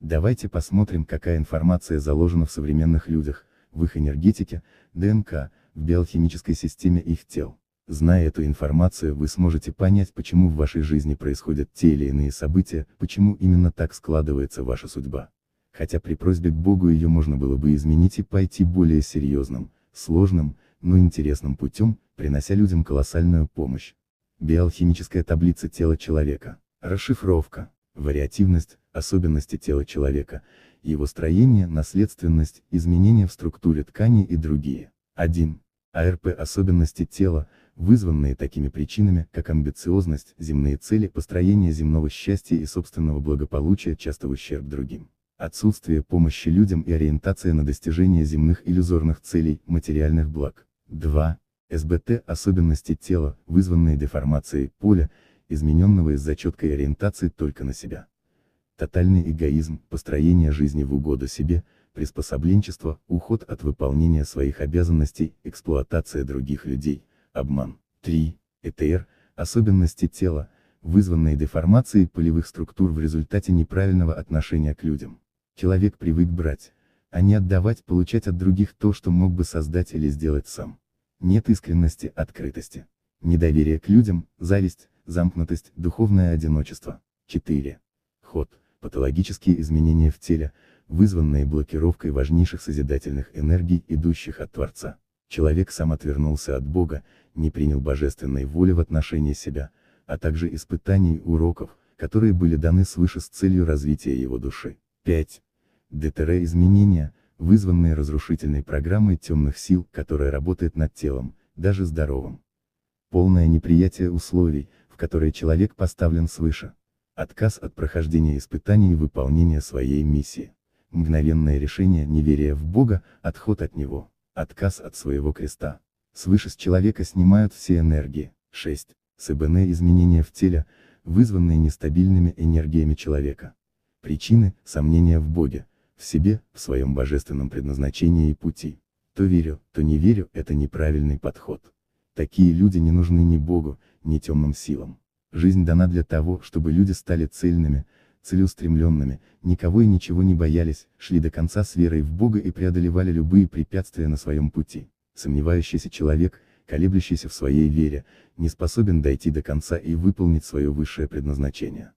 Давайте посмотрим, какая информация заложена в современных людях, в их энергетике, ДНК, в биохимической системе их тел. Зная эту информацию, вы сможете понять, почему в вашей жизни происходят те или иные события, почему именно так складывается ваша судьба. Хотя при просьбе к Богу ее можно было бы изменить и пойти более серьезным, сложным, но интересным путем, принося людям колоссальную помощь. Биохимическая таблица тела человека. Расшифровка. Вариативность, особенности тела человека, его строение, наследственность, изменения в структуре ткани и другие. 1. АРП особенности тела, вызванные такими причинами, как амбициозность, земные цели, построение земного счастья и собственного благополучия часто в ущерб другим. Отсутствие помощи людям и ориентация на достижение земных иллюзорных целей, материальных благ. 2. СБТ – особенности тела, вызванные деформацией поля, измененного из-за четкой ориентации только на себя тотальный эгоизм, построение жизни в угоду себе, приспособленчество, уход от выполнения своих обязанностей, эксплуатация других людей, обман. 3. ЭТР, особенности тела, вызванные деформацией полевых структур в результате неправильного отношения к людям. Человек привык брать, а не отдавать, получать от других то, что мог бы создать или сделать сам. Нет искренности, открытости. Недоверие к людям, зависть, замкнутость, духовное одиночество. 4. Ход патологические изменения в теле, вызванные блокировкой важнейших созидательных энергий, идущих от Творца. Человек сам отвернулся от Бога, не принял божественной воли в отношении себя, а также испытаний и уроков, которые были даны свыше с целью развития его души. 5. ДТР изменения, вызванные разрушительной программой темных сил, которая работает над телом, даже здоровым. Полное неприятие условий, в которые человек поставлен свыше. Отказ от прохождения испытаний и выполнения своей миссии. Мгновенное решение, неверия в Бога, отход от Него. Отказ от своего креста. Свыше с человека снимают все энергии. 6. СБН изменения в теле, вызванные нестабильными энергиями человека. Причины – сомнения в Боге, в себе, в своем божественном предназначении и пути. То верю, то не верю – это неправильный подход. Такие люди не нужны ни Богу, ни темным силам. Жизнь дана для того, чтобы люди стали цельными, целеустремленными, никого и ничего не боялись, шли до конца с верой в Бога и преодолевали любые препятствия на своем пути. Сомневающийся человек, колеблющийся в своей вере, не способен дойти до конца и выполнить свое высшее предназначение.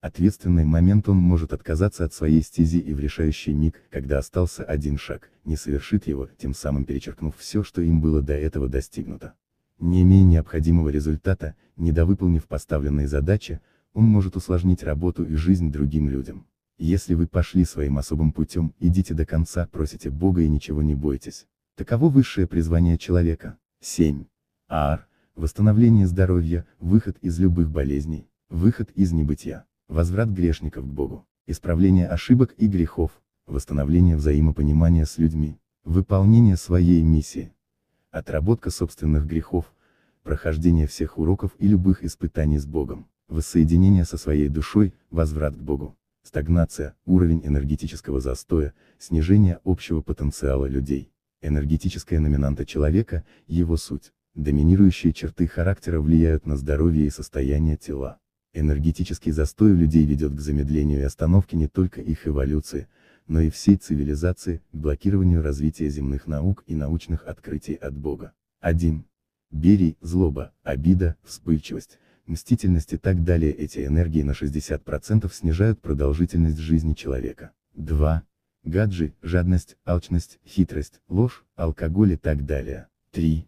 Ответственный момент он может отказаться от своей стези и в решающий миг, когда остался один шаг, не совершит его, тем самым перечеркнув все, что им было до этого достигнуто. Не имея необходимого результата, недовыполнив поставленные задачи, он может усложнить работу и жизнь другим людям. Если вы пошли своим особым путем, идите до конца, просите Бога и ничего не бойтесь. Таково высшее призвание человека. 7. Ар. Восстановление здоровья, выход из любых болезней, выход из небытия, возврат грешников к Богу, исправление ошибок и грехов, восстановление взаимопонимания с людьми, выполнение своей миссии отработка собственных грехов, прохождение всех уроков и любых испытаний с Богом, воссоединение со своей душой, возврат к Богу, стагнация, уровень энергетического застоя, снижение общего потенциала людей, энергетическая номинанта человека, его суть, доминирующие черты характера влияют на здоровье и состояние тела. Энергетический застой у людей ведет к замедлению и остановке не только их эволюции, но и всей цивилизации, к блокированию развития земных наук и научных открытий от Бога. 1. Бери злоба, обида, вспыльчивость, мстительность и так далее эти энергии на 60% снижают продолжительность жизни человека. 2. Гаджи, жадность, алчность, хитрость, ложь, алкоголь и так далее. 3.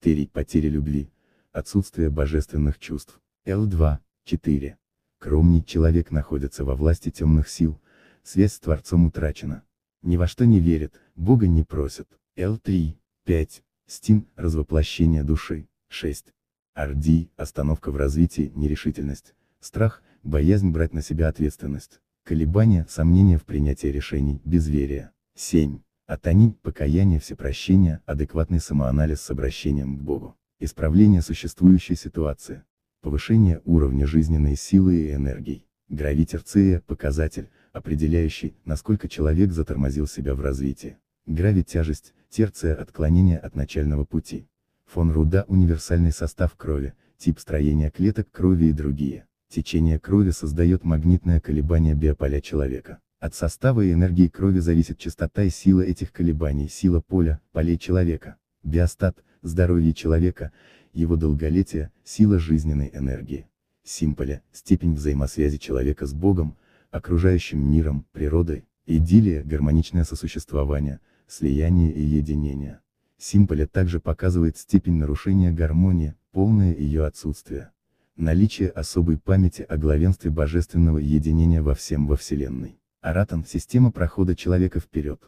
Терий, потеря любви, отсутствие божественных чувств. L 2 4. Кромний человек находится во власти темных сил, связь с Творцом утрачена. Ни во что не верят, Бога не просят. L3, 5, Steam, развоплощение души, 6. RD, остановка в развитии, нерешительность, страх, боязнь брать на себя ответственность, колебания, сомнения в принятии решений, безверие. 7. атони покаяние, всепрощение, адекватный самоанализ с обращением к Богу, исправление существующей ситуации, повышение уровня жизненной силы и энергии. Гравитерция – показатель, определяющий, насколько человек затормозил себя в развитии. Гравитяжесть, терция отклонения от начального пути. Фон Руда универсальный состав крови, тип строения клеток крови и другие. Течение крови создает магнитное колебание биополя человека. От состава и энергии крови зависит частота и сила этих колебаний, сила поля, полей человека. Биостат, здоровье человека, его долголетие, сила жизненной энергии. Симполя, степень взаимосвязи человека с Богом, окружающим миром, природой, идиллия, гармоничное сосуществование, слияние и единение. Симполя также показывает степень нарушения гармонии, полное ее отсутствие. Наличие особой памяти о главенстве божественного единения во всем во Вселенной. Аратан – система прохода человека вперед.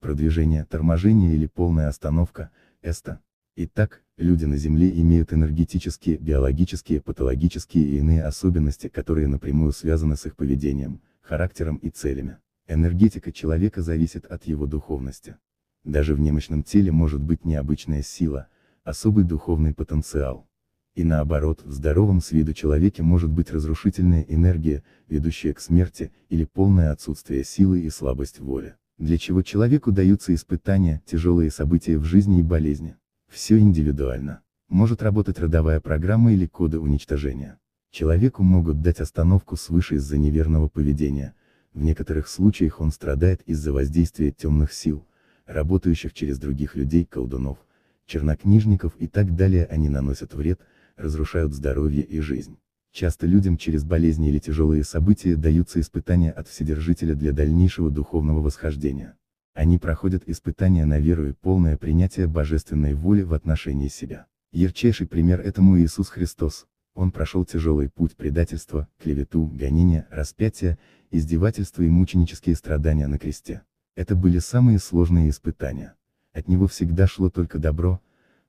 Продвижение, торможение или полная остановка – эста. Итак, люди на Земле имеют энергетические, биологические, патологические и иные особенности, которые напрямую связаны с их поведением, характером и целями. Энергетика человека зависит от его духовности. Даже в немощном теле может быть необычная сила, особый духовный потенциал. И наоборот, в здоровом с виду человеке может быть разрушительная энергия, ведущая к смерти, или полное отсутствие силы и слабость воли. Для чего человеку даются испытания, тяжелые события в жизни и болезни. Все индивидуально. Может работать родовая программа или коды уничтожения. Человеку могут дать остановку свыше из-за неверного поведения, в некоторых случаях он страдает из-за воздействия темных сил, работающих через других людей, колдунов, чернокнижников и так далее они наносят вред, разрушают здоровье и жизнь. Часто людям через болезни или тяжелые события даются испытания от Вседержителя для дальнейшего духовного восхождения. Они проходят испытания на веру и полное принятие божественной воли в отношении себя. Ярчайший пример этому Иисус Христос. Он прошел тяжелый путь предательства, клевету, гонения, распятия, издевательства и мученические страдания на кресте. Это были самые сложные испытания. От него всегда шло только добро,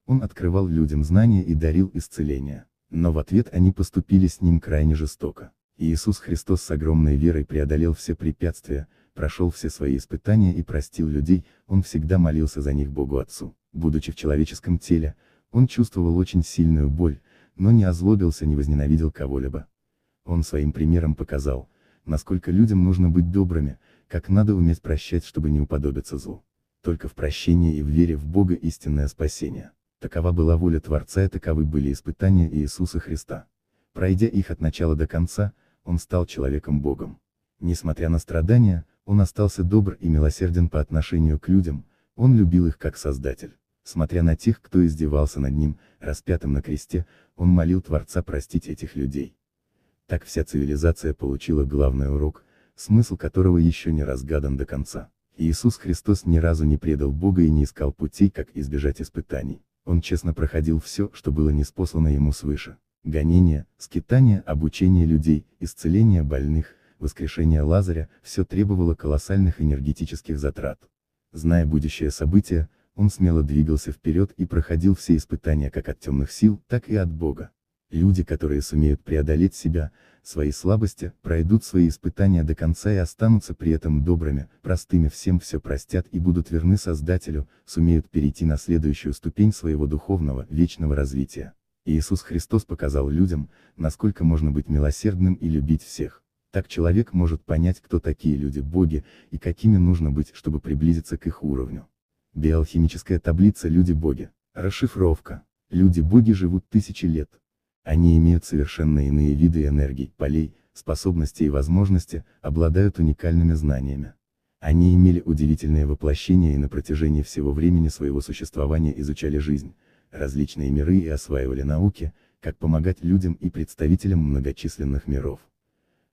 он открывал людям знания и дарил исцеление. Но в ответ они поступили с ним крайне жестоко. Иисус Христос с огромной верой преодолел все препятствия, прошел все свои испытания и простил людей, он всегда молился за них Богу Отцу. Будучи в человеческом теле, он чувствовал очень сильную боль, но не озлобился, не возненавидел кого-либо. Он своим примером показал, насколько людям нужно быть добрыми, как надо уметь прощать, чтобы не уподобиться злу. Только в прощении и в вере в Бога истинное спасение. Такова была воля Творца и таковы были испытания Иисуса Христа. Пройдя их от начала до конца, он стал человеком Богом. Несмотря на страдания, он остался добр и милосерден по отношению к людям, он любил их как Создатель. Смотря на тех, кто издевался над ним, распятым на кресте, он молил Творца простить этих людей. Так вся цивилизация получила главный урок, смысл которого еще не разгадан до конца. Иисус Христос ни разу не предал Бога и не искал путей, как избежать испытаний. Он честно проходил все, что было неспослано ему свыше. Гонения, скитания, обучение людей, исцеление больных, воскрешение Лазаря, все требовало колоссальных энергетических затрат. Зная будущее событие, он смело двигался вперед и проходил все испытания как от темных сил, так и от Бога. Люди, которые сумеют преодолеть себя, свои слабости, пройдут свои испытания до конца и останутся при этом добрыми, простыми всем все простят и будут верны Создателю, сумеют перейти на следующую ступень своего духовного, вечного развития. Иисус Христос показал людям, насколько можно быть милосердным и любить всех. Так человек может понять, кто такие люди-боги, и какими нужно быть, чтобы приблизиться к их уровню. Биохимическая таблица «Люди-боги». Расшифровка. Люди-боги живут тысячи лет. Они имеют совершенно иные виды энергий, полей, способностей и возможности, обладают уникальными знаниями. Они имели удивительное воплощение и на протяжении всего времени своего существования изучали жизнь, различные миры и осваивали науки, как помогать людям и представителям многочисленных миров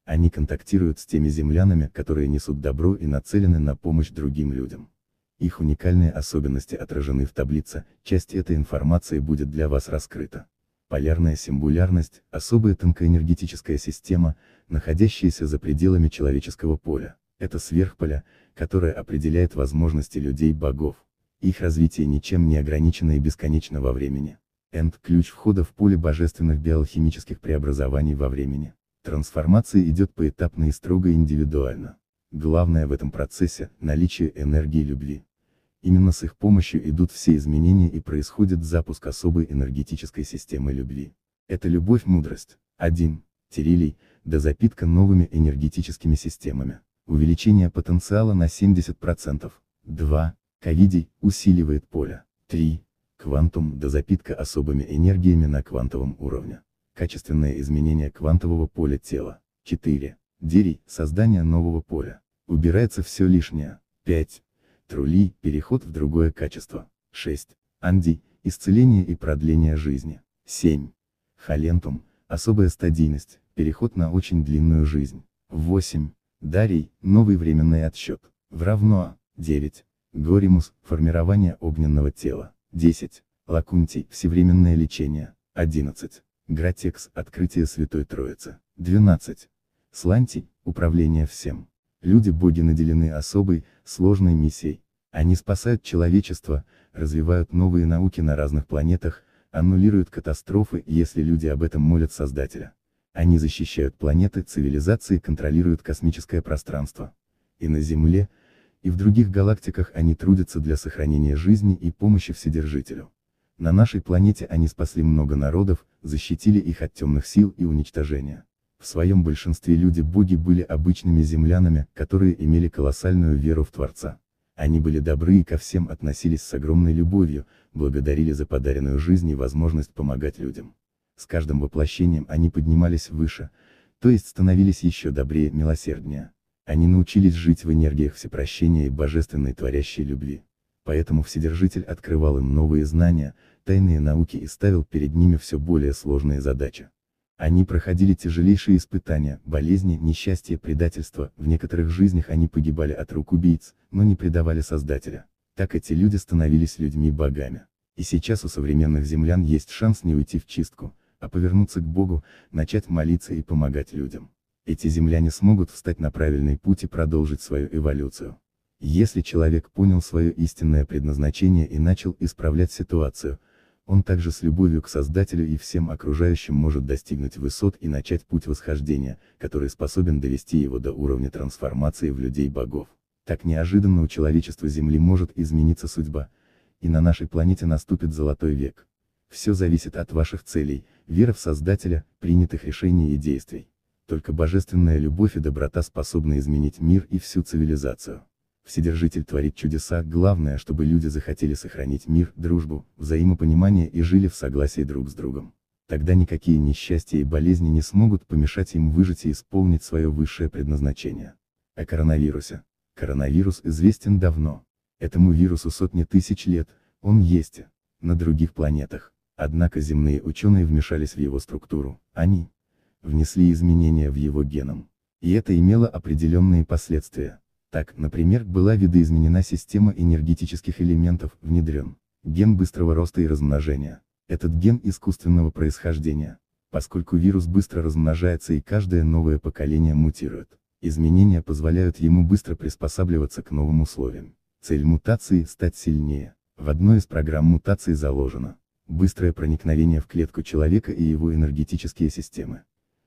они контактируют с теми землянами, которые несут добро и нацелены на помощь другим людям. Их уникальные особенности отражены в таблице, часть этой информации будет для вас раскрыта. Полярная сингулярность – особая тонкоэнергетическая система, находящаяся за пределами человеческого поля. Это сверхполя, которое определяет возможности людей-богов. Их развитие ничем не ограничено и бесконечно во времени. Энд – ключ входа в поле божественных биохимических преобразований во времени. Трансформация идет поэтапно и строго индивидуально. Главное в этом процессе – наличие энергии любви. Именно с их помощью идут все изменения и происходит запуск особой энергетической системы любви. Это любовь-мудрость. 1. Терилий, до запитка новыми энергетическими системами. Увеличение потенциала на 70%. 2. Ковидий, усиливает поле. 3. Квантум, до запитка особыми энергиями на квантовом уровне качественное изменение квантового поля тела. 4. Дерий, создание нового поля. Убирается все лишнее. 5. Трули, переход в другое качество. 6. Анди, исцеление и продление жизни. 7. Халентум, особая стадийность, переход на очень длинную жизнь. 8. Дарий, новый временный отсчет. В равно. 9. Горимус, формирование огненного тела. 10. Лакунти. всевременное лечение. 11. Гратекс, открытие Святой Троицы. 12. Слантий, управление всем. Люди-боги наделены особой, сложной миссией. Они спасают человечество, развивают новые науки на разных планетах, аннулируют катастрофы, если люди об этом молят Создателя. Они защищают планеты, цивилизации контролируют космическое пространство. И на Земле, и в других галактиках они трудятся для сохранения жизни и помощи Вседержителю. На нашей планете они спасли много народов, защитили их от темных сил и уничтожения. В своем большинстве люди-боги были обычными землянами, которые имели колоссальную веру в Творца. Они были добры и ко всем относились с огромной любовью, благодарили за подаренную жизнь и возможность помогать людям. С каждым воплощением они поднимались выше, то есть становились еще добрее, милосерднее. Они научились жить в энергиях всепрощения и божественной творящей любви. Поэтому Вседержитель открывал им новые знания, тайные науки и ставил перед ними все более сложные задачи. Они проходили тяжелейшие испытания, болезни, несчастья, предательства, в некоторых жизнях они погибали от рук убийц, но не предавали Создателя. Так эти люди становились людьми-богами. И сейчас у современных землян есть шанс не уйти в чистку, а повернуться к Богу, начать молиться и помогать людям. Эти земляне смогут встать на правильный путь и продолжить свою эволюцию. Если человек понял свое истинное предназначение и начал исправлять ситуацию, он также с любовью к Создателю и всем окружающим может достигнуть высот и начать путь восхождения, который способен довести его до уровня трансформации в людей богов. Так неожиданно у человечества Земли может измениться судьба, и на нашей планете наступит золотой век. Все зависит от ваших целей, веры в Создателя, принятых решений и действий. Только божественная любовь и доброта способны изменить мир и всю цивилизацию. Вседержитель творит чудеса, главное, чтобы люди захотели сохранить мир, дружбу, взаимопонимание и жили в согласии друг с другом. Тогда никакие несчастья и болезни не смогут помешать им выжить и исполнить свое высшее предназначение. О коронавирусе. Коронавирус известен давно. Этому вирусу сотни тысяч лет, он есть, на других планетах. Однако земные ученые вмешались в его структуру, они внесли изменения в его геном. И это имело определенные последствия. Так, например, была видоизменена система энергетических элементов, внедрен ген быстрого роста и размножения. Этот ген искусственного происхождения, поскольку вирус быстро размножается и каждое новое поколение мутирует. Изменения позволяют ему быстро приспосабливаться к новым условиям. Цель мутации – стать сильнее. В одной из программ мутации заложено быстрое проникновение в клетку человека и его энергетические системы.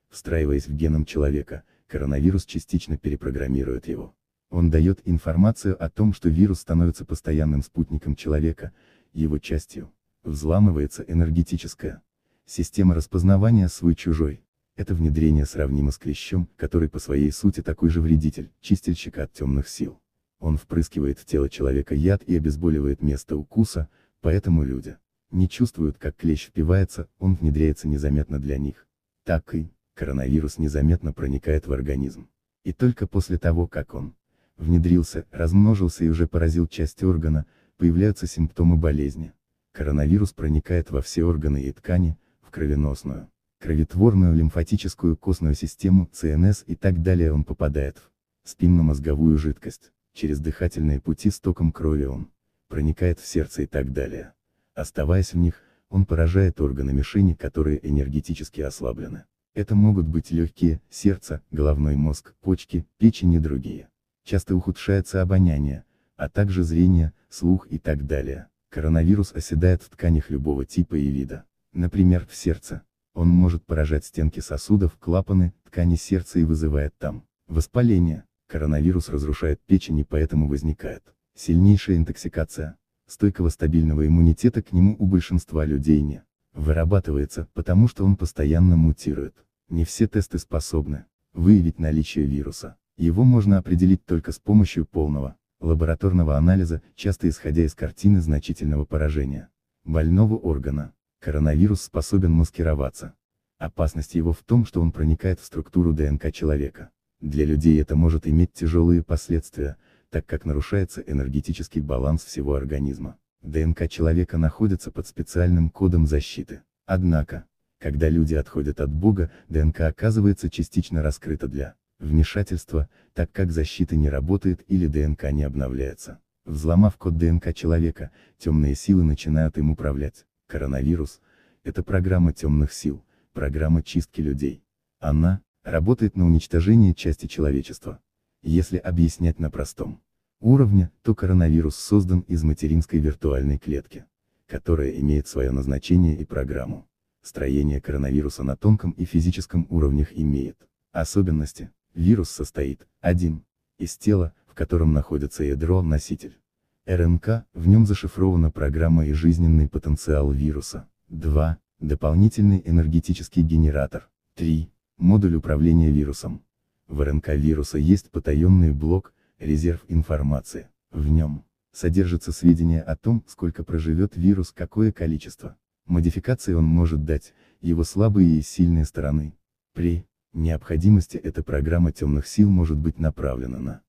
Встраиваясь в геном человека, коронавирус частично перепрограммирует его. Он дает информацию о том, что вирус становится постоянным спутником человека, его частью. Взламывается энергетическая система распознавания свой-чужой. Это внедрение сравнимо с клещом, который по своей сути такой же вредитель, чистильщик от темных сил. Он впрыскивает в тело человека яд и обезболивает место укуса, поэтому люди не чувствуют, как клещ впивается, он внедряется незаметно для них. Так и коронавирус незаметно проникает в организм. И только после того, как он внедрился, размножился и уже поразил часть органа, появляются симптомы болезни. Коронавирус проникает во все органы и ткани, в кровеносную, кровотворную, лимфатическую, костную систему, ЦНС и так далее он попадает в спинно-мозговую жидкость, через дыхательные пути с током крови он проникает в сердце и так далее. Оставаясь в них, он поражает органы мишени, которые энергетически ослаблены. Это могут быть легкие, сердце, головной мозг, почки, печень и другие часто ухудшается обоняние, а также зрение, слух и так далее. Коронавирус оседает в тканях любого типа и вида, например, в сердце. Он может поражать стенки сосудов, клапаны, ткани сердца и вызывает там воспаление. Коронавирус разрушает печень и поэтому возникает сильнейшая интоксикация. Стойкого стабильного иммунитета к нему у большинства людей не вырабатывается, потому что он постоянно мутирует. Не все тесты способны выявить наличие вируса. Его можно определить только с помощью полного, лабораторного анализа, часто исходя из картины значительного поражения больного органа. Коронавирус способен маскироваться. Опасность его в том, что он проникает в структуру ДНК человека. Для людей это может иметь тяжелые последствия, так как нарушается энергетический баланс всего организма. ДНК человека находится под специальным кодом защиты. Однако, когда люди отходят от Бога, ДНК оказывается частично раскрыта для вмешательство, так как защита не работает или ДНК не обновляется. Взломав код ДНК человека, темные силы начинают им управлять. Коронавирус – это программа темных сил, программа чистки людей. Она работает на уничтожение части человечества. Если объяснять на простом уровне, то коронавирус создан из материнской виртуальной клетки, которая имеет свое назначение и программу. Строение коронавируса на тонком и физическом уровнях имеет особенности, Вирус состоит, один, Из тела, в котором находится ядро-носитель. РНК, в нем зашифрована программа и жизненный потенциал вируса. 2. Дополнительный энергетический генератор. 3. Модуль управления вирусом. В РНК вируса есть потаенный блок, резерв информации. В нем содержатся сведения о том, сколько проживет вирус, какое количество модификаций он может дать, его слабые и сильные стороны. При необходимости эта программа темных сил может быть направлена на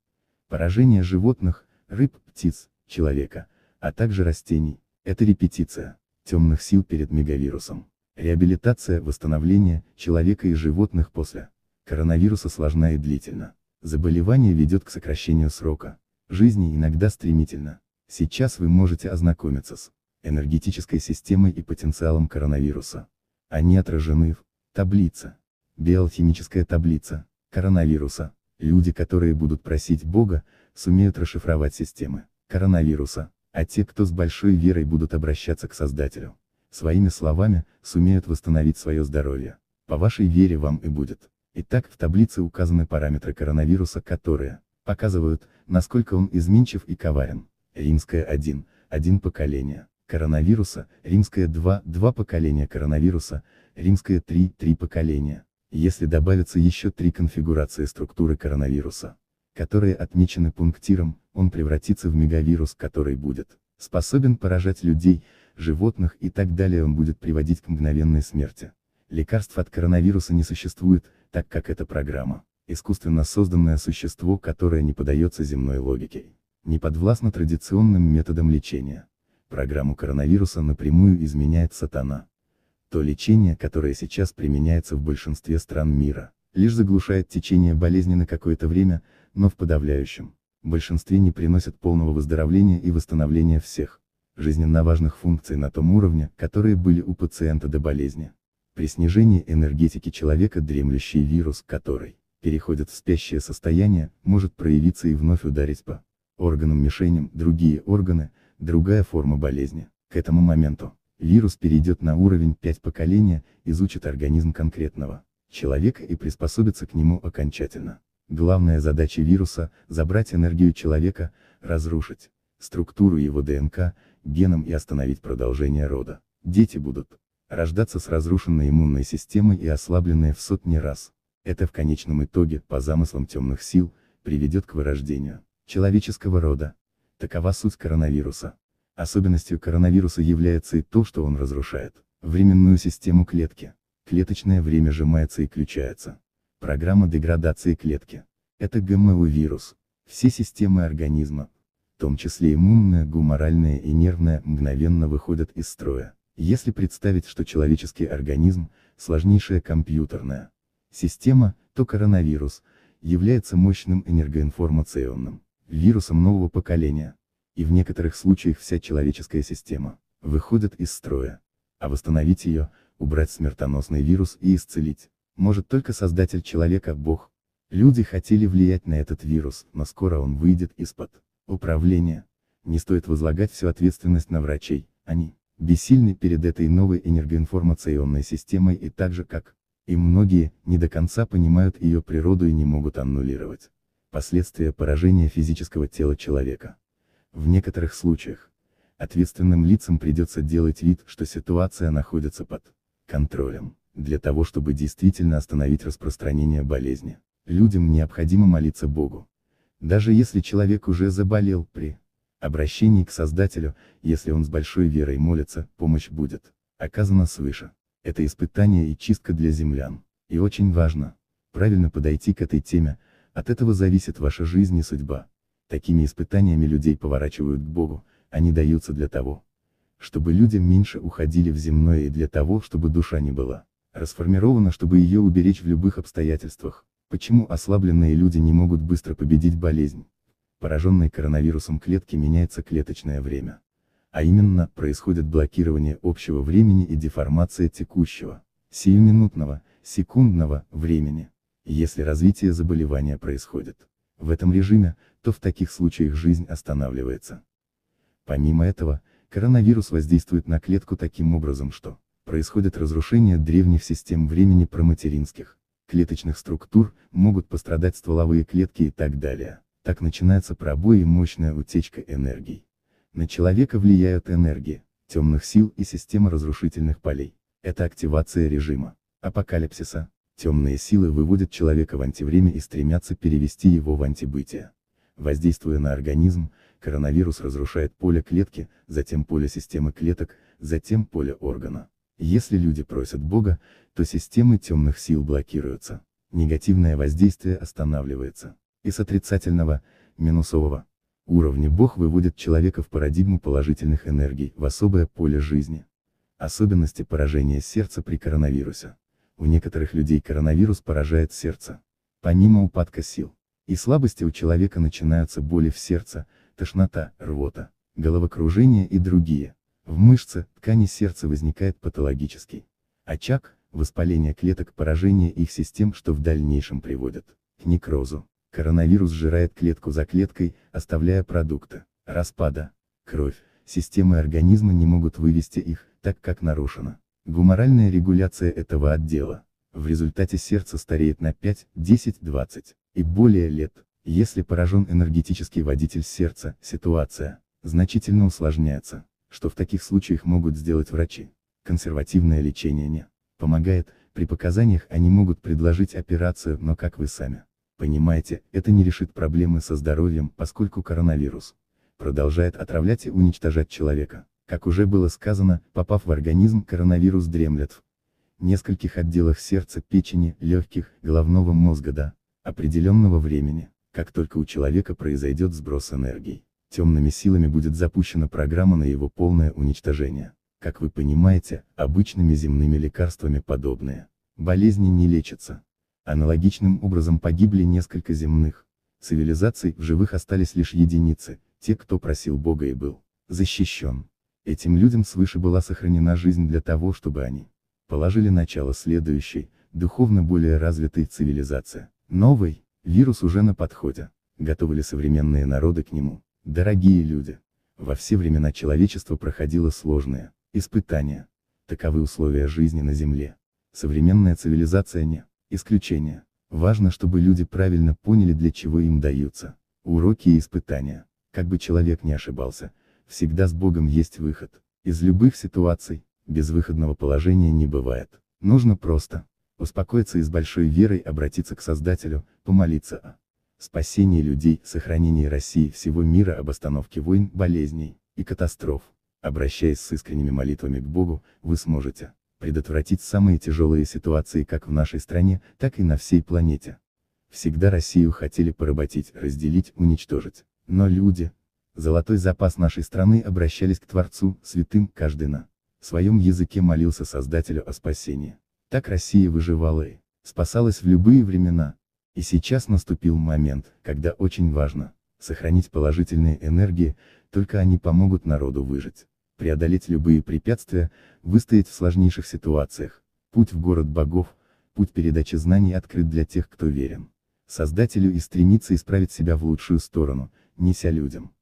поражение животных, рыб, птиц, человека, а также растений. Это репетиция темных сил перед мегавирусом. Реабилитация, восстановление человека и животных после коронавируса сложна и длительна. Заболевание ведет к сокращению срока жизни иногда стремительно. Сейчас вы можете ознакомиться с энергетической системой и потенциалом коронавируса. Они отражены в таблице. Биохимическая таблица. Коронавируса. Люди, которые будут просить Бога, сумеют расшифровать системы коронавируса, а те, кто с большой верой будут обращаться к Создателю, своими словами, сумеют восстановить свое здоровье. По вашей вере вам и будет. Итак, в таблице указаны параметры коронавируса, которые показывают, насколько он изменчив и коварен. Римское 1, 1 поколение коронавируса, римское 2, 2 поколения коронавируса, римское 3, 3 поколения если добавятся еще три конфигурации структуры коронавируса, которые отмечены пунктиром, он превратится в мегавирус, который будет способен поражать людей, животных и так далее, он будет приводить к мгновенной смерти. Лекарств от коронавируса не существует, так как это программа – искусственно созданное существо, которое не подается земной логике, не подвластно традиционным методам лечения. Программу коронавируса напрямую изменяет сатана то лечение, которое сейчас применяется в большинстве стран мира, лишь заглушает течение болезни на какое-то время, но в подавляющем большинстве не приносит полного выздоровления и восстановления всех жизненно важных функций на том уровне, которые были у пациента до болезни. При снижении энергетики человека дремлющий вирус, который переходит в спящее состояние, может проявиться и вновь ударить по органам-мишеням, другие органы, другая форма болезни. К этому моменту Вирус перейдет на уровень 5 поколения, изучит организм конкретного человека и приспособится к нему окончательно. Главная задача вируса – забрать энергию человека, разрушить структуру его ДНК, геном и остановить продолжение рода. Дети будут рождаться с разрушенной иммунной системой и ослабленные в сотни раз. Это в конечном итоге, по замыслам темных сил, приведет к вырождению человеческого рода. Такова суть коронавируса. Особенностью коронавируса является и то, что он разрушает временную систему клетки. Клеточное время сжимается и включается. Программа деградации клетки. Это ГМО-вирус. Все системы организма, в том числе иммунная, гуморальная и нервная, мгновенно выходят из строя. Если представить, что человеческий организм – сложнейшая компьютерная система, то коронавирус является мощным энергоинформационным вирусом нового поколения и в некоторых случаях вся человеческая система, выходит из строя. А восстановить ее, убрать смертоносный вирус и исцелить, может только Создатель человека, Бог. Люди хотели влиять на этот вирус, но скоро он выйдет из-под управления. Не стоит возлагать всю ответственность на врачей, они бессильны перед этой новой энергоинформационной системой и так же как, и многие, не до конца понимают ее природу и не могут аннулировать последствия поражения физического тела человека. В некоторых случаях, ответственным лицам придется делать вид, что ситуация находится под контролем, для того чтобы действительно остановить распространение болезни. Людям необходимо молиться Богу. Даже если человек уже заболел, при обращении к Создателю, если он с большой верой молится, помощь будет оказана свыше. Это испытание и чистка для землян. И очень важно, правильно подойти к этой теме, от этого зависит ваша жизнь и судьба. Такими испытаниями людей поворачивают к Богу, они даются для того, чтобы люди меньше уходили в земное и для того, чтобы душа не была расформирована, чтобы ее уберечь в любых обстоятельствах. Почему ослабленные люди не могут быстро победить болезнь? Пораженной коронавирусом клетки меняется клеточное время. А именно, происходит блокирование общего времени и деформация текущего, сиюминутного, секундного, времени, если развитие заболевания происходит. В этом режиме, то в таких случаях жизнь останавливается. Помимо этого, коронавирус воздействует на клетку таким образом, что происходят разрушения древних систем времени проматеринских, клеточных структур, могут пострадать стволовые клетки и так далее. Так начинается пробой и мощная утечка энергии. На человека влияют энергии, темных сил и система разрушительных полей. Это активация режима, апокалипсиса, темные силы выводят человека в антивремя и стремятся перевести его в антибытие. Воздействуя на организм, коронавирус разрушает поле клетки, затем поле системы клеток, затем поле органа. Если люди просят Бога, то системы темных сил блокируются. Негативное воздействие останавливается. И с отрицательного, минусового уровня Бог выводит человека в парадигму положительных энергий, в особое поле жизни. Особенности поражения сердца при коронавирусе. У некоторых людей коронавирус поражает сердце. Помимо упадка сил, и слабости у человека начинаются боли в сердце, тошнота, рвота, головокружение и другие. В мышце, ткани сердца возникает патологический очаг, воспаление клеток поражение их систем, что в дальнейшем приводит к некрозу. Коронавирус сжирает клетку за клеткой, оставляя продукты распада, кровь, системы организма не могут вывести их, так как нарушена гуморальная регуляция этого отдела. В результате сердце стареет на 5, 10, 20 и более лет, если поражен энергетический водитель сердца, ситуация, значительно усложняется, что в таких случаях могут сделать врачи. Консервативное лечение не помогает, при показаниях они могут предложить операцию, но как вы сами понимаете, это не решит проблемы со здоровьем, поскольку коронавирус продолжает отравлять и уничтожать человека. Как уже было сказано, попав в организм, коронавирус дремлет в нескольких отделах сердца, печени, легких, головного мозга да, определенного времени, как только у человека произойдет сброс энергии, темными силами будет запущена программа на его полное уничтожение. Как вы понимаете, обычными земными лекарствами подобные болезни не лечатся. Аналогичным образом погибли несколько земных цивилизаций, в живых остались лишь единицы, те, кто просил Бога и был защищен. Этим людям свыше была сохранена жизнь для того, чтобы они положили начало следующей, духовно более развитой цивилизации. Новый вирус уже на подходе. Готовы ли современные народы к нему? Дорогие люди, во все времена человечество проходило сложные испытания. Таковы условия жизни на Земле. Современная цивилизация не исключение. Важно, чтобы люди правильно поняли, для чего им даются уроки и испытания. Как бы человек не ошибался, всегда с Богом есть выход. Из любых ситуаций, безвыходного положения не бывает. Нужно просто успокоиться и с большой верой обратиться к Создателю, помолиться о спасении людей, сохранении России всего мира, об остановке войн, болезней и катастроф. Обращаясь с искренними молитвами к Богу, вы сможете предотвратить самые тяжелые ситуации как в нашей стране, так и на всей планете. Всегда Россию хотели поработить, разделить, уничтожить. Но люди, золотой запас нашей страны обращались к Творцу, святым, каждый на своем языке молился Создателю о спасении. Так Россия выживала и спасалась в любые времена. И сейчас наступил момент, когда очень важно сохранить положительные энергии, только они помогут народу выжить, преодолеть любые препятствия, выстоять в сложнейших ситуациях. Путь в город богов, путь передачи знаний открыт для тех, кто верен Создателю и стремится исправить себя в лучшую сторону, неся людям.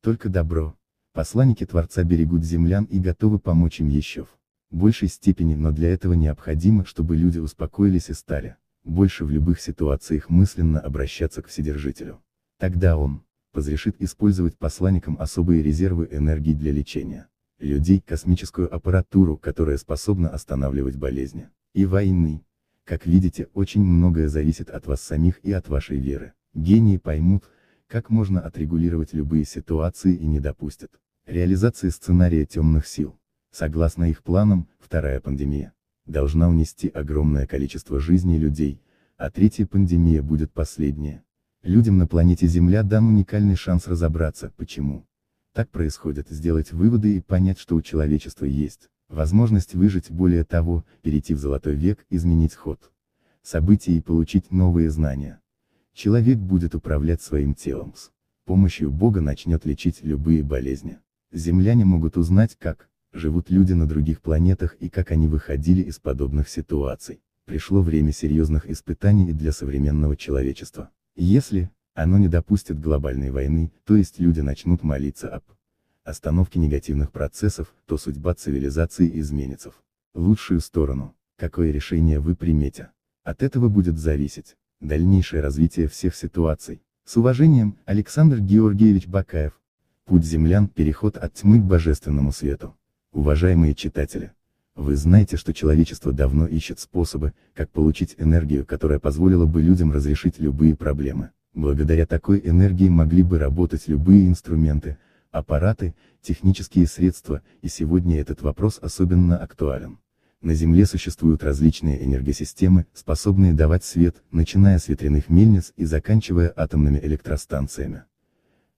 Только добро. Посланники Творца берегут землян и готовы помочь им еще. в большей степени, но для этого необходимо, чтобы люди успокоились и стали, больше в любых ситуациях мысленно обращаться к Вседержителю. Тогда он, разрешит использовать посланникам особые резервы энергии для лечения, людей, космическую аппаратуру, которая способна останавливать болезни, и войны. Как видите, очень многое зависит от вас самих и от вашей веры. Гении поймут, как можно отрегулировать любые ситуации и не допустят реализации сценария темных сил. Согласно их планам, вторая пандемия должна унести огромное количество жизней людей, а третья пандемия будет последняя. Людям на планете Земля дан уникальный шанс разобраться, почему так происходит, сделать выводы и понять, что у человечества есть возможность выжить, более того, перейти в золотой век, изменить ход событий и получить новые знания. Человек будет управлять своим телом с помощью Бога начнет лечить любые болезни. Земляне могут узнать, как живут люди на других планетах и как они выходили из подобных ситуаций. Пришло время серьезных испытаний для современного человечества. Если оно не допустит глобальной войны, то есть люди начнут молиться об остановке негативных процессов, то судьба цивилизации изменится в лучшую сторону. Какое решение вы примете? От этого будет зависеть дальнейшее развитие всех ситуаций. С уважением, Александр Георгиевич Бакаев. Путь землян, переход от тьмы к божественному свету. Уважаемые читатели! Вы знаете, что человечество давно ищет способы, как получить энергию, которая позволила бы людям разрешить любые проблемы. Благодаря такой энергии могли бы работать любые инструменты, аппараты, технические средства, и сегодня этот вопрос особенно актуален. На Земле существуют различные энергосистемы, способные давать свет, начиная с ветряных мельниц и заканчивая атомными электростанциями.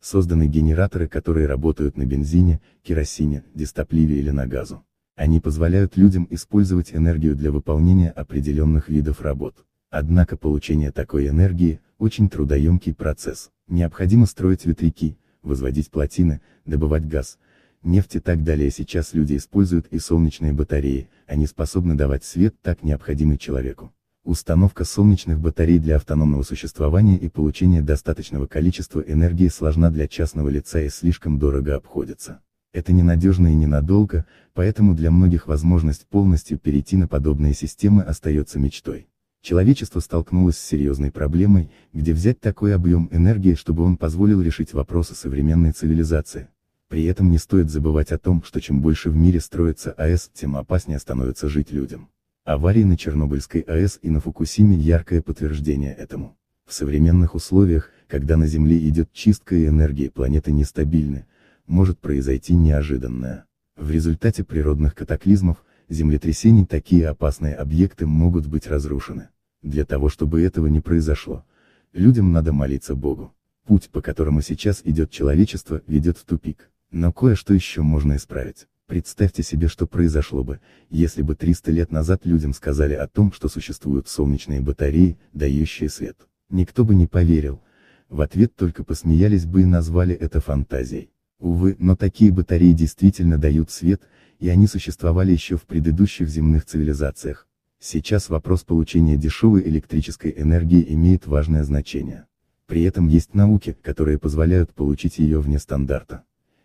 Созданы генераторы, которые работают на бензине, керосине, дистопливе или на газу. Они позволяют людям использовать энергию для выполнения определенных видов работ. Однако получение такой энергии – очень трудоемкий процесс. Необходимо строить ветряки, возводить плотины, добывать газ, нефть и так далее. Сейчас люди используют и солнечные батареи, они способны давать свет так необходимый человеку. Установка солнечных батарей для автономного существования и получения достаточного количества энергии сложна для частного лица и слишком дорого обходится. Это ненадежно и ненадолго, поэтому для многих возможность полностью перейти на подобные системы остается мечтой. Человечество столкнулось с серьезной проблемой, где взять такой объем энергии, чтобы он позволил решить вопросы современной цивилизации. При этом не стоит забывать о том, что чем больше в мире строится АЭС, тем опаснее становится жить людям. Аварии на Чернобыльской АЭС и на Фукусиме яркое подтверждение этому. В современных условиях, когда на Земле идет чистка и энергии планеты нестабильны, может произойти неожиданное. В результате природных катаклизмов, землетрясений такие опасные объекты могут быть разрушены. Для того чтобы этого не произошло, людям надо молиться Богу. Путь, по которому сейчас идет человечество, ведет в тупик. Но кое-что еще можно исправить. Представьте себе, что произошло бы, если бы 300 лет назад людям сказали о том, что существуют солнечные батареи, дающие свет. Никто бы не поверил. В ответ только посмеялись бы и назвали это фантазией. Увы, но такие батареи действительно дают свет, и они существовали еще в предыдущих земных цивилизациях. Сейчас вопрос получения дешевой электрической энергии имеет важное значение. При этом есть науки, которые позволяют получить ее вне стандарта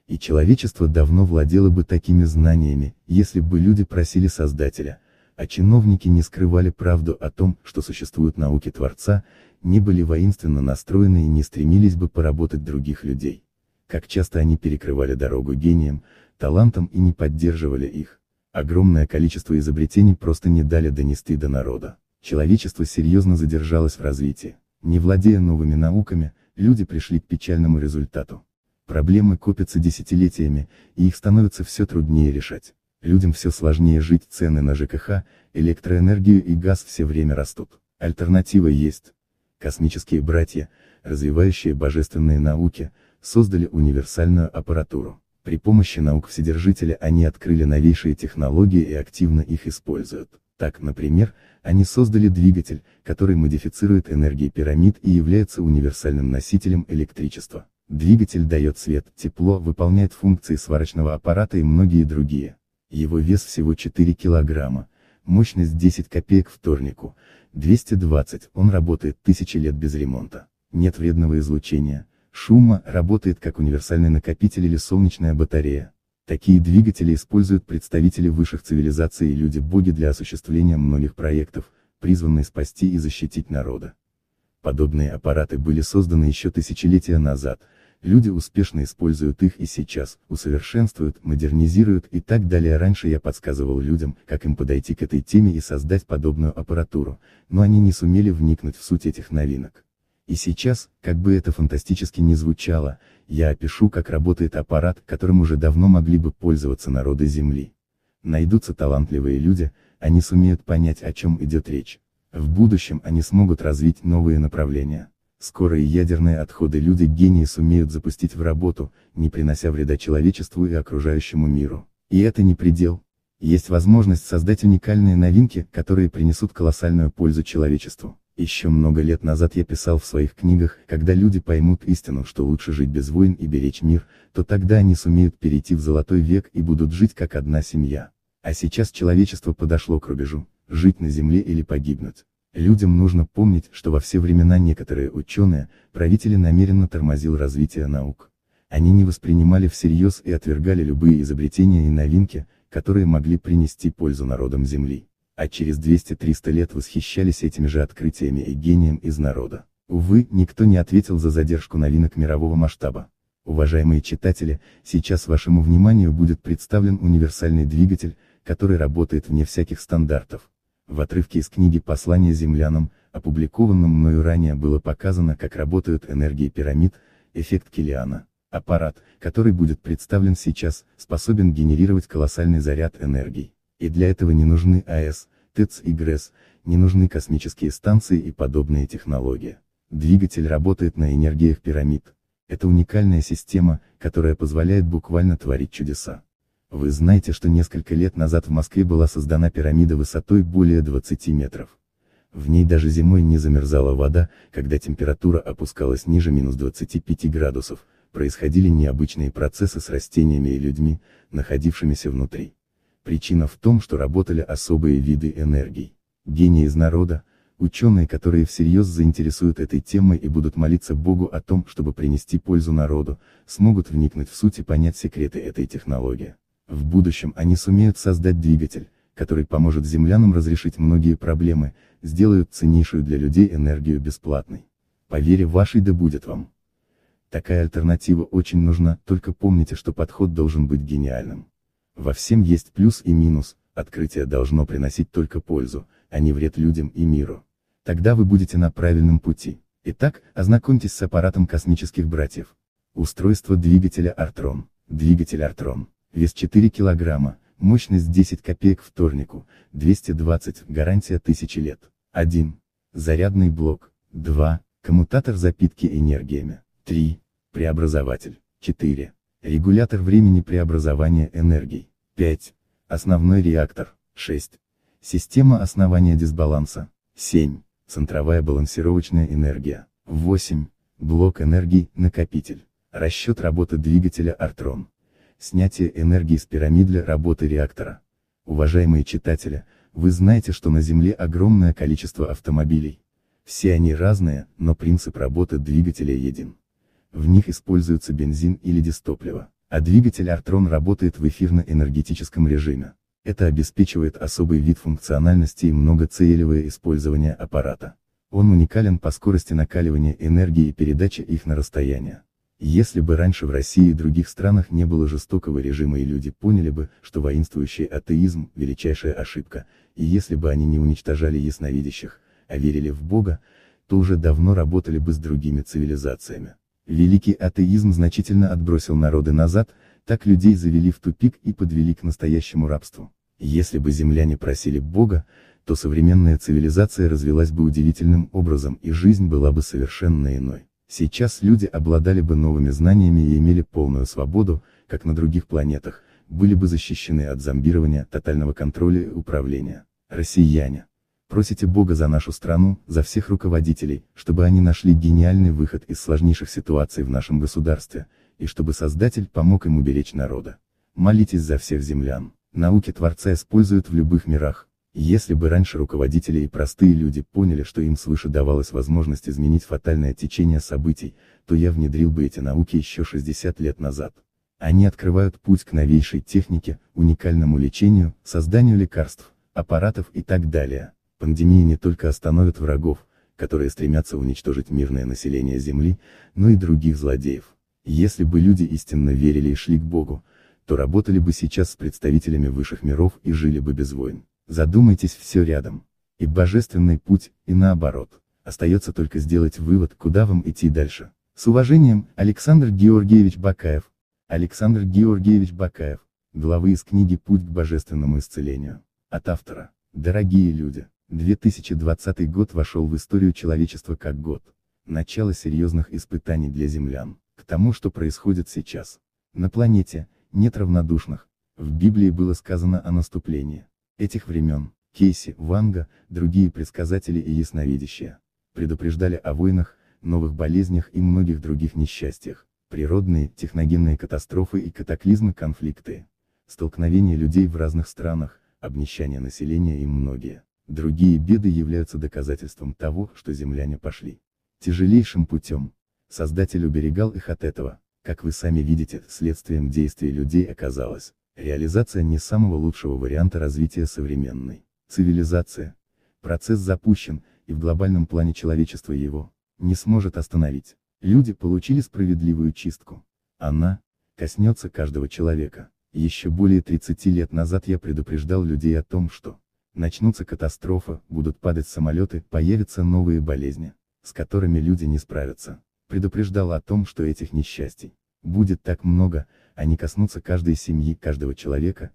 и человечество давно владело бы такими знаниями, если бы люди просили Создателя, а чиновники не скрывали правду о том, что существуют науки Творца, не были воинственно настроены и не стремились бы поработать других людей. Как часто они перекрывали дорогу гениям, талантам и не поддерживали их. Огромное количество изобретений просто не дали донести до народа. Человечество серьезно задержалось в развитии. Не владея новыми науками, люди пришли к печальному результату. Проблемы копятся десятилетиями, и их становится все труднее решать. Людям все сложнее жить, цены на ЖКХ, электроэнергию и газ все время растут. Альтернатива есть. Космические братья, развивающие божественные науки, создали универсальную аппаратуру. При помощи наук Вседержителя они открыли новейшие технологии и активно их используют. Так, например, они создали двигатель, который модифицирует энергии пирамид и является универсальным носителем электричества. Двигатель дает свет, тепло, выполняет функции сварочного аппарата и многие другие. Его вес всего 4 килограмма, мощность 10 копеек вторнику, 220, он работает тысячи лет без ремонта. Нет вредного излучения, шума, работает как универсальный накопитель или солнечная батарея. Такие двигатели используют представители высших цивилизаций и люди-боги для осуществления многих проектов, призванные спасти и защитить народа. Подобные аппараты были созданы еще тысячелетия назад, люди успешно используют их и сейчас, усовершенствуют, модернизируют и так далее. Раньше я подсказывал людям, как им подойти к этой теме и создать подобную аппаратуру, но они не сумели вникнуть в суть этих новинок. И сейчас, как бы это фантастически не звучало, я опишу, как работает аппарат, которым уже давно могли бы пользоваться народы Земли. Найдутся талантливые люди, они сумеют понять, о чем идет речь. В будущем они смогут развить новые направления. Скоро и ядерные отходы люди-гении сумеют запустить в работу, не принося вреда человечеству и окружающему миру. И это не предел. Есть возможность создать уникальные новинки, которые принесут колоссальную пользу человечеству. Еще много лет назад я писал в своих книгах, когда люди поймут истину, что лучше жить без войн и беречь мир, то тогда они сумеют перейти в золотой век и будут жить как одна семья. А сейчас человечество подошло к рубежу, жить на земле или погибнуть. Людям нужно помнить, что во все времена некоторые ученые, правители намеренно тормозил развитие наук. Они не воспринимали всерьез и отвергали любые изобретения и новинки, которые могли принести пользу народам Земли. А через 200-300 лет восхищались этими же открытиями и гением из народа. Увы, никто не ответил за задержку новинок мирового масштаба. Уважаемые читатели, сейчас вашему вниманию будет представлен универсальный двигатель, который работает вне всяких стандартов. В отрывке из книги «Послание землянам», опубликованном мною ранее было показано как работают энергии пирамид, эффект Килиана. Аппарат, который будет представлен сейчас, способен генерировать колоссальный заряд энергий. И для этого не нужны АЭС, ТЭЦ и ГРЭС, не нужны космические станции и подобные технологии. Двигатель работает на энергиях пирамид. Это уникальная система, которая позволяет буквально творить чудеса. Вы знаете, что несколько лет назад в Москве была создана пирамида высотой более 20 метров. В ней даже зимой не замерзала вода, когда температура опускалась ниже минус 25 градусов, происходили необычные процессы с растениями и людьми, находившимися внутри. Причина в том, что работали особые виды энергий. Гении из народа, ученые, которые всерьез заинтересуют этой темой и будут молиться Богу о том, чтобы принести пользу народу, смогут вникнуть в суть и понять секреты этой технологии. В будущем они сумеют создать двигатель, который поможет землянам разрешить многие проблемы, сделают ценнейшую для людей энергию бесплатной. По вере вашей да будет вам. Такая альтернатива очень нужна, только помните, что подход должен быть гениальным. Во всем есть плюс и минус, открытие должно приносить только пользу, а не вред людям и миру. Тогда вы будете на правильном пути. Итак, ознакомьтесь с аппаратом космических братьев. Устройство двигателя Артрон. Двигатель Артрон. Вес 4 килограмма, мощность 10 копеек вторнику, 220, гарантия 1000 лет. 1. Зарядный блок. 2. Коммутатор запитки энергиями. 3. Преобразователь. 4. Регулятор времени преобразования энергий. 5. Основной реактор. 6. Система основания дисбаланса. 7. Центровая балансировочная энергия. 8. Блок энергии накопитель. Расчет работы двигателя Артрон снятие энергии с пирамид для работы реактора. Уважаемые читатели, вы знаете, что на Земле огромное количество автомобилей. Все они разные, но принцип работы двигателя един. В них используются бензин или дистопливо, а двигатель Артрон работает в эфирно-энергетическом режиме. Это обеспечивает особый вид функциональности и многоцелевое использование аппарата. Он уникален по скорости накаливания энергии и передачи их на расстояние. Если бы раньше в России и других странах не было жестокого режима и люди поняли бы, что воинствующий атеизм – величайшая ошибка, и если бы они не уничтожали ясновидящих, а верили в Бога, то уже давно работали бы с другими цивилизациями. Великий атеизм значительно отбросил народы назад, так людей завели в тупик и подвели к настоящему рабству. Если бы земляне просили Бога, то современная цивилизация развелась бы удивительным образом и жизнь была бы совершенно иной. Сейчас люди обладали бы новыми знаниями и имели полную свободу, как на других планетах, были бы защищены от зомбирования, тотального контроля и управления. Россияне. Просите Бога за нашу страну, за всех руководителей, чтобы они нашли гениальный выход из сложнейших ситуаций в нашем государстве, и чтобы Создатель помог им уберечь народа. Молитесь за всех землян. Науки Творца используют в любых мирах, если бы раньше руководители и простые люди поняли, что им свыше давалась возможность изменить фатальное течение событий, то я внедрил бы эти науки еще 60 лет назад. Они открывают путь к новейшей технике, уникальному лечению, созданию лекарств, аппаратов и так далее. Пандемии не только остановят врагов, которые стремятся уничтожить мирное население Земли, но и других злодеев. Если бы люди истинно верили и шли к Богу, то работали бы сейчас с представителями высших миров и жили бы без войн. Задумайтесь все рядом. И божественный путь, и наоборот. Остается только сделать вывод, куда вам идти дальше. С уважением, Александр Георгиевич Бакаев. Александр Георгиевич Бакаев. Главы из книги «Путь к божественному исцелению». От автора. Дорогие люди, 2020 год вошел в историю человечества как год. Начало серьезных испытаний для землян. К тому, что происходит сейчас. На планете, нет равнодушных. В Библии было сказано о наступлении этих времен, Кейси, Ванга, другие предсказатели и ясновидящие, предупреждали о войнах, новых болезнях и многих других несчастьях, природные, техногенные катастрофы и катаклизмы конфликты, столкновения людей в разных странах, обнищание населения и многие другие беды являются доказательством того, что земляне пошли тяжелейшим путем. Создатель уберегал их от этого, как вы сами видите, следствием действий людей оказалось реализация не самого лучшего варианта развития современной цивилизации. Процесс запущен, и в глобальном плане человечество его не сможет остановить. Люди получили справедливую чистку. Она коснется каждого человека. Еще более 30 лет назад я предупреждал людей о том, что начнутся катастрофы, будут падать самолеты, появятся новые болезни, с которыми люди не справятся. Предупреждал о том, что этих несчастий будет так много, они а коснутся каждой семьи, каждого человека.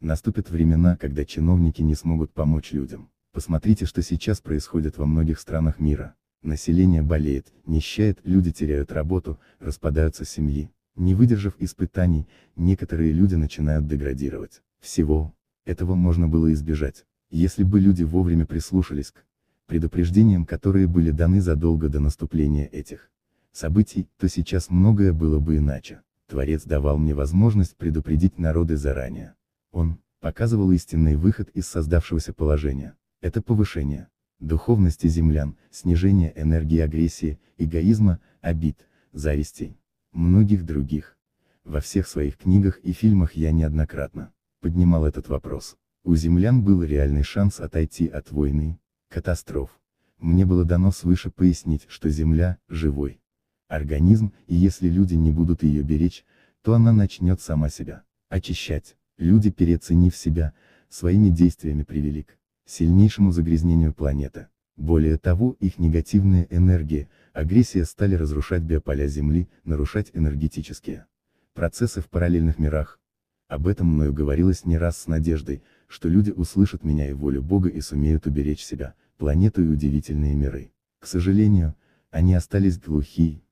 Наступят времена, когда чиновники не смогут помочь людям. Посмотрите, что сейчас происходит во многих странах мира. Население болеет, нищает, люди теряют работу, распадаются семьи. Не выдержав испытаний, некоторые люди начинают деградировать. Всего этого можно было избежать, если бы люди вовремя прислушались к предупреждениям, которые были даны задолго до наступления этих событий, то сейчас многое было бы иначе. Творец давал мне возможность предупредить народы заранее. Он показывал истинный выход из создавшегося положения. Это повышение духовности землян, снижение энергии агрессии, эгоизма, обид, зависти, многих других. Во всех своих книгах и фильмах я неоднократно поднимал этот вопрос. У землян был реальный шанс отойти от войны, катастроф. Мне было дано свыше пояснить, что Земля – живой организм, и если люди не будут ее беречь, то она начнет сама себя очищать. Люди, переоценив себя, своими действиями привели к сильнейшему загрязнению планеты. Более того, их негативная энергия, агрессия стали разрушать биополя Земли, нарушать энергетические процессы в параллельных мирах. Об этом мною говорилось не раз с надеждой, что люди услышат меня и волю Бога и сумеют уберечь себя, планету и удивительные миры. К сожалению, они остались глухи,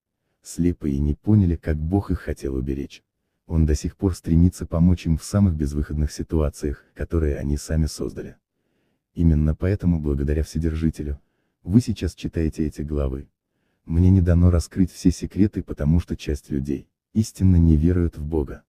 Слепы и не поняли, как Бог их хотел уберечь. Он до сих пор стремится помочь им в самых безвыходных ситуациях, которые они сами создали. Именно поэтому благодаря Вседержителю, вы сейчас читаете эти главы. Мне не дано раскрыть все секреты, потому что часть людей, истинно не веруют в Бога.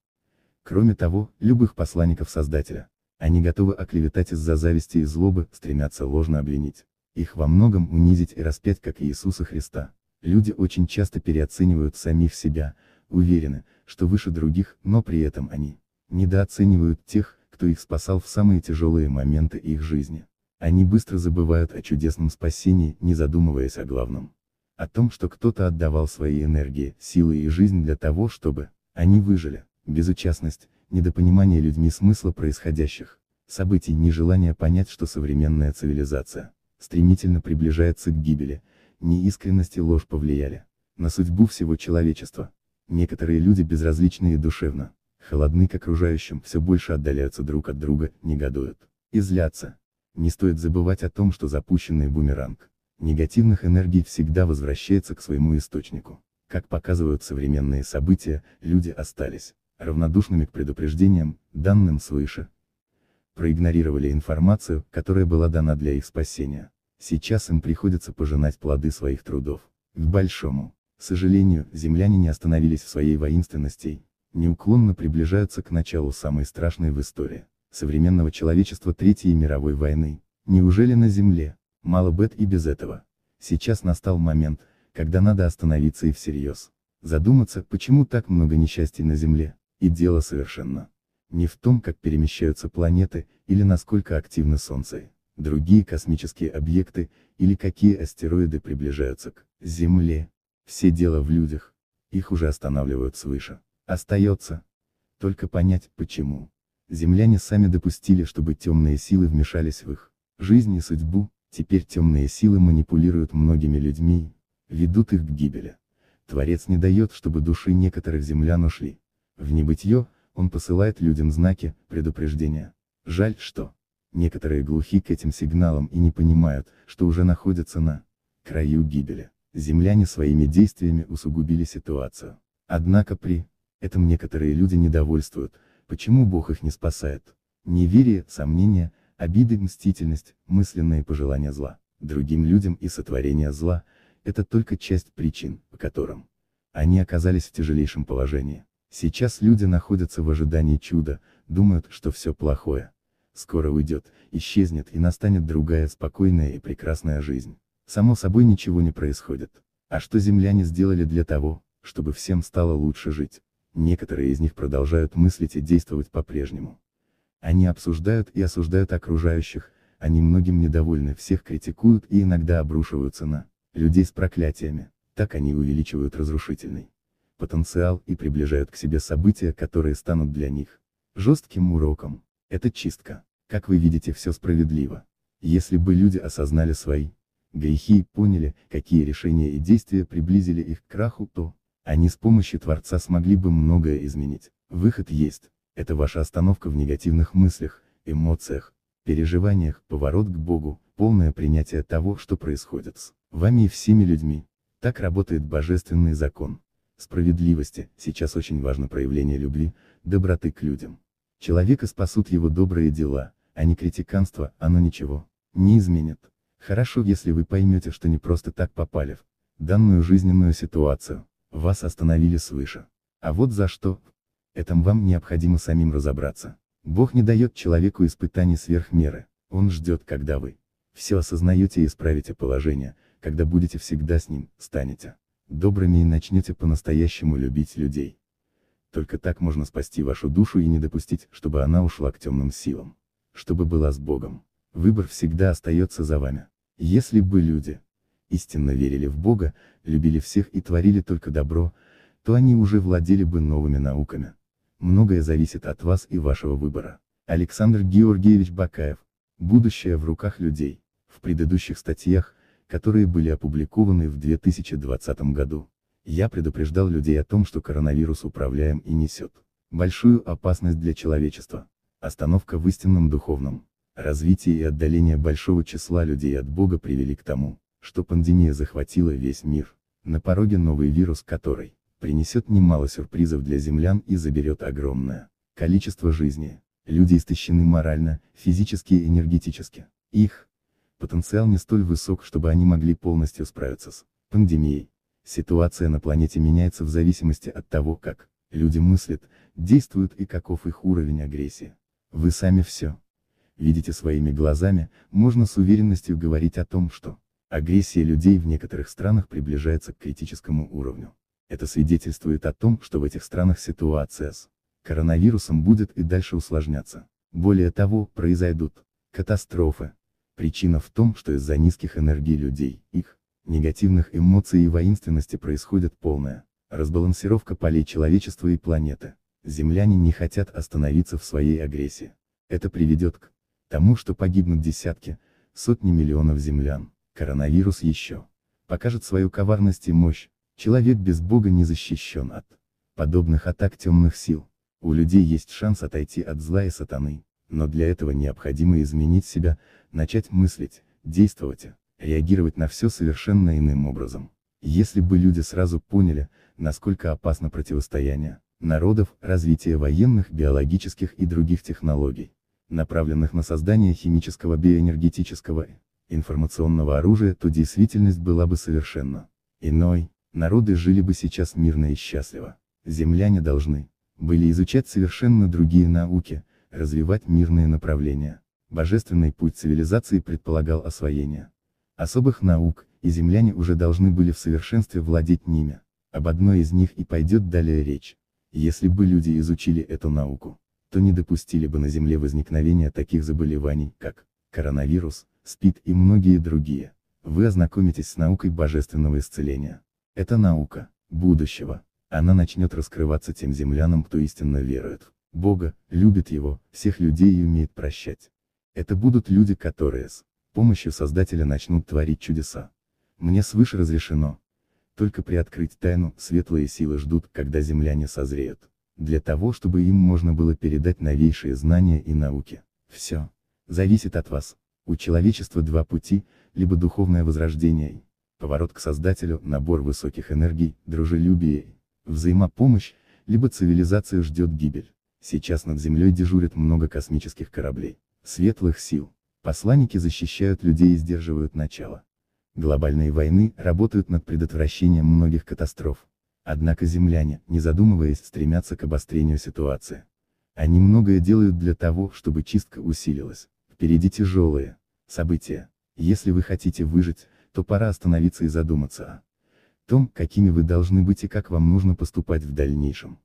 Кроме того, любых посланников Создателя, они готовы оклеветать из-за зависти и злобы, стремятся ложно обвинить их во многом унизить и распять как Иисуса Христа. Люди очень часто переоценивают самих себя, уверены, что выше других, но при этом они недооценивают тех, кто их спасал в самые тяжелые моменты их жизни. Они быстро забывают о чудесном спасении, не задумываясь о главном. О том, что кто-то отдавал свои энергии, силы и жизнь для того, чтобы они выжили. Безучастность, недопонимание людьми смысла происходящих событий, нежелание понять, что современная цивилизация стремительно приближается к гибели, неискренность и ложь повлияли на судьбу всего человечества. Некоторые люди безразличны и душевно, холодны к окружающим, все больше отдаляются друг от друга, негодуют и злятся. Не стоит забывать о том, что запущенный бумеранг негативных энергий всегда возвращается к своему источнику. Как показывают современные события, люди остались равнодушными к предупреждениям, данным свыше. Проигнорировали информацию, которая была дана для их спасения. Сейчас им приходится пожинать плоды своих трудов. К большому сожалению, земляне не остановились в своей воинственности, неуклонно приближаются к началу самой страшной в истории современного человечества Третьей мировой войны. Неужели на Земле, мало бед и без этого? Сейчас настал момент, когда надо остановиться и всерьез. Задуматься, почему так много несчастий на Земле, и дело совершенно не в том, как перемещаются планеты, или насколько активны Солнце, другие космические объекты, или какие астероиды приближаются к Земле. Все дело в людях. Их уже останавливают свыше. Остается только понять, почему. Земляне сами допустили, чтобы темные силы вмешались в их жизнь и судьбу, теперь темные силы манипулируют многими людьми, ведут их к гибели. Творец не дает, чтобы души некоторых землян ушли. В небытие, он посылает людям знаки, предупреждения. Жаль, что Некоторые глухи к этим сигналам и не понимают, что уже находятся на краю гибели. Земляне своими действиями усугубили ситуацию. Однако при этом некоторые люди недовольствуют, почему Бог их не спасает. Неверие, сомнения, обиды, мстительность, мысленные пожелания зла, другим людям и сотворение зла – это только часть причин, по которым они оказались в тяжелейшем положении. Сейчас люди находятся в ожидании чуда, думают, что все плохое, скоро уйдет, исчезнет и настанет другая спокойная и прекрасная жизнь. Само собой ничего не происходит. А что земляне сделали для того, чтобы всем стало лучше жить? Некоторые из них продолжают мыслить и действовать по-прежнему. Они обсуждают и осуждают окружающих, они многим недовольны, всех критикуют и иногда обрушиваются на людей с проклятиями, так они увеличивают разрушительный потенциал и приближают к себе события, которые станут для них жестким уроком. Это чистка. Как вы видите, все справедливо. Если бы люди осознали свои грехи и поняли, какие решения и действия приблизили их к краху, то, они с помощью Творца смогли бы многое изменить. Выход есть. Это ваша остановка в негативных мыслях, эмоциях, переживаниях, поворот к Богу, полное принятие того, что происходит с вами и всеми людьми. Так работает божественный закон. Справедливости, сейчас очень важно проявление любви, доброты к людям. Человека спасут его добрые дела, а не критиканство, оно ничего не изменит. Хорошо, если вы поймете, что не просто так попали в данную жизненную ситуацию, вас остановили свыше. А вот за что? Этом вам необходимо самим разобраться. Бог не дает человеку испытаний сверх меры, он ждет, когда вы все осознаете и исправите положение, когда будете всегда с ним, станете добрыми и начнете по-настоящему любить людей. Только так можно спасти вашу душу и не допустить, чтобы она ушла к темным силам чтобы была с Богом. Выбор всегда остается за вами. Если бы люди истинно верили в Бога, любили всех и творили только добро, то они уже владели бы новыми науками. Многое зависит от вас и вашего выбора. Александр Георгиевич Бакаев. Будущее в руках людей. В предыдущих статьях, которые были опубликованы в 2020 году, я предупреждал людей о том, что коронавирус управляем и несет большую опасность для человечества. Остановка в истинном духовном развитие и отдаление большого числа людей от Бога привели к тому, что пандемия захватила весь мир, на пороге новый вирус который, принесет немало сюрпризов для землян и заберет огромное количество жизни. Люди истощены морально, физически и энергетически. Их потенциал не столь высок, чтобы они могли полностью справиться с пандемией. Ситуация на планете меняется в зависимости от того, как люди мыслят, действуют и каков их уровень агрессии. Вы сами все. Видите своими глазами, можно с уверенностью говорить о том, что агрессия людей в некоторых странах приближается к критическому уровню. Это свидетельствует о том, что в этих странах ситуация с коронавирусом будет и дальше усложняться. Более того, произойдут катастрофы. Причина в том, что из-за низких энергий людей, их негативных эмоций и воинственности происходит полная разбалансировка полей человечества и планеты земляне не хотят остановиться в своей агрессии. Это приведет к тому, что погибнут десятки, сотни миллионов землян. Коронавирус еще покажет свою коварность и мощь, человек без Бога не защищен от подобных атак темных сил. У людей есть шанс отойти от зла и сатаны, но для этого необходимо изменить себя, начать мыслить, действовать, и реагировать на все совершенно иным образом. Если бы люди сразу поняли, насколько опасно противостояние, народов, развитие военных, биологических и других технологий, направленных на создание химического, биоэнергетического и информационного оружия, то действительность была бы совершенно иной, народы жили бы сейчас мирно и счастливо. Земляне должны были изучать совершенно другие науки, развивать мирные направления. Божественный путь цивилизации предполагал освоение особых наук, и земляне уже должны были в совершенстве владеть ними. Об одной из них и пойдет далее речь. Если бы люди изучили эту науку, то не допустили бы на Земле возникновения таких заболеваний, как коронавирус, СПИД и многие другие. Вы ознакомитесь с наукой божественного исцеления. Это наука будущего. Она начнет раскрываться тем землянам, кто истинно верует. в Бога, любит его, всех людей и умеет прощать. Это будут люди, которые с помощью Создателя начнут творить чудеса. Мне свыше разрешено, только приоткрыть тайну, светлые силы ждут, когда земляне созреют. Для того, чтобы им можно было передать новейшие знания и науки. Все. Зависит от вас. У человечества два пути, либо духовное возрождение, поворот к Создателю, набор высоких энергий, дружелюбие, взаимопомощь, либо цивилизация ждет гибель. Сейчас над Землей дежурят много космических кораблей, светлых сил. Посланники защищают людей и сдерживают начало глобальные войны работают над предотвращением многих катастроф. Однако земляне, не задумываясь, стремятся к обострению ситуации. Они многое делают для того, чтобы чистка усилилась. Впереди тяжелые события. Если вы хотите выжить, то пора остановиться и задуматься о том, какими вы должны быть и как вам нужно поступать в дальнейшем.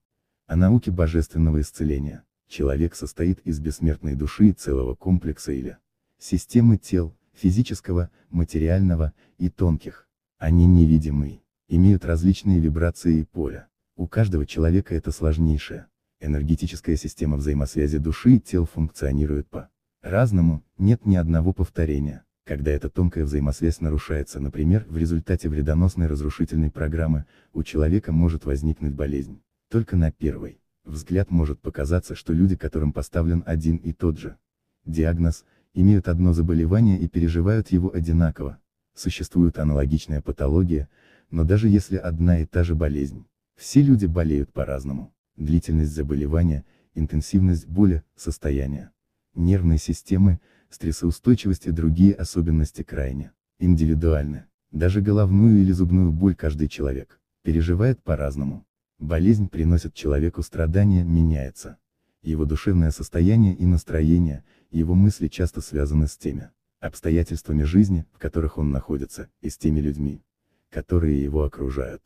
О науке божественного исцеления. Человек состоит из бессмертной души и целого комплекса или системы тел, физического, материального, и тонких. Они невидимые, имеют различные вибрации и поля. У каждого человека это сложнейшее. Энергетическая система взаимосвязи души и тел функционирует по-разному, нет ни одного повторения. Когда эта тонкая взаимосвязь нарушается, например, в результате вредоносной разрушительной программы, у человека может возникнуть болезнь. Только на первый взгляд может показаться, что люди, которым поставлен один и тот же диагноз, имеют одно заболевание и переживают его одинаково. Существует аналогичная патология, но даже если одна и та же болезнь, все люди болеют по-разному. Длительность заболевания, интенсивность боли, состояние нервной системы, стрессоустойчивость и другие особенности крайне индивидуальны. Даже головную или зубную боль каждый человек переживает по-разному. Болезнь приносит человеку страдания, меняется. Его душевное состояние и настроение, его мысли часто связаны с теми обстоятельствами жизни, в которых он находится, и с теми людьми, которые его окружают.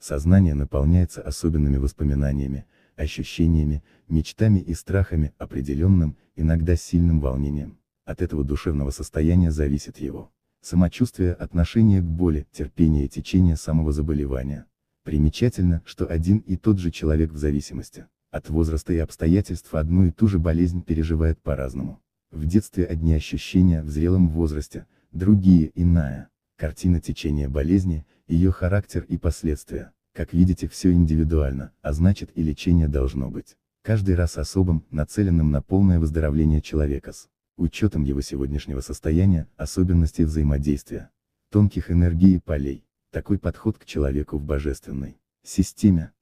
Сознание наполняется особенными воспоминаниями, ощущениями, мечтами и страхами, определенным, иногда сильным волнением. От этого душевного состояния зависит его самочувствие, отношение к боли, терпение и течение самого заболевания. Примечательно, что один и тот же человек в зависимости от возраста и обстоятельств одну и ту же болезнь переживает по-разному. В детстве одни ощущения, в зрелом возрасте, другие, иная. Картина течения болезни, ее характер и последствия. Как видите, все индивидуально, а значит и лечение должно быть. Каждый раз особым, нацеленным на полное выздоровление человека с учетом его сегодняшнего состояния, особенностей взаимодействия, тонких энергий и полей. Такой подход к человеку в божественной системе.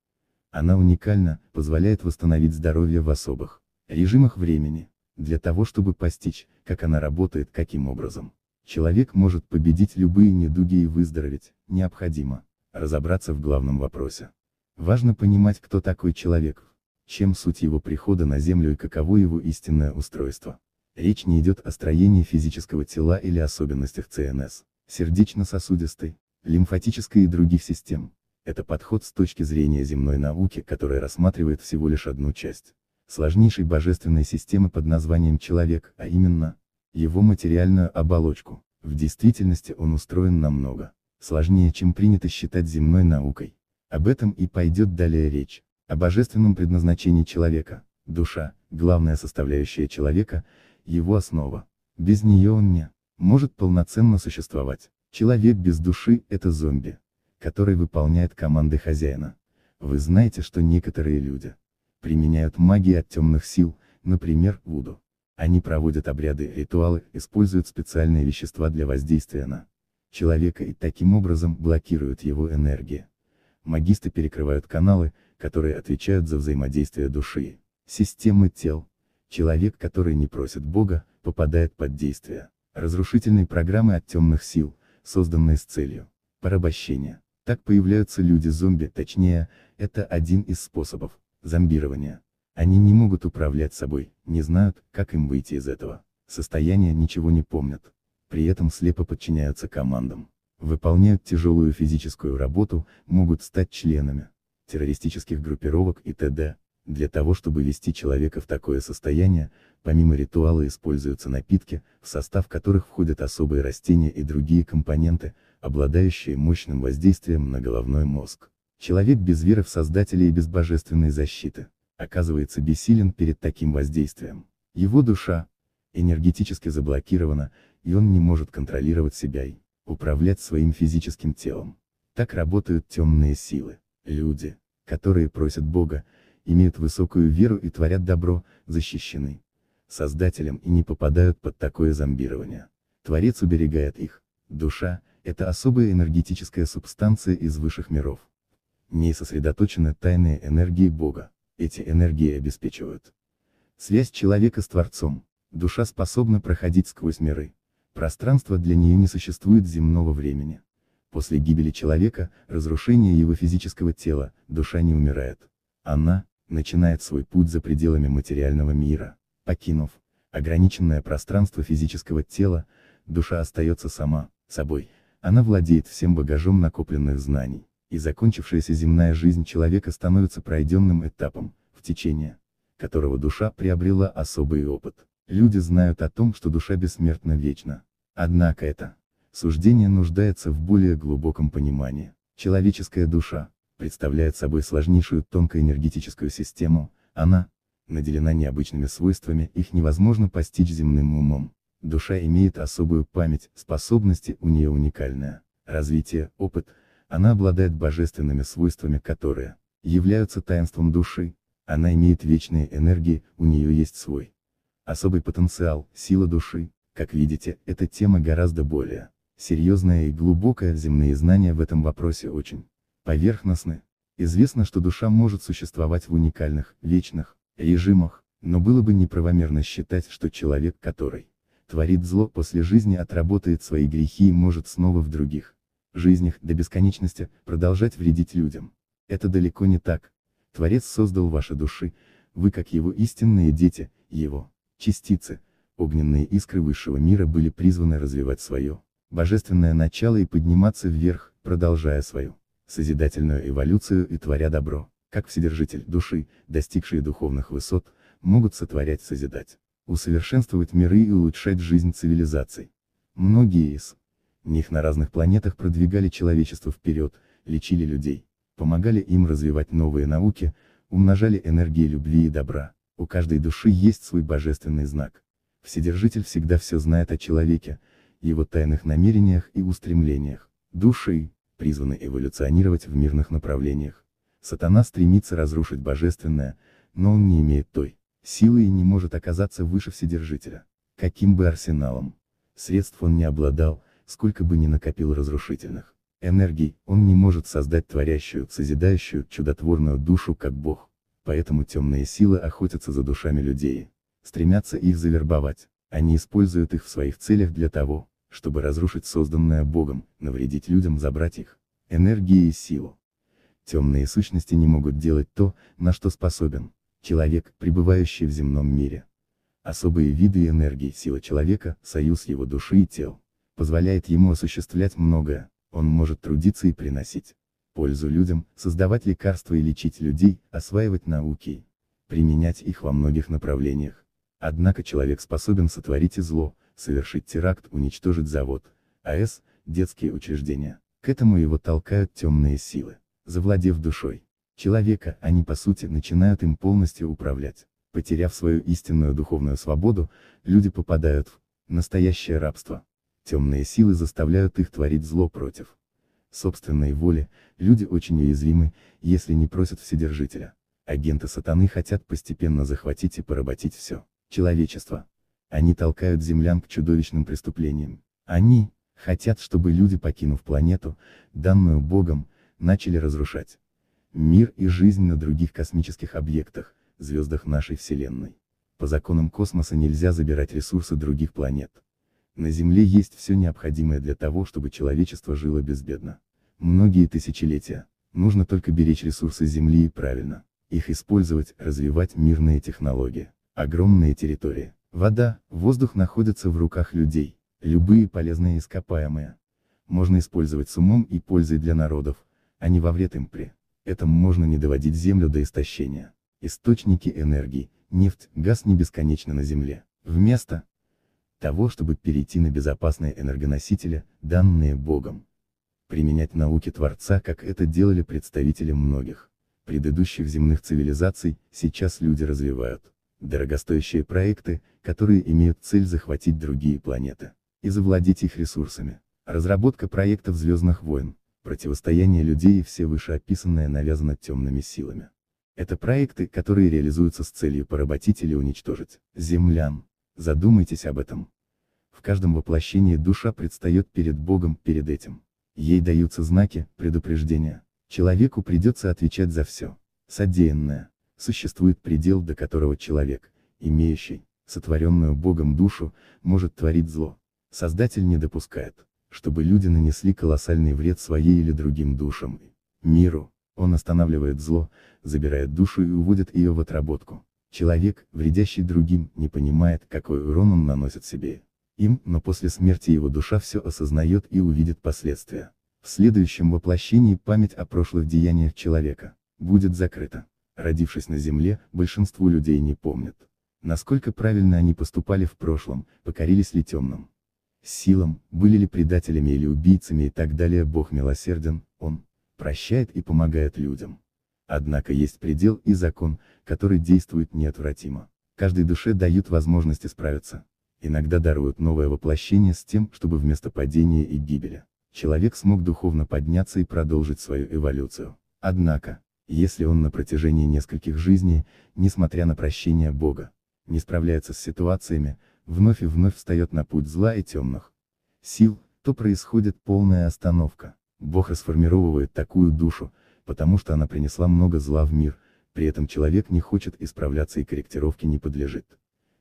Она уникальна, позволяет восстановить здоровье в особых режимах времени. Для того чтобы постичь, как она работает, каким образом. Человек может победить любые недуги и выздороветь, необходимо разобраться в главном вопросе. Важно понимать, кто такой человек, чем суть его прихода на Землю и каково его истинное устройство. Речь не идет о строении физического тела или особенностях ЦНС, сердечно-сосудистой, лимфатической и других систем. Это подход с точки зрения земной науки, который рассматривает всего лишь одну часть сложнейшей божественной системы под названием человек, а именно, его материальную оболочку. В действительности он устроен намного сложнее, чем принято считать земной наукой. Об этом и пойдет далее речь. О божественном предназначении человека, душа, главная составляющая человека, его основа. Без нее он не может полноценно существовать. Человек без души – это зомби, который выполняет команды хозяина. Вы знаете, что некоторые люди, применяют магии от темных сил, например, Вуду. Они проводят обряды, ритуалы, используют специальные вещества для воздействия на человека и таким образом блокируют его энергии. Магисты перекрывают каналы, которые отвечают за взаимодействие души, системы тел. Человек, который не просит Бога, попадает под действие разрушительной программы от темных сил, созданной с целью порабощения. Так появляются люди-зомби, точнее, это один из способов, зомбирования. Они не могут управлять собой, не знают, как им выйти из этого состояния ничего не помнят. При этом слепо подчиняются командам. Выполняют тяжелую физическую работу, могут стать членами террористических группировок и т.д. Для того, чтобы вести человека в такое состояние, помимо ритуала используются напитки, в состав которых входят особые растения и другие компоненты, обладающие мощным воздействием на головной мозг. Человек без веры в Создателя и без божественной защиты, оказывается бессилен перед таким воздействием. Его душа, энергетически заблокирована, и он не может контролировать себя и управлять своим физическим телом. Так работают темные силы. Люди, которые просят Бога, имеют высокую веру и творят добро, защищены Создателем и не попадают под такое зомбирование. Творец уберегает их. Душа – это особая энергетическая субстанция из высших миров ней сосредоточены тайные энергии Бога, эти энергии обеспечивают связь человека с Творцом, душа способна проходить сквозь миры, пространство для нее не существует земного времени. После гибели человека, разрушения его физического тела, душа не умирает. Она, начинает свой путь за пределами материального мира, покинув ограниченное пространство физического тела, душа остается сама, собой, она владеет всем багажом накопленных знаний и закончившаяся земная жизнь человека становится пройденным этапом, в течение которого душа приобрела особый опыт. Люди знают о том, что душа бессмертна вечно. Однако это суждение нуждается в более глубоком понимании. Человеческая душа представляет собой сложнейшую тонкоэнергетическую систему, она наделена необычными свойствами, их невозможно постичь земным умом. Душа имеет особую память, способности у нее уникальное развитие, опыт, она обладает божественными свойствами, которые являются таинством души, она имеет вечные энергии, у нее есть свой особый потенциал, сила души, как видите, эта тема гораздо более серьезная и глубокая, земные знания в этом вопросе очень поверхностны. Известно, что душа может существовать в уникальных, вечных режимах, но было бы неправомерно считать, что человек, который творит зло после жизни отработает свои грехи и может снова в других жизнь до бесконечности, продолжать вредить людям. Это далеко не так. Творец создал ваши души, вы как его истинные дети, его частицы, огненные искры высшего мира были призваны развивать свое божественное начало и подниматься вверх, продолжая свою созидательную эволюцию и творя добро, как Вседержитель души, достигшие духовных высот, могут сотворять созидать, усовершенствовать миры и улучшать жизнь цивилизаций. Многие из них на разных планетах продвигали человечество вперед, лечили людей, помогали им развивать новые науки, умножали энергии любви и добра. У каждой души есть свой божественный знак. Вседержитель всегда все знает о человеке, его тайных намерениях и устремлениях. Души, призваны эволюционировать в мирных направлениях. Сатана стремится разрушить божественное, но он не имеет той силы и не может оказаться выше Вседержителя. Каким бы арсеналом средств он не обладал, сколько бы ни накопил разрушительных энергий, он не может создать творящую, созидающую, чудотворную душу как Бог. Поэтому темные силы охотятся за душами людей, стремятся их завербовать, они используют их в своих целях для того, чтобы разрушить созданное Богом, навредить людям, забрать их энергии и силу. Темные сущности не могут делать то, на что способен человек, пребывающий в земном мире. Особые виды энергии сила человека, союз его души и тела позволяет ему осуществлять многое, он может трудиться и приносить пользу людям, создавать лекарства и лечить людей, осваивать науки, применять их во многих направлениях. Однако человек способен сотворить и зло, совершить теракт, уничтожить завод, АЭС, детские учреждения. К этому его толкают темные силы. Завладев душой человека, они по сути начинают им полностью управлять. Потеряв свою истинную духовную свободу, люди попадают в настоящее рабство. Темные силы заставляют их творить зло против собственной воли, люди очень уязвимы, если не просят Вседержителя. Агенты сатаны хотят постепенно захватить и поработить все человечество. Они толкают землян к чудовищным преступлениям. Они, хотят, чтобы люди, покинув планету, данную Богом, начали разрушать мир и жизнь на других космических объектах, звездах нашей Вселенной. По законам космоса нельзя забирать ресурсы других планет. На Земле есть все необходимое для того, чтобы человечество жило безбедно. Многие тысячелетия. Нужно только беречь ресурсы Земли и правильно. Их использовать, развивать мирные технологии. Огромные территории. Вода, воздух находятся в руках людей. Любые полезные ископаемые. Можно использовать с умом и пользой для народов, а не во вред им при. Этом можно не доводить Землю до истощения. Источники энергии, нефть, газ не бесконечны на Земле. Вместо, того, чтобы перейти на безопасные энергоносители, данные Богом. Применять науки Творца, как это делали представители многих предыдущих земных цивилизаций, сейчас люди развивают дорогостоящие проекты, которые имеют цель захватить другие планеты и завладеть их ресурсами. Разработка проектов «Звездных войн», противостояние людей и все вышеописанное навязано темными силами. Это проекты, которые реализуются с целью поработить или уничтожить землян. Задумайтесь об этом. В каждом воплощении душа предстает перед Богом, перед этим. Ей даются знаки, предупреждения. Человеку придется отвечать за все. Содеянное. Существует предел, до которого человек, имеющий, сотворенную Богом душу, может творить зло. Создатель не допускает, чтобы люди нанесли колоссальный вред своей или другим душам, миру. Он останавливает зло, забирает душу и уводит ее в отработку. Человек, вредящий другим, не понимает, какой урон он наносит себе им, но после смерти его душа все осознает и увидит последствия. В следующем воплощении память о прошлых деяниях человека будет закрыта. Родившись на земле, большинству людей не помнят, насколько правильно они поступали в прошлом, покорились ли темным силам, были ли предателями или убийцами и так далее. Бог милосерден, Он прощает и помогает людям. Однако есть предел и закон, который действует неотвратимо. Каждой душе дают возможность исправиться иногда даруют новое воплощение с тем, чтобы вместо падения и гибели, человек смог духовно подняться и продолжить свою эволюцию. Однако, если он на протяжении нескольких жизней, несмотря на прощение Бога, не справляется с ситуациями, вновь и вновь встает на путь зла и темных сил, то происходит полная остановка. Бог расформировывает такую душу, потому что она принесла много зла в мир, при этом человек не хочет исправляться и корректировке не подлежит.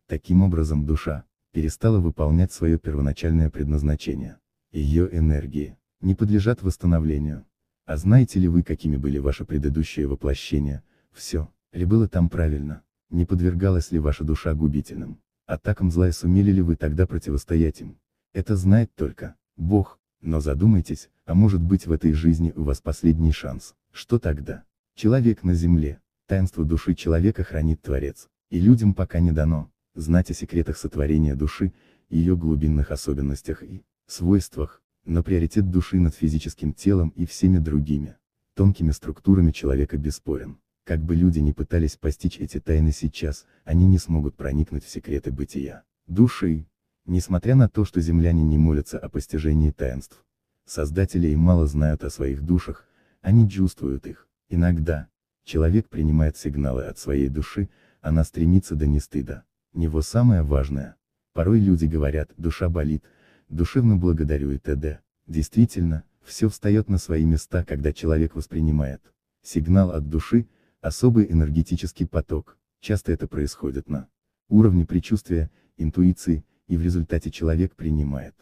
Таким образом душа, перестала выполнять свое первоначальное предназначение. Ее энергии не подлежат восстановлению. А знаете ли вы, какими были ваши предыдущие воплощения, все, ли было там правильно, не подвергалась ли ваша душа губительным, атакам зла и сумели ли вы тогда противостоять им? Это знает только Бог, но задумайтесь, а может быть в этой жизни у вас последний шанс, что тогда? Человек на земле, таинство души человека хранит Творец, и людям пока не дано, знать о секретах сотворения души, ее глубинных особенностях и свойствах, на приоритет души над физическим телом и всеми другими, тонкими структурами человека бесспорен. Как бы люди ни пытались постичь эти тайны сейчас, они не смогут проникнуть в секреты бытия, души. Несмотря на то, что земляне не молятся о постижении таинств, создателей, и мало знают о своих душах, они чувствуют их. Иногда, человек принимает сигналы от своей души, она стремится донести до него самое важное. Порой люди говорят, душа болит, душевно благодарю и т.д. Действительно, все встает на свои места, когда человек воспринимает сигнал от души, особый энергетический поток, часто это происходит на уровне предчувствия, интуиции, и в результате человек принимает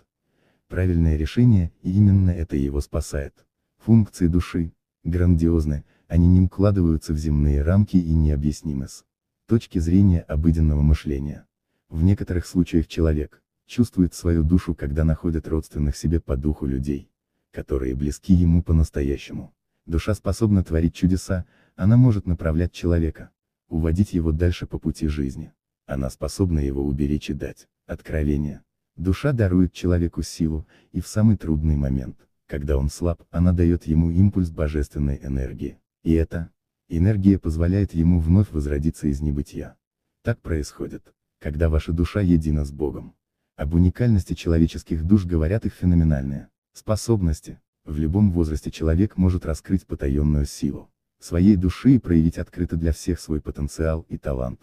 правильное решение, и именно это его спасает. Функции души грандиозны, они не укладываются в земные рамки и необъяснимы с точки зрения обыденного мышления. В некоторых случаях человек, чувствует свою душу, когда находит родственных себе по духу людей, которые близки ему по-настоящему. Душа способна творить чудеса, она может направлять человека, уводить его дальше по пути жизни. Она способна его уберечь и дать откровение. Душа дарует человеку силу, и в самый трудный момент, когда он слаб, она дает ему импульс божественной энергии. И это, энергия позволяет ему вновь возродиться из небытия. Так происходит, когда ваша душа едина с Богом. Об уникальности человеческих душ говорят их феноменальные способности. В любом возрасте человек может раскрыть потаенную силу своей души и проявить открыто для всех свой потенциал и талант.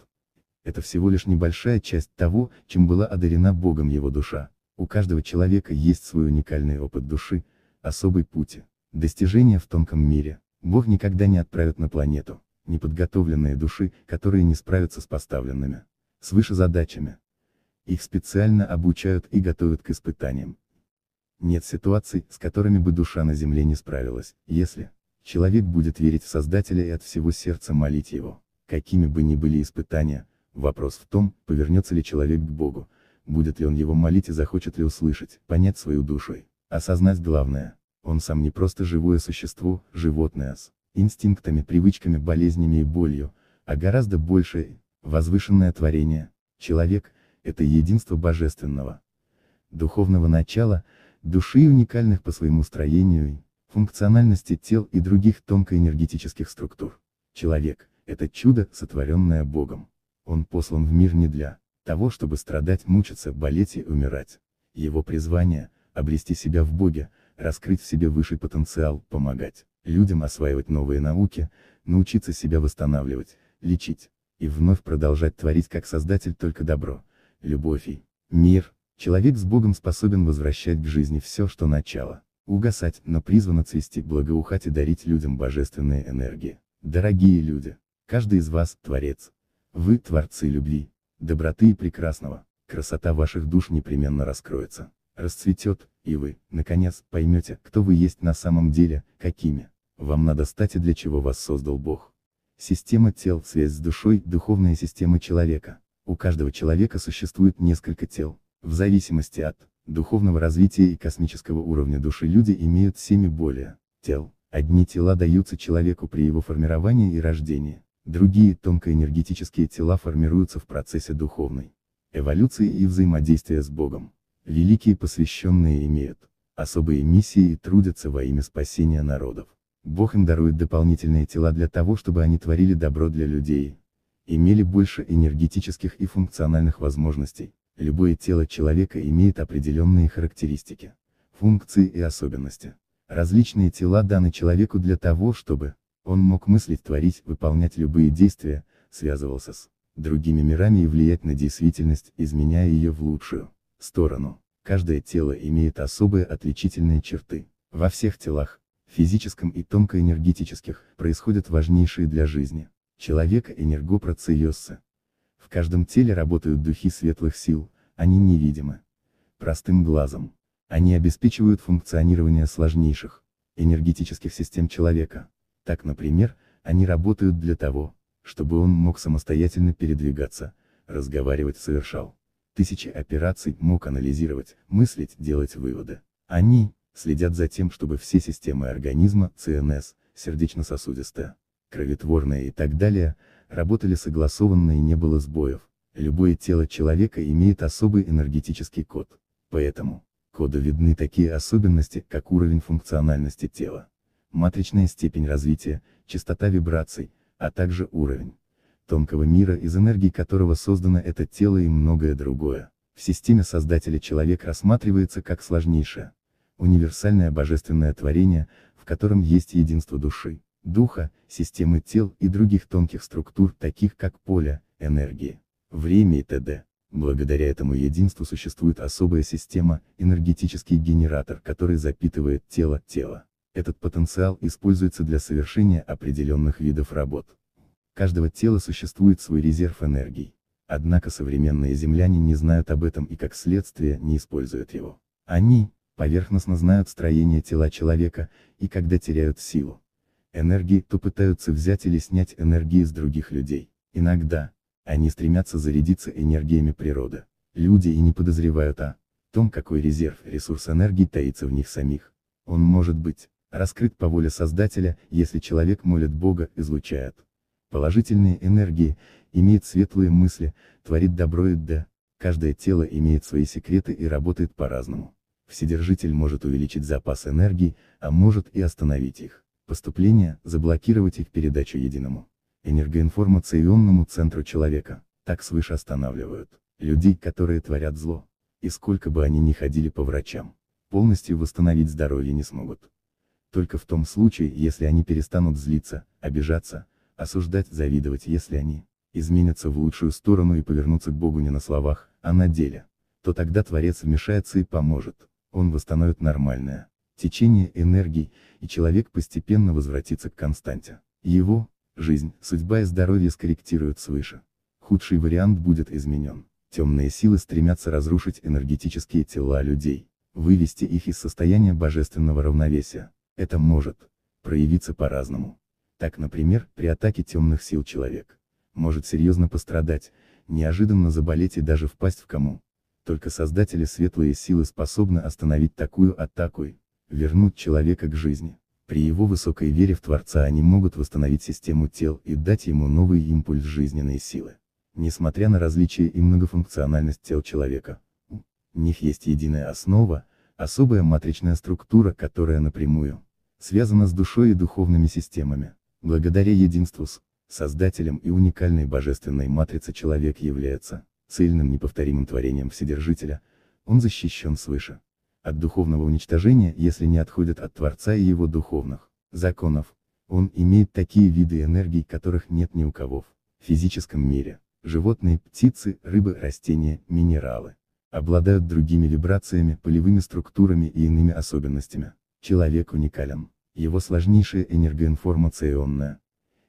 Это всего лишь небольшая часть того, чем была одарена Богом его душа. У каждого человека есть свой уникальный опыт души, особый путь, достижения в тонком мире, Бог никогда не отправит на планету неподготовленные души, которые не справятся с поставленными свыше задачами. Их специально обучают и готовят к испытаниям. Нет ситуаций, с которыми бы душа на земле не справилась, если человек будет верить в Создателя и от всего сердца молить его. Какими бы ни были испытания, вопрос в том, повернется ли человек к Богу, будет ли он его молить и захочет ли услышать, понять свою душу и осознать главное, он сам не просто живое существо, животное с инстинктами, привычками, болезнями и болью, а гораздо большее, возвышенное творение. Человек – это единство божественного, духовного начала, души и уникальных по своему строению и функциональности тел и других тонкоэнергетических структур. Человек – это чудо, сотворенное Богом. Он послан в мир не для того, чтобы страдать, мучиться, болеть и умирать. Его призвание – обрести себя в Боге, раскрыть в себе высший потенциал, помогать людям осваивать новые науки, научиться себя восстанавливать, лечить, и вновь продолжать творить как Создатель только добро, любовь и мир. Человек с Богом способен возвращать к жизни все, что начало, угасать, но призвано цвести, благоухать и дарить людям божественные энергии. Дорогие люди, каждый из вас – Творец. Вы – Творцы любви, доброты и прекрасного, красота ваших душ непременно раскроется расцветет, и вы, наконец, поймете, кто вы есть на самом деле, какими. Вам надо стать и для чего вас создал Бог. Система тел, связь с душой, духовная система человека. У каждого человека существует несколько тел. В зависимости от духовного развития и космического уровня души люди имеют семь более тел. Одни тела даются человеку при его формировании и рождении, другие тонкоэнергетические тела формируются в процессе духовной эволюции и взаимодействия с Богом. Великие посвященные имеют особые миссии и трудятся во имя спасения народов. Бог им дарует дополнительные тела для того, чтобы они творили добро для людей, имели больше энергетических и функциональных возможностей. Любое тело человека имеет определенные характеристики, функции и особенности. Различные тела даны человеку для того, чтобы он мог мыслить, творить, выполнять любые действия, связывался с другими мирами и влиять на действительность, изменяя ее в лучшую сторону. Каждое тело имеет особые отличительные черты. Во всех телах, физическом и тонкоэнергетических, происходят важнейшие для жизни человека энергопроцессы. В каждом теле работают духи светлых сил, они невидимы. Простым глазом. Они обеспечивают функционирование сложнейших энергетических систем человека. Так, например, они работают для того, чтобы он мог самостоятельно передвигаться, разговаривать совершал тысячи операций, мог анализировать, мыслить, делать выводы. Они, следят за тем, чтобы все системы организма, ЦНС, сердечно-сосудистая, кроветворная и так далее, работали согласованно и не было сбоев. Любое тело человека имеет особый энергетический код. Поэтому, кода видны такие особенности, как уровень функциональности тела, матричная степень развития, частота вибраций, а также уровень тонкого мира, из энергии которого создано это тело и многое другое. В системе создателя человек рассматривается как сложнейшее, универсальное божественное творение, в котором есть единство души, духа, системы тел и других тонких структур, таких как поле, энергии, время и т.д. Благодаря этому единству существует особая система, энергетический генератор, который запитывает тело, тело. Этот потенциал используется для совершения определенных видов работ каждого тела существует свой резерв энергии. Однако современные земляне не знают об этом и как следствие не используют его. Они, поверхностно знают строение тела человека, и когда теряют силу энергии, то пытаются взять или снять энергии с других людей. Иногда, они стремятся зарядиться энергиями природы. Люди и не подозревают о том, какой резерв, ресурс энергии таится в них самих. Он может быть раскрыт по воле Создателя, если человек молит Бога, излучает положительные энергии, имеет светлые мысли, творит добро и да, каждое тело имеет свои секреты и работает по-разному. Вседержитель может увеличить запас энергии, а может и остановить их, поступление, заблокировать их передачу единому энергоинформационному центру человека, так свыше останавливают, людей, которые творят зло, и сколько бы они ни ходили по врачам, полностью восстановить здоровье не смогут. Только в том случае, если они перестанут злиться, обижаться, осуждать, завидовать, если они изменятся в лучшую сторону и повернутся к Богу не на словах, а на деле, то тогда Творец вмешается и поможет, он восстановит нормальное течение энергии, и человек постепенно возвратится к константе. Его, жизнь, судьба и здоровье скорректируют свыше. Худший вариант будет изменен. Темные силы стремятся разрушить энергетические тела людей, вывести их из состояния божественного равновесия. Это может проявиться по-разному. Так, например, при атаке темных сил человек может серьезно пострадать, неожиданно заболеть и даже впасть в кому. Только создатели светлые силы способны остановить такую атаку и вернуть человека к жизни. При его высокой вере в Творца они могут восстановить систему тел и дать ему новый импульс жизненной силы. Несмотря на различия и многофункциональность тел человека, у них есть единая основа, особая матричная структура, которая напрямую связана с душой и духовными системами. Благодаря единству с Создателем и уникальной божественной матрице человек является цельным неповторимым творением Вседержителя, он защищен свыше от духовного уничтожения, если не отходит от Творца и его духовных законов. Он имеет такие виды энергий, которых нет ни у кого в физическом мире. Животные, птицы, рыбы, растения, минералы обладают другими вибрациями, полевыми структурами и иными особенностями. Человек уникален. Его сложнейшая энергоинформационная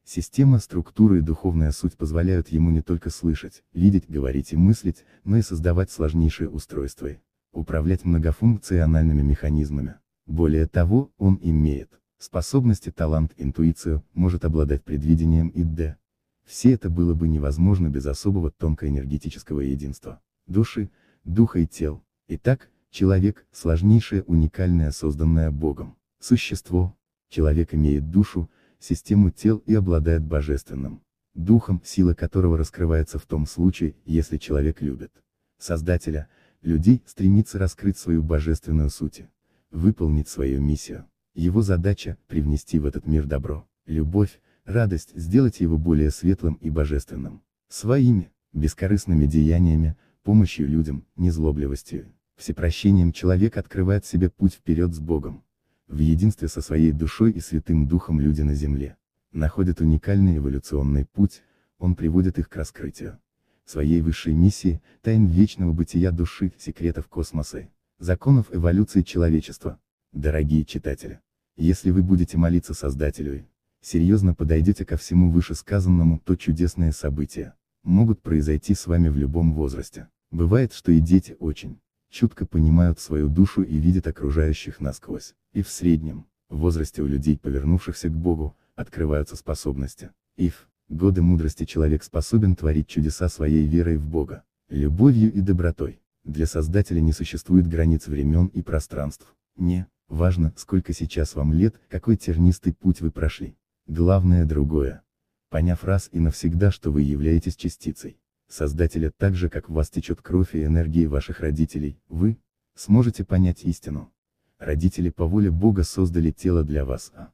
система, структура и духовная суть позволяют ему не только слышать, видеть, говорить и мыслить, но и создавать сложнейшие устройства и управлять многофункциональными механизмами. Более того, он имеет способности, талант, интуицию, может обладать предвидением и д. Все это было бы невозможно без особого тонкоэнергетического единства души, духа и тел. Итак, человек – сложнейшее уникальное созданное Богом Существо. Человек имеет душу, систему тел и обладает божественным духом, сила которого раскрывается в том случае, если человек любит Создателя, людей, стремится раскрыть свою божественную суть, выполнить свою миссию. Его задача – привнести в этот мир добро, любовь, радость, сделать его более светлым и божественным. Своими, бескорыстными деяниями, помощью людям, незлобливостью, всепрощением человек открывает себе путь вперед с Богом в единстве со своей душой и Святым Духом люди на земле, находят уникальный эволюционный путь, он приводит их к раскрытию своей высшей миссии, тайн вечного бытия души, секретов космоса, законов эволюции человечества. Дорогие читатели, если вы будете молиться Создателю и серьезно подойдете ко всему вышесказанному, то чудесные события могут произойти с вами в любом возрасте. Бывает, что и дети очень чутко понимают свою душу и видят окружающих насквозь, и в среднем, в возрасте у людей, повернувшихся к Богу, открываются способности. И в годы мудрости человек способен творить чудеса своей верой в Бога, любовью и добротой. Для Создателя не существует границ времен и пространств. Не важно, сколько сейчас вам лет, какой тернистый путь вы прошли. Главное другое. Поняв раз и навсегда, что вы являетесь частицей Создателя так же, как в вас течет кровь и энергии ваших родителей, вы, сможете понять истину. Родители по воле Бога создали тело для вас, а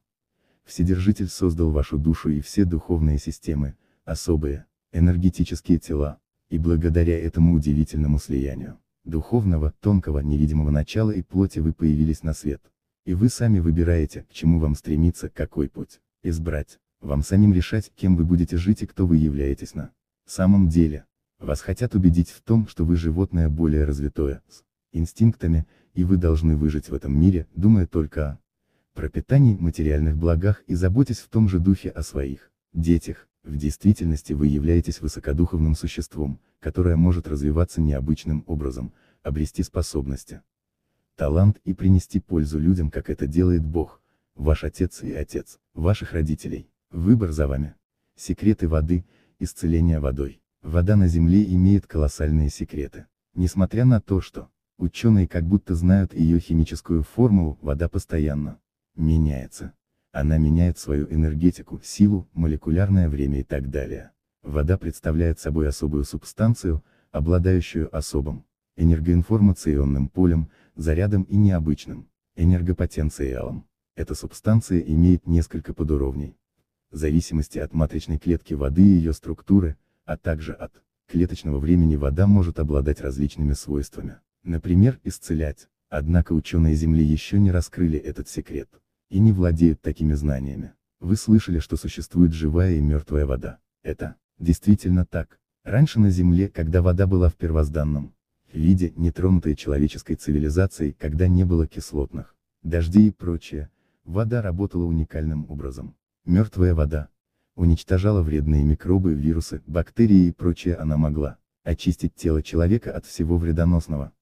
Вседержитель создал вашу душу и все духовные системы, особые, энергетические тела, и благодаря этому удивительному слиянию, духовного, тонкого, невидимого начала и плоти вы появились на свет. И вы сами выбираете, к чему вам стремиться, какой путь избрать. Вам самим решать, кем вы будете жить и кто вы являетесь на самом деле. Вас хотят убедить в том, что вы животное более развитое, с инстинктами, и вы должны выжить в этом мире, думая только о пропитании, материальных благах и заботясь в том же духе о своих детях. В действительности вы являетесь высокодуховным существом, которое может развиваться необычным образом, обрести способности, талант и принести пользу людям, как это делает Бог, ваш отец и отец, ваших родителей. Выбор за вами. Секреты воды, исцеление водой. Вода на Земле имеет колоссальные секреты. Несмотря на то, что ученые как будто знают ее химическую формулу, вода постоянно меняется. Она меняет свою энергетику, силу, молекулярное время и так далее. Вода представляет собой особую субстанцию, обладающую особым энергоинформационным полем, зарядом и необычным энергопотенциалом. Эта субстанция имеет несколько подуровней. В зависимости от матричной клетки воды и ее структуры, а также от клеточного времени вода может обладать различными свойствами, например, исцелять, однако ученые Земли еще не раскрыли этот секрет, и не владеют такими знаниями. Вы слышали, что существует живая и мертвая вода. Это, действительно так. Раньше на Земле, когда вода была в первозданном виде, нетронутой человеческой цивилизацией, когда не было кислотных, дождей и прочее, вода работала уникальным образом. Мертвая вода, уничтожала вредные микробы, вирусы, бактерии и прочее она могла очистить тело человека от всего вредоносного.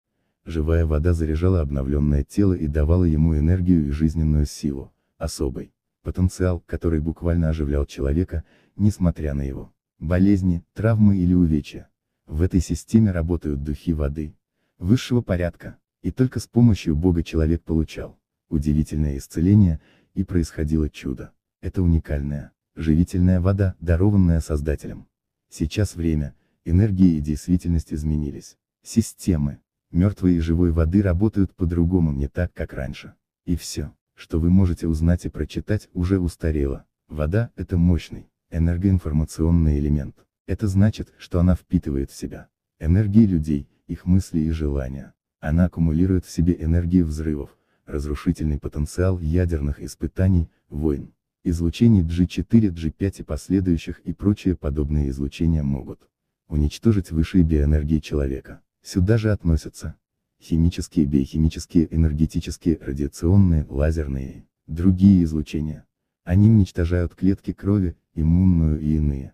Живая вода заряжала обновленное тело и давала ему энергию и жизненную силу, особый потенциал, который буквально оживлял человека, несмотря на его болезни, травмы или увечья. В этой системе работают духи воды высшего порядка, и только с помощью Бога человек получал удивительное исцеление, и происходило чудо. Это уникальное живительная вода, дарованная Создателем. Сейчас время, энергии и действительность изменились. Системы, мертвой и живой воды работают по-другому не так, как раньше. И все, что вы можете узнать и прочитать, уже устарело. Вода – это мощный, энергоинформационный элемент. Это значит, что она впитывает в себя энергии людей, их мысли и желания. Она аккумулирует в себе энергии взрывов, разрушительный потенциал ядерных испытаний, войн. Излучение G4, G5 и последующих и прочие подобные излучения могут уничтожить высшие биоэнергии человека. Сюда же относятся химические, биохимические, энергетические, радиационные, лазерные и другие излучения. Они уничтожают клетки крови, иммунную и иные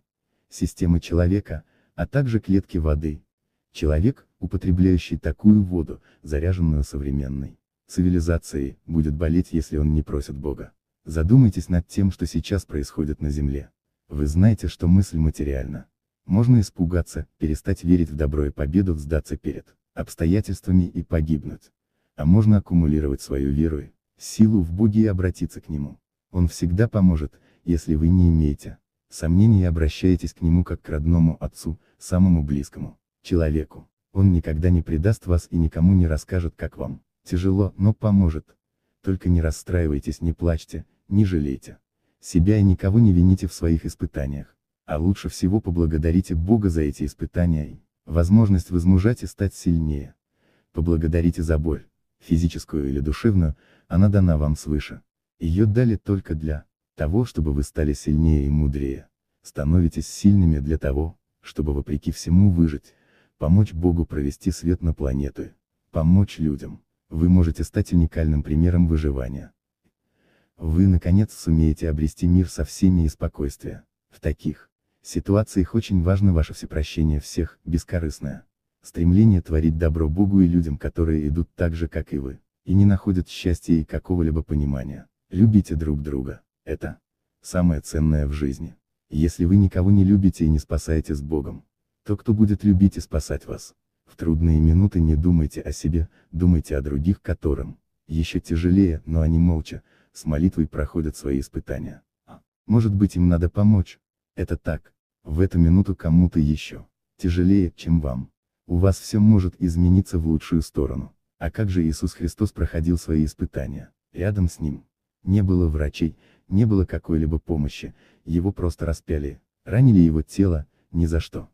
системы человека, а также клетки воды. Человек, употребляющий такую воду, заряженную современной цивилизацией, будет болеть, если он не просит Бога. Задумайтесь над тем, что сейчас происходит на Земле. Вы знаете, что мысль материальна. Можно испугаться, перестать верить в добро и победу, сдаться перед обстоятельствами и погибнуть. А можно аккумулировать свою веру и силу в Боге и обратиться к Нему. Он всегда поможет, если вы не имеете сомнений и обращаетесь к Нему как к родному Отцу, самому близкому, человеку. Он никогда не предаст вас и никому не расскажет, как вам тяжело, но поможет. Только не расстраивайтесь, не плачьте, не жалейте. Себя и никого не вините в своих испытаниях. А лучше всего поблагодарите Бога за эти испытания и возможность возмужать и стать сильнее. Поблагодарите за боль, физическую или душевную, она дана вам свыше. Ее дали только для того, чтобы вы стали сильнее и мудрее. Становитесь сильными для того, чтобы вопреки всему выжить, помочь Богу провести свет на планету, помочь людям вы можете стать уникальным примером выживания. Вы, наконец, сумеете обрести мир со всеми и спокойствие. В таких ситуациях очень важно ваше всепрощение всех, бескорыстное стремление творить добро Богу и людям, которые идут так же, как и вы, и не находят счастья и какого-либо понимания. Любите друг друга. Это самое ценное в жизни. Если вы никого не любите и не спасаете с Богом, то кто будет любить и спасать вас? В трудные минуты не думайте о себе, думайте о других, которым еще тяжелее, но они молча, с молитвой проходят свои испытания. А, может быть им надо помочь. Это так. В эту минуту кому-то еще тяжелее, чем вам. У вас все может измениться в лучшую сторону. А как же Иисус Христос проходил свои испытания? Рядом с ним не было врачей, не было какой-либо помощи, его просто распяли, ранили его тело, ни за что.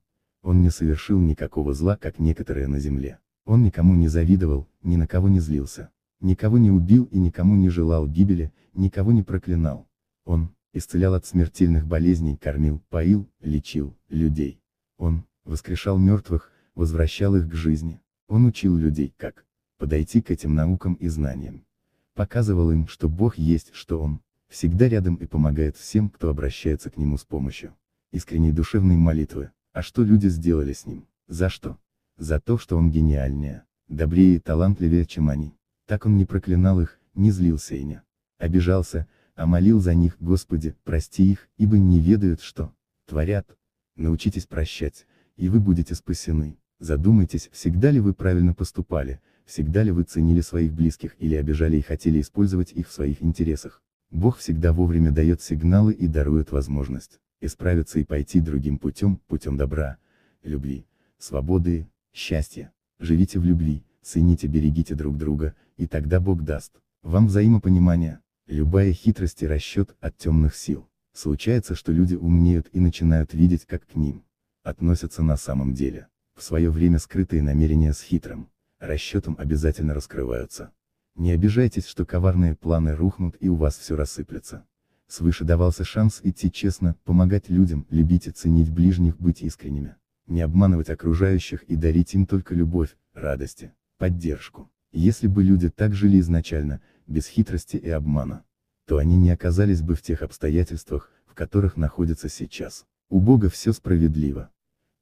Он не совершил никакого зла, как некоторые на земле. Он никому не завидовал, ни на кого не злился. Никого не убил и никому не желал гибели, никого не проклинал. Он, исцелял от смертельных болезней, кормил, поил, лечил, людей. Он, воскрешал мертвых, возвращал их к жизни. Он учил людей, как подойти к этим наукам и знаниям. Показывал им, что Бог есть, что Он, всегда рядом и помогает всем, кто обращается к Нему с помощью искренней душевной молитвы. А что люди сделали с ним? За что? За то, что он гениальнее, добрее и талантливее, чем они. Так он не проклинал их, не злился и не обижался, а молил за них, Господи, прости их, ибо не ведают, что творят. Научитесь прощать, и вы будете спасены. Задумайтесь, всегда ли вы правильно поступали, всегда ли вы ценили своих близких или обижали и хотели использовать их в своих интересах. Бог всегда вовремя дает сигналы и дарует возможность исправиться и пойти другим путем, путем добра, любви, свободы, счастья. Живите в любви, цените, берегите друг друга, и тогда Бог даст вам взаимопонимание. Любая хитрость и расчет от темных сил. Случается, что люди умнеют и начинают видеть, как к ним относятся на самом деле. В свое время скрытые намерения с хитрым расчетом обязательно раскрываются. Не обижайтесь, что коварные планы рухнут и у вас все рассыплется свыше давался шанс идти честно, помогать людям, любить и ценить ближних, быть искренними. Не обманывать окружающих и дарить им только любовь, радости, поддержку. Если бы люди так жили изначально, без хитрости и обмана, то они не оказались бы в тех обстоятельствах, в которых находятся сейчас. У Бога все справедливо.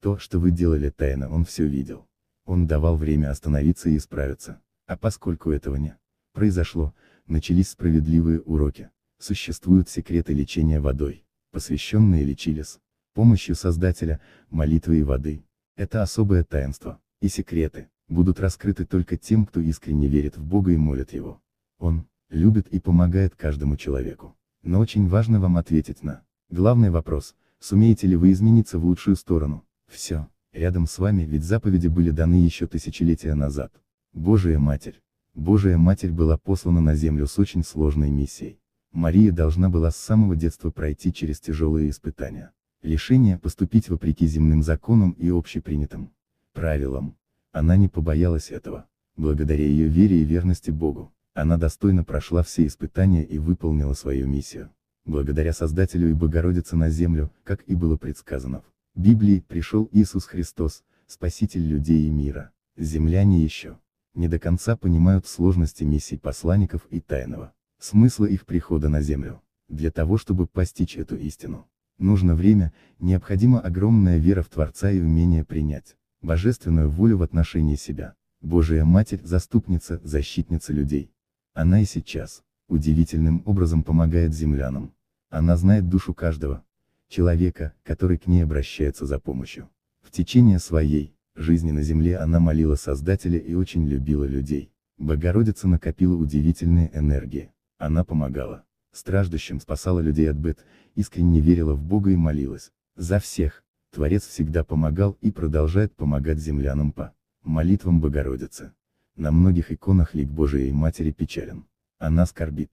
То, что вы делали тайно, Он все видел. Он давал время остановиться и исправиться. А поскольку этого не произошло, начались справедливые уроки. Существуют секреты лечения водой, посвященные лечилис, помощью Создателя, молитвы и воды. Это особое таинство, и секреты, будут раскрыты только тем, кто искренне верит в Бога и молит Его. Он, любит и помогает каждому человеку. Но очень важно вам ответить на главный вопрос, сумеете ли вы измениться в лучшую сторону. Все, рядом с вами, ведь заповеди были даны еще тысячелетия назад. Божия Матерь. Божия Матерь была послана на Землю с очень сложной миссией. Мария должна была с самого детства пройти через тяжелые испытания. Решение поступить вопреки земным законам и общепринятым правилам. Она не побоялась этого. Благодаря ее вере и верности Богу, она достойно прошла все испытания и выполнила свою миссию. Благодаря Создателю и Богородице на землю, как и было предсказано в Библии, пришел Иисус Христос, Спаситель людей и мира. Земляне еще не до конца понимают сложности миссий посланников и тайного смысла их прихода на Землю. Для того, чтобы постичь эту истину, нужно время, необходима огромная вера в Творца и умение принять божественную волю в отношении себя. Божия Матерь – заступница, защитница людей. Она и сейчас, удивительным образом помогает землянам. Она знает душу каждого, человека, который к ней обращается за помощью. В течение своей, жизни на земле она молила Создателя и очень любила людей. Богородица накопила удивительные энергии. Она помогала. Страждущим спасала людей от бед, искренне верила в Бога и молилась. За всех. Творец всегда помогал и продолжает помогать землянам по молитвам Богородицы. На многих иконах лик Божией Матери печален. Она скорбит.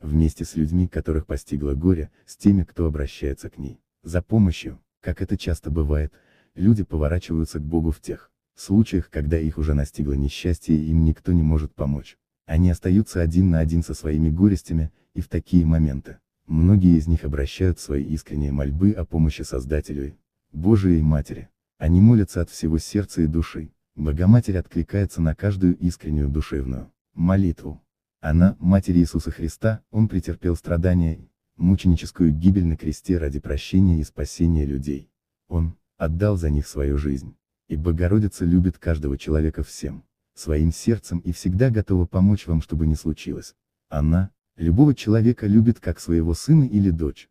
Вместе с людьми, которых постигло горе, с теми, кто обращается к ней. За помощью, как это часто бывает, люди поворачиваются к Богу в тех случаях, когда их уже настигло несчастье и им никто не может помочь. Они остаются один на один со своими горестями, и в такие моменты, многие из них обращают свои искренние мольбы о помощи Создателю и Божией Матери. Они молятся от всего сердца и души. Богоматерь откликается на каждую искреннюю душевную молитву. Она, Матерь Иисуса Христа, Он претерпел страдания, мученическую гибель на кресте ради прощения и спасения людей. Он, отдал за них свою жизнь. И Богородица любит каждого человека всем своим сердцем и всегда готова помочь вам, чтобы не случилось. Она, любого человека любит как своего сына или дочь.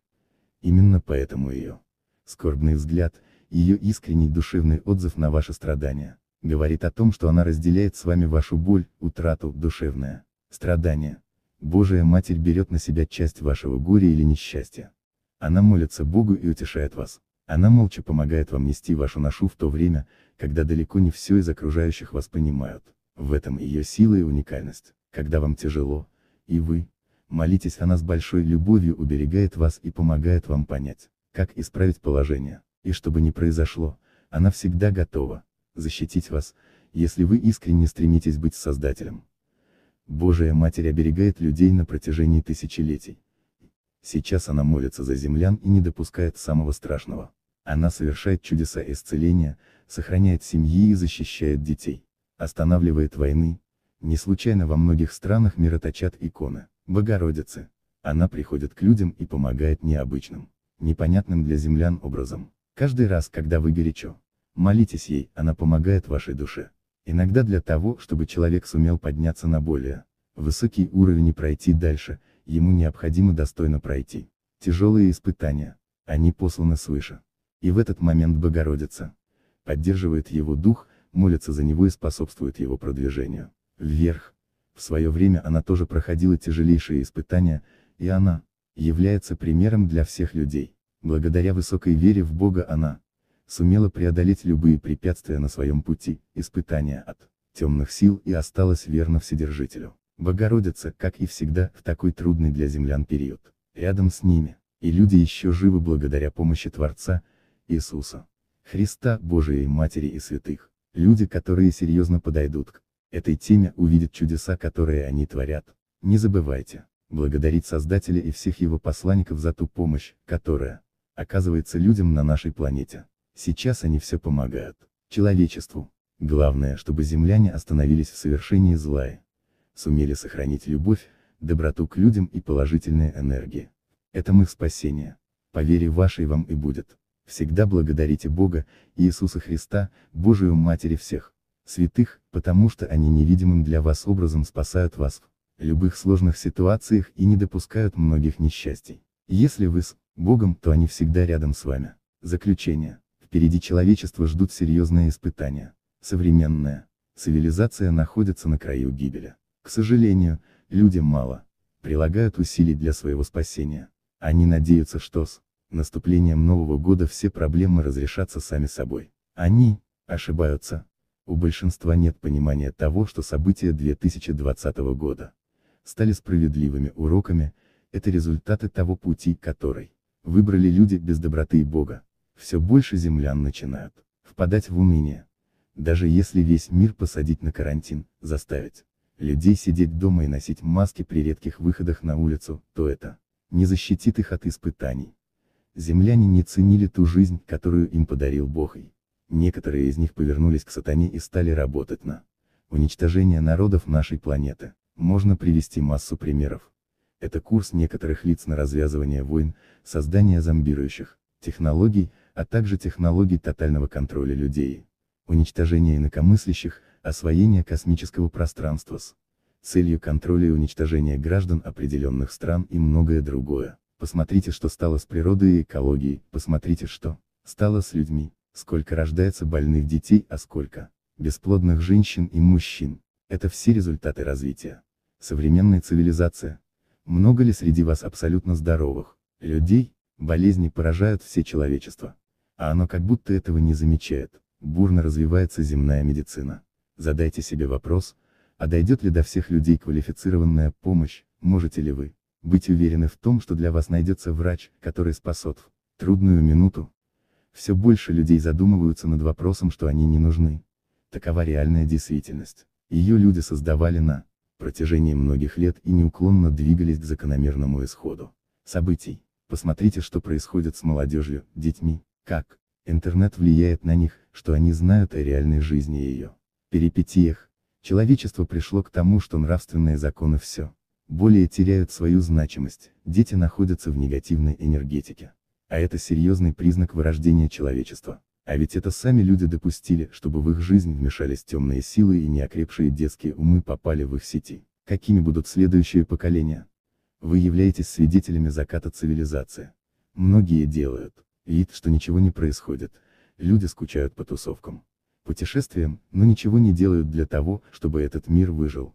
Именно поэтому ее скорбный взгляд, ее искренний душевный отзыв на ваши страдания, говорит о том, что она разделяет с вами вашу боль, утрату, душевное страдание. Божия Матерь берет на себя часть вашего горя или несчастья. Она молится Богу и утешает вас. Она молча помогает вам нести вашу ношу в то время, когда далеко не все из окружающих вас понимают. В этом ее сила и уникальность. Когда вам тяжело, и вы, молитесь она с большой любовью уберегает вас и помогает вам понять, как исправить положение, и чтобы не произошло, она всегда готова защитить вас, если вы искренне стремитесь быть Создателем. Божия Матерь оберегает людей на протяжении тысячелетий. Сейчас она молится за землян и не допускает самого страшного. Она совершает чудеса исцеления, сохраняет семьи и защищает детей. Останавливает войны. Не случайно во многих странах мира точат иконы Богородицы. Она приходит к людям и помогает необычным, непонятным для землян образом. Каждый раз, когда вы горячо, молитесь ей, она помогает вашей душе. Иногда для того, чтобы человек сумел подняться на более высокий уровень и пройти дальше, ему необходимо достойно пройти тяжелые испытания. Они посланы свыше. И в этот момент Богородица поддерживает его дух, молится за него и способствует его продвижению вверх. В свое время она тоже проходила тяжелейшие испытания, и она является примером для всех людей. Благодаря высокой вере в Бога она сумела преодолеть любые препятствия на своем пути, испытания от темных сил и осталась верна Вседержителю. Богородица, как и всегда, в такой трудный для землян период. Рядом с ними, и люди еще живы благодаря помощи Творца, Иисуса Христа, Божией Матери и святых. Люди, которые серьезно подойдут к этой теме, увидят чудеса, которые они творят. Не забывайте благодарить Создателя и всех его посланников за ту помощь, которая оказывается людям на нашей планете. Сейчас они все помогают человечеству. Главное, чтобы земляне остановились в совершении зла и сумели сохранить любовь, доброту к людям и положительные энергии. Это их спасение. По вере вашей вам и будет. Всегда благодарите Бога, Иисуса Христа, Божию Матери всех святых, потому что они невидимым для вас образом спасают вас в любых сложных ситуациях и не допускают многих несчастий. Если вы с Богом, то они всегда рядом с вами. Заключение. Впереди человечество ждут серьезные испытания. Современная цивилизация находится на краю гибели. К сожалению, люди мало прилагают усилий для своего спасения. Они надеются, что с наступлением Нового года все проблемы разрешатся сами собой. Они, ошибаются. У большинства нет понимания того, что события 2020 года стали справедливыми уроками, это результаты того пути, который выбрали люди без доброты и Бога. Все больше землян начинают впадать в уныние. Даже если весь мир посадить на карантин, заставить людей сидеть дома и носить маски при редких выходах на улицу, то это не защитит их от испытаний. Земляне не ценили ту жизнь, которую им подарил Бог. И некоторые из них повернулись к сатане и стали работать на уничтожение народов нашей планеты. Можно привести массу примеров. Это курс некоторых лиц на развязывание войн, создание зомбирующих технологий, а также технологий тотального контроля людей, уничтожение инакомыслящих, освоение космического пространства с целью контроля и уничтожения граждан определенных стран и многое другое. Посмотрите, что стало с природой и экологией, посмотрите, что стало с людьми, сколько рождается больных детей, а сколько бесплодных женщин и мужчин. Это все результаты развития. Современная цивилизация. Много ли среди вас абсолютно здоровых людей? Болезни поражают все человечество. А оно как будто этого не замечает. Бурно развивается земная медицина. Задайте себе вопрос, а дойдет ли до всех людей квалифицированная помощь, можете ли вы быть уверены в том, что для вас найдется врач, который спасет в трудную минуту. Все больше людей задумываются над вопросом, что они не нужны. Такова реальная действительность. Ее люди создавали на протяжении многих лет и неуклонно двигались к закономерному исходу событий. Посмотрите, что происходит с молодежью, детьми, как интернет влияет на них, что они знают о реальной жизни и ее перипетиях. Человечество пришло к тому, что нравственные законы все более теряют свою значимость, дети находятся в негативной энергетике. А это серьезный признак вырождения человечества. А ведь это сами люди допустили, чтобы в их жизнь вмешались темные силы и неокрепшие детские умы попали в их сети. Какими будут следующие поколения? Вы являетесь свидетелями заката цивилизации. Многие делают вид, что ничего не происходит. Люди скучают по тусовкам, путешествиям, но ничего не делают для того, чтобы этот мир выжил.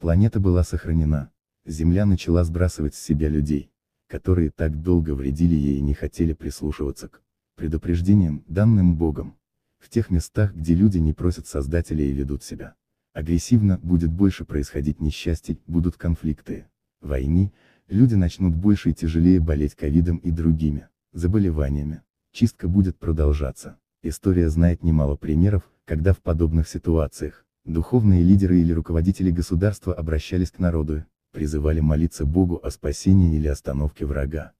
Планета была сохранена, Земля начала сбрасывать с себя людей, которые так долго вредили ей и не хотели прислушиваться к предупреждениям, данным Богом. В тех местах, где люди не просят Создателя и ведут себя агрессивно, будет больше происходить несчастий, будут конфликты, войны, люди начнут больше и тяжелее болеть ковидом и другими заболеваниями. Чистка будет продолжаться. История знает немало примеров, когда в подобных ситуациях, духовные лидеры или руководители государства обращались к народу призывали молиться Богу о спасении или остановке врага.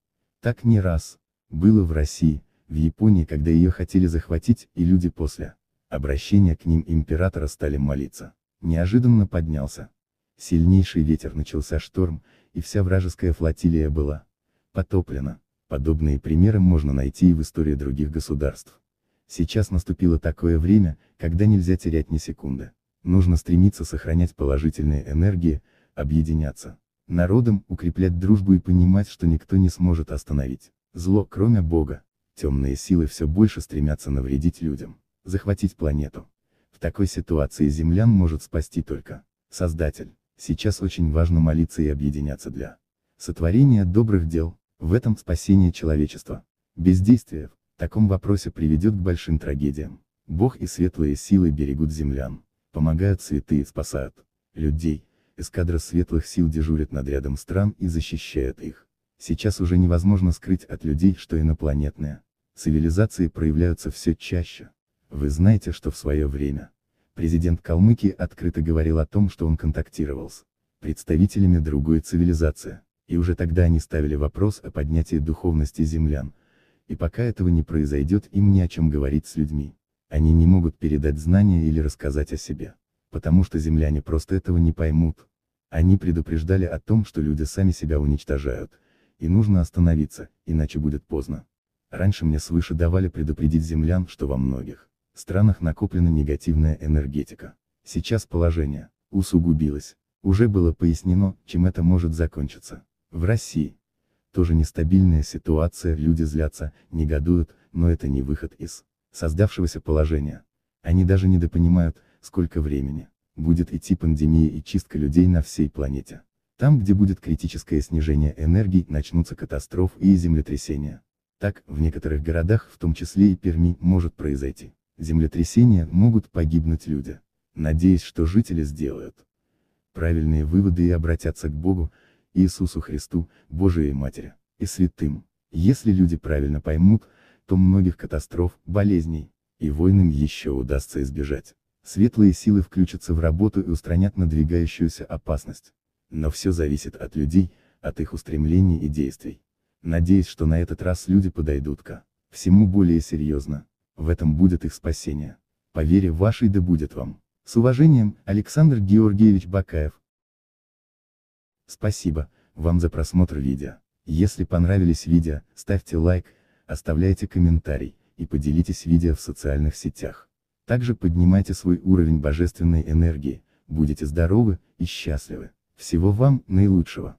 Так не раз. Было в России, в Японии, когда ее хотели захватить, и люди после обращения к ним императора стали молиться. Неожиданно поднялся. Сильнейший ветер начался шторм, и вся вражеская флотилия была потоплена. Подобные примеры можно найти и в истории других государств. Сейчас наступило такое время, когда нельзя терять ни секунды. Нужно стремиться сохранять положительные энергии, объединяться. Народом укреплять дружбу и понимать, что никто не сможет остановить. Зло, кроме Бога. Темные силы все больше стремятся навредить людям. Захватить планету. В такой ситуации землян может спасти только Создатель. Сейчас очень важно молиться и объединяться для сотворения добрых дел, в этом спасение человечества. Бездействие в таком вопросе приведет к большим трагедиям. Бог и светлые силы берегут землян, помогают святые и спасают людей эскадра светлых сил дежурит над рядом стран и защищает их. Сейчас уже невозможно скрыть от людей, что инопланетные цивилизации проявляются все чаще. Вы знаете, что в свое время президент Калмыкии открыто говорил о том, что он контактировал с представителями другой цивилизации, и уже тогда они ставили вопрос о поднятии духовности землян, и пока этого не произойдет, им не о чем говорить с людьми. Они не могут передать знания или рассказать о себе потому что земляне просто этого не поймут. Они предупреждали о том, что люди сами себя уничтожают, и нужно остановиться, иначе будет поздно. Раньше мне свыше давали предупредить землян, что во многих странах накоплена негативная энергетика. Сейчас положение усугубилось. Уже было пояснено, чем это может закончиться. В России тоже нестабильная ситуация, люди злятся, негодуют, но это не выход из создавшегося положения. Они даже недопонимают, сколько времени, будет идти пандемия и чистка людей на всей планете. Там, где будет критическое снижение энергии, начнутся катастрофы и землетрясения. Так, в некоторых городах, в том числе и Перми, может произойти. Землетрясения могут погибнуть люди. Надеюсь, что жители сделают правильные выводы и обратятся к Богу, Иисусу Христу, Божией Матери, и святым. Если люди правильно поймут, то многих катастроф, болезней и войн им еще удастся избежать. Светлые силы включатся в работу и устранят надвигающуюся опасность. Но все зависит от людей, от их устремлений и действий. Надеюсь, что на этот раз люди подойдут ко всему более серьезно. В этом будет их спасение. По вере вашей да будет вам. С уважением, Александр Георгиевич Бакаев. Спасибо, вам за просмотр видео. Если понравились видео, ставьте лайк, оставляйте комментарий, и поделитесь видео в социальных сетях. Также поднимайте свой уровень божественной энергии, будете здоровы и счастливы. Всего вам наилучшего.